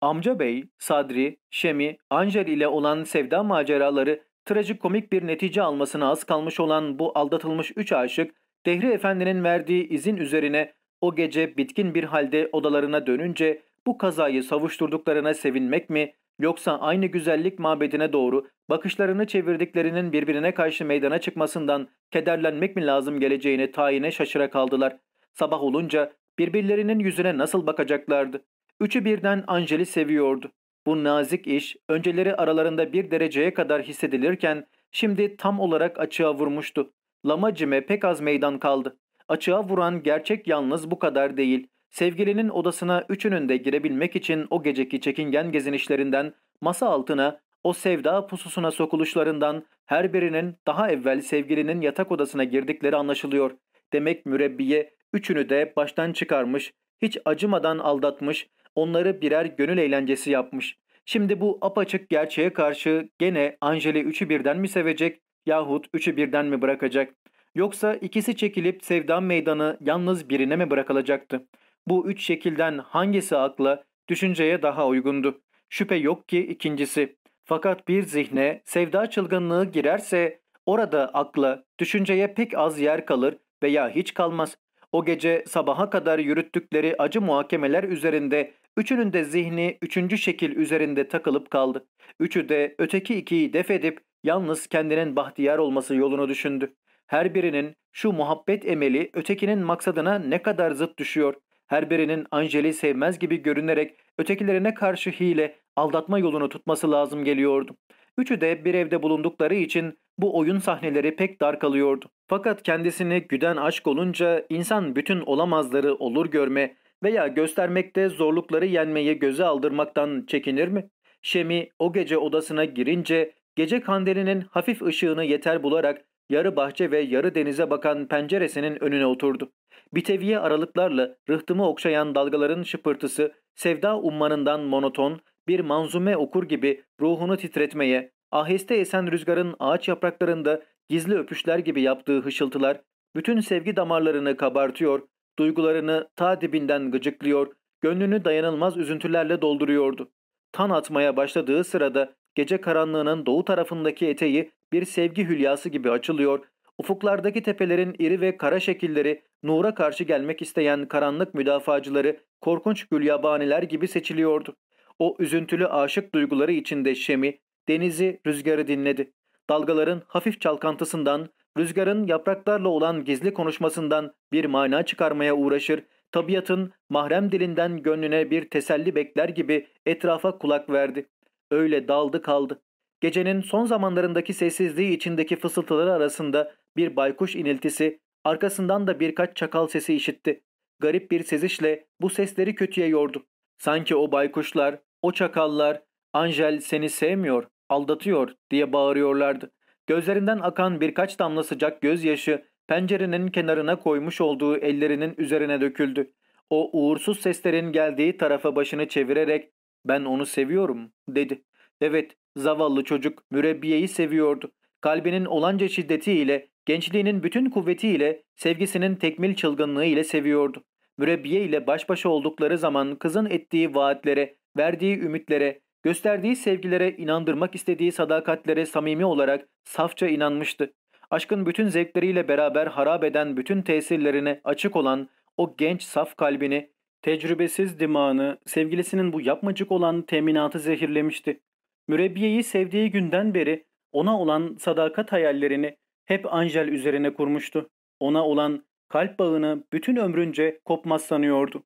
Amca Bey, Sadri, Şemi, Anjer ile olan sevda maceraları trajikomik bir netice almasına az kalmış olan bu aldatılmış üç aşık, Dehri Efendi'nin verdiği izin üzerine o gece bitkin bir halde odalarına dönünce bu kazayı savuşturduklarına sevinmek mi yoksa aynı güzellik mabedine doğru bakışlarını çevirdiklerinin birbirine karşı meydana çıkmasından kederlenmek mi lazım geleceğini tayine şaşıra kaldılar. Sabah olunca birbirlerinin yüzüne nasıl bakacaklardı? Üçü birden Angel'i seviyordu. Bu nazik iş önceleri aralarında bir dereceye kadar hissedilirken şimdi tam olarak açığa vurmuştu. Lamacime pek az meydan kaldı. Açığa vuran gerçek yalnız bu kadar değil. Sevgilinin odasına üçünün de girebilmek için o geceki çekingen gezinişlerinden, masa altına, o sevda pususuna sokuluşlarından her birinin daha evvel sevgilinin yatak odasına girdikleri anlaşılıyor. Demek mürebbiye üçünü de baştan çıkarmış, hiç acımadan aldatmış, onları birer gönül eğlencesi yapmış. Şimdi bu apaçık gerçeğe karşı gene Angeli üçü birden mi sevecek yahut üçü birden mi bırakacak? Yoksa ikisi çekilip sevdan meydanı yalnız birine mi bırakılacaktı? Bu üç şekilden hangisi akla, düşünceye daha uygundu? Şüphe yok ki ikincisi. Fakat bir zihne sevda çılgınlığı girerse orada akla, düşünceye pek az yer kalır veya hiç kalmaz. O gece sabaha kadar yürüttükleri acı muhakemeler üzerinde Üçünün de zihni üçüncü şekil üzerinde takılıp kaldı. Üçü de öteki ikiyi def edip yalnız kendinin bahtiyar olması yolunu düşündü. Her birinin şu muhabbet emeli ötekinin maksadına ne kadar zıt düşüyor. Her birinin Angel'i sevmez gibi görünerek ötekilerine karşı hile, aldatma yolunu tutması lazım geliyordu. Üçü de bir evde bulundukları için bu oyun sahneleri pek dar kalıyordu. Fakat kendisini güden aşk olunca insan bütün olamazları olur görme, veya göstermekte zorlukları yenmeyi göze aldırmaktan çekinir mi? Şemi o gece odasına girince gece kandilinin hafif ışığını yeter bularak yarı bahçe ve yarı denize bakan penceresinin önüne oturdu. Biteviye aralıklarla rıhtımı okşayan dalgaların şıpırtısı sevda ummanından monoton bir manzume okur gibi ruhunu titretmeye, aheste esen rüzgarın ağaç yapraklarında gizli öpüşler gibi yaptığı hışıltılar bütün sevgi damarlarını kabartıyor, Duygularını ta dibinden gıcıklıyor, gönlünü dayanılmaz üzüntülerle dolduruyordu. Tan atmaya başladığı sırada gece karanlığının doğu tarafındaki eteği bir sevgi hülyası gibi açılıyor, ufuklardaki tepelerin iri ve kara şekilleri nura karşı gelmek isteyen karanlık müdafacıları korkunç gülyabaniler gibi seçiliyordu. O üzüntülü aşık duyguları içinde Şem'i, denizi, rüzgarı dinledi. Dalgaların hafif çalkantısından rüzgarın yapraklarla olan gizli konuşmasından bir mana çıkarmaya uğraşır, tabiatın mahrem dilinden gönlüne bir teselli bekler gibi etrafa kulak verdi. Öyle daldı kaldı. Gecenin son zamanlarındaki sessizliği içindeki fısıltıları arasında bir baykuş iniltisi, arkasından da birkaç çakal sesi işitti. Garip bir sezişle bu sesleri kötüye yordu. Sanki o baykuşlar, o çakallar, Angel seni sevmiyor, aldatıyor diye bağırıyorlardı. Gözlerinden akan birkaç damla sıcak gözyaşı pencerenin kenarına koymuş olduğu ellerinin üzerine döküldü. O uğursuz seslerin geldiği tarafa başını çevirerek ''Ben onu seviyorum'' dedi. Evet, zavallı çocuk mürebbiyeyi seviyordu. Kalbinin olanca şiddetiyle, gençliğinin bütün kuvvetiyle, sevgisinin tekmil çılgınlığı ile seviyordu. Mürebbiye ile baş başa oldukları zaman kızın ettiği vaatlere, verdiği ümitlere, Gösterdiği sevgilere, inandırmak istediği sadakatlere samimi olarak safça inanmıştı. Aşkın bütün zevkleriyle beraber harap eden bütün tesirlerine açık olan o genç saf kalbini, tecrübesiz dimağını, sevgilisinin bu yapmacık olan teminatı zehirlemişti. Mürebbiyeyi sevdiği günden beri ona olan sadakat hayallerini hep Angel üzerine kurmuştu. Ona olan kalp bağını bütün ömrünce kopmaz sanıyordu.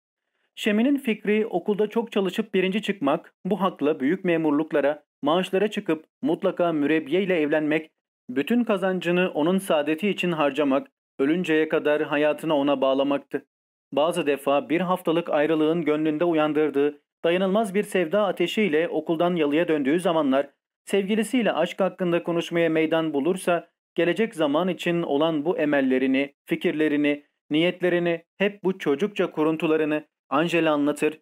Şemi'nin fikri okulda çok çalışıp birinci çıkmak, bu hakla büyük memurluklara, maaşlara çıkıp mutlaka mürebbiye ile evlenmek, bütün kazancını onun saadeti için harcamak, ölünceye kadar hayatını ona bağlamaktı. Bazı defa bir haftalık ayrılığın gönlünde uyandırdığı, dayanılmaz bir sevda ateşiyle okuldan yalıya döndüğü zamanlar, sevgilisiyle aşk hakkında konuşmaya meydan bulursa, gelecek zaman için olan bu emellerini, fikirlerini, niyetlerini, hep bu çocukça kuruntularını, Angela anlatır.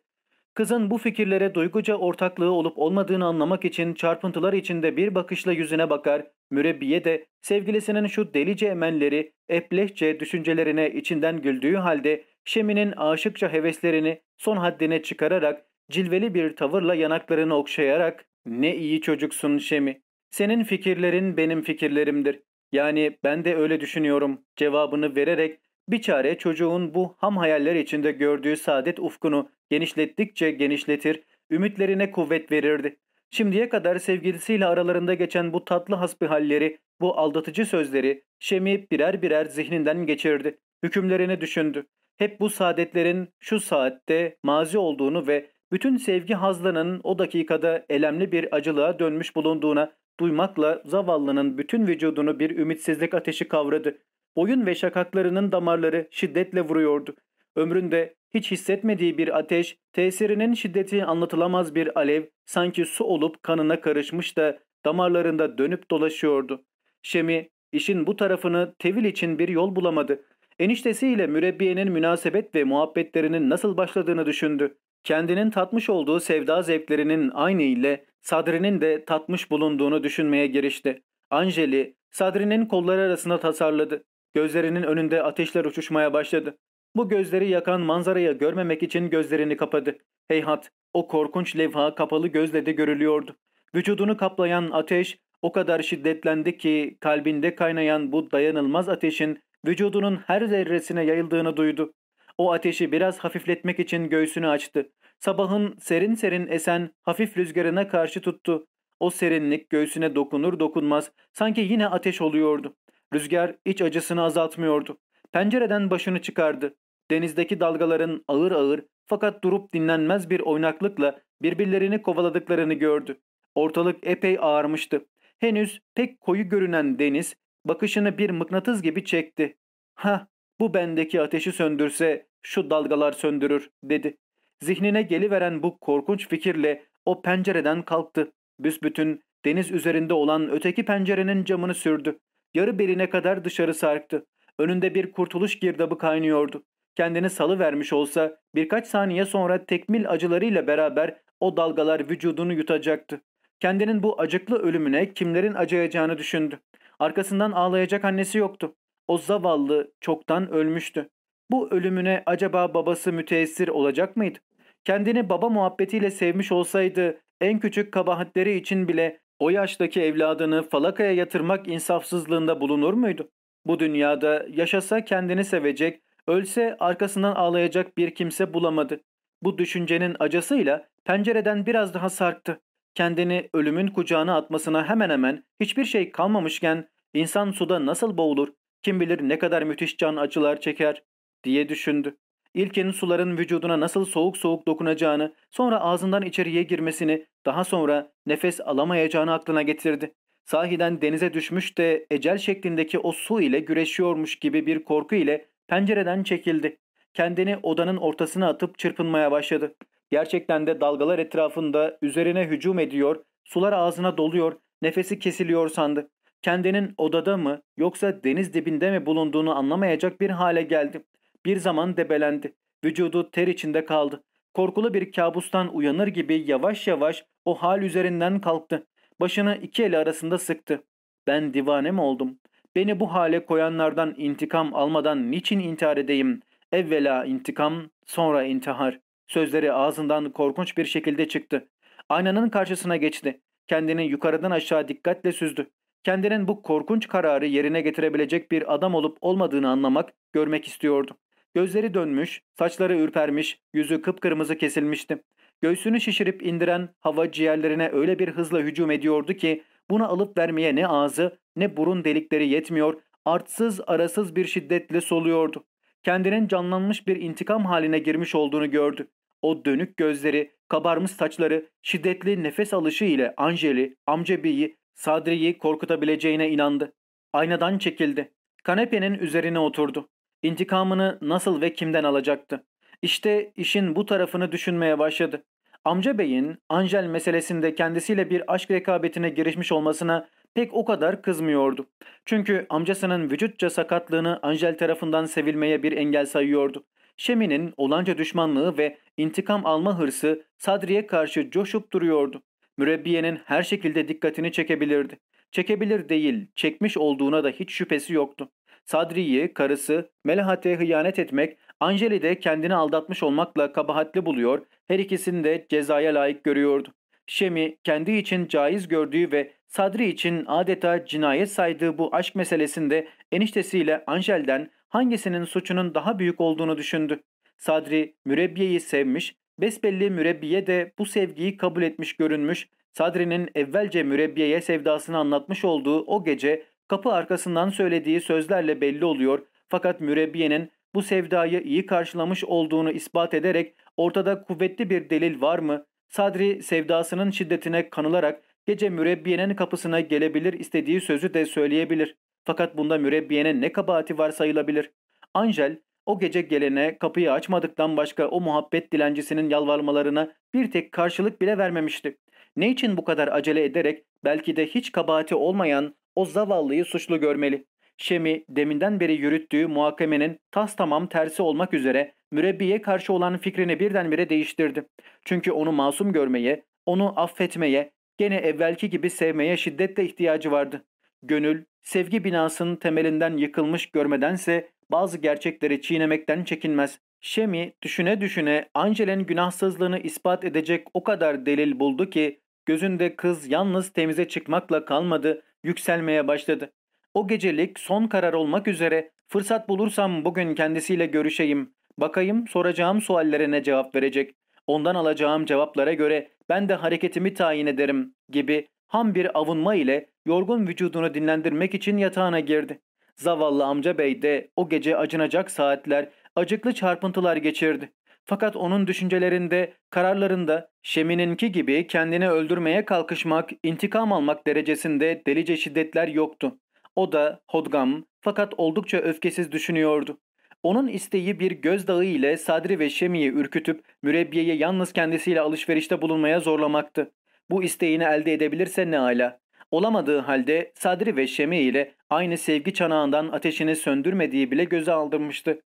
Kızın bu fikirlere duyguca ortaklığı olup olmadığını anlamak için çarpıntılar içinde bir bakışla yüzüne bakar, mürebbiye de sevgilisinin şu delice emelleri, eplehçe düşüncelerine içinden güldüğü halde Şemi'nin aşıkça heveslerini son haddine çıkararak cilveli bir tavırla yanaklarını okşayarak ''Ne iyi çocuksun Şemi, senin fikirlerin benim fikirlerimdir. Yani ben de öyle düşünüyorum.'' cevabını vererek bir çare çocuğun bu ham hayaller içinde gördüğü saadet ufkunu genişlettikçe genişletir, ümitlerine kuvvet verirdi. Şimdiye kadar sevgilisiyle aralarında geçen bu tatlı hasbihalleri, bu aldatıcı sözleri Şemi birer birer zihninden geçirdi. Hükümlerini düşündü. Hep bu saadetlerin şu saatte mazi olduğunu ve bütün sevgi hazlanın o dakikada elemli bir acılığa dönmüş bulunduğuna duymakla zavallının bütün vücudunu bir ümitsizlik ateşi kavradı boyun ve şakaklarının damarları şiddetle vuruyordu. Ömründe hiç hissetmediği bir ateş, tesirinin şiddeti anlatılamaz bir alev, sanki su olup kanına karışmış da damarlarında dönüp dolaşıyordu. Şemi, işin bu tarafını tevil için bir yol bulamadı. Eniştesiyle mürebbiyenin münasebet ve muhabbetlerinin nasıl başladığını düşündü. Kendinin tatmış olduğu sevda zevklerinin aynı ile Sadri'nin de tatmış bulunduğunu düşünmeye girişti. Angeli, Sadri'nin kolları arasında tasarladı. Gözlerinin önünde ateşler uçuşmaya başladı. Bu gözleri yakan manzarayı görmemek için gözlerini kapadı. Heyhat, o korkunç levha kapalı gözle de görülüyordu. Vücudunu kaplayan ateş o kadar şiddetlendi ki kalbinde kaynayan bu dayanılmaz ateşin vücudunun her zerresine yayıldığını duydu. O ateşi biraz hafifletmek için göğsünü açtı. Sabahın serin serin esen hafif rüzgarına karşı tuttu. O serinlik göğsüne dokunur dokunmaz sanki yine ateş oluyordu. Rüzgar iç acısını azaltmıyordu. Pencereden başını çıkardı. Denizdeki dalgaların ağır ağır fakat durup dinlenmez bir oynaklıkla birbirlerini kovaladıklarını gördü. Ortalık epey ağarmıştı. Henüz pek koyu görünen deniz bakışını bir mıknatıs gibi çekti. Ha, bu bendeki ateşi söndürse şu dalgalar söndürür dedi. Zihnine geliveren bu korkunç fikirle o pencereden kalktı. Büsbütün deniz üzerinde olan öteki pencerenin camını sürdü. Yarı beline kadar dışarı sarktı. Önünde bir kurtuluş girdabı kaynıyordu. Kendini salı vermiş olsa birkaç saniye sonra tekmil acılarıyla beraber o dalgalar vücudunu yutacaktı. Kendinin bu acıklı ölümüne kimlerin acıyacağını düşündü. Arkasından ağlayacak annesi yoktu. O zavallı çoktan ölmüştü. Bu ölümüne acaba babası müteessir olacak mıydı? Kendini baba muhabbetiyle sevmiş olsaydı en küçük kabahatleri için bile o yaştaki evladını falakaya yatırmak insafsızlığında bulunur muydu? Bu dünyada yaşasa kendini sevecek, ölse arkasından ağlayacak bir kimse bulamadı. Bu düşüncenin acısıyla pencereden biraz daha sarktı. Kendini ölümün kucağına atmasına hemen hemen hiçbir şey kalmamışken insan suda nasıl boğulur, kim bilir ne kadar müthiş can acılar çeker diye düşündü. İlkin suların vücuduna nasıl soğuk soğuk dokunacağını, sonra ağzından içeriye girmesini, daha sonra nefes alamayacağını aklına getirdi. Sahiden denize düşmüş de ecel şeklindeki o su ile güreşiyormuş gibi bir korku ile pencereden çekildi. Kendini odanın ortasına atıp çırpınmaya başladı. Gerçekten de dalgalar etrafında üzerine hücum ediyor, sular ağzına doluyor, nefesi kesiliyor sandı. Kendinin odada mı yoksa deniz dibinde mi bulunduğunu anlamayacak bir hale geldi. Bir zaman debelendi. Vücudu ter içinde kaldı. Korkulu bir kabustan uyanır gibi yavaş yavaş o hal üzerinden kalktı. Başını iki eli arasında sıktı. Ben divane mi oldum? Beni bu hale koyanlardan intikam almadan niçin intihar edeyim? Evvela intikam, sonra intihar. Sözleri ağzından korkunç bir şekilde çıktı. Aynanın karşısına geçti. Kendini yukarıdan aşağı dikkatle süzdü. Kendinin bu korkunç kararı yerine getirebilecek bir adam olup olmadığını anlamak, görmek istiyordu. Gözleri dönmüş, saçları ürpermiş, yüzü kıpkırmızı kesilmişti. Göğsünü şişirip indiren hava ciğerlerine öyle bir hızla hücum ediyordu ki buna alıp vermeye ne ağzı ne burun delikleri yetmiyor, artsız arasız bir şiddetle soluyordu. Kendinin canlanmış bir intikam haline girmiş olduğunu gördü. O dönük gözleri, kabarmış saçları, şiddetli nefes alışı ile Anjeli, Amcebi'yi, Sadri'yi korkutabileceğine inandı. Aynadan çekildi. Kanepenin üzerine oturdu. İntikamını nasıl ve kimden alacaktı? İşte işin bu tarafını düşünmeye başladı. Amca beyin Angel meselesinde kendisiyle bir aşk rekabetine girişmiş olmasına pek o kadar kızmıyordu. Çünkü amcasının vücutça sakatlığını Angel tarafından sevilmeye bir engel sayıyordu. Şemi'nin olanca düşmanlığı ve intikam alma hırsı Sadri'ye karşı coşup duruyordu. Mürebbiyenin her şekilde dikkatini çekebilirdi. Çekebilir değil, çekmiş olduğuna da hiç şüphesi yoktu. Sadri'yi, karısı, Melahat'e hıyanet etmek, Angeli de kendini aldatmış olmakla kabahatli buluyor, her ikisini de cezaya layık görüyordu. Şemi kendi için caiz gördüğü ve Sadri için adeta cinayet saydığı bu aşk meselesinde eniştesiyle Angel'den hangisinin suçunun daha büyük olduğunu düşündü. Sadri mürebbiyeyi sevmiş, besbelli mürebbiye de bu sevgiyi kabul etmiş görünmüş, Sadri'nin evvelce mürebbiyeye sevdasını anlatmış olduğu o gece Kapı arkasından söylediği sözlerle belli oluyor fakat mürebbiyenin bu sevdayı iyi karşılamış olduğunu ispat ederek ortada kuvvetli bir delil var mı? Sadri sevdasının şiddetine kanılarak gece mürebbiyenin kapısına gelebilir istediği sözü de söyleyebilir. Fakat bunda mürebbiyenin ne kabahati var sayılabilir? Angel o gece gelene kapıyı açmadıktan başka o muhabbet dilencisinin yalvarmalarına bir tek karşılık bile vermemişti. Ne için bu kadar acele ederek belki de hiç kabahati olmayan o zavallıyı suçlu görmeli. Şemi deminden beri yürüttüğü muhakemenin tas tamam tersi olmak üzere mürebbiye karşı olan fikrini birdenbire değiştirdi. Çünkü onu masum görmeye, onu affetmeye, gene evvelki gibi sevmeye şiddetle ihtiyacı vardı. Gönül, sevgi binasının temelinden yıkılmış görmedense bazı gerçekleri çiğnemekten çekinmez. Şemi düşüne düşüne Angel'in günahsızlığını ispat edecek o kadar delil buldu ki Gözünde kız yalnız temize çıkmakla kalmadı, yükselmeye başladı. O gecelik son karar olmak üzere fırsat bulursam bugün kendisiyle görüşeyim. Bakayım soracağım suallere ne cevap verecek. Ondan alacağım cevaplara göre ben de hareketimi tayin ederim gibi ham bir avunma ile yorgun vücudunu dinlendirmek için yatağına girdi. Zavallı amca bey de o gece acınacak saatler, acıklı çarpıntılar geçirdi. Fakat onun düşüncelerinde, kararlarında Şemi'ninki gibi kendini öldürmeye kalkışmak, intikam almak derecesinde delice şiddetler yoktu. O da hodgam fakat oldukça öfkesiz düşünüyordu. Onun isteği bir gözdağı ile Sadri ve Şemi'yi ürkütüp mürebbiyeyi yalnız kendisiyle alışverişte bulunmaya zorlamaktı. Bu isteğini elde edebilirse ne ala. Olamadığı halde Sadri ve Şemi ile aynı sevgi çanağından ateşini söndürmediği bile göze aldırmıştı.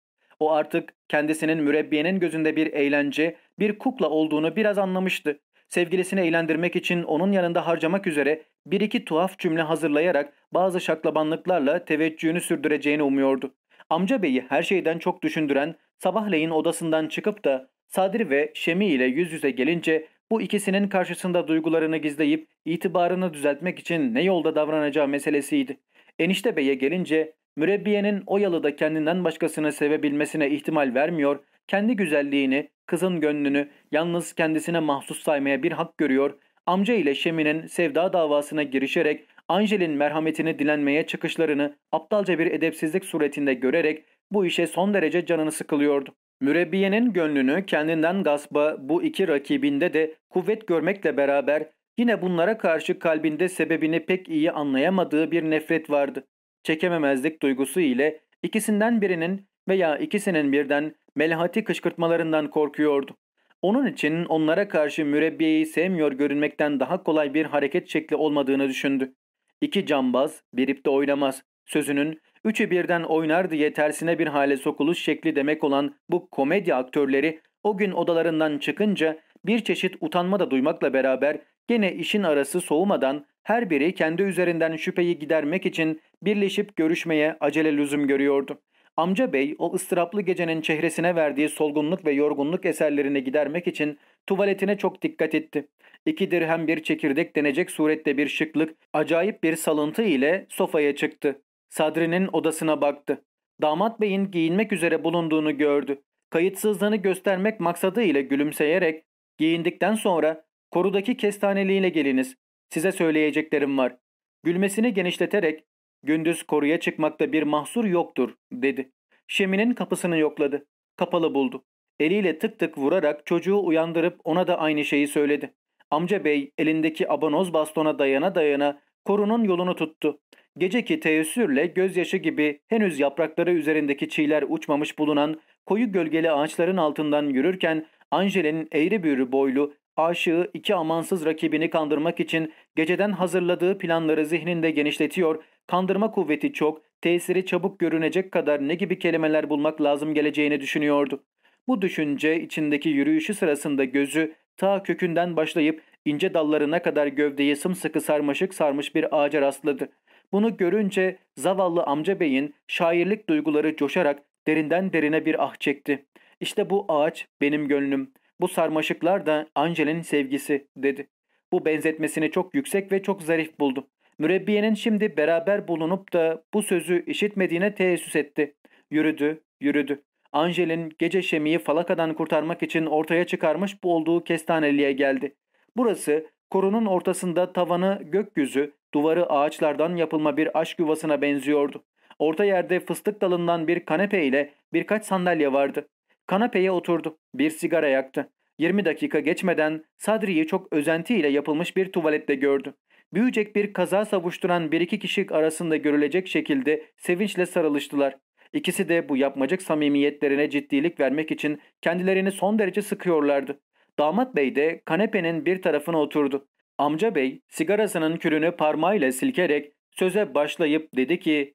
O artık kendisinin mürebbiyenin gözünde bir eğlence, bir kukla olduğunu biraz anlamıştı. Sevgilisini eğlendirmek için onun yanında harcamak üzere bir iki tuhaf cümle hazırlayarak bazı şaklabanlıklarla teveccühünü sürdüreceğini umuyordu. Amca beyi her şeyden çok düşündüren sabahleyin odasından çıkıp da Sadri ve Şemi ile yüz yüze gelince bu ikisinin karşısında duygularını gizleyip itibarını düzeltmek için ne yolda davranacağı meselesiydi. Enişte beye gelince Mürebbiyenin o yalıda kendinden başkasını sevebilmesine ihtimal vermiyor, kendi güzelliğini, kızın gönlünü yalnız kendisine mahsus saymaya bir hak görüyor, amca ile Şemi'nin sevda davasına girişerek Angel'in merhametini dilenmeye çıkışlarını aptalca bir edepsizlik suretinde görerek bu işe son derece canını sıkılıyordu. Mürebbiyenin gönlünü kendinden gaspa bu iki rakibinde de kuvvet görmekle beraber yine bunlara karşı kalbinde sebebini pek iyi anlayamadığı bir nefret vardı çekememezlik duygusu ile ikisinden birinin veya ikisinin birden melhati kışkırtmalarından korkuyordu. Onun için onlara karşı mürebbiyeyi sevmiyor görünmekten daha kolay bir hareket şekli olmadığını düşündü. İki cambaz bir ipte oynamaz sözünün üçü birden oynar diye tersine bir hale sokuluş şekli demek olan bu komedi aktörleri o gün odalarından çıkınca bir çeşit utanma da duymakla beraber gene işin arası soğumadan her biri kendi üzerinden şüpheyi gidermek için birleşip görüşmeye acele lüzum görüyordu. Amca bey o ıstıraplı gecenin çehresine verdiği solgunluk ve yorgunluk eserlerini gidermek için tuvaletine çok dikkat etti. İki dirhem bir çekirdek denecek surette bir şıklık, acayip bir salıntı ile sofaya çıktı. Sadri'nin odasına baktı. Damat beyin giyinmek üzere bulunduğunu gördü. Kayıtsızlığını göstermek maksadı ile gülümseyerek, giyindikten sonra korudaki kestaneliğiyle geliniz, Size söyleyeceklerim var. Gülmesini genişleterek gündüz koruya çıkmakta bir mahsur yoktur dedi. Şeminin kapısını yokladı. Kapalı buldu. Eliyle tık tık vurarak çocuğu uyandırıp ona da aynı şeyi söyledi. Amca bey elindeki abanoz bastona dayana dayana korunun yolunu tuttu. Geceki teessürle gözyaşı gibi henüz yaprakları üzerindeki çiğler uçmamış bulunan koyu gölgeli ağaçların altından yürürken Angel'in eğri büğrü boylu aşığı iki amansız rakibini kandırmak için geceden hazırladığı planları zihninde genişletiyor, kandırma kuvveti çok, tesiri çabuk görünecek kadar ne gibi kelimeler bulmak lazım geleceğini düşünüyordu. Bu düşünce içindeki yürüyüşü sırasında gözü ta kökünden başlayıp ince dallarına kadar gövdeyi sımsıkı sarmaşık sarmış bir ağaca rastladı. Bunu görünce zavallı amca beyin şairlik duyguları coşarak derinden derine bir ah çekti. İşte bu ağaç benim gönlüm. Bu sarmaşıklar da Angel'in sevgisi dedi. Bu benzetmesini çok yüksek ve çok zarif buldu. Mürebbiyenin şimdi beraber bulunup da bu sözü işitmediğine teessüs etti. Yürüdü, yürüdü. Angel'in gece şemiyi falakadan kurtarmak için ortaya çıkarmış bu olduğu kestaneliğe geldi. Burası korunun ortasında tavanı gökyüzü, duvarı ağaçlardan yapılma bir aşk yuvasına benziyordu. Orta yerde fıstık dalından bir kanepe ile birkaç sandalye vardı. Kanapeye oturdu. Bir sigara yaktı. 20 dakika geçmeden Sadri'yi çok özentiyle yapılmış bir tuvalette gördü. Büyücek bir kaza savuşturan bir iki kişi arasında görülecek şekilde sevinçle sarılıştılar. İkisi de bu yapmacık samimiyetlerine ciddilik vermek için kendilerini son derece sıkıyorlardı. Damat bey de kanepenin bir tarafına oturdu. Amca bey sigarasının külünü parmağıyla silkerek söze başlayıp dedi ki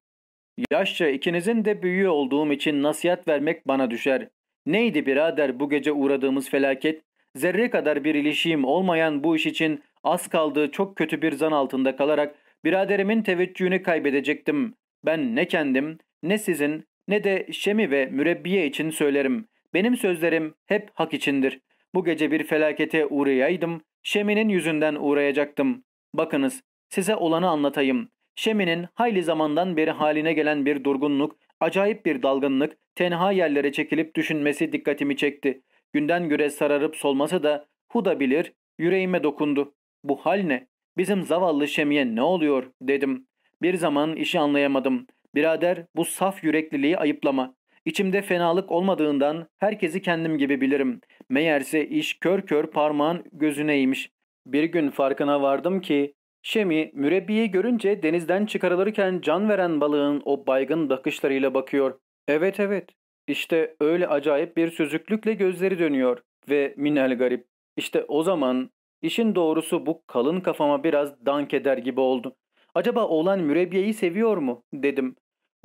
''Yaşça ikinizin de büyüğü olduğum için nasihat vermek bana düşer. Neydi birader bu gece uğradığımız felaket? Zerre kadar bir ilişiğim olmayan bu iş için az kaldığı çok kötü bir zan altında kalarak biraderimin teveccühünü kaybedecektim. Ben ne kendim, ne sizin, ne de Şemi ve mürebbiye için söylerim. Benim sözlerim hep hak içindir. Bu gece bir felakete uğrayaydım, Şemi'nin yüzünden uğrayacaktım. Bakınız, size olanı anlatayım. Şemi'nin hayli zamandan beri haline gelen bir durgunluk Acayip bir dalgınlık, tenha yerlere çekilip düşünmesi dikkatimi çekti. Günden güre sararıp solması da Huda bilir, yüreğime dokundu. Bu hal ne? Bizim zavallı Şemiye ne oluyor dedim. Bir zaman işi anlayamadım. Birader bu saf yürekliliği ayıplama. İçimde fenalık olmadığından herkesi kendim gibi bilirim. Meğerse iş kör kör parmağın gözüneymiş. Bir gün farkına vardım ki Şemi mürebbiyi görünce denizden çıkarılırken can veren balığın o baygın bakışlarıyla bakıyor. Evet evet işte öyle acayip bir süzüklükle gözleri dönüyor ve minel garip. İşte o zaman işin doğrusu bu kalın kafama biraz dank eder gibi oldu. Acaba oğlan mürebbiyeyi seviyor mu dedim.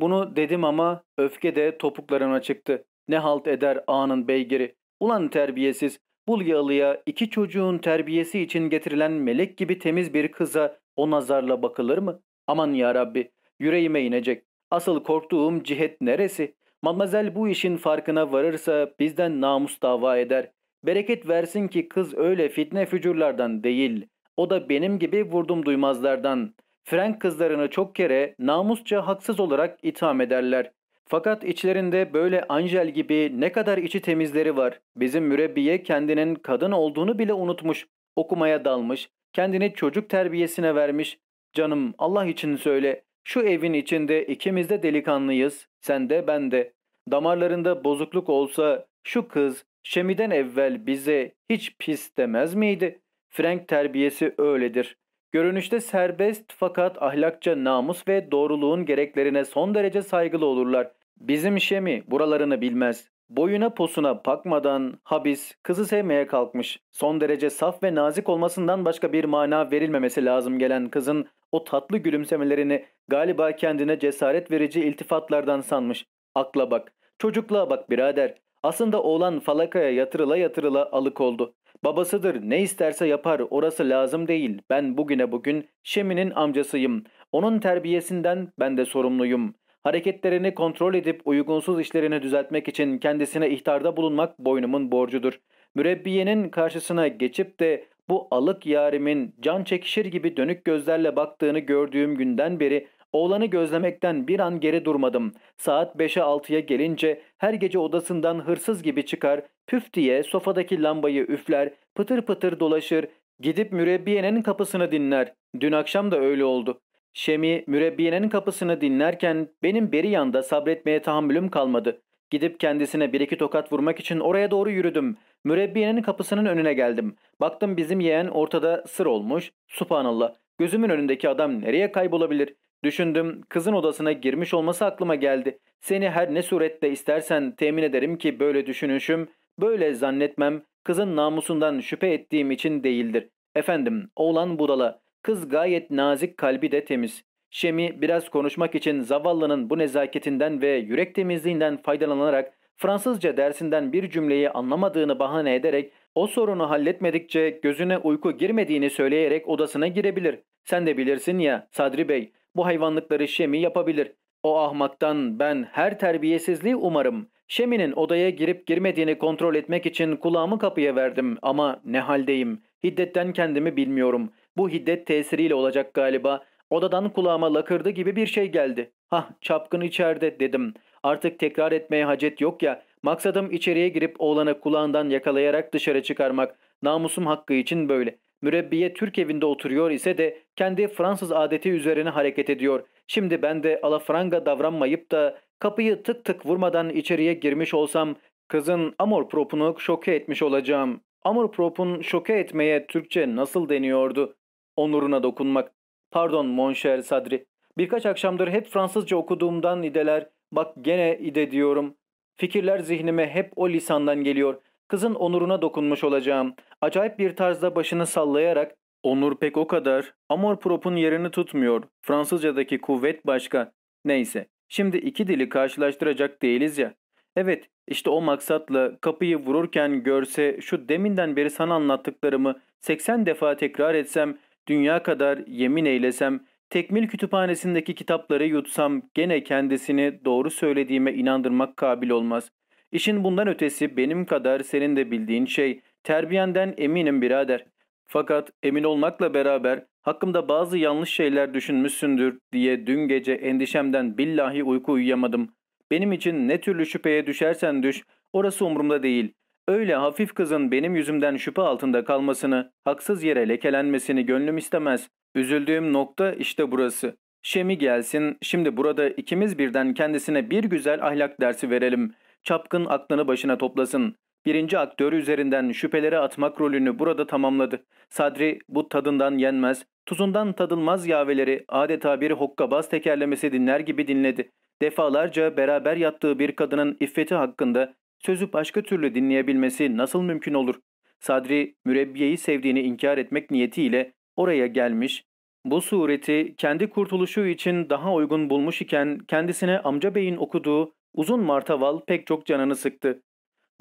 Bunu dedim ama öfke de topuklarına çıktı. Ne halt eder ağanın beygiri. Ulan terbiyesiz Bulyalı'ya iki çocuğun terbiyesi için getirilen melek gibi temiz bir kıza o nazarla bakılır mı? Aman ya Rabbi, yüreğime inecek. Asıl korktuğum cihet neresi? Mamazel bu işin farkına varırsa bizden namus dava eder. Bereket versin ki kız öyle fitne fücurlardan değil. O da benim gibi vurdum duymazlardan. Frank kızlarını çok kere namusça haksız olarak itham ederler. Fakat içlerinde böyle Angel gibi ne kadar içi temizleri var. Bizim mürebbiye kendinin kadın olduğunu bile unutmuş. Okumaya dalmış, kendini çocuk terbiyesine vermiş. Canım Allah için söyle, şu evin içinde ikimiz de delikanlıyız, sen de ben de. Damarlarında bozukluk olsa şu kız Şemi'den evvel bize hiç pis demez miydi? Frank terbiyesi öyledir. Görünüşte serbest fakat ahlakça namus ve doğruluğun gereklerine son derece saygılı olurlar. Bizim Şemi buralarını bilmez. Boyuna posuna bakmadan habis kızı sevmeye kalkmış. Son derece saf ve nazik olmasından başka bir mana verilmemesi lazım gelen kızın o tatlı gülümsemelerini galiba kendine cesaret verici iltifatlardan sanmış. Akla bak, çocukluğa bak birader. Aslında oğlan falakaya yatırıla yatırıla alık oldu. Babasıdır ne isterse yapar orası lazım değil. Ben bugüne bugün Şemi'nin amcasıyım. Onun terbiyesinden ben de sorumluyum. Hareketlerini kontrol edip uygunsuz işlerini düzeltmek için kendisine ihtarda bulunmak boynumun borcudur. Mürebbiyenin karşısına geçip de bu alık yarimin can çekişir gibi dönük gözlerle baktığını gördüğüm günden beri Oğlanı gözlemekten bir an geri durmadım. Saat 5'e 6'ya gelince her gece odasından hırsız gibi çıkar, püf diye sofadaki lambayı üfler, pıtır pıtır dolaşır, gidip mürebbiyenin kapısını dinler. Dün akşam da öyle oldu. Şemi mürebbiyenin kapısını dinlerken benim beri yanda sabretmeye tahammülüm kalmadı. Gidip kendisine bir iki tokat vurmak için oraya doğru yürüdüm. Mürebbiyenin kapısının önüne geldim. Baktım bizim yeğen ortada sır olmuş. Subhanallah. Gözümün önündeki adam nereye kaybolabilir? Düşündüm kızın odasına girmiş olması aklıma geldi. Seni her ne surette istersen temin ederim ki böyle düşünüşüm, böyle zannetmem kızın namusundan şüphe ettiğim için değildir. Efendim oğlan budala Kız gayet nazik kalbi de temiz. Şemi biraz konuşmak için zavallının bu nezaketinden ve yürek temizliğinden faydalanarak Fransızca dersinden bir cümleyi anlamadığını bahane ederek o sorunu halletmedikçe gözüne uyku girmediğini söyleyerek odasına girebilir. Sen de bilirsin ya Sadri Bey bu hayvanlıkları Şemi yapabilir. O ahmaktan ben her terbiyesizliği umarım. Şemi'nin odaya girip girmediğini kontrol etmek için kulağımı kapıya verdim ama ne haldeyim. Hiddetten kendimi bilmiyorum. Bu hiddet tesiriyle olacak galiba. Odadan kulağıma lakırdı gibi bir şey geldi. Hah çapkın içeride dedim. Artık tekrar etmeye hacet yok ya. Maksadım içeriye girip oğlanı kulağından yakalayarak dışarı çıkarmak. Namusum hakkı için böyle. Mürebbiye Türk evinde oturuyor ise de kendi Fransız adeti üzerine hareket ediyor. Şimdi ben de alafranga davranmayıp da kapıyı tık tık vurmadan içeriye girmiş olsam kızın amor propunu şoke etmiş olacağım. Amor propun şoke etmeye Türkçe nasıl deniyordu? onuruna dokunmak. Pardon Monşer Sadri. Birkaç akşamdır hep Fransızca okuduğumdan ideler. Bak gene ide diyorum. Fikirler zihnime hep o lisandan geliyor. Kızın onuruna dokunmuş olacağım. Acayip bir tarzda başını sallayarak Onur pek o kadar. Amor prop'un yerini tutmuyor. Fransızcadaki kuvvet başka. Neyse. Şimdi iki dili karşılaştıracak değiliz ya. Evet, işte o maksatla kapıyı vururken görse şu deminden beri sana anlattıklarımı 80 defa tekrar etsem Dünya kadar yemin eylesem, tekmil kütüphanesindeki kitapları yutsam gene kendisini doğru söylediğime inandırmak kabil olmaz. İşin bundan ötesi benim kadar senin de bildiğin şey, terbiyenden eminim birader. Fakat emin olmakla beraber hakkımda bazı yanlış şeyler düşünmüşsündür diye dün gece endişemden billahi uyku uyuyamadım. Benim için ne türlü şüpheye düşersen düş, orası umurumda değil. Öyle hafif kızın benim yüzümden şüphe altında kalmasını, haksız yere lekelenmesini gönlüm istemez. Üzüldüğüm nokta işte burası. Şemi gelsin, şimdi burada ikimiz birden kendisine bir güzel ahlak dersi verelim. Çapkın aklını başına toplasın. Birinci aktörü üzerinden şüphelere atmak rolünü burada tamamladı. Sadri bu tadından yenmez, tuzundan tadılmaz yaveleri adeta bir hokkabaz tekerlemesi dinler gibi dinledi. Defalarca beraber yattığı bir kadının iffeti hakkında sözü başka türlü dinleyebilmesi nasıl mümkün olur? Sadri mürebbiyeyi sevdiğini inkar etmek niyetiyle oraya gelmiş, bu sureti kendi kurtuluşu için daha uygun bulmuş iken kendisine amca beyin okuduğu uzun martaval pek çok canını sıktı.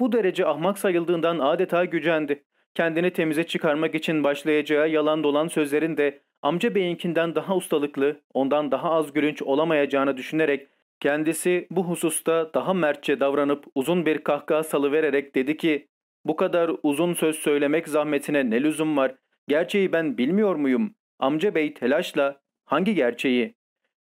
Bu derece ahmak sayıldığından adeta gücendi. Kendini temize çıkarmak için başlayacağı yalan dolan sözlerin de amca beyinkinden daha ustalıklı, ondan daha az gülünç olamayacağını düşünerek Kendisi bu hususta daha mertçe davranıp uzun bir kahkaha salıvererek dedi ki ''Bu kadar uzun söz söylemek zahmetine ne lüzum var? Gerçeği ben bilmiyor muyum? Amca bey telaşla hangi gerçeği?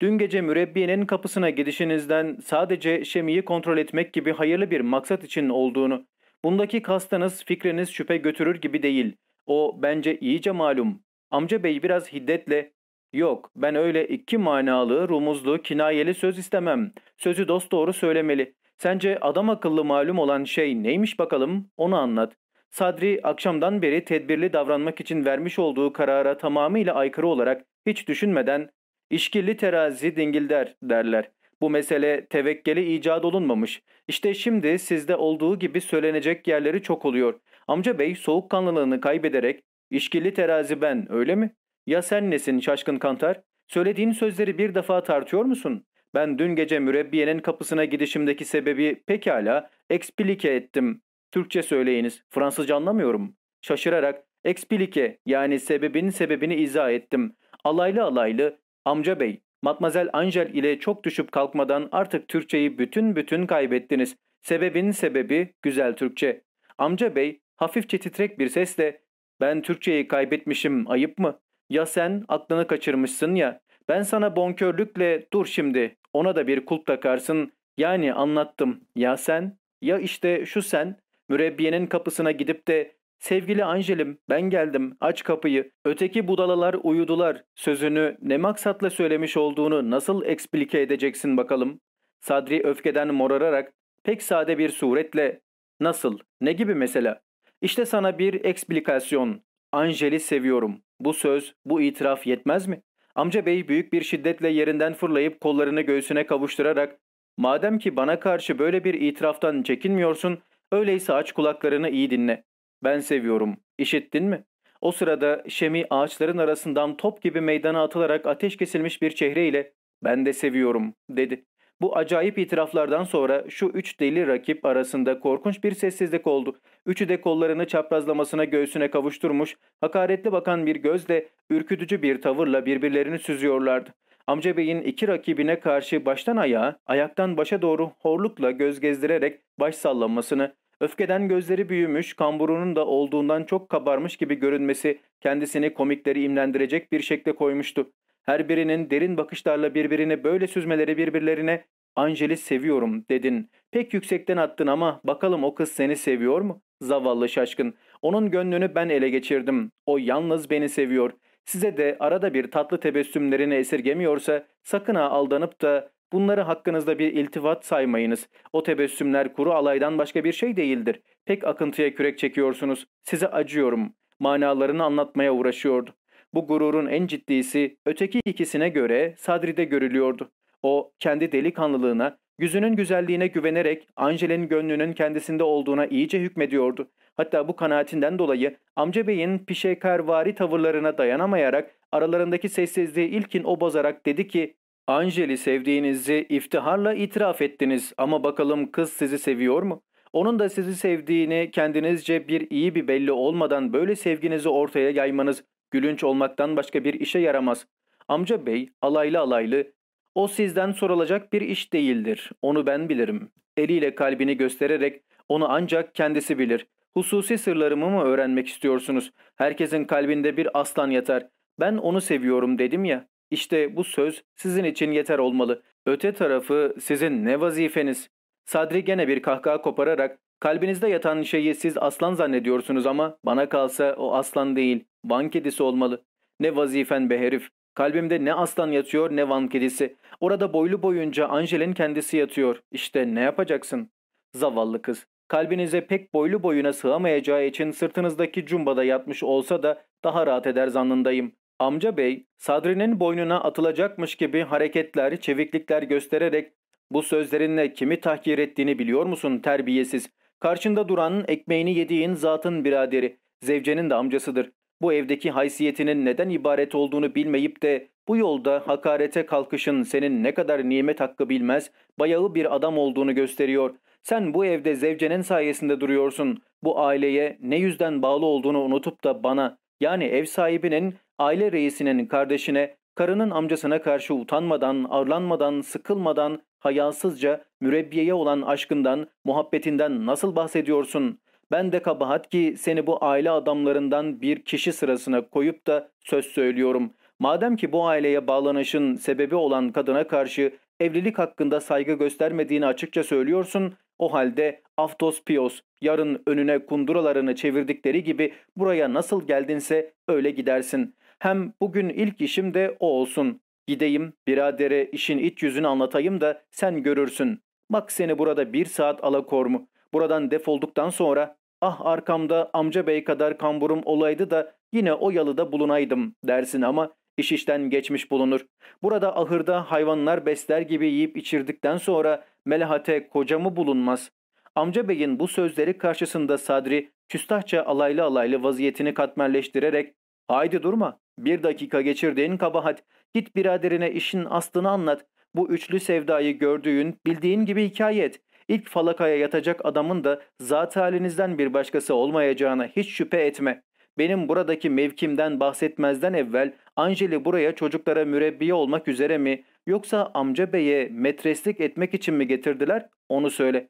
Dün gece mürebbiyenin kapısına gidişinizden sadece Şemi'yi kontrol etmek gibi hayırlı bir maksat için olduğunu, bundaki kastınız fikriniz şüphe götürür gibi değil. O bence iyice malum. Amca bey biraz hiddetle Yok, ben öyle iki manalı, rumuzlu, kinayeli söz istemem. Sözü doğru söylemeli. Sence adam akıllı malum olan şey neymiş bakalım, onu anlat. Sadri akşamdan beri tedbirli davranmak için vermiş olduğu karara tamamıyla aykırı olarak hiç düşünmeden işkilli terazi dingilder derler. Bu mesele tevekkeli icat olunmamış. İşte şimdi sizde olduğu gibi söylenecek yerleri çok oluyor. Amca bey soğukkanlılığını kaybederek işkilli terazi ben öyle mi? Ya sen nesin şaşkın kantar? Söylediğin sözleri bir defa tartıyor musun? Ben dün gece mürebbiyenin kapısına gidişimdeki sebebi pekala explique ettim. Türkçe söyleyiniz. Fransızca anlamıyorum. Şaşırarak explique yani sebebin sebebini izah ettim. Alaylı alaylı amca bey Matmazel Angel ile çok düşüp kalkmadan artık Türkçeyi bütün bütün kaybettiniz. Sebebin sebebi güzel Türkçe. Amca bey hafifçe titrek bir sesle ben Türkçeyi kaybetmişim ayıp mı? Ya sen aklını kaçırmışsın ya. Ben sana bonkörlükle dur şimdi ona da bir kulp takarsın. Yani anlattım. Ya sen? Ya işte şu sen? Mürebbiyenin kapısına gidip de Sevgili Angelim ben geldim aç kapıyı öteki budalalar uyudular sözünü ne maksatla söylemiş olduğunu nasıl eksplike edeceksin bakalım. Sadri öfkeden morararak pek sade bir suretle nasıl ne gibi mesela İşte sana bir eksplikasyon Angeli seviyorum bu söz, bu itiraf yetmez mi? Amca bey büyük bir şiddetle yerinden fırlayıp kollarını göğsüne kavuşturarak ''Madem ki bana karşı böyle bir itiraftan çekinmiyorsun, öyleyse aç kulaklarını iyi dinle. Ben seviyorum. İşittin mi?'' O sırada Şemi ağaçların arasından top gibi meydana atılarak ateş kesilmiş bir çehreyle ''Ben de seviyorum.'' dedi. Bu acayip itiraflardan sonra şu üç deli rakip arasında korkunç bir sessizlik oldu. Üçü de kollarını çaprazlamasına göğsüne kavuşturmuş, hakaretli bakan bir gözle, ürkütücü bir tavırla birbirlerini süzüyorlardı. Amca beyin iki rakibine karşı baştan ayağa, ayaktan başa doğru horlukla göz gezdirerek baş sallanmasını, öfkeden gözleri büyümüş, kamburunun da olduğundan çok kabarmış gibi görünmesi kendisini komikleri imlendirecek bir şekle koymuştu. Her birinin derin bakışlarla birbirini böyle süzmeleri birbirlerine Angel'i seviyorum dedin. Pek yüksekten attın ama bakalım o kız seni seviyor mu? Zavallı şaşkın. Onun gönlünü ben ele geçirdim. O yalnız beni seviyor. Size de arada bir tatlı tebessümlerini esirgemiyorsa sakın ha aldanıp da bunları hakkınızda bir iltifat saymayınız. O tebessümler kuru alaydan başka bir şey değildir. Pek akıntıya kürek çekiyorsunuz. Size acıyorum. Manalarını anlatmaya uğraşıyordu. Bu gururun en ciddisi öteki ikisine göre Sadri'de görülüyordu. O kendi delikanlılığına, yüzünün güzelliğine güvenerek Angel'in gönlünün kendisinde olduğuna iyice hükmediyordu. Hatta bu kanaatinden dolayı amca beyin pişekarvari tavırlarına dayanamayarak aralarındaki sessizliği ilkin o bozarak dedi ki Angel'i sevdiğinizi iftiharla itiraf ettiniz ama bakalım kız sizi seviyor mu? Onun da sizi sevdiğini kendinizce bir iyi bir belli olmadan böyle sevginizi ortaya yaymanız Gülünç olmaktan başka bir işe yaramaz. Amca bey alaylı alaylı o sizden sorulacak bir iş değildir. Onu ben bilirim. Eliyle kalbini göstererek onu ancak kendisi bilir. Hususi sırlarımı mı öğrenmek istiyorsunuz? Herkesin kalbinde bir aslan yatar. Ben onu seviyorum dedim ya. İşte bu söz sizin için yeter olmalı. Öte tarafı sizin ne vazifeniz? Sadri gene bir kahkaha kopararak Kalbinizde yatan şeyi siz aslan zannediyorsunuz ama bana kalsa o aslan değil, van kedisi olmalı. Ne vazifen be herif. Kalbimde ne aslan yatıyor ne van kedisi. Orada boylu boyunca Angel'in kendisi yatıyor. İşte ne yapacaksın? Zavallı kız. Kalbinize pek boylu boyuna sığamayacağı için sırtınızdaki cumbada yatmış olsa da daha rahat eder zannındayım. Amca bey, Sadri'nin boynuna atılacakmış gibi hareketler, çeviklikler göstererek bu sözlerinle kimi tahkir ettiğini biliyor musun terbiyesiz? Karşında duranın ekmeğini yediğin zatın biraderi, zevcenin de amcasıdır. Bu evdeki haysiyetinin neden ibaret olduğunu bilmeyip de bu yolda hakarete kalkışın senin ne kadar nimet hakkı bilmez, bayağı bir adam olduğunu gösteriyor. Sen bu evde zevcenin sayesinde duruyorsun. Bu aileye ne yüzden bağlı olduğunu unutup da bana, yani ev sahibinin, aile reisinin kardeşine, karının amcasına karşı utanmadan, arlanmadan, sıkılmadan hayasızca mürebbiyeye olan aşkından, muhabbetinden nasıl bahsediyorsun? Ben de kabahat ki seni bu aile adamlarından bir kişi sırasına koyup da söz söylüyorum. Madem ki bu aileye bağlanışın sebebi olan kadına karşı evlilik hakkında saygı göstermediğini açıkça söylüyorsun, o halde Aftos Pios yarın önüne kunduralarını çevirdikleri gibi buraya nasıl geldinse öyle gidersin. Hem bugün ilk işim de o olsun. Gideyim biradere işin iç yüzünü anlatayım da sen görürsün. Bak seni burada bir saat alakormu. Buradan defolduktan sonra ah arkamda amca bey kadar kamburum olaydı da yine o yalıda bulunaydım dersin ama iş işten geçmiş bulunur. Burada ahırda hayvanlar besler gibi yiyip içirdikten sonra melahate kocamı bulunmaz. Amca beyin bu sözleri karşısında Sadri küstahça alaylı alaylı vaziyetini katmerleştirerek ''Haydi durma, bir dakika geçirdiğin kabahat, Git biraderine işin aslını anlat. Bu üçlü sevdayı gördüğün, bildiğin gibi hikaye et. İlk falakaya yatacak adamın da zat halinizden bir başkası olmayacağına hiç şüphe etme. Benim buradaki mevkimden bahsetmezden evvel Angeli buraya çocuklara mürebbi olmak üzere mi yoksa amca beye metreslik etmek için mi getirdiler onu söyle.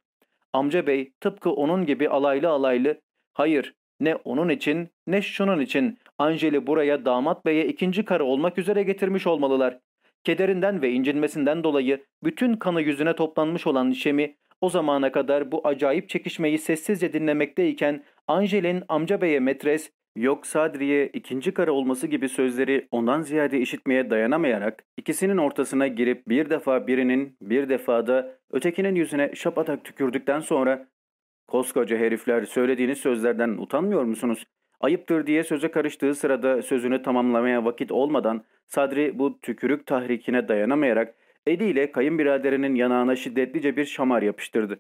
Amca bey tıpkı onun gibi alaylı alaylı hayır ne onun için ne şunun için Angel'i buraya damat beye ikinci karı olmak üzere getirmiş olmalılar. Kederinden ve incinmesinden dolayı bütün kanı yüzüne toplanmış olan Şemi o zamana kadar bu acayip çekişmeyi sessizce dinlemekteyken Angel'in amca beye metres yok Sadri'ye ikinci karı olması gibi sözleri ondan ziyade işitmeye dayanamayarak ikisinin ortasına girip bir defa birinin bir defada ötekinin yüzüne şapatak tükürdükten sonra ''Koskoca herifler söylediğiniz sözlerden utanmıyor musunuz? Ayıptır diye söze karıştığı sırada sözünü tamamlamaya vakit olmadan Sadri bu tükürük tahrikine dayanamayarak eliyle kayınbiraderinin yanağına şiddetlice bir şamar yapıştırdı.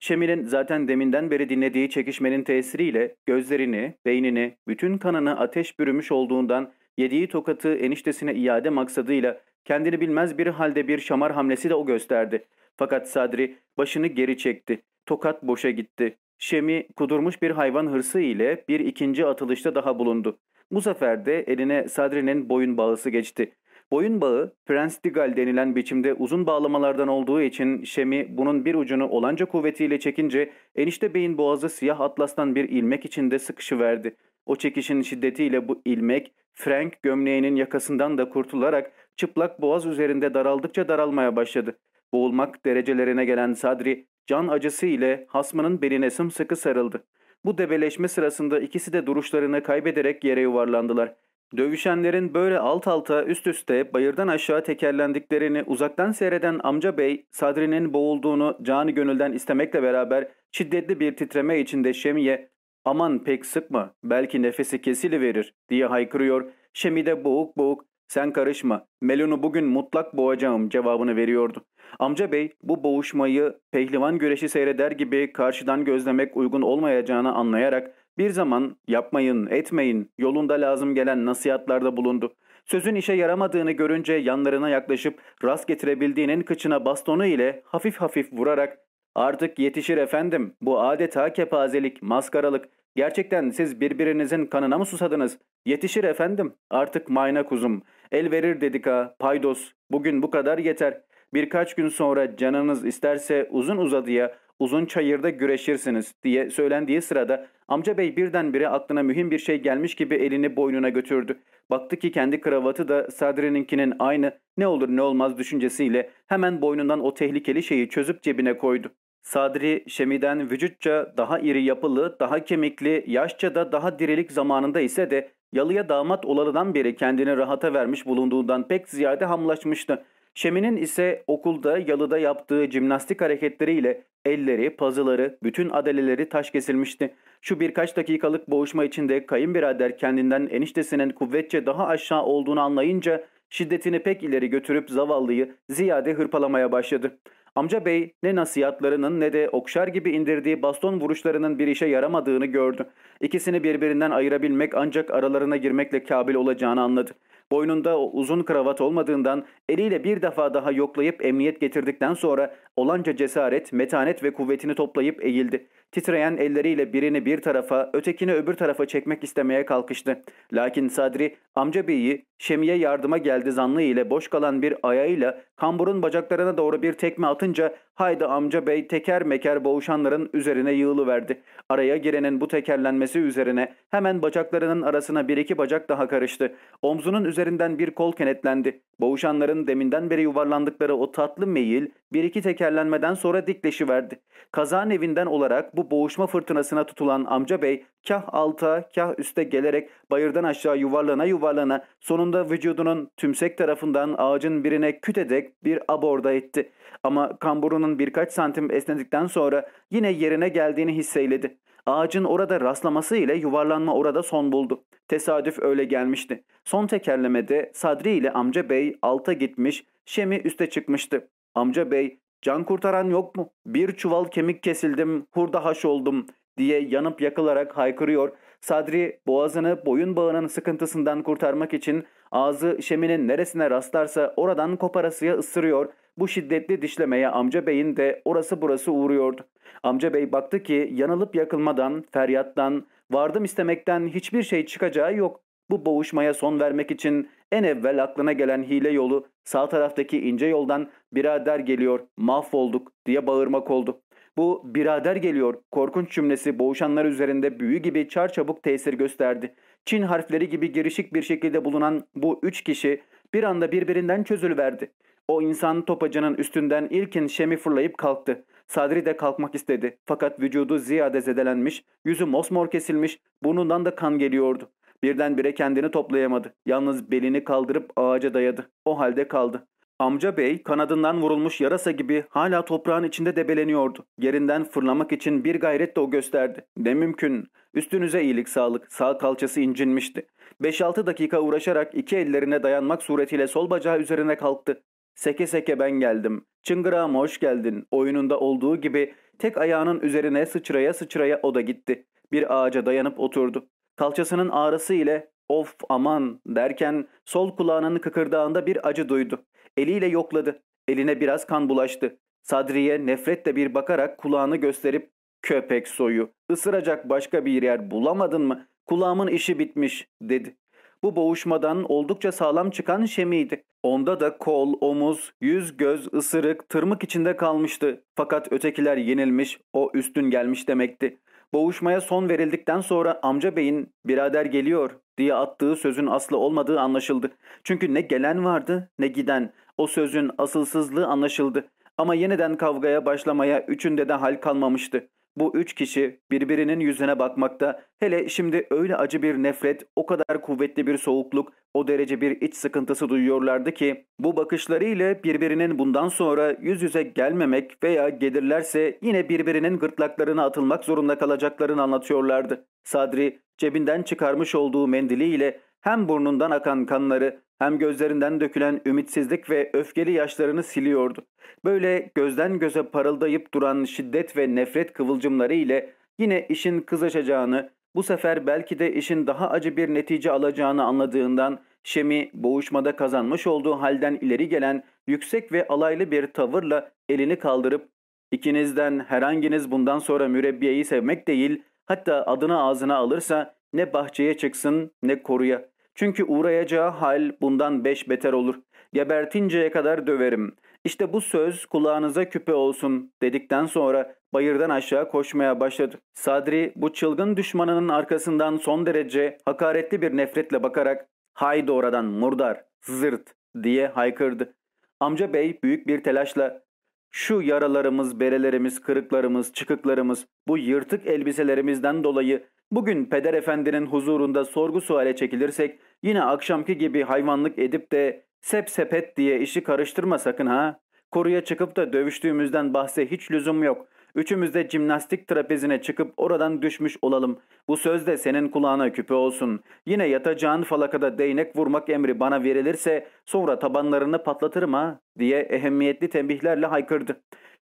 Şemil'in zaten deminden beri dinlediği çekişmenin tesiriyle gözlerini, beynini, bütün kanını ateş bürümüş olduğundan yediği tokatı eniştesine iade maksadıyla kendini bilmez bir halde bir şamar hamlesi de o gösterdi. Fakat Sadri başını geri çekti. Tokat boşa gitti. Şem'i kudurmuş bir hayvan hırsı ile bir ikinci atılışta daha bulundu. Bu sefer de eline Sadri'nin boyun bağısı geçti. Boyun bağı Prens Digal denilen biçimde uzun bağlamalardan olduğu için Şem'i bunun bir ucunu olanca kuvvetiyle çekince enişte beyin boğazı siyah atlastan bir ilmek içinde sıkışıverdi. O çekişin şiddetiyle bu ilmek Frank gömleğinin yakasından da kurtularak çıplak boğaz üzerinde daraldıkça daralmaya başladı. Boğulmak derecelerine gelen Sadri, can acısı ile hasmının beline sımsıkı sarıldı. Bu debeleşme sırasında ikisi de duruşlarını kaybederek yere yuvarlandılar. Dövüşenlerin böyle alt alta üst üste bayırdan aşağı tekerlendiklerini uzaktan seyreden amca bey Sadri'nin boğulduğunu canı gönülden istemekle beraber şiddetli bir titreme içinde Şemi'ye ''Aman pek sıkma belki nefesi kesili verir diye haykırıyor. Şemi de boğuk boğuk sen karışma, Melon'u bugün mutlak boğacağım cevabını veriyordu. Amca bey bu boğuşmayı pehlivan güreşi seyreder gibi karşıdan gözlemek uygun olmayacağını anlayarak bir zaman yapmayın, etmeyin, yolunda lazım gelen nasihatlarda bulundu. Sözün işe yaramadığını görünce yanlarına yaklaşıp rast getirebildiğinin kıçına bastonu ile hafif hafif vurarak ''Artık yetişir efendim, bu adeta kepazelik, maskaralık, Gerçekten siz birbirinizin kanına mı susadınız? Yetişir efendim. Artık mayna kuzum. El verir dedik ha. Paydos. Bugün bu kadar yeter. Birkaç gün sonra canınız isterse uzun uzadıya uzun çayırda güreşirsiniz diye söylendiği sırada amca bey birdenbire aklına mühim bir şey gelmiş gibi elini boynuna götürdü. Baktı ki kendi kravatı da Sadri'ninkinin aynı ne olur ne olmaz düşüncesiyle hemen boynundan o tehlikeli şeyi çözüp cebine koydu. Sadri Şemi'den vücutça daha iri yapılı, daha kemikli, yaşça da daha dirilik zamanında ise de yalıya damat olalıdan beri kendini rahata vermiş bulunduğundan pek ziyade hamlaşmıştı. Şemi'nin ise okulda yalıda yaptığı jimnastik hareketleriyle elleri, pazıları, bütün adeleleri taş kesilmişti. Şu birkaç dakikalık boğuşma içinde kayınbirader kendinden eniştesinin kuvvetçe daha aşağı olduğunu anlayınca şiddetini pek ileri götürüp zavallıyı ziyade hırpalamaya başladı. Amca bey ne nasihatlarının ne de okşar gibi indirdiği baston vuruşlarının bir işe yaramadığını gördü. İkisini birbirinden ayırabilmek ancak aralarına girmekle kabil olacağını anladı. Boynunda uzun kravat olmadığından eliyle bir defa daha yoklayıp emniyet getirdikten sonra olanca cesaret, metanet ve kuvvetini toplayıp eğildi. Titreyen elleriyle birini bir tarafa, ötekini öbür tarafa çekmek istemeye kalkıştı. Lakin Sadri, amca beyi, Şemi'ye yardıma geldi zanlı ile boş kalan bir ayağıyla kamburun bacaklarına doğru bir tekme atınca haydi amca bey teker meker boğuşanların üzerine yığılıverdi. Araya girenin bu tekerlenmesi üzerine hemen bacaklarının arasına bir iki bacak daha karıştı. Omzunun üzerinden bir kol kenetlendi. Boğuşanların deminden beri yuvarlandıkları o tatlı meyil bir iki tekerlenmeden sonra dikleşiverdi. Kazan evinden olarak bu boğuşma fırtınasına tutulan amca bey kah alta kah üste gelerek bayırdan aşağı yuvarlana yuvarlana sonunda vücudunun tümsek tarafından ağacın birine küt ederek bir aborda etti. Ama kamburunun birkaç santim esnedikten sonra yine yerine geldiğini hisseyledi. Ağacın orada rastlaması ile yuvarlanma orada son buldu. Tesadüf öyle gelmişti. Son tekerlemede Sadri ile amca bey alta gitmiş, Şemi üste çıkmıştı. Amca bey, can kurtaran yok mu? Bir çuval kemik kesildim, hurda haş oldum diye yanıp yakılarak haykırıyor. Sadri boğazını boyun bağının sıkıntısından kurtarmak için ağzı Şemi'nin neresine rastlarsa oradan koparasıya ısırıyor. Bu şiddetli dişlemeye amca beyin de orası burası uğruyordu. Amca bey baktı ki yanılıp yakılmadan, feryattan, vardım istemekten hiçbir şey çıkacağı yok. Bu boğuşmaya son vermek için en evvel aklına gelen hile yolu sağ taraftaki ince yoldan birader geliyor, mahvolduk diye bağırmak oldu. Bu birader geliyor korkunç cümlesi boğuşanlar üzerinde büyü gibi çarçabuk tesir gösterdi. Çin harfleri gibi girişik bir şekilde bulunan bu üç kişi bir anda birbirinden çözülüverdi. O insan topacının üstünden ilkin şemi fırlayıp kalktı. Sadri de kalkmak istedi. Fakat vücudu ziyade zedelenmiş, yüzü mosmor kesilmiş, burnundan da kan geliyordu. Birdenbire kendini toplayamadı. Yalnız belini kaldırıp ağaca dayadı. O halde kaldı. Amca bey kanadından vurulmuş yarasa gibi hala toprağın içinde debeleniyordu. Yerinden fırlamak için bir gayret de o gösterdi. Ne mümkün. Üstünüze iyilik sağlık. Sağ kalçası incinmişti. 5-6 dakika uğraşarak iki ellerine dayanmak suretiyle sol bacağı üzerine kalktı. Seke seke ben geldim. Çıngırağıma hoş geldin. Oyununda olduğu gibi tek ayağının üzerine sıçraya sıçraya o da gitti. Bir ağaca dayanıp oturdu. Kalçasının ağrısı ile of aman derken sol kulağının kıkırdağında bir acı duydu. Eliyle yokladı. Eline biraz kan bulaştı. Sadriye nefretle bir bakarak kulağını gösterip köpek soyu ısıracak başka bir yer bulamadın mı? Kulağımın işi bitmiş dedi bu boğuşmadan oldukça sağlam çıkan Şemi'ydi. Onda da kol, omuz, yüz, göz, ısırık, tırmık içinde kalmıştı. Fakat ötekiler yenilmiş, o üstün gelmiş demekti. Boğuşmaya son verildikten sonra amca beyin birader geliyor diye attığı sözün aslı olmadığı anlaşıldı. Çünkü ne gelen vardı ne giden. O sözün asılsızlığı anlaşıldı. Ama yeniden kavgaya başlamaya üçünde de hal kalmamıştı. Bu üç kişi birbirinin yüzüne bakmakta, hele şimdi öyle acı bir nefret, o kadar kuvvetli bir soğukluk, o derece bir iç sıkıntısı duyuyorlardı ki, bu bakışları ile birbirinin bundan sonra yüz yüze gelmemek veya gelirlerse yine birbirinin gırtlaklarına atılmak zorunda kalacaklarını anlatıyorlardı. Sadri, cebinden çıkarmış olduğu mendiliyle hem burnundan akan kanları hem gözlerinden dökülen ümitsizlik ve öfkeli yaşlarını siliyordu. Böyle gözden göze parıldayıp duran şiddet ve nefret kıvılcımları ile yine işin kızışacağını, bu sefer belki de işin daha acı bir netice alacağını anladığından Şemi boğuşmada kazanmış olduğu halden ileri gelen yüksek ve alaylı bir tavırla elini kaldırıp ikinizden herhanginiz bundan sonra mürebbiyeyi sevmek değil hatta adını ağzına alırsa ne bahçeye çıksın ne koruya çünkü uğrayacağı hal bundan beş beter olur. Gebertinceye kadar döverim. İşte bu söz kulağınıza küpe olsun dedikten sonra bayırdan aşağı koşmaya başladı. Sadri bu çılgın düşmanının arkasından son derece hakaretli bir nefretle bakarak haydi oradan murdar, zırt diye haykırdı. Amca bey büyük bir telaşla şu yaralarımız, berelerimiz, kırıklarımız, çıkıklarımız, bu yırtık elbiselerimizden dolayı Bugün peder efendinin huzurunda sorgu suale çekilirsek yine akşamki gibi hayvanlık edip de sep sepet diye işi karıştırma sakın ha. Koruya çıkıp da dövüştüğümüzden bahse hiç lüzum yok. Üçümüz de cimnastik trapezine çıkıp oradan düşmüş olalım. Bu söz de senin kulağına küpe olsun. Yine yatacağın falakada değnek vurmak emri bana verilirse sonra tabanlarını patlatırım ha diye ehemmiyetli tembihlerle haykırdı.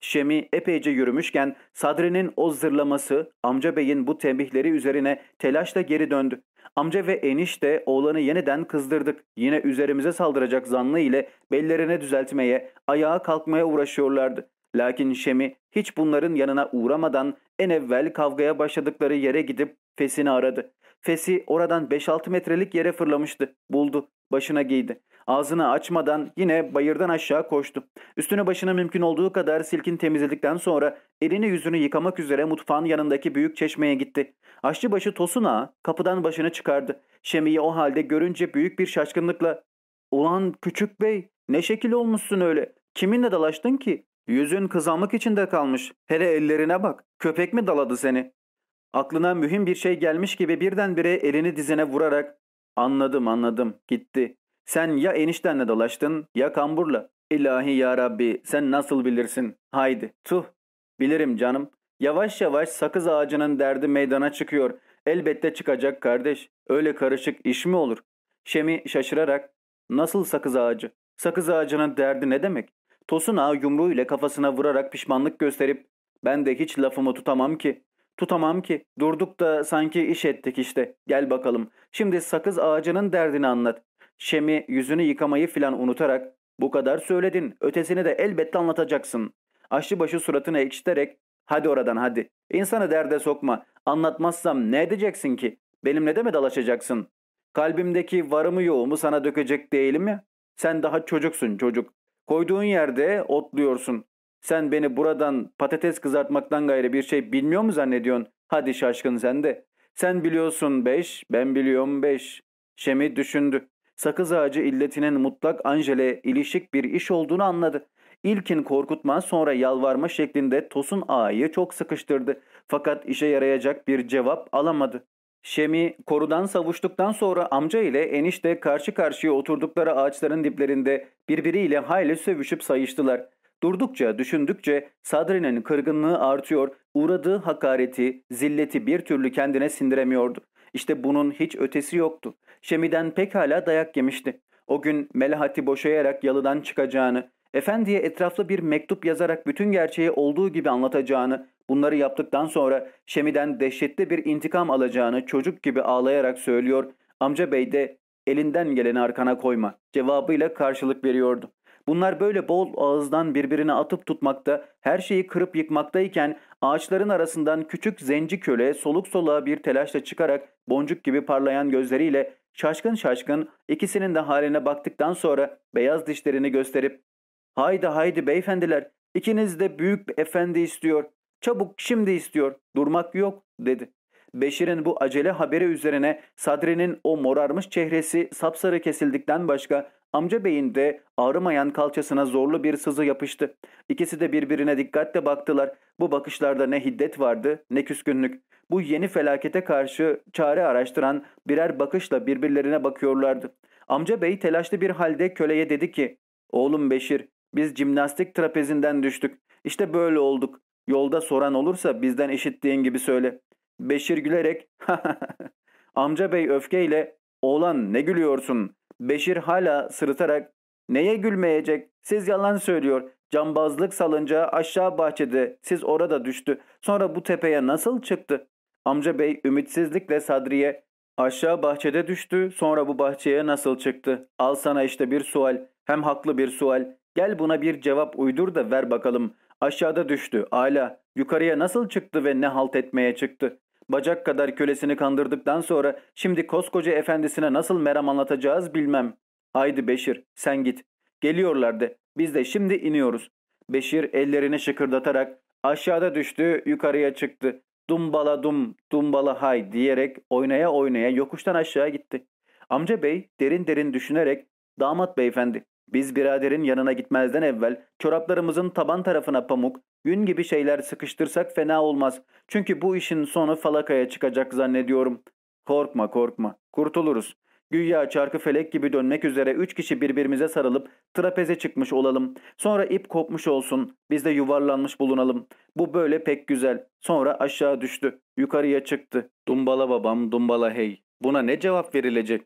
Şemi epeyce yürümüşken Sadri'nin o zırlaması amca beyin bu tembihleri üzerine telaşla geri döndü. Amca ve enişte oğlanı yeniden kızdırdık. Yine üzerimize saldıracak zanlı ile bellerine düzeltmeye, ayağa kalkmaya uğraşıyorlardı. Lakin Şemi hiç bunların yanına uğramadan en evvel kavgaya başladıkları yere gidip Fesini aradı. Fesi oradan 5-6 metrelik yere fırlamıştı. Buldu. Başına giydi. Ağzını açmadan yine bayırdan aşağı koştu. Üstünü başına mümkün olduğu kadar silkin temizledikten sonra elini yüzünü yıkamak üzere mutfağın yanındaki büyük çeşmeye gitti. Aşçıbaşı Tosun Ağa kapıdan başını çıkardı. Şemi'yi o halde görünce büyük bir şaşkınlıkla ''Ulan küçük bey ne şekil olmuşsun öyle? Kiminle dalaştın ki? Yüzün kızamık içinde kalmış. Hele ellerine bak. Köpek mi daladı seni?'' Aklına mühim bir şey gelmiş gibi birdenbire elini dizine vurarak ''Anladım anladım gitti. Sen ya eniştenle dolaştın ya kamburla. İlahi ya Rabbi sen nasıl bilirsin? Haydi tuh. Bilirim canım. Yavaş yavaş sakız ağacının derdi meydana çıkıyor. Elbette çıkacak kardeş. Öyle karışık iş mi olur? Şemi şaşırarak ''Nasıl sakız ağacı? Sakız ağacının derdi ne demek?'' Tosun ağa yumruğuyla kafasına vurarak pişmanlık gösterip ''Ben de hiç lafımı tutamam ki. Tutamam ki. Durduk da sanki iş ettik işte. Gel bakalım. Şimdi sakız ağacının derdini anlat. Şemi yüzünü yıkamayı filan unutarak bu kadar söyledin. Ötesini de elbette anlatacaksın. başı suratını ekşiterek hadi oradan hadi. İnsanı derde sokma. Anlatmazsam ne edeceksin ki? Benimle de mi dalaşacaksın? Kalbimdeki varımı yoğumu sana dökecek değilim ya. Sen daha çocuksun çocuk. Koyduğun yerde otluyorsun. Sen beni buradan patates kızartmaktan gayrı bir şey bilmiyor mu zannediyorsun? Hadi şaşkın sen de. Sen biliyorsun beş, ben biliyorum beş. Şemi düşündü. Sakız ağacı illetinin mutlak Anjele ilişik bir iş olduğunu anladı. İlkin korkutma sonra yalvarma şeklinde Tosun ağayı çok sıkıştırdı. Fakat işe yarayacak bir cevap alamadı. Şemi korudan savuştuktan sonra amca ile enişte karşı karşıya oturdukları ağaçların diplerinde birbiriyle hayli sövüşüp sayıştılar. Durdukça, düşündükçe Sadri'nin kırgınlığı artıyor, uğradığı hakareti, zilleti bir türlü kendine sindiremiyordu. İşte bunun hiç ötesi yoktu. Şemi'den pekala dayak yemişti. O gün Melahat'i boşayarak yalıdan çıkacağını, efendiye etraflı bir mektup yazarak bütün gerçeği olduğu gibi anlatacağını, bunları yaptıktan sonra Şemi'den dehşetli bir intikam alacağını çocuk gibi ağlayarak söylüyor, amca bey de elinden geleni arkana koyma cevabıyla karşılık veriyordu. Bunlar böyle bol ağızdan birbirine atıp tutmakta, her şeyi kırıp yıkmaktayken ağaçların arasından küçük zenci köle soluk soluğa bir telaşla çıkarak boncuk gibi parlayan gözleriyle şaşkın şaşkın ikisinin de haline baktıktan sonra beyaz dişlerini gösterip ''Haydi haydi beyefendiler, ikiniz de büyük efendi istiyor, çabuk şimdi istiyor, durmak yok.'' dedi. Beşir'in bu acele haberi üzerine Sadri'nin o morarmış çehresi sapsarı kesildikten başka amca beyinde ağrımayan kalçasına zorlu bir sızı yapıştı. İkisi de birbirine dikkatle baktılar. Bu bakışlarda ne hiddet vardı ne küskünlük. Bu yeni felakete karşı çare araştıran birer bakışla birbirlerine bakıyorlardı. Amca bey telaşlı bir halde köleye dedi ki ''Oğlum Beşir biz cimnastik trapezinden düştük. İşte böyle olduk. Yolda soran olursa bizden işittiğin gibi söyle. Beşir gülerek [laughs] amca bey öfkeyle oğlan ne gülüyorsun? Beşir hala sırıtarak neye gülmeyecek siz yalan söylüyor Cambazlık salınca aşağı bahçede siz orada düştü. Sonra bu tepeye nasıl çıktı? Amca bey ümitsizlikle Sadri'ye aşağı bahçede düştü sonra bu bahçeye nasıl çıktı? Al sana işte bir sual hem haklı bir sual. Gel buna bir cevap uydur da ver bakalım. Aşağıda düştü ala yukarıya nasıl çıktı ve ne halt etmeye çıktı? Bacak kadar kölesini kandırdıktan sonra şimdi koskoca efendisine nasıl meram anlatacağız bilmem. Haydi Beşir sen git. Geliyorlardı. Biz de şimdi iniyoruz. Beşir ellerini şıkırdatarak aşağıda düştü yukarıya çıktı. Dumbala dum dumbala hay diyerek oynaya oynaya yokuştan aşağı gitti. Amca bey derin derin düşünerek damat beyefendi biz biraderin yanına gitmezden evvel çoraplarımızın taban tarafına pamuk, yün gibi şeyler sıkıştırsak fena olmaz. Çünkü bu işin sonu falakaya çıkacak zannediyorum. Korkma korkma, kurtuluruz. Güya çarkı felek gibi dönmek üzere üç kişi birbirimize sarılıp trapeze çıkmış olalım. Sonra ip kopmuş olsun. Biz de yuvarlanmış bulunalım. Bu böyle pek güzel. Sonra aşağı düştü. Yukarıya çıktı. Dumbala babam dumbala hey. Buna ne cevap verilecek?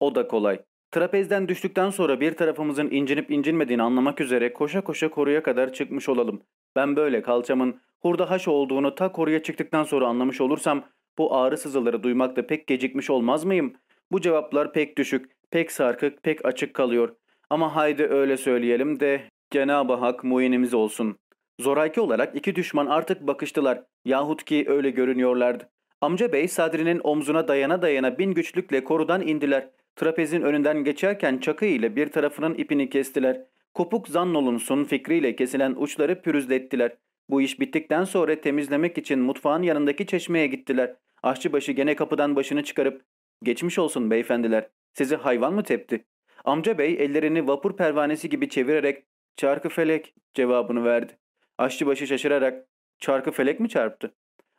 O da kolay. Trapezden düştükten sonra bir tarafımızın incinip incinmediğini anlamak üzere koşa koşa koruya kadar çıkmış olalım. Ben böyle kalçamın hurda haş olduğunu ta koruya çıktıktan sonra anlamış olursam bu ağrı sızıları duymakta pek gecikmiş olmaz mıyım? Bu cevaplar pek düşük, pek sarkık, pek açık kalıyor. Ama haydi öyle söyleyelim de Cenab-ı Hak muinimiz olsun. Zoraki olarak iki düşman artık bakıştılar yahut ki öyle görünüyorlardı. Amca bey Sadri'nin omzuna dayana dayana bin güçlükle korudan indiler. Trapezin önünden geçerken çakı ile bir tarafının ipini kestiler. Kopuk Zannol'unsun fikriyle kesilen uçları pürüzlettiler. Bu iş bittikten sonra temizlemek için mutfağın yanındaki çeşmeye gittiler. Aşçıbaşı gene kapıdan başını çıkarıp ''Geçmiş olsun beyefendiler, sizi hayvan mı tepti?'' Amca bey ellerini vapur pervanesi gibi çevirerek ''Çarkı felek'' cevabını verdi. Aşçıbaşı şaşırarak ''Çarkı felek mi çarptı?''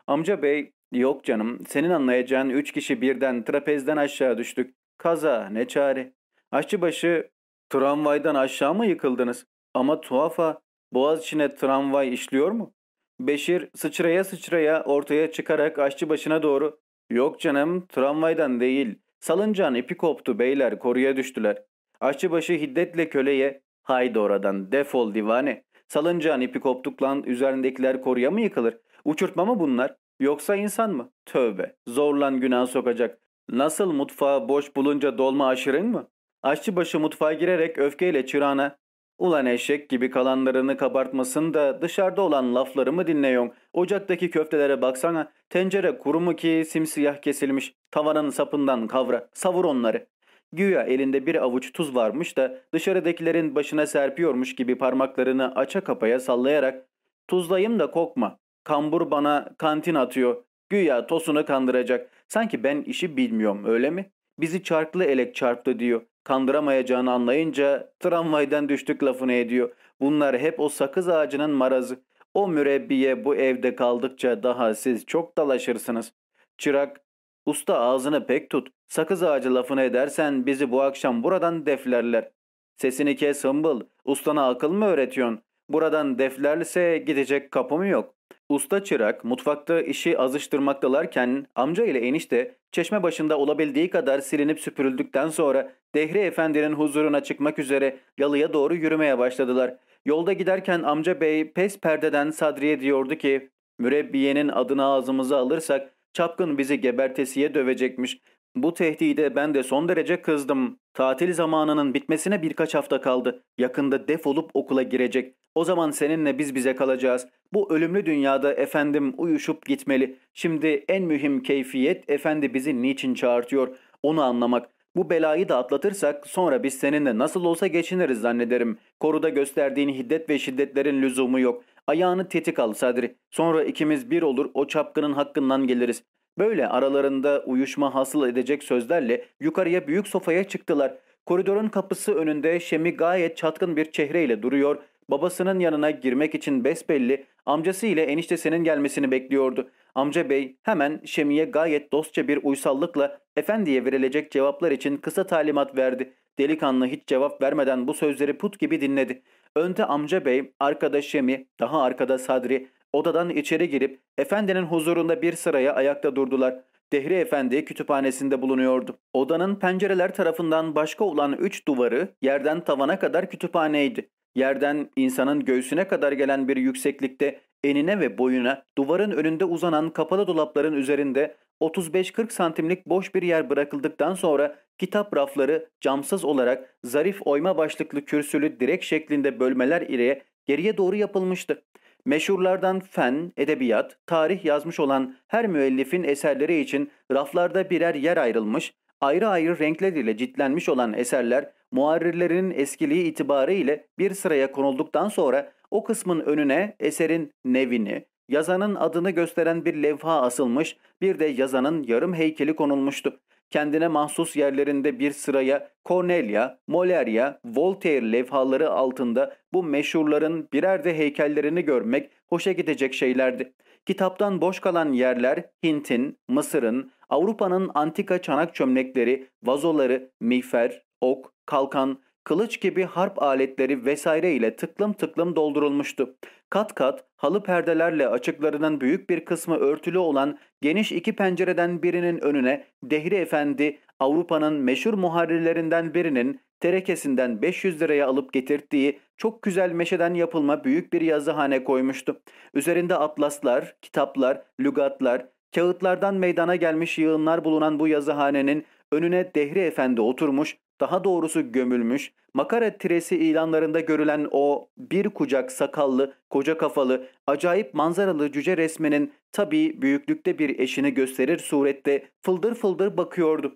Amca bey ''Yok canım, senin anlayacağın üç kişi birden trapezden aşağı düştük. Kaza ne çare. Aşçıbaşı tramvaydan aşağı mı yıkıldınız? Ama tuhafa boğaz içine tramvay işliyor mu? Beşir sıçraya sıçraya ortaya çıkarak aşçıbaşına doğru ''Yok canım tramvaydan değil salıncağın ipi koptu beyler koruya düştüler.'' Aşçıbaşı hiddetle köleye ''Haydi oradan defol divane salıncağın ipi koptuklan üzerindekiler koruya mı yıkılır? Uçurtma mı bunlar? Yoksa insan mı? Tövbe zorlan günah sokacak Nasıl mutfağı boş bulunca dolma aşırın mı? Aşçıbaşı mutfağa girerek öfkeyle çırağına Ulan eşek gibi kalanlarını kabartmasın da dışarıda olan laflarımı dinleyon. Ocaktaki köftelere baksana. Tencere kuru mu ki simsiyah kesilmiş. Tavanın sapından kavra. Savur onları. Güya elinde bir avuç tuz varmış da dışarıdakilerin başına serpiyormuş gibi parmaklarını aça kapaya sallayarak ''Tuzlayım da kokma. Kambur bana kantin atıyor. Güya tosunu kandıracak. Sanki ben işi bilmiyorum öyle mi? Bizi çarklı elek çarptı diyor. Kandıramayacağını anlayınca tramvaydan düştük lafını ediyor. Bunlar hep o sakız ağacının marazı. O mürebbiye bu evde kaldıkça daha siz çok dalaşırsınız. Çırak, usta ağzını pek tut. Sakız ağacı lafını edersen bizi bu akşam buradan deflerler. Sesini kes hımbıl. Ustana akıl mı öğretiyorsun? Buradan deflerse gidecek kapım yok. Usta çırak mutfakta işi azıştırmaktalarken amca ile enişte çeşme başında olabildiği kadar silinip süpürüldükten sonra Dehri Efendi'nin huzuruna çıkmak üzere yalıya doğru yürümeye başladılar. Yolda giderken amca bey pes perdeden Sadri'ye diyordu ki mürebbiyenin adını ağzımıza alırsak çapkın bizi gebertesiye dövecekmiş. Bu tehdide ben de son derece kızdım. Tatil zamanının bitmesine birkaç hafta kaldı. Yakında defolup okula girecek. O zaman seninle biz bize kalacağız. Bu ölümlü dünyada efendim uyuşup gitmeli. Şimdi en mühim keyfiyet efendi bizi niçin çağırtıyor onu anlamak. Bu belayı da atlatırsak sonra biz seninle nasıl olsa geçiniriz zannederim. Koruda gösterdiğin hiddet ve şiddetlerin lüzumu yok. Ayağını tetik al Sadri. Sonra ikimiz bir olur o çapkının hakkından geliriz. Böyle aralarında uyuşma hasıl edecek sözlerle yukarıya büyük sofaya çıktılar. Koridorun kapısı önünde Şemi gayet çatkın bir çehreyle duruyor. Babasının yanına girmek için besbelli amcası ile eniştesinin gelmesini bekliyordu. Amca bey hemen Şemi'ye gayet dostça bir uysallıkla efendiye verilecek cevaplar için kısa talimat verdi. Delikanlı hiç cevap vermeden bu sözleri put gibi dinledi. Önde amca bey, arkada Şemi, daha arkada Sadri, Odadan içeri girip efendinin huzurunda bir sıraya ayakta durdular. Dehri Efendi kütüphanesinde bulunuyordu. Odanın pencereler tarafından başka olan üç duvarı yerden tavana kadar kütüphaneydi. Yerden insanın göğsüne kadar gelen bir yükseklikte enine ve boyuna duvarın önünde uzanan kapalı dolapların üzerinde 35-40 santimlik boş bir yer bırakıldıktan sonra kitap rafları camsız olarak zarif oyma başlıklı kürsülü direk şeklinde bölmeler ile geriye doğru yapılmıştı. Meşhurlardan fen, edebiyat, tarih yazmış olan her müellifin eserleri için raflarda birer yer ayrılmış, ayrı ayrı renkler ile ciltlenmiş olan eserler muharrirlerinin eskiliği itibarı bir sıraya konulduktan sonra o kısmın önüne eserin nevini, yazanın adını gösteren bir levha asılmış, bir de yazanın yarım heykeli konulmuştu kendine mahsus yerlerinde bir sıraya Cornelia, Molaria, Voltaire levhaları altında bu meşhurların birer de heykellerini görmek hoşa gidecek şeylerdi. Kitaptan boş kalan yerler Hint'in, Mısır'ın, Avrupa'nın antika çanak çömlekleri, vazoları, miğfer, ok, kalkan, kılıç gibi harp aletleri vesaire ile tıklım tıklım doldurulmuştu. Kat kat halı perdelerle açıklarının büyük bir kısmı örtülü olan geniş iki pencereden birinin önüne Dehri Efendi Avrupa'nın meşhur muharrirlerinden birinin terekesinden 500 liraya alıp getirdiği çok güzel meşeden yapılma büyük bir yazıhane koymuştu. Üzerinde atlaslar, kitaplar, lügatlar, kağıtlardan meydana gelmiş yığınlar bulunan bu yazıhanenin önüne Dehri Efendi oturmuş daha doğrusu gömülmüş, makara tiresi ilanlarında görülen o bir kucak sakallı, koca kafalı, acayip manzaralı cüce resminin tabii büyüklükte bir eşini gösterir surette fıldır fıldır bakıyordu.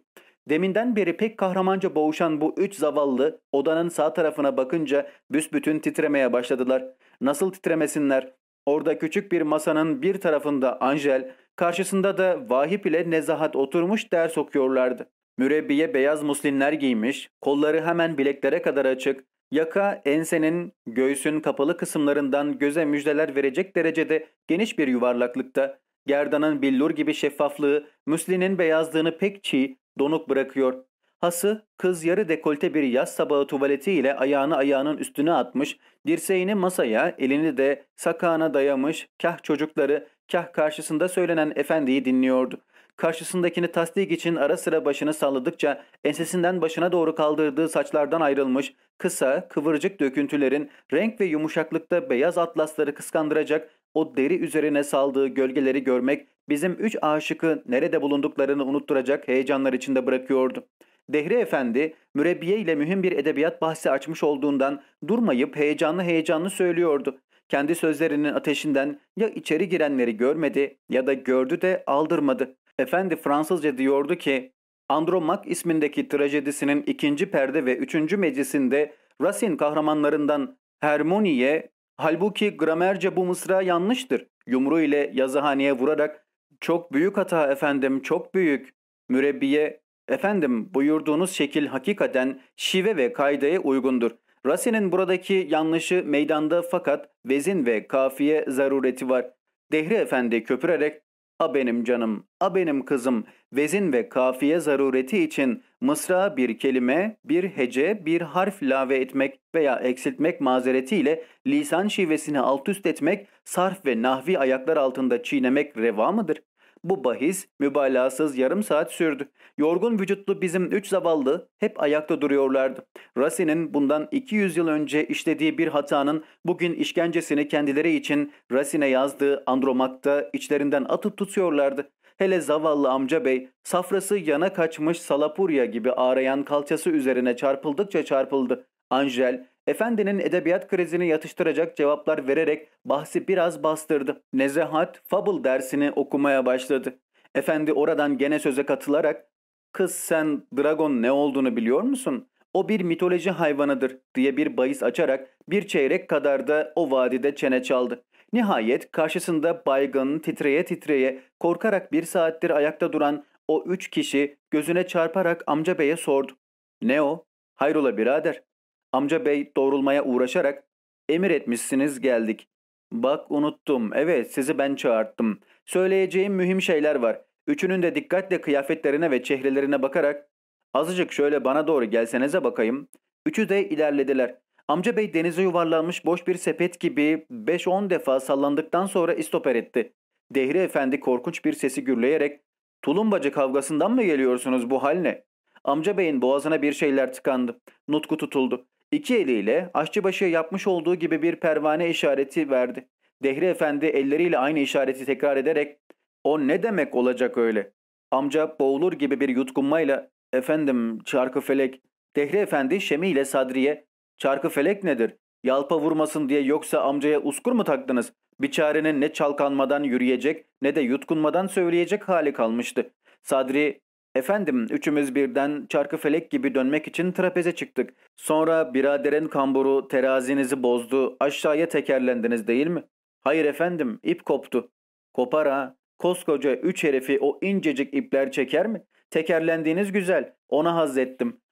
Deminden beri pek kahramanca boğuşan bu üç zavallı odanın sağ tarafına bakınca büsbütün titremeye başladılar. Nasıl titremesinler? Orada küçük bir masanın bir tarafında Angel, karşısında da Vahip ile Nezahat oturmuş ders okuyorlardı. Mürebbiye beyaz muslinler giymiş, kolları hemen bileklere kadar açık, yaka ensenin, göğsün kapalı kısımlarından göze müjdeler verecek derecede geniş bir yuvarlaklıkta, gerdanın billur gibi şeffaflığı, müslinin beyazlığını pek çiğ, donuk bırakıyor. Hası, kız yarı dekolte bir yaz sabahı tuvaletiyle ayağını ayağının üstüne atmış, dirseğini masaya, elini de sakağına dayamış, kah çocukları, kah karşısında söylenen efendiyi dinliyordu karşısındakini tasdik için ara sıra başını salladıkça ensesinden başına doğru kaldırdığı saçlardan ayrılmış, kısa, kıvırcık döküntülerin renk ve yumuşaklıkta beyaz atlasları kıskandıracak o deri üzerine saldığı gölgeleri görmek bizim üç aşıkı nerede bulunduklarını unutturacak heyecanlar içinde bırakıyordu. Dehri Efendi, mürebbiye ile mühim bir edebiyat bahsi açmış olduğundan durmayıp heyecanlı heyecanlı söylüyordu. Kendi sözlerinin ateşinden ya içeri girenleri görmedi ya da gördü de aldırmadı. Efendi Fransızca diyordu ki Andromak ismindeki trajedisinin ikinci perde ve üçüncü meclisinde Rasin kahramanlarından Hermoni'ye halbuki gramerce bu mısra yanlıştır. Yumru ile yazıhaneye vurarak çok büyük hata efendim çok büyük. Mürebbiye efendim buyurduğunuz şekil hakikaten şive ve kaydaya uygundur. Rasinin buradaki yanlışı meydanda fakat vezin ve kafiye zarureti var. Dehri efendi köpürerek A benim canım, a benim kızım, vezin ve kafiye zarureti için mısra bir kelime, bir hece, bir harf lave etmek veya eksiltmek mazeretiyle lisan şivesini alt üst etmek, sarf ve nahvi ayaklar altında çiğnemek reva mıdır? Bu bahis mübalağasız yarım saat sürdü. Yorgun vücutlu bizim üç zavallı hep ayakta duruyorlardı. Rasin'in bundan 200 yıl önce işlediği bir hatanın bugün işkencesini kendileri için Rasin'e yazdığı Andromak'ta içlerinden atıp tutuyorlardı. Hele zavallı amca bey safrası yana kaçmış salapurya gibi ağrayan kalçası üzerine çarpıldıkça çarpıldı. Angel Efendinin edebiyat krizini yatıştıracak cevaplar vererek bahsi biraz bastırdı. Nezahat Fable dersini okumaya başladı. Efendi oradan gene söze katılarak ''Kız sen dragon ne olduğunu biliyor musun? O bir mitoloji hayvanıdır.'' diye bir bahis açarak bir çeyrek kadar da o vadide çene çaldı. Nihayet karşısında baygın, titreye titreye, korkarak bir saattir ayakta duran o üç kişi gözüne çarparak amca beye sordu. ''Ne o? Hayrola birader? Amca bey doğrulmaya uğraşarak emir etmişsiniz geldik. Bak unuttum. Evet sizi ben çağırttım. Söyleyeceğim mühim şeyler var. Üçünün de dikkatle kıyafetlerine ve çehrelerine bakarak azıcık şöyle bana doğru gelsenize bakayım. Üçü de ilerlediler. Amca bey denize yuvarlanmış boş bir sepet gibi 5-10 defa sallandıktan sonra istoper etti. Dehri efendi korkunç bir sesi gürleyerek ''Tulumbacı kavgasından mı geliyorsunuz bu hal ne?'' Amca beyin boğazına bir şeyler tıkandı. Nutku tutuldu. İki eliyle aşçıbaşı yapmış olduğu gibi bir pervane işareti verdi. Dehri Efendi elleriyle aynı işareti tekrar ederek ''O ne demek olacak öyle?'' Amca boğulur gibi bir yutkunmayla ''Efendim çarkı felek'' Dehri Efendi Şemi ile Sadri'ye ''Çarkı felek nedir? Yalpa vurmasın diye yoksa amcaya uskur mu taktınız? Biçarenin ne çalkanmadan yürüyecek ne de yutkunmadan söyleyecek hali kalmıştı.'' Sadri Efendim üçümüz birden çarkı felek gibi dönmek için trapeze çıktık. Sonra biraderin kamburu terazinizi bozdu aşağıya tekerlendiniz değil mi? Hayır efendim ip koptu. Kopar ha. Koskoca üç herifi o incecik ipler çeker mi? Tekerlendiğiniz güzel. Ona haz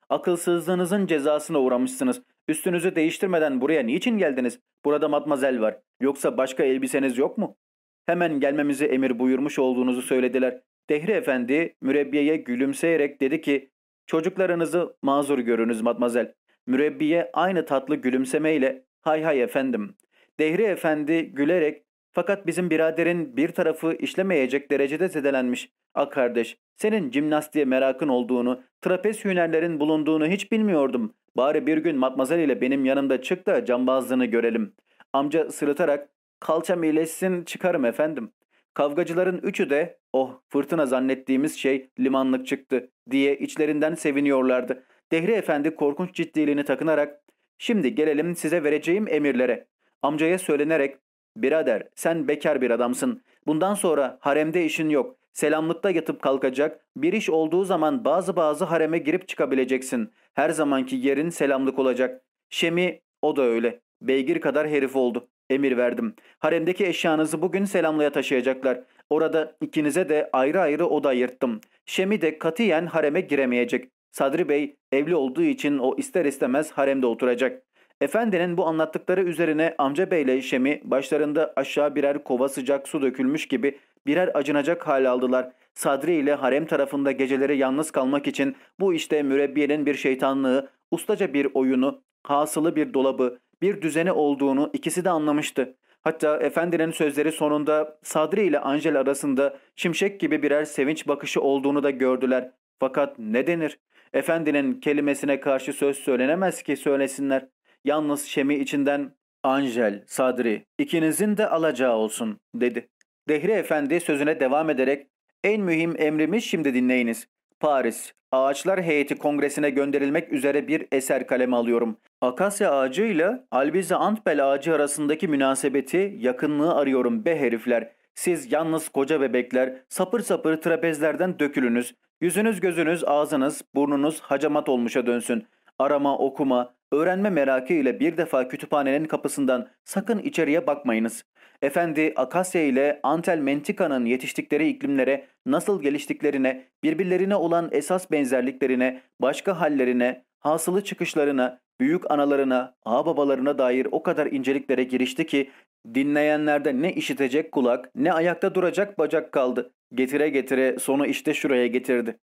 Akılsızlığınızın cezasına uğramışsınız. Üstünüzü değiştirmeden buraya niçin geldiniz? Burada matmazel var. Yoksa başka elbiseniz yok mu? Hemen gelmemizi emir buyurmuş olduğunuzu söylediler. Dehri Efendi mürebbiyeye gülümseyerek dedi ki ''Çocuklarınızı mazur görünüz matmazel.'' Mürebbiye aynı tatlı gülümsemeyle ''Hay hay efendim.'' Dehri Efendi gülerek ''Fakat bizim biraderin bir tarafı işlemeyecek derecede zedelenmiş. Ak ah kardeş, senin cimnastiğe merakın olduğunu, trapez hünerlerin bulunduğunu hiç bilmiyordum. Bari bir gün matmazel ile benim yanımda çık da cambazlığını görelim.'' Amca sırıtarak ''Kalçam iyileşsin çıkarım efendim.'' Kavgacıların üçü de oh fırtına zannettiğimiz şey limanlık çıktı diye içlerinden seviniyorlardı. Dehri Efendi korkunç ciddiliğini takınarak şimdi gelelim size vereceğim emirlere. Amcaya söylenerek birader sen bekar bir adamsın. Bundan sonra haremde işin yok. Selamlıkta yatıp kalkacak, bir iş olduğu zaman bazı bazı hareme girip çıkabileceksin. Her zamanki yerin selamlık olacak. Şemi o da öyle. Beygir kadar herif oldu. Emir verdim. Haremdeki eşyanızı bugün Selamlı'ya taşıyacaklar. Orada ikinize de ayrı ayrı oda yırttım. Şemi de katiyen hareme giremeyecek. Sadri Bey evli olduğu için o ister istemez haremde oturacak. Efendinin bu anlattıkları üzerine amca beyle Şemi başlarında aşağı birer kova sıcak su dökülmüş gibi birer acınacak hal aldılar. Sadri ile harem tarafında geceleri yalnız kalmak için bu işte mürebbiyenin bir şeytanlığı, ustaca bir oyunu, hasılı bir dolabı, bir düzeni olduğunu ikisi de anlamıştı. Hatta efendinin sözleri sonunda Sadri ile Angel arasında şimşek gibi birer sevinç bakışı olduğunu da gördüler. Fakat ne denir? Efendinin kelimesine karşı söz söylenemez ki söylesinler. Yalnız Şemi içinden Angel, Sadri ikinizin de alacağı olsun dedi. Dehri Efendi sözüne devam ederek en mühim emrimi şimdi dinleyiniz. Paris, Ağaçlar Heyeti Kongresi'ne gönderilmek üzere bir eser kalem alıyorum. Akasya ağacı ile Albize Antbel ağacı arasındaki münasebeti, yakınlığı arıyorum be herifler. Siz yalnız koca bebekler, sapır sapır trapezlerden dökülünüz. Yüzünüz gözünüz ağzınız, burnunuz hacamat olmuşa dönsün. Arama, okuma, öğrenme merakı ile bir defa kütüphanenin kapısından sakın içeriye bakmayınız. Efendi Akasya ile Antel Mentika'nın yetiştikleri iklimlere, nasıl geliştiklerine, birbirlerine olan esas benzerliklerine, başka hallerine, hasılı çıkışlarına, büyük analarına, ağababalarına dair o kadar inceliklere girişti ki dinleyenlerde ne işitecek kulak ne ayakta duracak bacak kaldı. Getire getire sonu işte şuraya getirdi.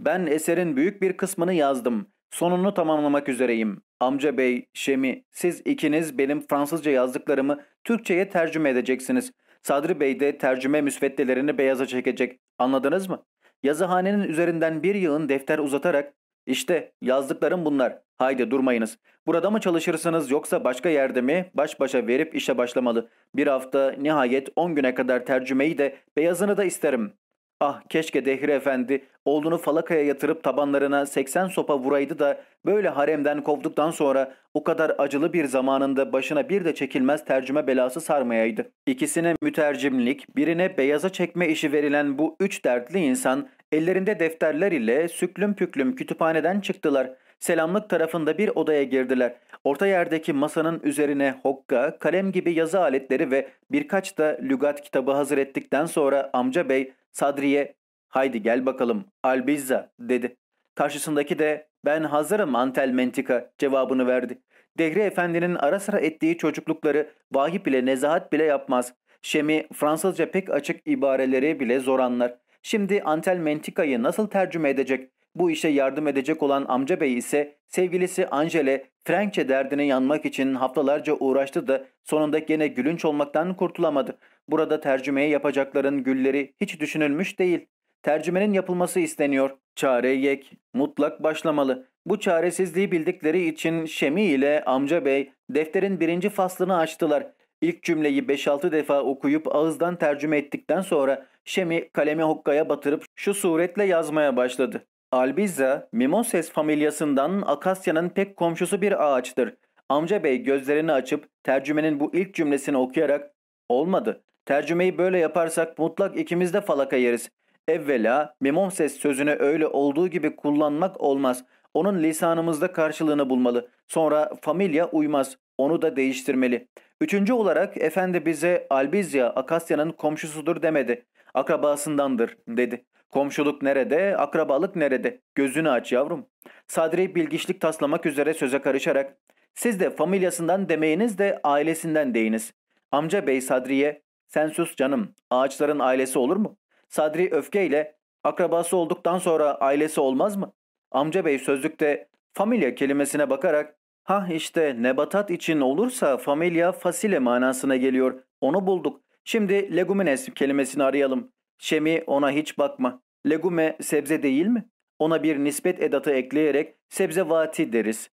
Ben eserin büyük bir kısmını yazdım. Sonunu tamamlamak üzereyim. Amca bey, Şemi, siz ikiniz benim Fransızca yazdıklarımı Türkçe'ye tercüme edeceksiniz. Sadri bey de tercüme müsveddelerini beyaza çekecek. Anladınız mı? Yazıhanenin üzerinden bir yığın defter uzatarak işte yazdıklarım bunlar. Haydi durmayınız. Burada mı çalışırsınız yoksa başka yerde mi baş başa verip işe başlamalı. Bir hafta nihayet 10 güne kadar tercümeyi de beyazını da isterim. Ah keşke Dehri Efendi oğlunu falakaya yatırıp tabanlarına 80 sopa vuraydı da böyle haremden kovduktan sonra o kadar acılı bir zamanında başına bir de çekilmez tercüme belası sarmayaydı. İkisine mütercimlik, birine beyaza çekme işi verilen bu üç dertli insan ellerinde defterler ile süklüm püklüm kütüphaneden çıktılar. Selamlık tarafında bir odaya girdiler. Orta yerdeki masanın üzerine hokka, kalem gibi yazı aletleri ve birkaç da lügat kitabı hazır ettikten sonra amca bey Sadriye haydi gel bakalım Albizza dedi. Karşısındaki de ben hazırım Antel Mentika cevabını verdi. Degre Efendi'nin ara sıra ettiği çocuklukları vahip bile nezahat bile yapmaz. Şemi Fransızca pek açık ibareleri bile zor anlar. Şimdi Antel Mentika'yı nasıl tercüme edecek? Bu işe yardım edecek olan amca bey ise sevgilisi Angele Frenkçe derdine yanmak için haftalarca uğraştı da sonunda gene gülünç olmaktan kurtulamadı. Burada tercümeye yapacakların gülleri hiç düşünülmüş değil. Tercümenin yapılması isteniyor. Çare yek, mutlak başlamalı. Bu çaresizliği bildikleri için Şemi ile amca bey defterin birinci faslını açtılar. İlk cümleyi 5-6 defa okuyup ağızdan tercüme ettikten sonra Şemi kalemi hokkaya batırıp şu suretle yazmaya başladı. Albizza, Mimoses familyasından Akasya'nın pek komşusu bir ağaçtır. Amca bey gözlerini açıp tercümenin bu ilk cümlesini okuyarak ''Olmadı, tercümeyi böyle yaparsak mutlak ikimiz de falaka yeriz. Evvela Mimoses sözünü öyle olduğu gibi kullanmak olmaz. Onun lisanımızda karşılığını bulmalı. Sonra familya uymaz. Onu da değiştirmeli. Üçüncü olarak efendi bize Albizya Akasya'nın komşusudur demedi. Akrabasındandır dedi. Komşuluk nerede, akrabalık nerede? Gözünü aç yavrum. Sadri bilgiçlik taslamak üzere söze karışarak siz de familyasından demeyiniz de ailesinden deyiniz. Amca bey Sadri'ye sen sus canım ağaçların ailesi olur mu? Sadri öfkeyle akrabası olduktan sonra ailesi olmaz mı? Amca bey sözlükte familya kelimesine bakarak ha işte nebatat için olursa familya fasile manasına geliyor onu bulduk. Şimdi legumines kelimesini arayalım. Şemi ona hiç bakma. Legume sebze değil mi? Ona bir nispet edatı ekleyerek sebzevati deriz.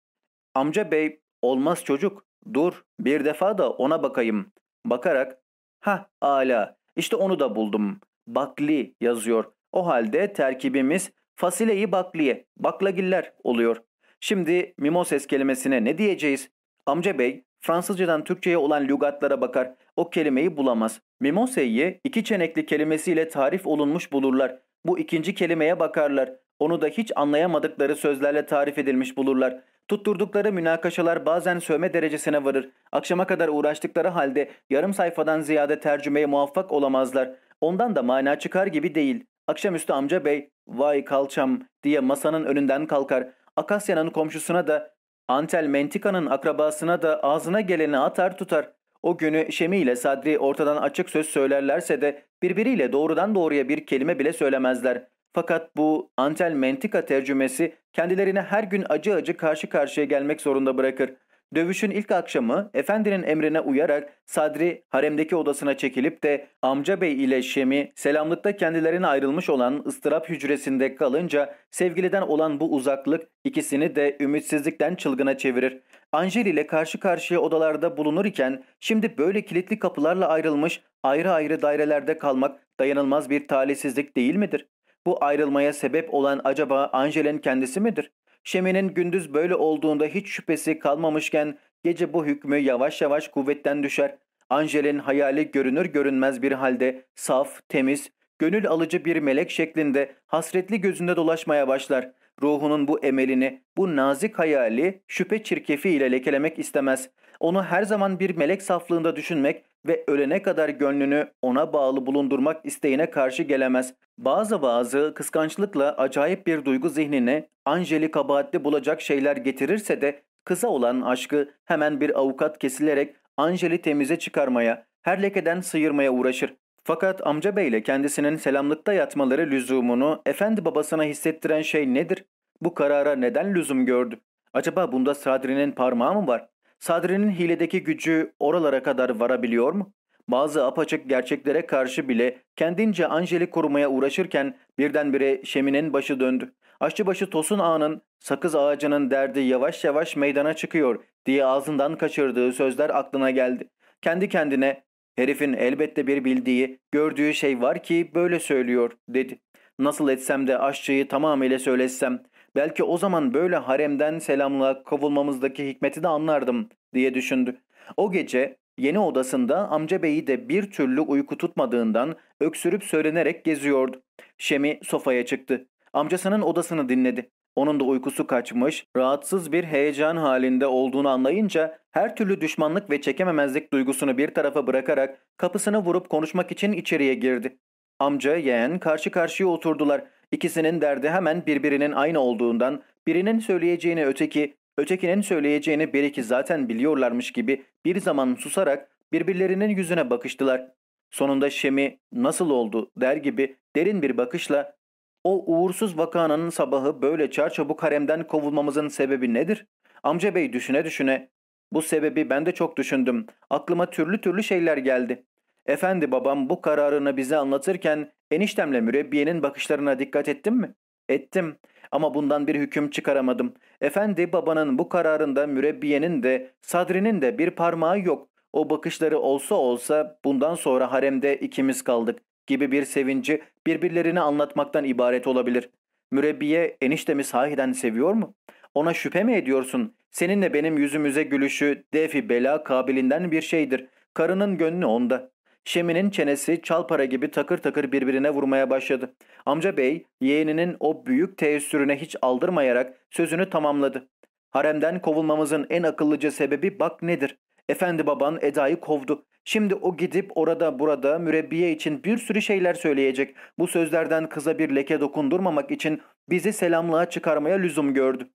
Amca bey olmaz çocuk. Dur bir defa da ona bakayım. Bakarak ha ala işte onu da buldum. Bakli yazıyor. O halde terkibimiz fasileyi bakliye, baklagiller oluyor. Şimdi mimoses kelimesine ne diyeceğiz? Amca bey Fransızcadan Türkçe'ye olan lügatlara bakar o kelimeyi bulamaz. Mimose'yi iki çenekli kelimesiyle tarif olunmuş bulurlar. Bu ikinci kelimeye bakarlar. Onu da hiç anlayamadıkları sözlerle tarif edilmiş bulurlar. Tutturdukları münakaşalar bazen sövme derecesine varır. Akşama kadar uğraştıkları halde yarım sayfadan ziyade tercümeye muvaffak olamazlar. Ondan da mana çıkar gibi değil. Akşamüstü amca bey vay kalçam diye masanın önünden kalkar. Akasya'nın komşusuna da Antel Mentika'nın akrabasına da ağzına geleni atar tutar. O günü Şemi ile Sadri ortadan açık söz söylerlerse de birbiriyle doğrudan doğruya bir kelime bile söylemezler. Fakat bu Antel Mentika tercümesi kendilerine her gün acı acı karşı karşıya gelmek zorunda bırakır. Dövüşün ilk akşamı efendinin emrine uyarak Sadri haremdeki odasına çekilip de amca bey ile Şemi selamlıkta kendilerine ayrılmış olan ıstırap hücresinde kalınca sevgiliden olan bu uzaklık ikisini de ümitsizlikten çılgına çevirir. Anjel ile karşı karşıya odalarda bulunur iken şimdi böyle kilitli kapılarla ayrılmış ayrı ayrı dairelerde kalmak dayanılmaz bir talihsizlik değil midir? Bu ayrılmaya sebep olan acaba Angel'in kendisi midir? Şemi'nin gündüz böyle olduğunda hiç şüphesi kalmamışken gece bu hükmü yavaş yavaş kuvvetten düşer. Angel'in hayali görünür görünmez bir halde saf, temiz, gönül alıcı bir melek şeklinde hasretli gözünde dolaşmaya başlar. Ruhunun bu emelini, bu nazik hayali şüphe çirkefi ile lekelemek istemez. Onu her zaman bir melek saflığında düşünmek ve ölene kadar gönlünü ona bağlı bulundurmak isteğine karşı gelemez. Bazı bazı kıskançlıkla acayip bir duygu zihnine Angeli kabahatli bulacak şeyler getirirse de kıza olan aşkı hemen bir avukat kesilerek Angeli temize çıkarmaya, her lekeden sıyırmaya uğraşır. Fakat amca beyle kendisinin selamlıkta yatmaları lüzumunu efendi babasına hissettiren şey nedir? Bu karara neden lüzum gördü? Acaba bunda Sadri'nin parmağı mı var? Sadri'nin hiledeki gücü oralara kadar varabiliyor mu? Bazı apaçık gerçeklere karşı bile kendince Angel'i korumaya uğraşırken birdenbire Şemi'nin başı döndü. Aşçıbaşı Tosun Ağa'nın sakız ağacının derdi yavaş yavaş meydana çıkıyor diye ağzından kaçırdığı sözler aklına geldi. Kendi kendine herifin elbette bir bildiği, gördüğü şey var ki böyle söylüyor dedi. Nasıl etsem de aşçıyı tamamıyla söylesem, Belki o zaman böyle haremden selamla kovulmamızdaki hikmeti de anlardım diye düşündü. O gece yeni odasında amca beyi de bir türlü uyku tutmadığından öksürüp söylenerek geziyordu. Şemi sofaya çıktı. Amcasının odasını dinledi. Onun da uykusu kaçmış, rahatsız bir heyecan halinde olduğunu anlayınca her türlü düşmanlık ve çekememezlik duygusunu bir tarafa bırakarak kapısını vurup konuşmak için içeriye girdi. Amca, yeğen karşı karşıya oturdular. İkisinin derdi hemen birbirinin aynı olduğundan birinin söyleyeceğini öteki, ötekinin söyleyeceğini bir iki zaten biliyorlarmış gibi bir zaman susarak birbirlerinin yüzüne bakıştılar. Sonunda Şemi nasıl oldu der gibi derin bir bakışla o uğursuz vakanın sabahı böyle çarçabuk haremden kovulmamızın sebebi nedir? Amca bey düşüne düşüne. Bu sebebi ben de çok düşündüm. Aklıma türlü türlü şeyler geldi. Efendi babam bu kararını bize anlatırken Eniştemle mürebbiyenin bakışlarına dikkat ettin mi? Ettim ama bundan bir hüküm çıkaramadım. Efendi babanın bu kararında mürebbiyenin de sadrinin de bir parmağı yok. O bakışları olsa olsa bundan sonra haremde ikimiz kaldık gibi bir sevinci birbirlerini anlatmaktan ibaret olabilir. Mürebbiye eniştemi sahiden seviyor mu? Ona şüphe mi ediyorsun? Seninle benim yüzümüze gülüşü defi bela kabilinden bir şeydir. Karının gönlü onda. Şemi'nin çenesi çalpara gibi takır takır birbirine vurmaya başladı. Amca bey yeğeninin o büyük teessürüne hiç aldırmayarak sözünü tamamladı. Haremden kovulmamızın en akıllıca sebebi bak nedir? Efendi baban Eda'yı kovdu. Şimdi o gidip orada burada mürebbiye için bir sürü şeyler söyleyecek. Bu sözlerden kıza bir leke dokundurmamak için bizi selamlığa çıkarmaya lüzum gördü.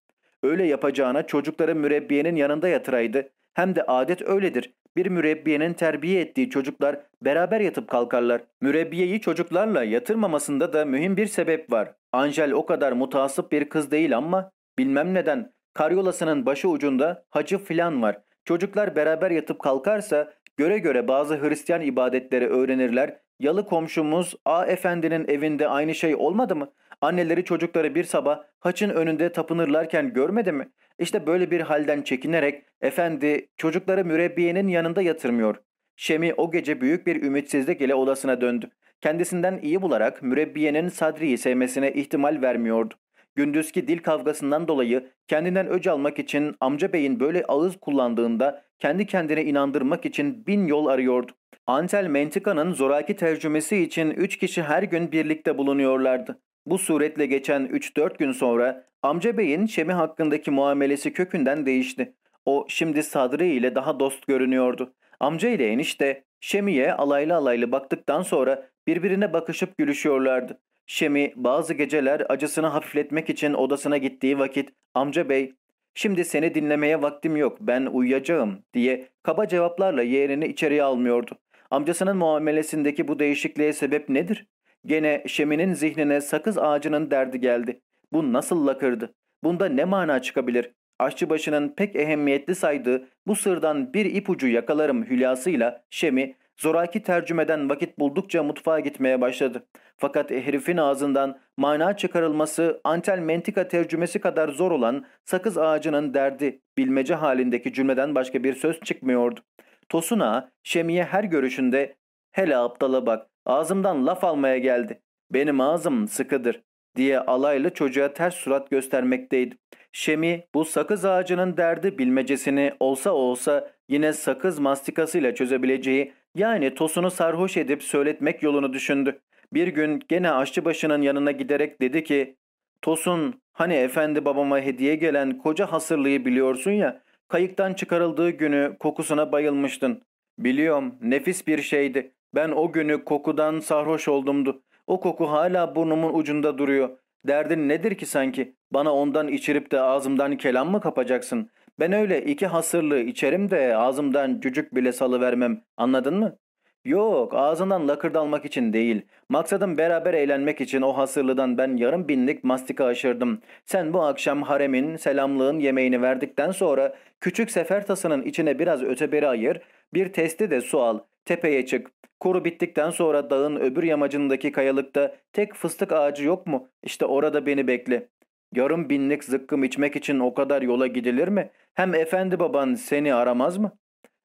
Öyle yapacağına çocukları mürebbiyenin yanında yatıraydı. Hem de adet öyledir. Bir mürebbiyenin terbiye ettiği çocuklar beraber yatıp kalkarlar. Mürebbiyeyi çocuklarla yatırmamasında da mühim bir sebep var. Angel o kadar mutasip bir kız değil ama bilmem neden karyolasının başı ucunda hacı filan var. Çocuklar beraber yatıp kalkarsa göre göre bazı Hristiyan ibadetleri öğrenirler. Yalı komşumuz A efendinin evinde aynı şey olmadı mı? Anneleri çocukları bir sabah haçın önünde tapınırlarken görmedi mi? İşte böyle bir halden çekinerek efendi çocukları mürebbiyenin yanında yatırmıyor. Şemi o gece büyük bir ümitsizlik ile odasına döndü. Kendisinden iyi bularak mürebbiyenin Sadri'yi sevmesine ihtimal vermiyordu. Gündüzki dil kavgasından dolayı kendinden öc almak için amca beyin böyle ağız kullandığında kendi kendine inandırmak için bin yol arıyordu. Antel Mentika'nın zoraki tercümesi için üç kişi her gün birlikte bulunuyorlardı. Bu suretle geçen 3-4 gün sonra amca beyin Şem'i hakkındaki muamelesi kökünden değişti. O şimdi Sadri ile daha dost görünüyordu. Amca ile enişte Şemi'ye alaylı alaylı baktıktan sonra birbirine bakışıp gülüşüyorlardı. Şemi bazı geceler acısını hafifletmek için odasına gittiği vakit amca bey şimdi seni dinlemeye vaktim yok ben uyuyacağım diye kaba cevaplarla yeğenini içeriye almıyordu. Amcasının muamelesindeki bu değişikliğe sebep nedir? Gene Şemi'nin zihnine sakız ağacının derdi geldi. Bu nasıl lakırdı? Bunda ne mana çıkabilir? Aşçıbaşı'nın pek ehemmiyetli saydığı bu sırdan bir ipucu yakalarım hülyasıyla. Şemi zoraki tercümeden vakit buldukça mutfağa gitmeye başladı. Fakat herifin ağzından mana çıkarılması antel mentika tercümesi kadar zor olan sakız ağacının derdi bilmece halindeki cümleden başka bir söz çıkmıyordu. Tosuna Şemi'ye her görüşünde hele aptala bak Ağzımdan laf almaya geldi. Benim ağzım sıkıdır diye alaylı çocuğa ters surat göstermekteydim. Şemi bu sakız ağacının derdi bilmecesini olsa olsa yine sakız mastikasıyla çözebileceği yani tosunu sarhoş edip söyletmek yolunu düşündü. Bir gün gene aşçıbaşının yanına giderek dedi ki Tosun hani efendi babama hediye gelen koca hasırlığı biliyorsun ya kayıktan çıkarıldığı günü kokusuna bayılmıştın. Biliyorum nefis bir şeydi ben o günü kokudan sarhoş oldumdu. O koku hala burnumun ucunda duruyor. Derdin nedir ki sanki? Bana ondan içirip de ağzımdan kelam mı kapacaksın? Ben öyle iki hasırlı içerim de ağzımdan cücük bile salıvermem. Anladın mı? Yok ağzından lakırdalmak için değil. Maksadım beraber eğlenmek için o hasırlıdan ben yarım binlik mastika aşırdım. Sen bu akşam haremin, selamlığın yemeğini verdikten sonra küçük sefer tasının içine biraz öteberi ayır, bir testi de su al. Tepeye çık. Kuru bittikten sonra dağın öbür yamacındaki kayalıkta tek fıstık ağacı yok mu? İşte orada beni bekle. Yarım binlik zıkkım içmek için o kadar yola gidilir mi? Hem efendi baban seni aramaz mı?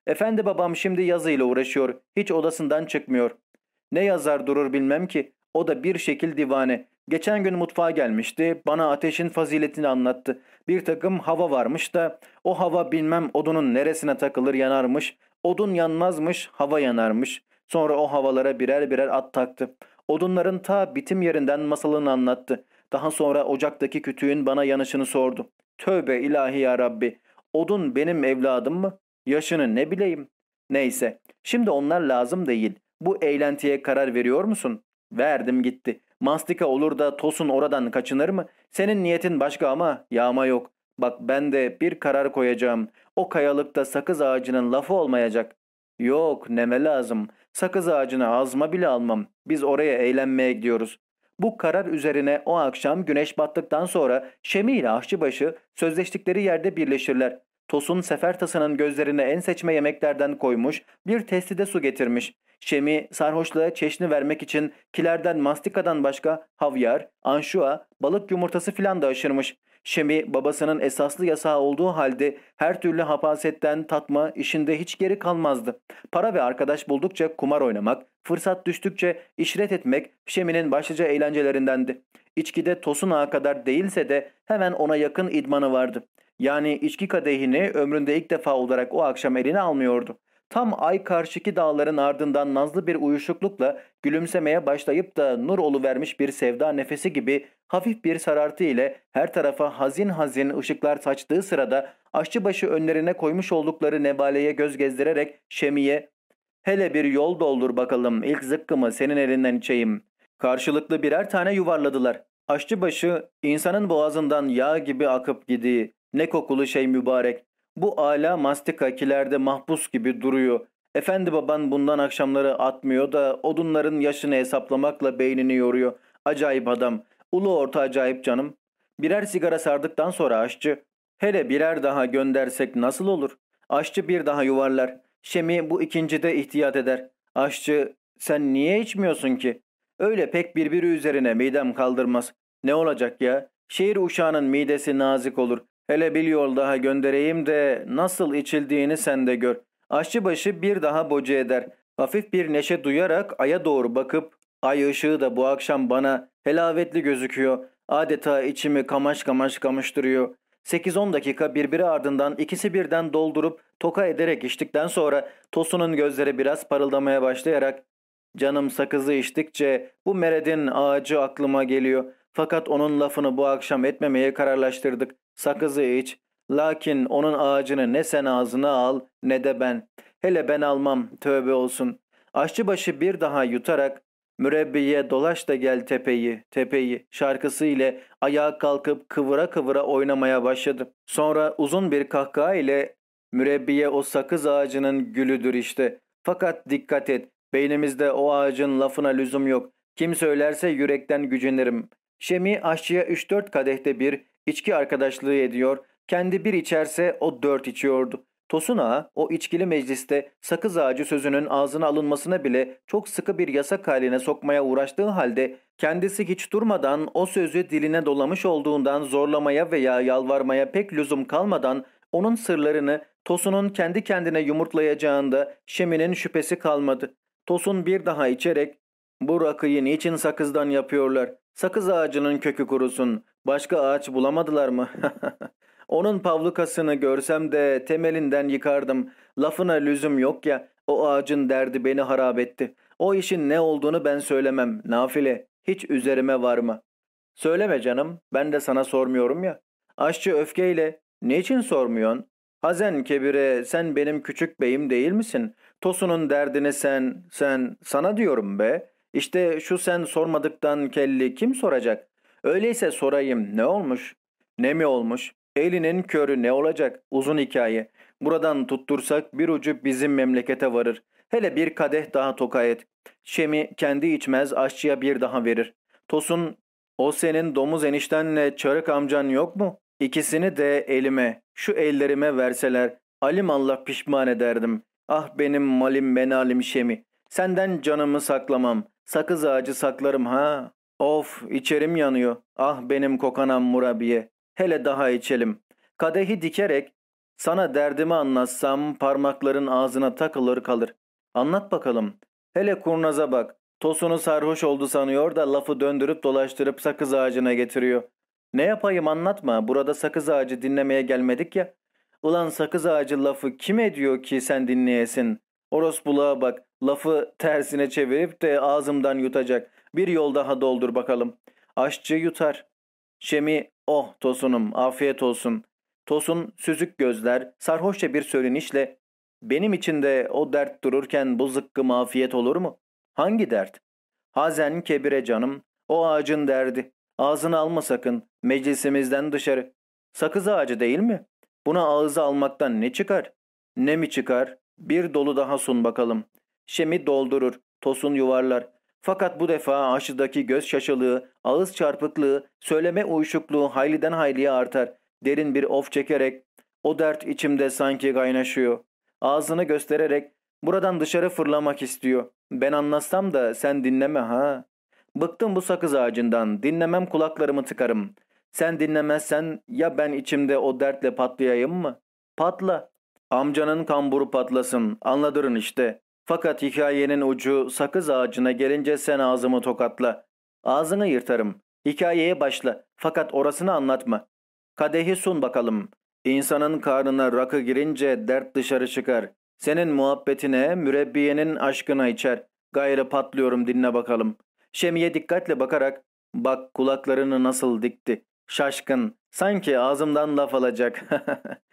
Efendi babam şimdi yazıyla uğraşıyor. Hiç odasından çıkmıyor. Ne yazar durur bilmem ki. O da bir şekil divane. Geçen gün mutfağa gelmişti. Bana ateşin faziletini anlattı. Bir takım hava varmış da o hava bilmem odunun neresine takılır yanarmış. Odun yanmazmış, hava yanarmış. Sonra o havalara birer birer at taktı. Odunların ta bitim yerinden masalını anlattı. Daha sonra ocaktaki kütüğün bana yanışını sordu. Tövbe ilahi ya Rabbi. Odun benim evladım mı? Yaşını ne bileyim. Neyse. Şimdi onlar lazım değil. Bu eğlentiye karar veriyor musun? Verdim gitti. Mastika olur da tosun oradan kaçınır mı? Senin niyetin başka ama yağma yok. Bak ben de bir karar koyacağım. O kayalıkta sakız ağacının lafı olmayacak. Yok neme lazım. Sakız ağacını ağzıma bile almam. Biz oraya eğlenmeye gidiyoruz. Bu karar üzerine o akşam güneş battıktan sonra Şemi ile Aşçıbaşı sözleştikleri yerde birleşirler. Tosun Sefertası'nın gözlerine en seçme yemeklerden koymuş, bir testide su getirmiş. Şemi sarhoşluğa çeşni vermek için kilerden mastikadan başka havyar, anşua, balık yumurtası filan da aşırmış. Şemi babasının esaslı yasağı olduğu halde her türlü hapasetten tatma işinde hiç geri kalmazdı. Para ve arkadaş buldukça kumar oynamak, fırsat düştükçe işret etmek Şemi'nin başlıca eğlencelerindendi. İçkide Tosun Ağa kadar değilse de hemen ona yakın idmanı vardı. Yani içki kadehini ömründe ilk defa olarak o akşam eline almıyordu. Tam ay karşıki dağların ardından nazlı bir uyuşuklukla gülümsemeye başlayıp da nur vermiş bir sevda nefesi gibi hafif bir sarartı ile her tarafa hazin hazin ışıklar saçtığı sırada aşçıbaşı önlerine koymuş oldukları nevaleye göz gezdirerek Şemi'ye ''Hele bir yol doldur bakalım ilk zıkkımı senin elinden içeyim.'' Karşılıklı birer tane yuvarladılar. Aşçıbaşı insanın boğazından yağ gibi akıp gidiği ne kokulu şey mübarek bu ala mastikakilerde mahpus gibi duruyor. Efendi baban bundan akşamları atmıyor da odunların yaşını hesaplamakla beynini yoruyor. Acayip adam. Ulu orta acayip canım. Birer sigara sardıktan sonra aşçı. Hele birer daha göndersek nasıl olur? Aşçı bir daha yuvarlar. Şemi bu ikincide ihtiyat eder. Aşçı sen niye içmiyorsun ki? Öyle pek birbiri üzerine midem kaldırmaz. Ne olacak ya? Şehir uşağının midesi nazik olur. Hele bir yol daha göndereyim de nasıl içildiğini sen de gör. Aşçıbaşı bir daha boca eder. Hafif bir neşe duyarak aya doğru bakıp ay ışığı da bu akşam bana helavetli gözüküyor. Adeta içimi kamaş kamaş kamıştırıyor. 8-10 dakika birbiri ardından ikisi birden doldurup toka ederek içtikten sonra Tosun'un gözleri biraz parıldamaya başlayarak ''Canım sakızı içtikçe bu meredin ağacı aklıma geliyor. Fakat onun lafını bu akşam etmemeye kararlaştırdık sakızı iç. Lakin onun ağacını ne sen ağzına al ne de ben. Hele ben almam tövbe olsun. Aşçıbaşı bir daha yutarak mürebbiye dolaş da gel tepeyi tepeyi şarkısı ile ayağa kalkıp kıvıra kıvıra oynamaya başladı. Sonra uzun bir kahkaha ile mürebbiye o sakız ağacının gülüdür işte. Fakat dikkat et beynimizde o ağacın lafına lüzum yok. Kim söylerse yürekten gücenirim. Şemi aşçıya 3-4 kadehte bir İçki arkadaşlığı ediyor, kendi bir içerse o dört içiyordu. Tosun Ağa o içkili mecliste sakız ağacı sözünün ağzına alınmasına bile çok sıkı bir yasak haline sokmaya uğraştığı halde kendisi hiç durmadan o sözü diline dolamış olduğundan zorlamaya veya yalvarmaya pek lüzum kalmadan onun sırlarını Tosun'un kendi kendine yumurtlayacağında Şemi'nin şüphesi kalmadı. Tosun bir daha içerek ''Bu rakıyı niçin sakızdan yapıyorlar? Sakız ağacının kökü kurusun. Başka ağaç bulamadılar mı? [laughs] Onun pavlukasını görsem de temelinden yıkardım. Lafına lüzum yok ya. O ağacın derdi beni harap etti. O işin ne olduğunu ben söylemem. Nafile, hiç üzerime varma. Söyleme canım, ben de sana sormuyorum ya. Aşçı öfkeyle, niçin sormuyorsun? Hazen kebire, sen benim küçük beyim değil misin? Tosunun derdini sen, sen, sana diyorum be. İşte şu sen sormadıktan kelli kim soracak? Öyleyse sorayım ne olmuş? Ne mi olmuş? Elinin körü ne olacak? Uzun hikaye. Buradan tuttursak bir ucu bizim memlekete varır. Hele bir kadeh daha tokayet. Şemi kendi içmez aşçıya bir daha verir. Tosun o senin domuz eniştenle çarık amcan yok mu? İkisini de elime, şu ellerime verseler. Alim Allah pişman ederdim. Ah benim malim menalim şemi. Senden canımı saklamam. Sakız ağacı saklarım ha. Of içerim yanıyor. Ah benim kokanam murabiye. Hele daha içelim. Kadehi dikerek sana derdimi anlatsam parmakların ağzına takılır kalır. Anlat bakalım. Hele kurnaza bak. Tosunu sarhoş oldu sanıyor da lafı döndürüp dolaştırıp sakız ağacına getiriyor. Ne yapayım anlatma. Burada sakız ağacı dinlemeye gelmedik ya. Ulan sakız ağacı lafı kim ediyor ki sen dinleyesin? Orosbuluğa bak. Lafı tersine çevirip de ağzımdan yutacak. Bir yol daha doldur bakalım. Aşçı yutar. Şemi, oh tosunum afiyet olsun. Tosun süzük gözler sarhoşça bir söylenişle benim için de o dert dururken bu zıkkı mafiyet olur mu? Hangi dert? Hazen kebire canım, o ağacın derdi. Ağzını alma sakın, meclisimizden dışarı. Sakız ağacı değil mi? Buna ağızı almaktan ne çıkar? Ne mi çıkar? Bir dolu daha sun bakalım. Şemi doldurur, tosun yuvarlar. Fakat bu defa aşıdaki göz şaşılığı, ağız çarpıklığı, söyleme uyuşukluğu hayliden hayliye artar. Derin bir of çekerek o dert içimde sanki kaynaşıyor. Ağzını göstererek buradan dışarı fırlamak istiyor. Ben anlatsam da sen dinleme ha. Bıktım bu sakız ağacından. Dinlemem kulaklarımı tıkarım. Sen dinlemezsen ya ben içimde o dertle patlayayım mı? Patla. Amcanın kamburu patlasın. Anladırın işte. Fakat hikayenin ucu sakız ağacına gelince sen ağzımı tokatla. Ağzını yırtarım. Hikayeye başla fakat orasını anlatma. Kadehi sun bakalım. İnsanın karnına rakı girince dert dışarı çıkar. Senin muhabbetine, mürebbiyenin aşkına içer. Gayrı patlıyorum dinle bakalım. Şemiye dikkatle bakarak, bak kulaklarını nasıl dikti. Şaşkın, sanki ağzımdan laf alacak.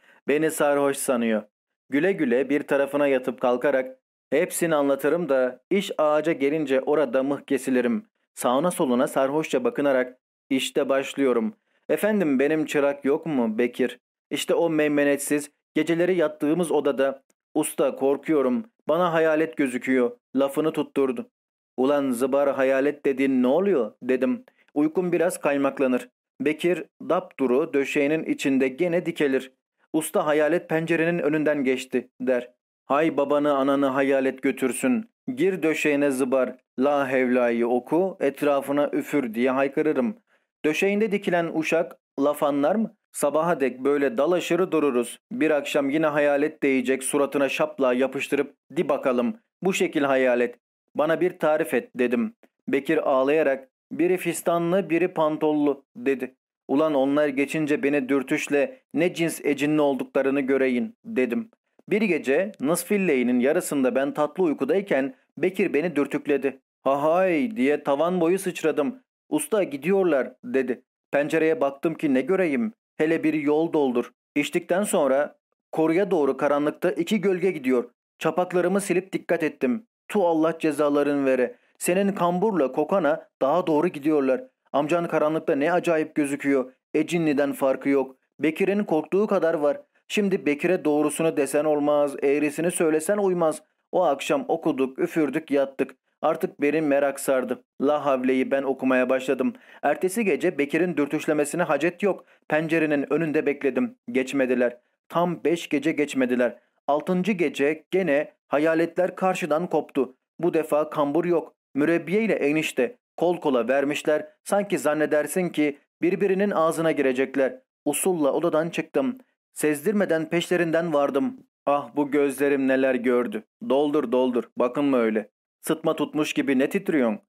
[laughs] Beni sarhoş sanıyor. Güle güle bir tarafına yatıp kalkarak Hepsini anlatırım da iş ağaca gelince orada mıh kesilirim. Sağına soluna sarhoşça bakınarak işte başlıyorum. Efendim benim çırak yok mu Bekir? İşte o meymenetsiz geceleri yattığımız odada usta korkuyorum bana hayalet gözüküyor lafını tutturdu. Ulan zıbar hayalet dediğin ne oluyor dedim. Uykum biraz kaymaklanır. Bekir dapturu döşeğinin içinde gene dikelir. Usta hayalet pencerenin önünden geçti der. Hay babanı ananı hayalet götürsün. Gir döşeğine zıbar. La hevlayı oku. Etrafına üfür diye haykırırım. Döşeğinde dikilen uşak laf anlar mı? Sabaha dek böyle dalaşırı dururuz. Bir akşam yine hayalet değecek suratına şapla yapıştırıp di bakalım. Bu şekil hayalet. Bana bir tarif et dedim. Bekir ağlayarak biri fistanlı biri pantollu dedi. Ulan onlar geçince beni dürtüşle ne cins ecinli olduklarını göreyin dedim. Bir gece Nısfille'nin yarısında ben tatlı uykudayken Bekir beni dürtükledi. Ahay diye tavan boyu sıçradım. Usta gidiyorlar dedi. Pencereye baktım ki ne göreyim. Hele bir yol doldur. İçtikten sonra koruya doğru karanlıkta iki gölge gidiyor. Çapaklarımı silip dikkat ettim. Tu Allah cezaların vere. Senin kamburla kokana daha doğru gidiyorlar. Amcan karanlıkta ne acayip gözüküyor. Ecinli'den farkı yok. Bekir'in korktuğu kadar var. Şimdi Bekir'e doğrusunu desen olmaz, eğrisini söylesen uymaz. O akşam okuduk, üfürdük, yattık. Artık benim merak sardı. La Havle'yi ben okumaya başladım. Ertesi gece Bekir'in dürtüşlemesine hacet yok. Pencerenin önünde bekledim. Geçmediler. Tam beş gece geçmediler. Altıncı gece gene hayaletler karşıdan koptu. Bu defa kambur yok. Mürebbiye ile enişte kol kola vermişler. Sanki zannedersin ki birbirinin ağzına girecekler. Usulla odadan çıktım. Sezdirmeden peşlerinden vardım. Ah bu gözlerim neler gördü. Doldur doldur Bakın mı öyle. Sıtma tutmuş gibi ne titriyorsun?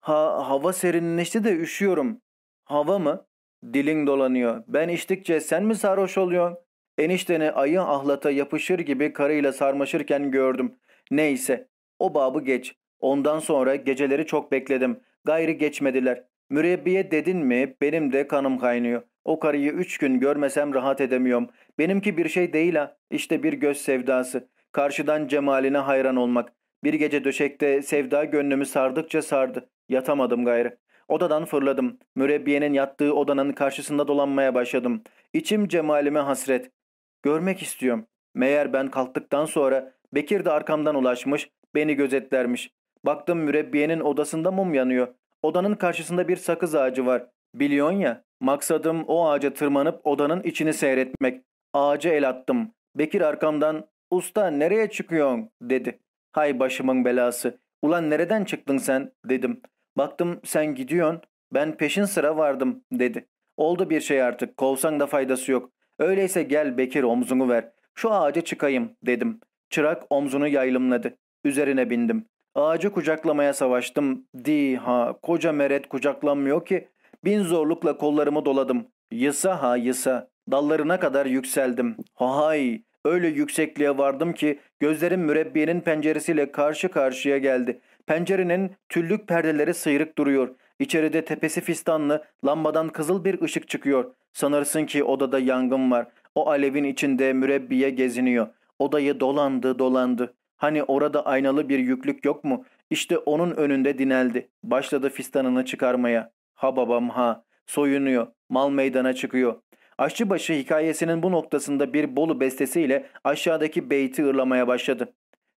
Ha hava serinleşti de üşüyorum. Hava mı? Dilin dolanıyor. Ben içtikçe sen mi sarhoş oluyorsun? Enişteni ayı ahlata yapışır gibi karıyla sarmaşırken gördüm. Neyse o babı geç. Ondan sonra geceleri çok bekledim. Gayrı geçmediler. Mürebbiye dedin mi benim de kanım kaynıyor. O karıyı üç gün görmesem rahat edemiyorum. Benimki bir şey değil ha. İşte bir göz sevdası. Karşıdan cemaline hayran olmak. Bir gece döşekte sevda gönlümü sardıkça sardı. Yatamadım gayrı. Odadan fırladım. Mürebbiyenin yattığı odanın karşısında dolanmaya başladım. İçim cemalime hasret. Görmek istiyorum. Meğer ben kalktıktan sonra Bekir de arkamdan ulaşmış, beni gözetlermiş. Baktım mürebbiyenin odasında mum yanıyor. Odanın karşısında bir sakız ağacı var. Biliyon ya. Maksadım o ağaca tırmanıp odanın içini seyretmek. Ağaca el attım. Bekir arkamdan ''Usta nereye çıkıyorsun?'' dedi. ''Hay başımın belası. Ulan nereden çıktın sen?'' dedim. Baktım sen gidiyorsun. Ben peşin sıra vardım dedi. Oldu bir şey artık. Kovsan da faydası yok. Öyleyse gel Bekir omzunu ver. Şu ağaca çıkayım dedim. Çırak omzunu yayılımladı. Üzerine bindim. Ağacı kucaklamaya savaştım. Di ha koca meret kucaklanmıyor ki. Bin zorlukla kollarımı doladım. Yısa ha yısa. Dallarına kadar yükseldim. Hahay! Öyle yüksekliğe vardım ki gözlerim mürebbiyenin penceresiyle karşı karşıya geldi. Pencerenin tüllük perdeleri sıyrık duruyor. İçeride tepesi fistanlı, lambadan kızıl bir ışık çıkıyor. Sanırsın ki odada yangın var. O alevin içinde mürebbiye geziniyor. Odayı dolandı dolandı. Hani orada aynalı bir yüklük yok mu? İşte onun önünde dineldi. Başladı fistanını çıkarmaya ha babam ha soyunuyor, mal meydana çıkıyor. Aşçıbaşı hikayesinin bu noktasında bir Bolu bestesiyle aşağıdaki beyti ırlamaya başladı.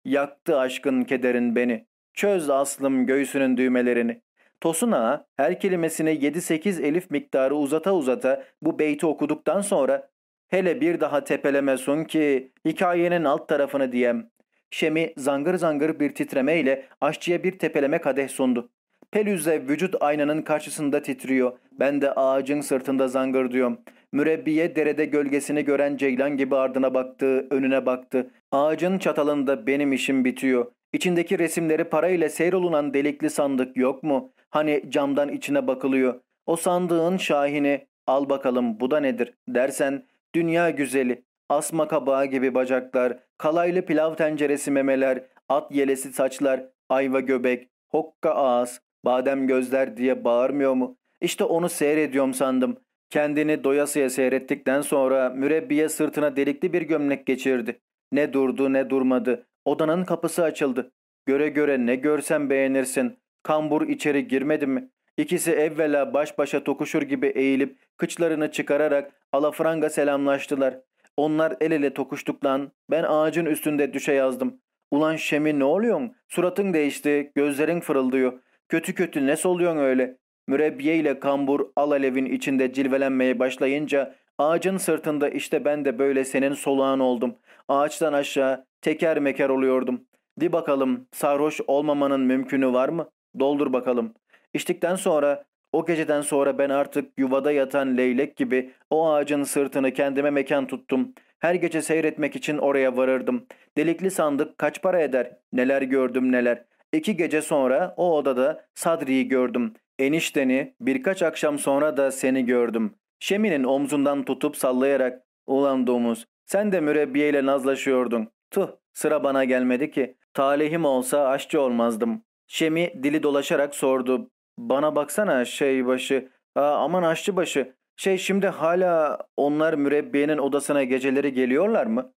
Yaktı aşkın kederin beni, çöz aslım göğsünün düğmelerini. Tosun Ağa her kelimesine 7-8 elif miktarı uzata uzata bu beyti okuduktan sonra hele bir daha tepelemesun ki hikayenin alt tarafını diyem. Şemi zangır zangır bir titremeyle aşçıya bir tepeleme kadeh sundu. Pelüze vücut aynanın karşısında titriyor. Ben de ağacın sırtında zangır diyorum. Mürebbiye derede gölgesini gören ceylan gibi ardına baktı, önüne baktı. Ağacın çatalında benim işim bitiyor. İçindeki resimleri parayla seyrolunan delikli sandık yok mu? Hani camdan içine bakılıyor. O sandığın şahini al bakalım bu da nedir dersen dünya güzeli. Asma kabağı gibi bacaklar, kalaylı pilav tenceresi memeler, at yelesi saçlar, ayva göbek, hokka ağız, Badem gözler diye bağırmıyor mu? İşte onu seyrediyorum sandım. Kendini doyasıya seyrettikten sonra mürebbiye sırtına delikli bir gömlek geçirdi. Ne durdu ne durmadı. Odanın kapısı açıldı. Göre göre ne görsen beğenirsin. Kambur içeri girmedi mi? İkisi evvela baş başa tokuşur gibi eğilip kıçlarını çıkararak alafranga selamlaştılar. Onlar el ele tokuştuk Ben ağacın üstünde düşe yazdım. Ulan Şemi ne oluyorsun? Suratın değişti, gözlerin fırıldıyor. Kötü kötü ne soluyorsun öyle? Mürebbiye ile kambur al içinde cilvelenmeye başlayınca ağacın sırtında işte ben de böyle senin soluğan oldum. Ağaçtan aşağı teker meker oluyordum. Di bakalım sarhoş olmamanın mümkünü var mı? Doldur bakalım. İçtikten sonra o geceden sonra ben artık yuvada yatan leylek gibi o ağacın sırtını kendime mekan tuttum. Her gece seyretmek için oraya varırdım. Delikli sandık kaç para eder? Neler gördüm neler. İki gece sonra o odada Sadri'yi gördüm. Enişteni birkaç akşam sonra da seni gördüm. Şemi'nin omzundan tutup sallayarak ''Ulan domuz sen de mürebbiyeyle nazlaşıyordun. Tuh sıra bana gelmedi ki. Talihim olsa aşçı olmazdım.'' Şemi dili dolaşarak sordu. ''Bana baksana şey başı. Aa, aman aşçı başı. Şey şimdi hala onlar mürebbiyenin odasına geceleri geliyorlar mı?''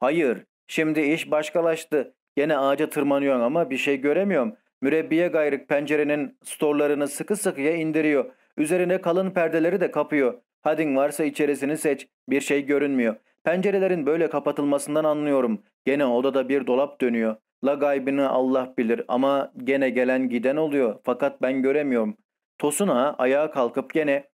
''Hayır. Şimdi iş başkalaştı. Gene ağaca tırmanıyorum ama bir şey göremiyorum. Mürebbiye gayrık pencerenin storlarını sıkı sıkıya indiriyor. Üzerine kalın perdeleri de kapıyor. Hadin varsa içerisini seç. Bir şey görünmüyor. Pencerelerin böyle kapatılmasından anlıyorum. Gene odada bir dolap dönüyor. La gaybını Allah bilir ama gene gelen giden oluyor. Fakat ben göremiyorum. Tosun ağa ayağa kalkıp gene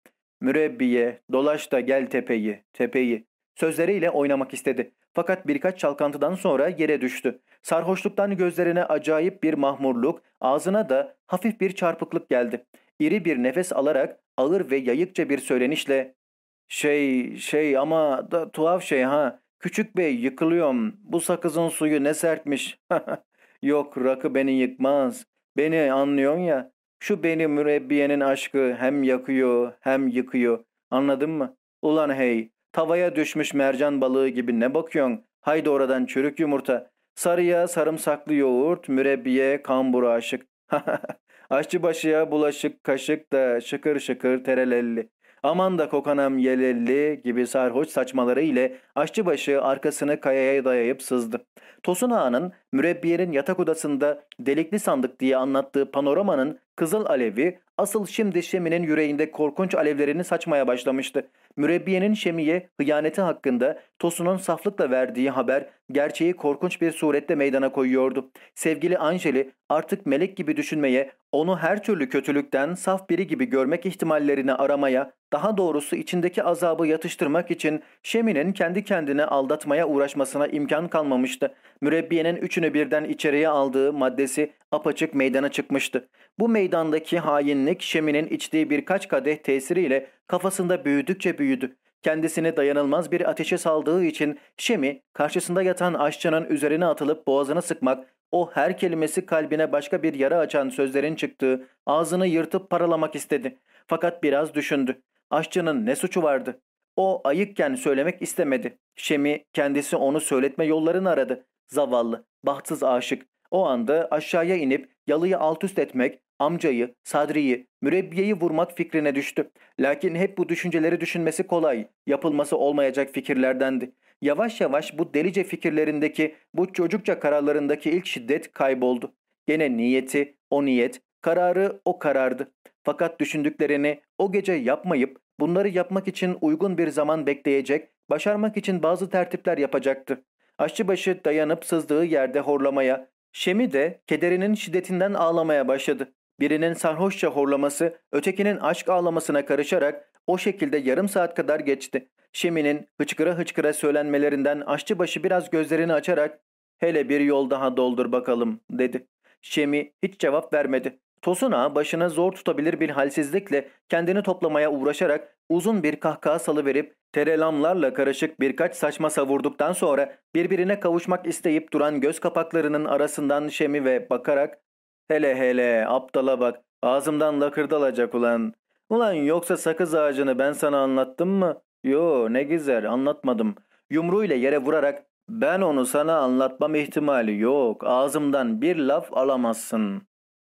mürebbiye dolaş da gel tepeyi, tepeyi sözleriyle oynamak istedi. Fakat birkaç çalkantıdan sonra yere düştü. Sarhoşluktan gözlerine acayip bir mahmurluk, ağzına da hafif bir çarpıklık geldi. İri bir nefes alarak ağır ve yayıkça bir söylenişle ''Şey, şey ama da tuhaf şey ha. Küçük bey yıkılıyorum. Bu sakızın suyu ne sertmiş. [laughs] Yok rakı beni yıkmaz. Beni anlıyorsun ya. Şu beni mürebbiyenin aşkı hem yakıyor hem yıkıyor. Anladın mı? Ulan hey Tavaya düşmüş mercan balığı gibi ne bakıyorsun? Haydi oradan çürük yumurta. Sarıya sarımsaklı yoğurt, mürebbiye, kambura aşık. [laughs] Aşçıbaşıya bulaşık kaşık da şıkır şıkır terelelli. Aman da kokanam yelelli gibi sarhoş saçmaları ile aşçıbaşı arkasını kayaya dayayıp sızdı. Tosun Ağa'nın mürebbiyenin yatak odasında delikli sandık diye anlattığı panoramanın kızıl alevi asıl şimdi Şem'in yüreğinde korkunç alevlerini saçmaya başlamıştı. Mürebbiyenin Şemi'ye hıyaneti hakkında Tosun'un saflıkla verdiği haber gerçeği korkunç bir surette meydana koyuyordu. Sevgili Angeli artık melek gibi düşünmeye, onu her türlü kötülükten saf biri gibi görmek ihtimallerini aramaya, daha doğrusu içindeki azabı yatıştırmak için Şemi'nin kendi kendine aldatmaya uğraşmasına imkan kalmamıştı. Mürebbiyenin üçünü birden içeriye aldığı maddesi apaçık meydana çıkmıştı. Bu meydandaki hainlik Şemi'nin içtiği birkaç kadeh tesiriyle kafasında büyüdükçe büyüdü kendisini dayanılmaz bir ateşe saldığı için Şemi karşısında yatan aşçının üzerine atılıp boğazını sıkmak, o her kelimesi kalbine başka bir yara açan sözlerin çıktığı ağzını yırtıp paralamak istedi. Fakat biraz düşündü. Aşçının ne suçu vardı? O ayıkken söylemek istemedi. Şemi kendisi onu söyletme yollarını aradı. Zavallı, bahtsız aşık. O anda aşağıya inip yalıyı alt üst etmek, amcayı, sadriyi, mürebbiyeyi vurmak fikrine düştü. Lakin hep bu düşünceleri düşünmesi kolay, yapılması olmayacak fikirlerdendi. Yavaş yavaş bu delice fikirlerindeki, bu çocukça kararlarındaki ilk şiddet kayboldu. Gene niyeti, o niyet, kararı o karardı. Fakat düşündüklerini o gece yapmayıp bunları yapmak için uygun bir zaman bekleyecek, başarmak için bazı tertipler yapacaktı. Aşçıbaşı dayanıp sızdığı yerde horlamaya, Şemi de kederinin şiddetinden ağlamaya başladı. Birinin sarhoşça horlaması, ötekinin aşk ağlamasına karışarak o şekilde yarım saat kadar geçti. Şemi'nin hıçkıra hıçkıra söylenmelerinden aşçıbaşı biraz gözlerini açarak ''Hele bir yol daha doldur bakalım'' dedi. Şemi hiç cevap vermedi. Tosuna başını zor tutabilir bir halsizlikle kendini toplamaya uğraşarak uzun bir kahkaha salıverip terelamlarla karışık birkaç saçma savurduktan sonra birbirine kavuşmak isteyip duran göz kapaklarının arasından Şemi ve bakarak ''Hele hele aptala bak ağzımdan lakırdalacak ulan. Ulan yoksa sakız ağacını ben sana anlattım mı? Yo ne güzel anlatmadım. Yumruğuyla yere vurarak ben onu sana anlatmam ihtimali yok. Ağzımdan bir laf alamazsın.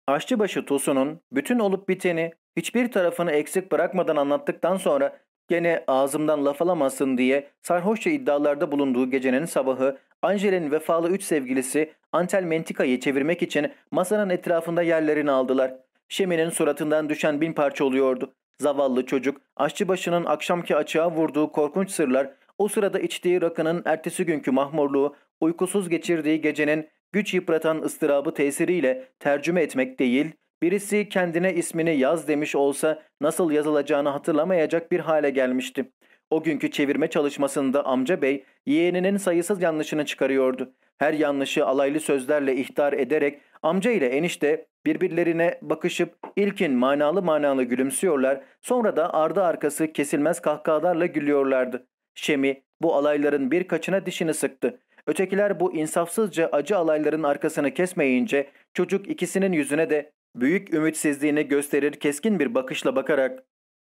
Aşçıbaşı Tosun'un bütün olup biteni hiçbir tarafını eksik bırakmadan anlattıktan sonra gene ağzımdan laf alamazsın diye sarhoşça iddialarda bulunduğu gecenin sabahı Angel'in vefalı üç sevgilisi Antel Mentika'yı çevirmek için masanın etrafında yerlerini aldılar. Şemi'nin suratından düşen bin parça oluyordu. Zavallı çocuk, aşçıbaşının akşamki açığa vurduğu korkunç sırlar, o sırada içtiği rakının ertesi günkü mahmurluğu, uykusuz geçirdiği gecenin güç yıpratan ıstırabı tesiriyle tercüme etmek değil, birisi kendine ismini yaz demiş olsa nasıl yazılacağını hatırlamayacak bir hale gelmişti. O günkü çevirme çalışmasında amca bey yeğeninin sayısız yanlışını çıkarıyordu. Her yanlışı alaylı sözlerle ihtar ederek amca ile enişte birbirlerine bakışıp ilkin manalı manalı gülümsüyorlar sonra da ardı arkası kesilmez kahkahalarla gülüyorlardı. Şemi bu alayların birkaçına dişini sıktı. Ötekiler bu insafsızca acı alayların arkasını kesmeyince çocuk ikisinin yüzüne de büyük ümitsizliğini gösterir keskin bir bakışla bakarak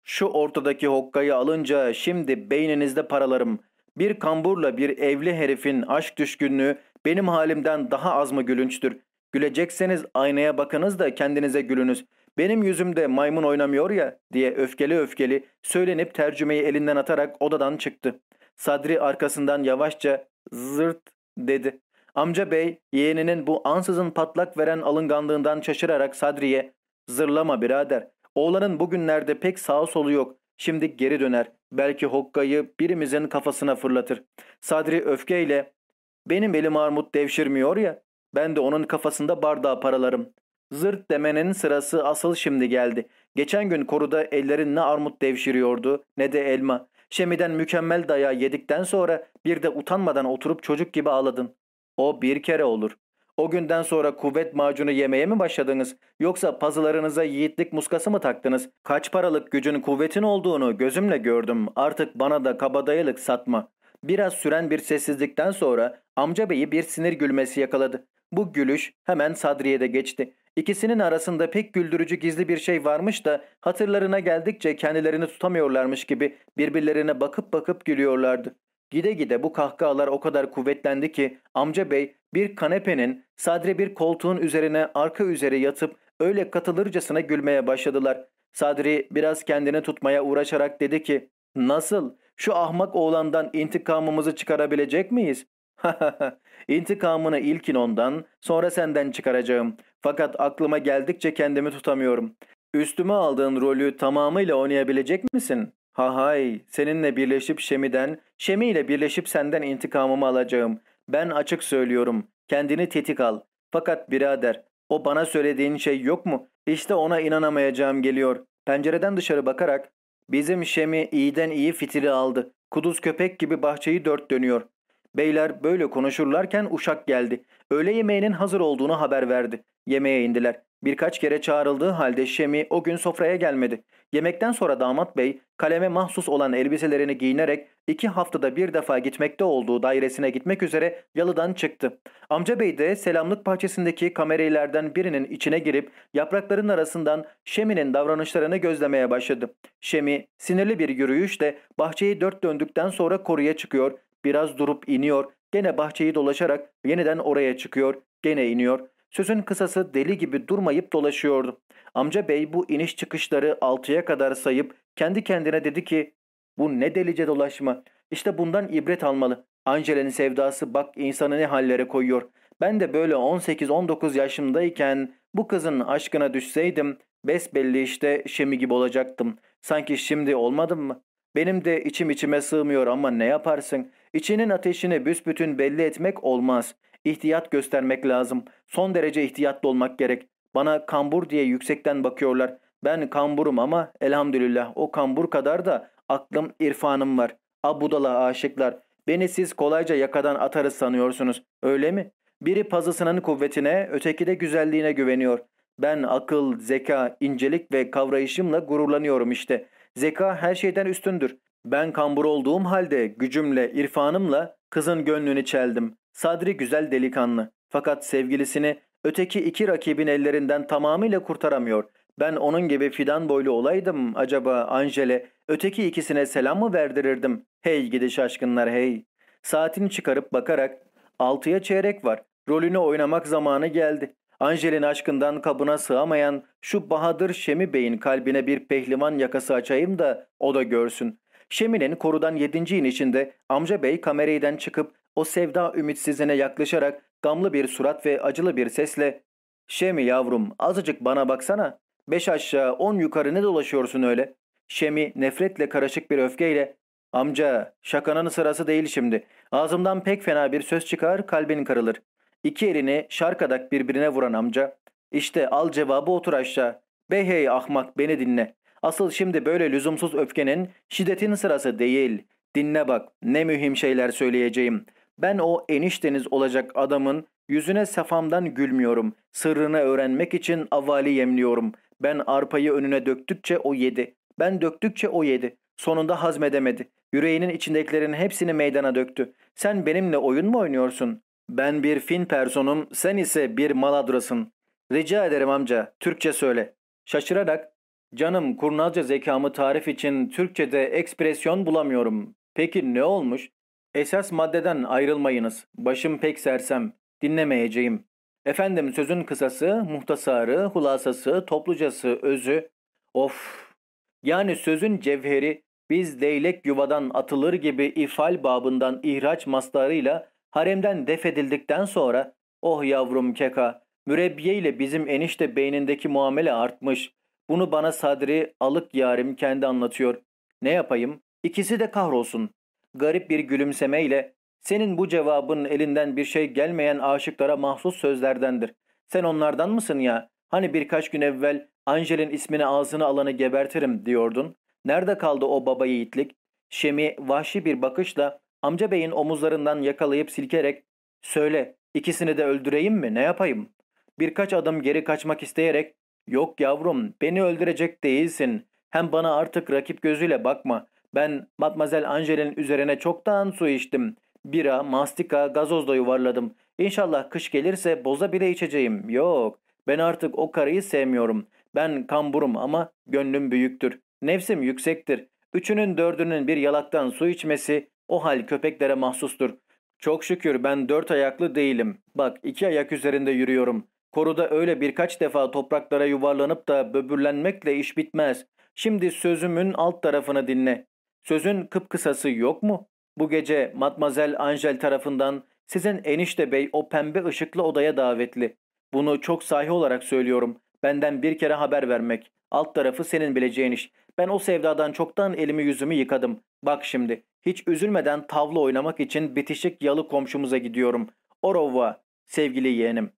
''Şu ortadaki hokkayı alınca şimdi beyninizde paralarım. Bir kamburla bir evli herifin aşk düşkünlüğü benim halimden daha az mı gülünçtür? Gülecekseniz aynaya bakınız da kendinize gülünüz. Benim yüzümde maymun oynamıyor ya.'' diye öfkeli öfkeli söylenip tercümeyi elinden atarak odadan çıktı. Sadri arkasından yavaşça Zırt dedi. Amca bey yeğeninin bu ansızın patlak veren alınganlığından şaşırarak Sadri'ye zırlama birader. Oğlanın bugünlerde pek sağ solu yok. Şimdi geri döner. Belki hokkayı birimizin kafasına fırlatır. Sadri öfkeyle benim elim armut devşirmiyor ya ben de onun kafasında bardağı paralarım. Zırt demenin sırası asıl şimdi geldi. Geçen gün koruda ellerin ne armut devşiriyordu ne de elma. Şemi'den mükemmel daya yedikten sonra bir de utanmadan oturup çocuk gibi ağladın. O bir kere olur. O günden sonra kuvvet macunu yemeye mi başladınız? Yoksa pazılarınıza yiğitlik muskası mı taktınız? Kaç paralık gücün kuvvetin olduğunu gözümle gördüm. Artık bana da kabadayılık satma. Biraz süren bir sessizlikten sonra amca beyi bir sinir gülmesi yakaladı. Bu gülüş hemen Sadriye'de geçti. İkisinin arasında pek güldürücü gizli bir şey varmış da hatırlarına geldikçe kendilerini tutamıyorlarmış gibi birbirlerine bakıp bakıp gülüyorlardı. Gide gide bu kahkahalar o kadar kuvvetlendi ki amca bey bir kanepenin sadre bir koltuğun üzerine arka üzeri yatıp öyle katılırcasına gülmeye başladılar. Sadri biraz kendini tutmaya uğraşarak dedi ki ''Nasıl? Şu ahmak oğlandan intikamımızı çıkarabilecek miyiz?'' Ha ha ha! ''İntikamını ilkin ondan, sonra senden çıkaracağım. Fakat aklıma geldikçe kendimi tutamıyorum. Üstüme aldığın rolü tamamıyla oynayabilecek misin? Ha hay, seninle birleşip Şemi'den, Şemi ile birleşip senden intikamımı alacağım. Ben açık söylüyorum. Kendini tetik al. Fakat birader, o bana söylediğin şey yok mu? İşte ona inanamayacağım geliyor. Pencereden dışarı bakarak, bizim Şemi iyiden iyi fitili aldı. Kuduz köpek gibi bahçeyi dört dönüyor. Beyler böyle konuşurlarken uşak geldi. Öğle yemeğinin hazır olduğunu haber verdi. Yemeğe indiler. Birkaç kere çağrıldığı halde Şemi o gün sofraya gelmedi. Yemekten sonra damat bey kaleme mahsus olan elbiselerini giyinerek iki haftada bir defa gitmekte olduğu dairesine gitmek üzere yalıdan çıktı. Amca bey de selamlık bahçesindeki kamerilerden birinin içine girip yaprakların arasından Şemi'nin davranışlarını gözlemeye başladı. Şemi sinirli bir yürüyüşle bahçeyi dört döndükten sonra koruya çıkıyor Biraz durup iniyor. Gene bahçeyi dolaşarak yeniden oraya çıkıyor. Gene iniyor. Sözün kısası deli gibi durmayıp dolaşıyordu. Amca bey bu iniş çıkışları altıya kadar sayıp kendi kendine dedi ki bu ne delice dolaşma. İşte bundan ibret almalı. Angela'nın sevdası bak insanı ne hallere koyuyor. Ben de böyle 18-19 yaşımdayken bu kızın aşkına düşseydim besbelli işte Şemi gibi olacaktım. Sanki şimdi olmadım mı? Benim de içim içime sığmıyor ama ne yaparsın? İçinin ateşini büsbütün belli etmek olmaz. İhtiyat göstermek lazım. Son derece ihtiyatlı olmak gerek. Bana kambur diye yüksekten bakıyorlar. Ben kamburum ama elhamdülillah o kambur kadar da aklım irfanım var. Abudala aşıklar. Beni siz kolayca yakadan atarız sanıyorsunuz. Öyle mi? Biri pazısının kuvvetine, öteki de güzelliğine güveniyor. Ben akıl, zeka, incelik ve kavrayışımla gururlanıyorum işte.'' Zeka her şeyden üstündür. Ben kambur olduğum halde gücümle, irfanımla kızın gönlünü çeldim. Sadri güzel delikanlı. Fakat sevgilisini öteki iki rakibin ellerinden tamamıyla kurtaramıyor. Ben onun gibi fidan boylu olaydım acaba Angele öteki ikisine selam mı verdirirdim? Hey gidi şaşkınlar hey. Saatini çıkarıp bakarak altıya çeyrek var. Rolünü oynamak zamanı geldi. Angel'in aşkından kabına sığamayan şu Bahadır Şemi Bey'in kalbine bir pehlivan yakası açayım da o da görsün. Şemi'nin korudan yedinci inişinde amca bey kamerayden çıkıp o sevda ümitsizine yaklaşarak gamlı bir surat ve acılı bir sesle ''Şemi yavrum azıcık bana baksana. Beş aşağı on yukarı ne dolaşıyorsun öyle?'' Şemi nefretle karışık bir öfkeyle ''Amca şakanın sırası değil şimdi. Ağzımdan pek fena bir söz çıkar kalbin kırılır. İki elini şarkadak birbirine vuran amca işte al cevabı otur aşağı. hey ahmak beni dinle. Asıl şimdi böyle lüzumsuz öfkenin şiddetin sırası değil. Dinle bak ne mühim şeyler söyleyeceğim. Ben o enişteniz olacak adamın yüzüne safamdan gülmüyorum. Sırrını öğrenmek için avali yemliyorum. Ben arpayı önüne döktükçe o yedi. Ben döktükçe o yedi. Sonunda hazmedemedi. Yüreğinin içindekilerin hepsini meydana döktü. Sen benimle oyun mu oynuyorsun? Ben bir fin personum, sen ise bir Maladrasın. Rica ederim amca, Türkçe söyle. Şaşırarak, canım kurnazca zekamı tarif için Türkçe'de ekspresyon bulamıyorum. Peki ne olmuş? Esas maddeden ayrılmayınız. Başım pek sersem. Dinlemeyeceğim. Efendim sözün kısası, muhtasarı, hulasası, toplucası, özü. Of! Yani sözün cevheri biz leylek yuvadan atılır gibi ifal babından ihraç mastarıyla haremden def edildikten sonra oh yavrum keka mürebbiye ile bizim enişte beynindeki muamele artmış. Bunu bana sadri alık yarim kendi anlatıyor. Ne yapayım? İkisi de kahrolsun. Garip bir gülümsemeyle senin bu cevabın elinden bir şey gelmeyen aşıklara mahsus sözlerdendir. Sen onlardan mısın ya? Hani birkaç gün evvel Angel'in ismini ağzına alanı gebertirim diyordun. Nerede kaldı o baba yiğitlik? Şemi vahşi bir bakışla Amca beyin omuzlarından yakalayıp silkerek ''Söyle ikisini de öldüreyim mi ne yapayım?'' Birkaç adım geri kaçmak isteyerek ''Yok yavrum beni öldürecek değilsin. Hem bana artık rakip gözüyle bakma. Ben Matmazel Angel'in üzerine çoktan su içtim. Bira, mastika, gazoz da yuvarladım. İnşallah kış gelirse boza bile içeceğim. Yok ben artık o karıyı sevmiyorum. Ben kamburum ama gönlüm büyüktür. Nefsim yüksektir. Üçünün dördünün bir yalaktan su içmesi o hal köpeklere mahsustur. Çok şükür ben dört ayaklı değilim. Bak iki ayak üzerinde yürüyorum. Koruda öyle birkaç defa topraklara yuvarlanıp da böbürlenmekle iş bitmez. Şimdi sözümün alt tarafını dinle. Sözün kıpkısası yok mu? Bu gece Matmazel Angel tarafından sizin enişte bey o pembe ışıklı odaya davetli. Bunu çok sahi olarak söylüyorum. Benden bir kere haber vermek. Alt tarafı senin bileceğin iş. Ben o sevdadan çoktan elimi yüzümü yıkadım. Bak şimdi hiç üzülmeden tavla oynamak için bitişik yalı komşumuza gidiyorum. Orova sevgili yeğenim.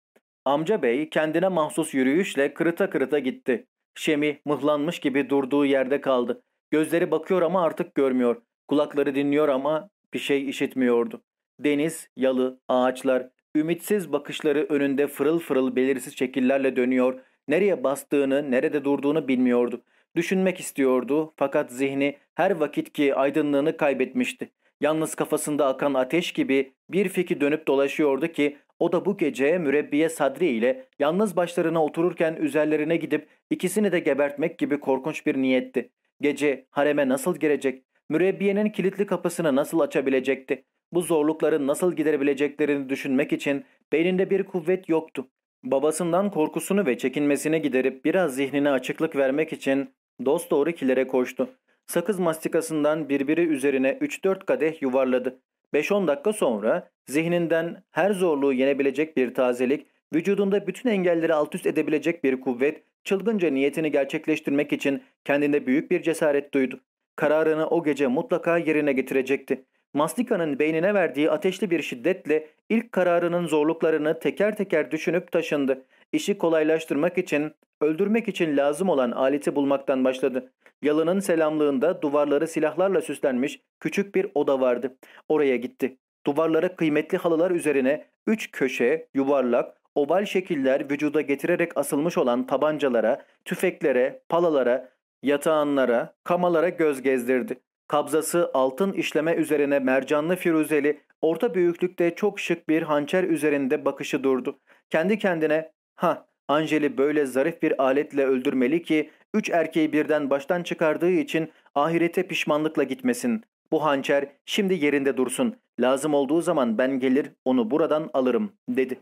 Amca bey kendine mahsus yürüyüşle kırıta kırıta gitti. Şemi mıhlanmış gibi durduğu yerde kaldı. Gözleri bakıyor ama artık görmüyor. Kulakları dinliyor ama bir şey işitmiyordu. Deniz, yalı, ağaçlar, ümitsiz bakışları önünde fırıl fırıl belirsiz şekillerle dönüyor. Nereye bastığını, nerede durduğunu bilmiyordu. Düşünmek istiyordu fakat zihni her vakitki aydınlığını kaybetmişti. Yalnız kafasında akan ateş gibi bir fikir dönüp dolaşıyordu ki o da bu gece mürebbiye Sadri ile yalnız başlarına otururken üzerlerine gidip ikisini de gebertmek gibi korkunç bir niyetti. Gece hareme nasıl girecek? Mürebbiyenin kilitli kapısını nasıl açabilecekti? Bu zorlukları nasıl giderebileceklerini düşünmek için beyninde bir kuvvet yoktu. Babasından korkusunu ve çekinmesini giderip biraz zihnine açıklık vermek için Dost doğru kilere koştu. Sakız mastikasından birbiri üzerine 3-4 kadeh yuvarladı. 5-10 dakika sonra zihninden her zorluğu yenebilecek bir tazelik, vücudunda bütün engelleri alt üst edebilecek bir kuvvet, çılgınca niyetini gerçekleştirmek için kendinde büyük bir cesaret duydu. Kararını o gece mutlaka yerine getirecekti. Mastika'nın beynine verdiği ateşli bir şiddetle ilk kararının zorluklarını teker teker düşünüp taşındı. İşi kolaylaştırmak için, öldürmek için lazım olan aleti bulmaktan başladı. Yalının selamlığında duvarları silahlarla süslenmiş küçük bir oda vardı. Oraya gitti. Duvarlara kıymetli halılar üzerine üç köşe, yuvarlak, oval şekiller vücuda getirerek asılmış olan tabancalara, tüfeklere, palalara, yatağanlara, kamalara göz gezdirdi. Kabzası altın işleme üzerine mercanlı firuzeli, orta büyüklükte çok şık bir hançer üzerinde bakışı durdu. Kendi kendine Ha, Angel'i böyle zarif bir aletle öldürmeli ki üç erkeği birden baştan çıkardığı için ahirete pişmanlıkla gitmesin. Bu hançer şimdi yerinde dursun. Lazım olduğu zaman ben gelir onu buradan alırım dedi.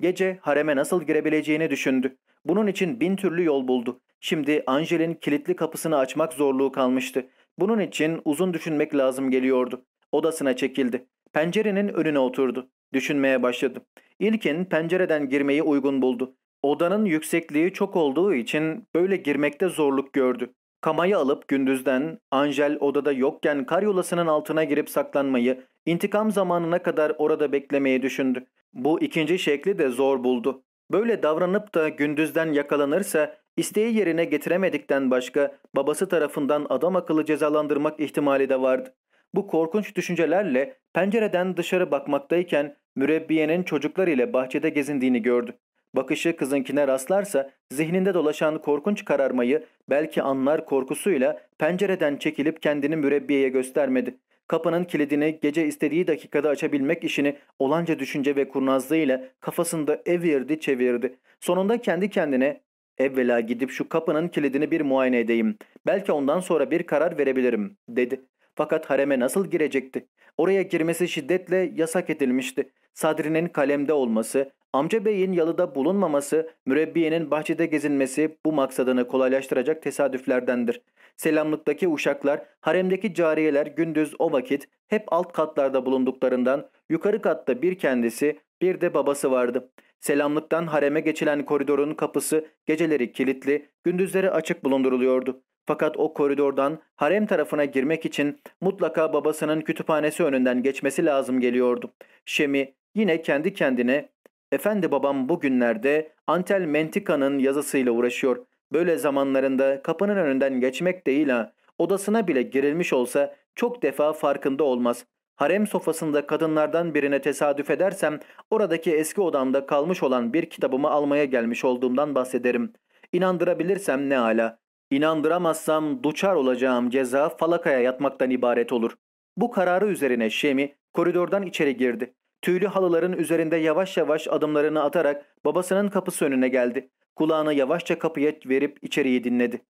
Gece hareme nasıl girebileceğini düşündü. Bunun için bin türlü yol buldu. Şimdi Angel'in kilitli kapısını açmak zorluğu kalmıştı. Bunun için uzun düşünmek lazım geliyordu. Odasına çekildi. Pencerenin önüne oturdu. Düşünmeye başladı. İlkin pencereden girmeyi uygun buldu. Odanın yüksekliği çok olduğu için böyle girmekte zorluk gördü. Kamayı alıp gündüzden Angel odada yokken karyolasının altına girip saklanmayı, intikam zamanına kadar orada beklemeyi düşündü. Bu ikinci şekli de zor buldu. Böyle davranıp da gündüzden yakalanırsa isteği yerine getiremedikten başka babası tarafından adam akıllı cezalandırmak ihtimali de vardı. Bu korkunç düşüncelerle pencereden dışarı bakmaktayken mürebbiyenin çocuklar ile bahçede gezindiğini gördü. Bakışı kızınkine rastlarsa zihninde dolaşan korkunç kararmayı belki anlar korkusuyla pencereden çekilip kendini mürebbiyeye göstermedi. Kapının kilidini gece istediği dakikada açabilmek işini olanca düşünce ve kurnazlığıyla kafasında evirdi çevirdi. Sonunda kendi kendine evvela gidip şu kapının kilidini bir muayene edeyim. Belki ondan sonra bir karar verebilirim dedi. Fakat hareme nasıl girecekti? Oraya girmesi şiddetle yasak edilmişti. Sadri'nin kalemde olması, amca beyin yalıda bulunmaması, mürebbiyenin bahçede gezinmesi bu maksadını kolaylaştıracak tesadüflerdendir. Selamlıktaki uşaklar, haremdeki cariyeler gündüz o vakit hep alt katlarda bulunduklarından yukarı katta bir kendisi bir de babası vardı. Selamlıktan hareme geçilen koridorun kapısı geceleri kilitli, gündüzleri açık bulunduruluyordu. Fakat o koridordan harem tarafına girmek için mutlaka babasının kütüphanesi önünden geçmesi lazım geliyordu. Şemi yine kendi kendine ''Efendi babam bugünlerde Antel Mentika'nın yazısıyla uğraşıyor. Böyle zamanlarında kapının önünden geçmek değil ha. Odasına bile girilmiş olsa çok defa farkında olmaz. Harem sofasında kadınlardan birine tesadüf edersem oradaki eski odamda kalmış olan bir kitabımı almaya gelmiş olduğumdan bahsederim. İnandırabilirsem ne ala inandıramazsam duçar olacağım ceza falakaya yatmaktan ibaret olur. Bu kararı üzerine Şemi koridordan içeri girdi. Tüylü halıların üzerinde yavaş yavaş adımlarını atarak babasının kapısı önüne geldi. Kulağını yavaşça kapıya verip içeriği dinledi.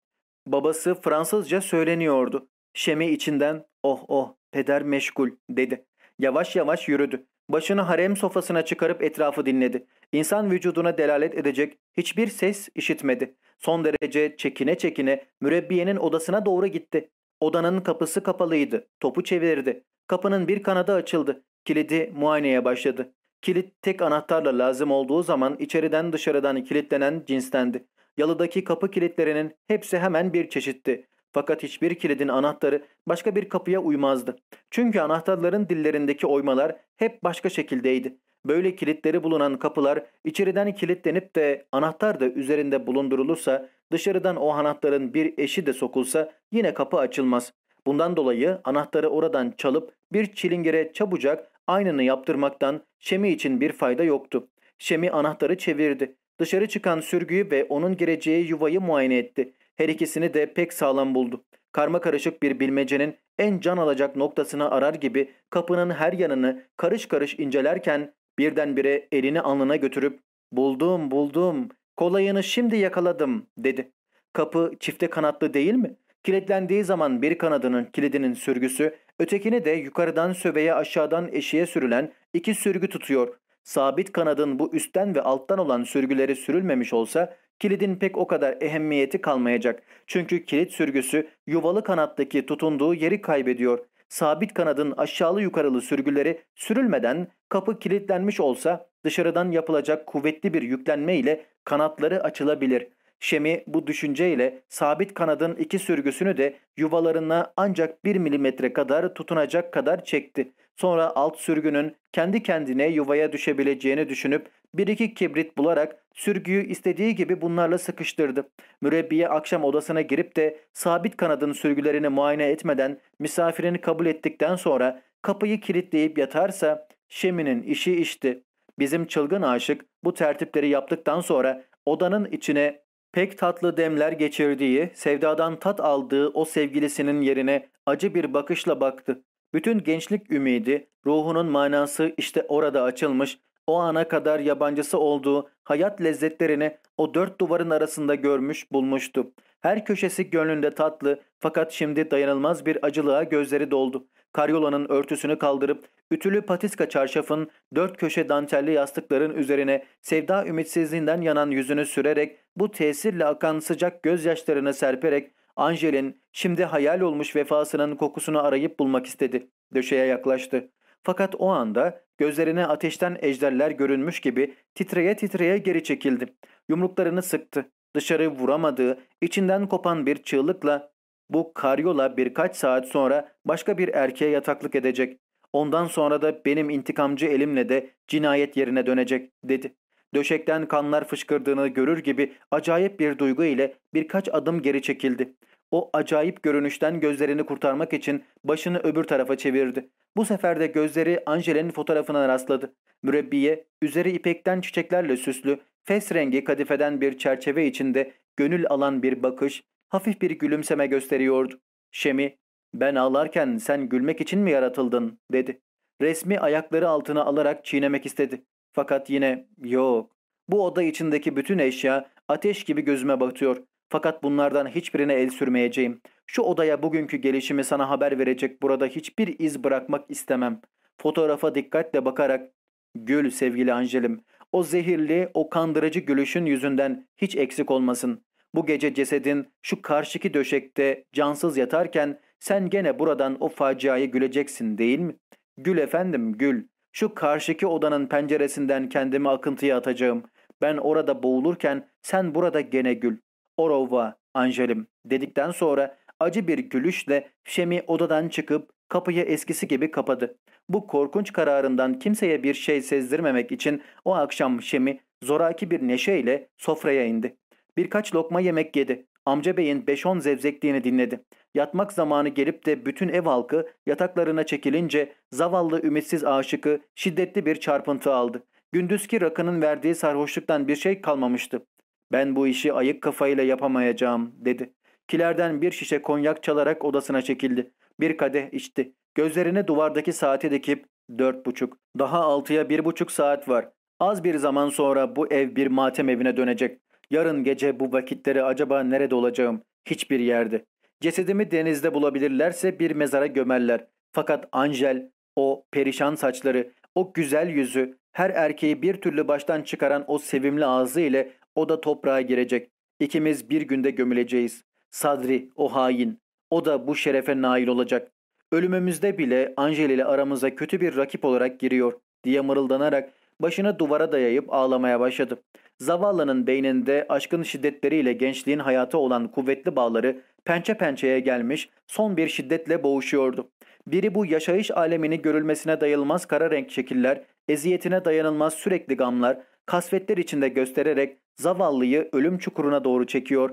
Babası Fransızca söyleniyordu. Şemi içinden oh oh peder meşgul dedi. Yavaş yavaş yürüdü. Başını harem sofasına çıkarıp etrafı dinledi. İnsan vücuduna delalet edecek hiçbir ses işitmedi. Son derece çekine çekine mürebbiyenin odasına doğru gitti. Odanın kapısı kapalıydı. Topu çevirdi. Kapının bir kanadı açıldı. Kilidi muayeneye başladı. Kilit tek anahtarla lazım olduğu zaman içeriden dışarıdan kilitlenen cinstendi. Yalıdaki kapı kilitlerinin hepsi hemen bir çeşitti. Fakat hiçbir kilidin anahtarı başka bir kapıya uymazdı. Çünkü anahtarların dillerindeki oymalar hep başka şekildeydi. Böyle kilitleri bulunan kapılar içeriden kilitlenip de anahtar da üzerinde bulundurulursa dışarıdan o anahtarın bir eşi de sokulsa yine kapı açılmaz. Bundan dolayı anahtarı oradan çalıp bir çilingire çabucak aynını yaptırmaktan Şemi için bir fayda yoktu. Şemi anahtarı çevirdi. Dışarı çıkan sürgüyü ve onun gireceği yuvayı muayene etti. Her ikisini de pek sağlam buldu. Karma karışık bir bilmecenin en can alacak noktasını arar gibi kapının her yanını karış karış incelerken birdenbire elini alnına götürüp ''Buldum, buldum, kolayını şimdi yakaladım.'' dedi. Kapı çifte kanatlı değil mi? Kilitlendiği zaman bir kanadının kilidinin sürgüsü, ötekini de yukarıdan söveye aşağıdan eşiğe sürülen iki sürgü tutuyor. Sabit kanadın bu üstten ve alttan olan sürgüleri sürülmemiş olsa kilidin pek o kadar ehemmiyeti kalmayacak. Çünkü kilit sürgüsü yuvalı kanattaki tutunduğu yeri kaybediyor. Sabit kanadın aşağılı yukarılı sürgüleri sürülmeden kapı kilitlenmiş olsa dışarıdan yapılacak kuvvetli bir yüklenme ile kanatları açılabilir. Şemi bu düşünceyle sabit kanadın iki sürgüsünü de yuvalarına ancak 1 milimetre kadar tutunacak kadar çekti. Sonra alt sürgünün kendi kendine yuvaya düşebileceğini düşünüp bir iki kibrit bularak sürgüyü istediği gibi bunlarla sıkıştırdı. Mürebbiye akşam odasına girip de sabit kanadın sürgülerini muayene etmeden misafirini kabul ettikten sonra kapıyı kilitleyip yatarsa Şemi'nin işi işti. Bizim çılgın aşık bu tertipleri yaptıktan sonra odanın içine pek tatlı demler geçirdiği, sevdadan tat aldığı o sevgilisinin yerine acı bir bakışla baktı. Bütün gençlik ümidi, ruhunun manası işte orada açılmış o ana kadar yabancısı olduğu hayat lezzetlerini o dört duvarın arasında görmüş bulmuştu. Her köşesi gönlünde tatlı fakat şimdi dayanılmaz bir acılığa gözleri doldu. Karyolanın örtüsünü kaldırıp ütülü patiska çarşafın dört köşe dantelli yastıkların üzerine sevda ümitsizliğinden yanan yüzünü sürerek bu tesirle akan sıcak gözyaşlarını serperek Angel'in şimdi hayal olmuş vefasının kokusunu arayıp bulmak istedi. Döşeye yaklaştı. Fakat o anda gözlerine ateşten ejderler görünmüş gibi titreye titreye geri çekildi. Yumruklarını sıktı. Dışarı vuramadığı, içinden kopan bir çığlıkla bu karyola birkaç saat sonra başka bir erkeğe yataklık edecek. Ondan sonra da benim intikamcı elimle de cinayet yerine dönecek dedi. Döşekten kanlar fışkırdığını görür gibi acayip bir duygu ile birkaç adım geri çekildi. O acayip görünüşten gözlerini kurtarmak için başını öbür tarafa çevirdi. Bu sefer de gözleri Angela'nın fotoğrafına rastladı. Mürebbiye üzeri ipekten çiçeklerle süslü, fes rengi kadifeden bir çerçeve içinde gönül alan bir bakış, hafif bir gülümseme gösteriyordu. Şemi, ben ağlarken sen gülmek için mi yaratıldın dedi. Resmi ayakları altına alarak çiğnemek istedi. Fakat yine yok. Bu oda içindeki bütün eşya ateş gibi gözüme batıyor. Fakat bunlardan hiçbirine el sürmeyeceğim. Şu odaya bugünkü gelişimi sana haber verecek burada hiçbir iz bırakmak istemem. Fotoğrafa dikkatle bakarak gül sevgili Angelim. O zehirli, o kandırıcı gülüşün yüzünden hiç eksik olmasın. Bu gece cesedin şu karşıki döşekte cansız yatarken sen gene buradan o faciayı güleceksin değil mi? Gül efendim gül. Şu karşıki odanın penceresinden kendimi akıntıya atacağım. Ben orada boğulurken sen burada gene gül. Orova, Angelim dedikten sonra acı bir gülüşle Şemi odadan çıkıp kapıyı eskisi gibi kapadı. Bu korkunç kararından kimseye bir şey sezdirmemek için o akşam Şemi zoraki bir neşeyle sofraya indi. Birkaç lokma yemek yedi. Amca beyin 5-10 zevzekliğini dinledi. Yatmak zamanı gelip de bütün ev halkı yataklarına çekilince zavallı ümitsiz aşıkı şiddetli bir çarpıntı aldı. Gündüzki rakının verdiği sarhoşluktan bir şey kalmamıştı. Ben bu işi ayık kafayla yapamayacağım dedi. Kilerden bir şişe konyak çalarak odasına çekildi. Bir kadeh içti. Gözlerine duvardaki saati dikip dört buçuk. Daha altıya bir buçuk saat var. Az bir zaman sonra bu ev bir matem evine dönecek. Yarın gece bu vakitleri acaba nerede olacağım? Hiçbir yerde. Cesedimi denizde bulabilirlerse bir mezara gömerler. Fakat Angel, o perişan saçları, o güzel yüzü, her erkeği bir türlü baştan çıkaran o sevimli ağzı ile o da toprağa girecek. İkimiz bir günde gömüleceğiz. Sadri, o hain. O da bu şerefe nail olacak. Ölümümüzde bile Angel ile aramıza kötü bir rakip olarak giriyor diye mırıldanarak başını duvara dayayıp ağlamaya başladı. Zavallı'nın beyninde aşkın şiddetleriyle gençliğin hayatı olan kuvvetli bağları pençe pençeye gelmiş son bir şiddetle boğuşuyordu. Biri bu yaşayış alemini görülmesine dayılmaz kara renk şekiller, eziyetine dayanılmaz sürekli gamlar, kasvetler içinde göstererek Zavallıyı ölüm çukuruna doğru çekiyor.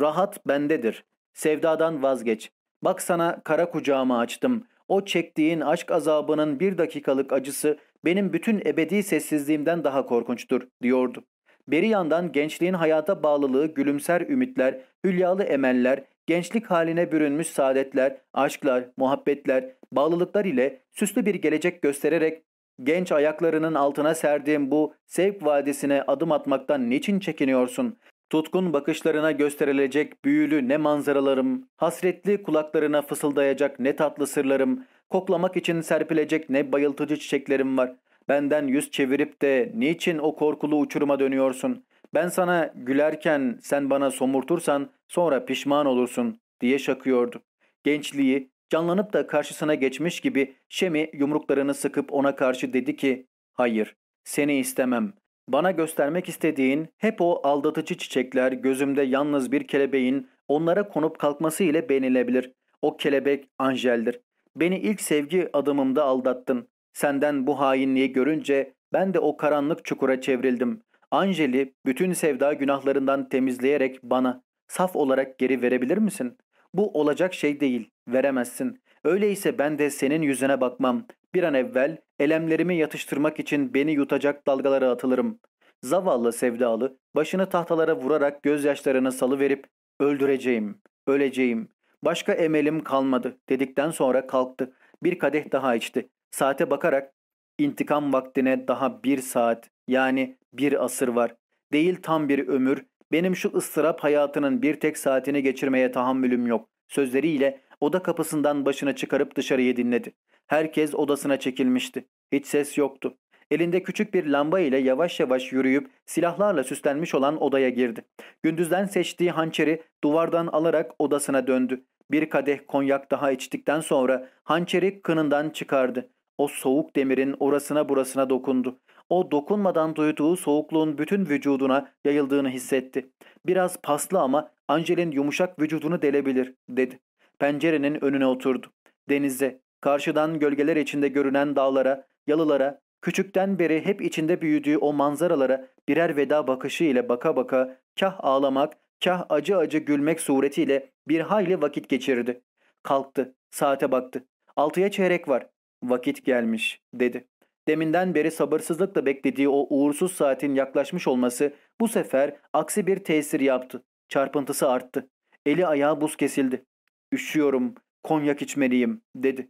Rahat bendedir. Sevdadan vazgeç. Bak sana kara kucağımı açtım. O çektiğin aşk azabının bir dakikalık acısı benim bütün ebedi sessizliğimden daha korkunçtur diyordu. Beri yandan gençliğin hayata bağlılığı gülümser ümitler, hülyalı emeller, gençlik haline bürünmüş saadetler, aşklar, muhabbetler, bağlılıklar ile süslü bir gelecek göstererek Genç ayaklarının altına serdiğim bu sevk vadisine adım atmaktan niçin çekiniyorsun? Tutkun bakışlarına gösterilecek büyülü ne manzaralarım, hasretli kulaklarına fısıldayacak ne tatlı sırlarım, koklamak için serpilecek ne bayıltıcı çiçeklerim var. Benden yüz çevirip de niçin o korkulu uçuruma dönüyorsun? Ben sana gülerken sen bana somurtursan sonra pişman olursun diye şakıyordu. Gençliği, Canlanıp da karşısına geçmiş gibi Şemi yumruklarını sıkıp ona karşı dedi ki ''Hayır, seni istemem. Bana göstermek istediğin hep o aldatıcı çiçekler gözümde yalnız bir kelebeğin onlara konup kalkması ile beğenilebilir. O kelebek Anjel'dir. Beni ilk sevgi adımımda aldattın. Senden bu hainliği görünce ben de o karanlık çukura çevrildim. Angel'i bütün sevda günahlarından temizleyerek bana saf olarak geri verebilir misin? Bu olacak şey değil veremezsin. Öyleyse ben de senin yüzüne bakmam. Bir an evvel elemlerimi yatıştırmak için beni yutacak dalgalara atılırım. Zavallı sevdalı başını tahtalara vurarak gözyaşlarını salıverip öldüreceğim, öleceğim. Başka emelim kalmadı dedikten sonra kalktı. Bir kadeh daha içti. Saate bakarak intikam vaktine daha bir saat yani bir asır var. Değil tam bir ömür benim şu ıstırap hayatının bir tek saatini geçirmeye tahammülüm yok. Sözleriyle oda kapısından başını çıkarıp dışarıyı dinledi. Herkes odasına çekilmişti. Hiç ses yoktu. Elinde küçük bir lamba ile yavaş yavaş yürüyüp silahlarla süslenmiş olan odaya girdi. Gündüzden seçtiği hançeri duvardan alarak odasına döndü. Bir kadeh konyak daha içtikten sonra hançeri kınından çıkardı. O soğuk demirin orasına burasına dokundu. O dokunmadan duyduğu soğukluğun bütün vücuduna yayıldığını hissetti. Biraz paslı ama Angel'in yumuşak vücudunu delebilir dedi. Pencerenin önüne oturdu. Denize, karşıdan gölgeler içinde görünen dağlara, yalılara, küçükten beri hep içinde büyüdüğü o manzaralara birer veda bakışı ile baka baka kah ağlamak, kah acı acı gülmek suretiyle bir hayli vakit geçirdi. Kalktı, saate baktı. Altıya çeyrek var. Vakit gelmiş, dedi. Deminden beri sabırsızlıkla beklediği o uğursuz saatin yaklaşmış olması bu sefer aksi bir tesir yaptı. Çarpıntısı arttı. Eli ayağı buz kesildi üşüyorum, konyak içmeliyim dedi.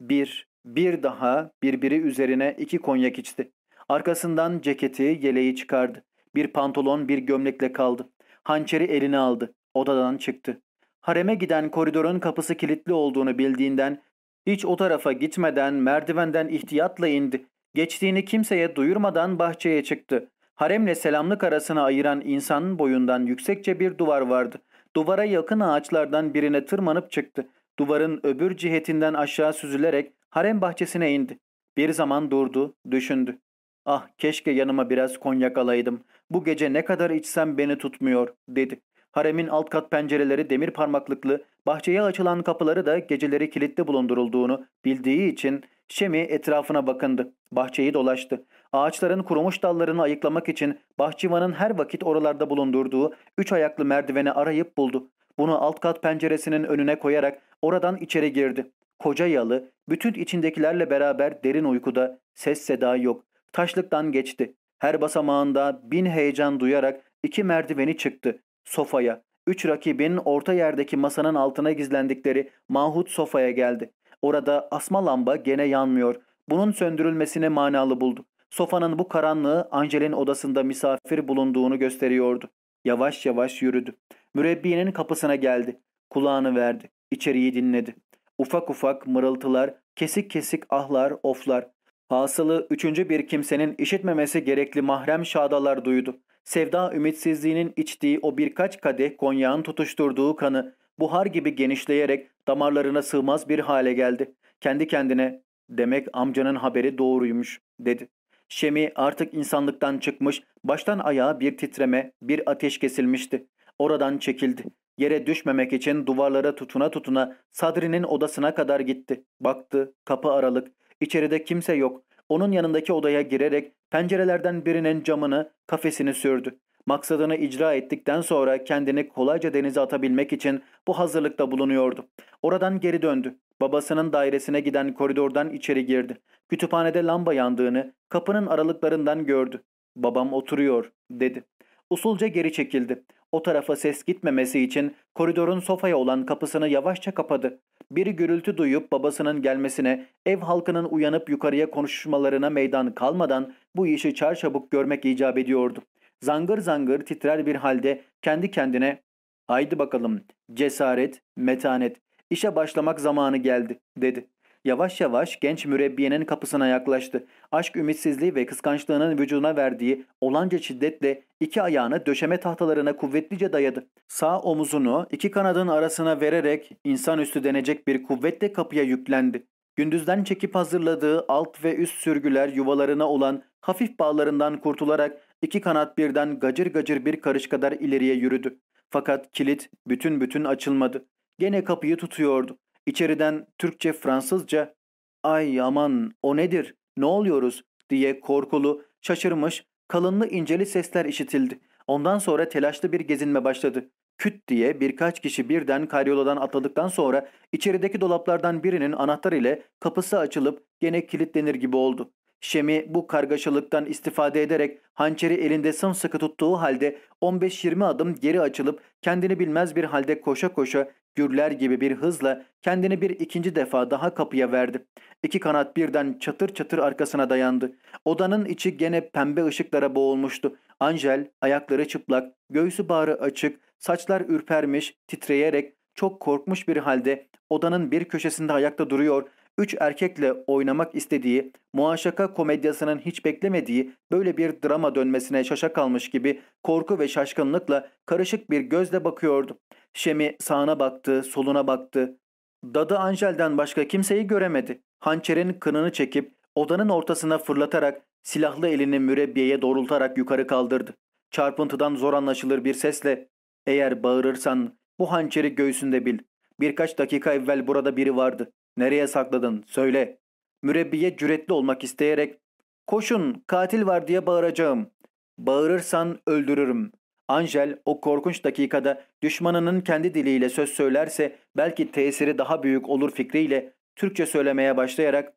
Bir, bir daha birbiri üzerine iki konyak içti. Arkasından ceketi, yeleği çıkardı. Bir pantolon, bir gömlekle kaldı. Hançeri eline aldı. Odadan çıktı. Hareme giden koridorun kapısı kilitli olduğunu bildiğinden hiç o tarafa gitmeden merdivenden ihtiyatla indi. Geçtiğini kimseye duyurmadan bahçeye çıktı. Haremle selamlık arasını ayıran insanın boyundan yüksekçe bir duvar vardı. Duvara yakın ağaçlardan birine tırmanıp çıktı. Duvarın öbür cihetinden aşağı süzülerek harem bahçesine indi. Bir zaman durdu, düşündü. Ah keşke yanıma biraz konyak alaydım. Bu gece ne kadar içsem beni tutmuyor dedi. Haremin alt kat pencereleri demir parmaklıklı, bahçeye açılan kapıları da geceleri kilitli bulundurulduğunu bildiği için Şemi etrafına bakındı. Bahçeyi dolaştı ağaçların kurumuş dallarını ayıklamak için bahçıvanın her vakit oralarda bulundurduğu üç ayaklı merdiveni arayıp buldu. Bunu alt kat penceresinin önüne koyarak oradan içeri girdi. Koca yalı, bütün içindekilerle beraber derin uykuda, ses seda yok. Taşlıktan geçti. Her basamağında bin heyecan duyarak iki merdiveni çıktı. Sofaya, üç rakibin orta yerdeki masanın altına gizlendikleri mahut sofaya geldi. Orada asma lamba gene yanmıyor. Bunun söndürülmesini manalı buldu. Sofa'nın bu karanlığı Angel'in odasında misafir bulunduğunu gösteriyordu. Yavaş yavaş yürüdü. Mürebbiyenin kapısına geldi. Kulağını verdi. İçeriği dinledi. Ufak ufak mırıltılar, kesik kesik ahlar, oflar. Hasılı üçüncü bir kimsenin işitmemesi gerekli mahrem şadalar duydu. Sevda ümitsizliğinin içtiği o birkaç kadeh konyağın tutuşturduğu kanı buhar gibi genişleyerek damarlarına sığmaz bir hale geldi. Kendi kendine demek amcanın haberi doğruymuş dedi. Şemi artık insanlıktan çıkmış, baştan ayağa bir titreme, bir ateş kesilmişti. Oradan çekildi. Yere düşmemek için duvarlara tutuna tutuna Sadri'nin odasına kadar gitti. Baktı, kapı aralık. İçeride kimse yok. Onun yanındaki odaya girerek pencerelerden birinin camını, kafesini sürdü. Maksadını icra ettikten sonra kendini kolayca denize atabilmek için bu hazırlıkta bulunuyordu. Oradan geri döndü. Babasının dairesine giden koridordan içeri girdi. Kütüphanede lamba yandığını kapının aralıklarından gördü. Babam oturuyor dedi. Usulca geri çekildi. O tarafa ses gitmemesi için koridorun sofaya olan kapısını yavaşça kapadı. Biri gürültü duyup babasının gelmesine, ev halkının uyanıp yukarıya konuşmalarına meydan kalmadan bu işi çarçabuk görmek icap ediyordu. Zangır zangır titrer bir halde kendi kendine ''Haydi bakalım, cesaret, metanet, İşe başlamak zamanı geldi, dedi. Yavaş yavaş genç mürebbiyenin kapısına yaklaştı. Aşk ümitsizliği ve kıskançlığının vücuduna verdiği olanca şiddetle iki ayağını döşeme tahtalarına kuvvetlice dayadı. Sağ omuzunu iki kanadın arasına vererek insanüstü denecek bir kuvvetle kapıya yüklendi. Gündüzden çekip hazırladığı alt ve üst sürgüler yuvalarına olan hafif bağlarından kurtularak iki kanat birden gacır gacır bir karış kadar ileriye yürüdü. Fakat kilit bütün bütün açılmadı. Gene kapıyı tutuyordu. İçeriden Türkçe Fransızca ''Ay aman o nedir? Ne oluyoruz?'' diye korkulu, şaşırmış, kalınlı inceli sesler işitildi. Ondan sonra telaşlı bir gezinme başladı. Küt diye birkaç kişi birden karyoladan atladıktan sonra içerideki dolaplardan birinin anahtar ile kapısı açılıp gene kilitlenir gibi oldu. Şemi bu kargaşalıktan istifade ederek hançeri elinde sımsıkı tuttuğu halde 15-20 adım geri açılıp kendini bilmez bir halde koşa koşa Gürler gibi bir hızla kendini bir ikinci defa daha kapıya verdi. İki kanat birden çatır çatır arkasına dayandı. Odanın içi gene pembe ışıklara boğulmuştu. Angel ayakları çıplak, göğsü bağrı açık, saçlar ürpermiş, titreyerek çok korkmuş bir halde odanın bir köşesinde ayakta duruyor üç erkekle oynamak istediği, muaşaka komedyasının hiç beklemediği böyle bir drama dönmesine şaşa kalmış gibi korku ve şaşkınlıkla karışık bir gözle bakıyordu. Şemi sağına baktı, soluna baktı. Dadı Angel'den başka kimseyi göremedi. Hançerin kınını çekip odanın ortasına fırlatarak silahlı elini mürebbiyeye doğrultarak yukarı kaldırdı. Çarpıntıdan zor anlaşılır bir sesle ''Eğer bağırırsan bu hançeri göğsünde bil. Birkaç dakika evvel burada biri vardı. Nereye sakladın? Söyle. Mürebbiye cüretli olmak isteyerek koşun katil var diye bağıracağım. Bağırırsan öldürürüm. Angel o korkunç dakikada düşmanının kendi diliyle söz söylerse belki tesiri daha büyük olur fikriyle Türkçe söylemeye başlayarak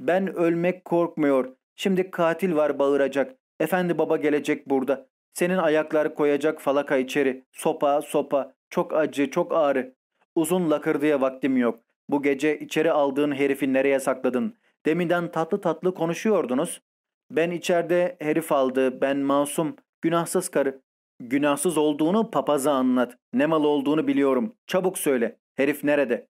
ben ölmek korkmuyor. Şimdi katil var bağıracak. Efendi baba gelecek burada. Senin ayaklar koyacak falaka içeri. Sopa sopa. Çok acı çok ağrı. Uzun lakırdıya vaktim yok. Bu gece içeri aldığın herifi nereye sakladın? Deminden tatlı tatlı konuşuyordunuz. Ben içeride herif aldı, ben masum, günahsız karı. Günahsız olduğunu papaza anlat. Ne mal olduğunu biliyorum. Çabuk söyle. Herif nerede?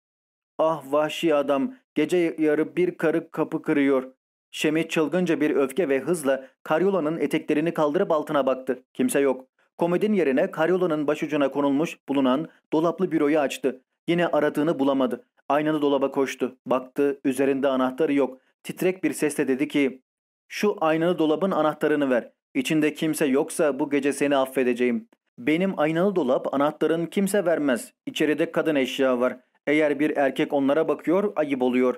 Ah vahşi adam. Gece yarı bir karı kapı kırıyor. Şemi çılgınca bir öfke ve hızla karyolanın eteklerini kaldırıp altına baktı. Kimse yok. Komodin yerine karyolanın başucuna konulmuş bulunan dolaplı büroyu açtı. Yine aradığını bulamadı. Aynanı dolaba koştu. Baktı üzerinde anahtarı yok. Titrek bir sesle dedi ki şu aynalı dolabın anahtarını ver. İçinde kimse yoksa bu gece seni affedeceğim. Benim aynalı dolap anahtarını kimse vermez. İçeride kadın eşya var. Eğer bir erkek onlara bakıyor ayıp oluyor.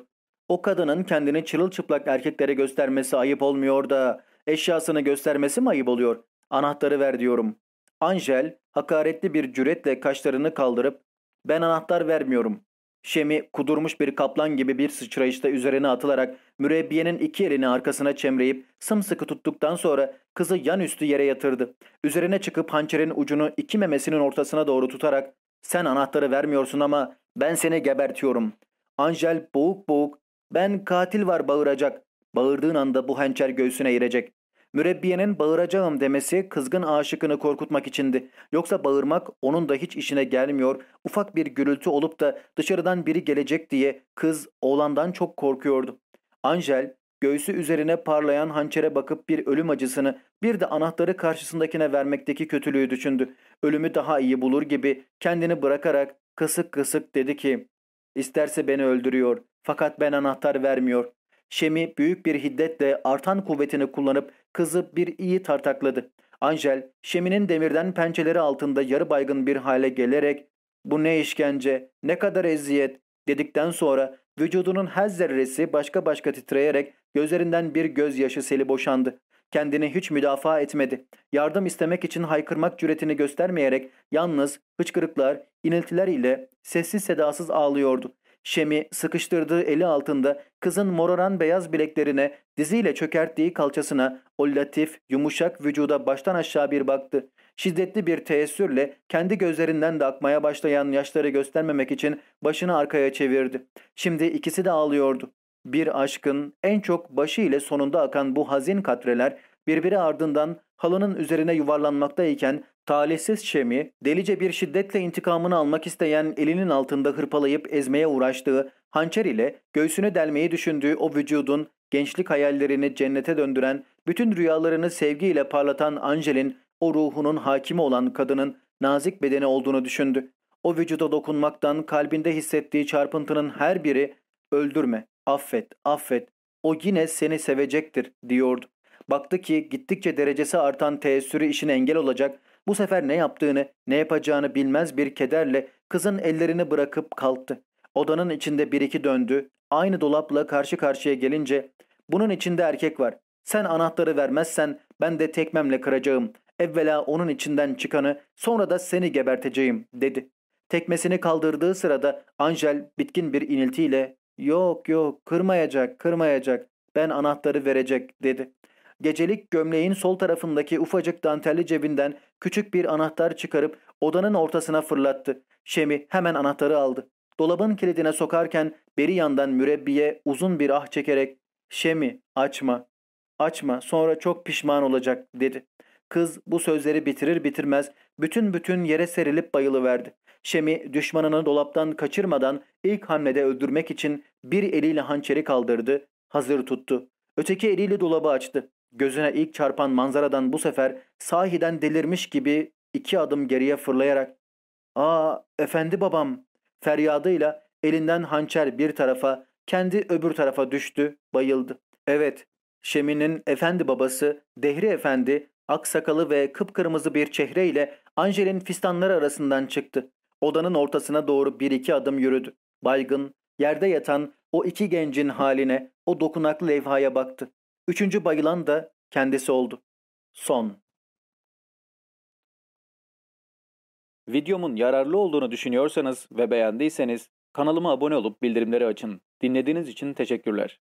O kadının kendini çırılçıplak erkeklere göstermesi ayıp olmuyor da eşyasını göstermesi mi ayıp oluyor? Anahtarı ver diyorum. Angel hakaretli bir cüretle kaşlarını kaldırıp ben anahtar vermiyorum. Şemi kudurmuş bir kaplan gibi bir sıçrayışta üzerine atılarak mürebbiyenin iki elini arkasına çemreyip sımsıkı tuttuktan sonra kızı yan üstü yere yatırdı. Üzerine çıkıp hançerin ucunu iki memesinin ortasına doğru tutarak ''Sen anahtarı vermiyorsun ama ben seni gebertiyorum.'' Angel boğuk boğuk ''Ben katil var bağıracak.'' Bağırdığın anda bu hançer göğsüne girecek. Mürebbiyenin bağıracağım demesi kızgın aşıkını korkutmak içindi. Yoksa bağırmak onun da hiç işine gelmiyor. Ufak bir gürültü olup da dışarıdan biri gelecek diye kız oğlandan çok korkuyordu. Angel göğsü üzerine parlayan hançere bakıp bir ölüm acısını bir de anahtarı karşısındakine vermekteki kötülüğü düşündü. Ölümü daha iyi bulur gibi kendini bırakarak kısık kısık dedi ki İsterse beni öldürüyor fakat ben anahtar vermiyor. Şemi büyük bir hiddetle artan kuvvetini kullanıp Kızı bir iyi tartakladı. Angel, Şemi'nin demirden pençeleri altında yarı baygın bir hale gelerek ''Bu ne işkence, ne kadar eziyet'' dedikten sonra vücudunun her zerresi başka başka titreyerek gözlerinden bir gözyaşı seli boşandı. Kendini hiç müdafaa etmedi. Yardım istemek için haykırmak cüretini göstermeyerek yalnız hıçkırıklar, iniltiler ile sessiz sedasız ağlıyordu. Şem'i sıkıştırdığı eli altında kızın mororan beyaz bileklerine, diziyle çökerttiği kalçasına, o latif, yumuşak vücuda baştan aşağı bir baktı. Şiddetli bir teessürle kendi gözlerinden de akmaya başlayan yaşları göstermemek için başını arkaya çevirdi. Şimdi ikisi de ağlıyordu. Bir aşkın en çok başı ile sonunda akan bu hazin katreler birbiri ardından halının üzerine yuvarlanmaktayken Talihsiz Şemi, delice bir şiddetle intikamını almak isteyen elinin altında hırpalayıp ezmeye uğraştığı hançer ile göğsünü delmeyi düşündüğü o vücudun gençlik hayallerini cennete döndüren, bütün rüyalarını sevgiyle parlatan Angel'in o ruhunun hakimi olan kadının nazik bedeni olduğunu düşündü. O vücuda dokunmaktan kalbinde hissettiği çarpıntının her biri öldürme, affet, affet, o yine seni sevecektir diyordu. Baktı ki gittikçe derecesi artan teessürü işine engel olacak bu sefer ne yaptığını, ne yapacağını bilmez bir kederle kızın ellerini bırakıp kalktı. Odanın içinde bir iki döndü. Aynı dolapla karşı karşıya gelince bunun içinde erkek var. Sen anahtarı vermezsen ben de tekmemle kıracağım. Evvela onun içinden çıkanı sonra da seni geberteceğim dedi. Tekmesini kaldırdığı sırada Angel bitkin bir iniltiyle yok yok kırmayacak kırmayacak ben anahtarı verecek dedi gecelik gömleğin sol tarafındaki ufacık dantelli cebinden küçük bir anahtar çıkarıp odanın ortasına fırlattı. Şemi hemen anahtarı aldı. Dolabın kilidine sokarken beri yandan mürebbiye uzun bir ah çekerek ''Şemi açma, açma sonra çok pişman olacak'' dedi. Kız bu sözleri bitirir bitirmez bütün bütün yere serilip bayılıverdi. Şemi düşmanını dolaptan kaçırmadan ilk hamlede öldürmek için bir eliyle hançeri kaldırdı, hazır tuttu. Öteki eliyle dolabı açtı. Gözüne ilk çarpan manzaradan bu sefer sahiden delirmiş gibi iki adım geriye fırlayarak ''Aa efendi babam'' feryadıyla elinden hançer bir tarafa, kendi öbür tarafa düştü, bayıldı. Evet, Şemi'nin efendi babası Dehri Efendi aksakalı ve kıpkırmızı bir çehreyle Anjel'in fistanları arasından çıktı. Odanın ortasına doğru bir iki adım yürüdü. Baygın, yerde yatan o iki gencin haline, o dokunaklı levhaya baktı. Üçüncü bayılan da kendisi oldu. Son. Videomun yararlı olduğunu düşünüyorsanız ve beğendiyseniz kanalıma abone olup bildirimleri açın. Dinlediğiniz için teşekkürler.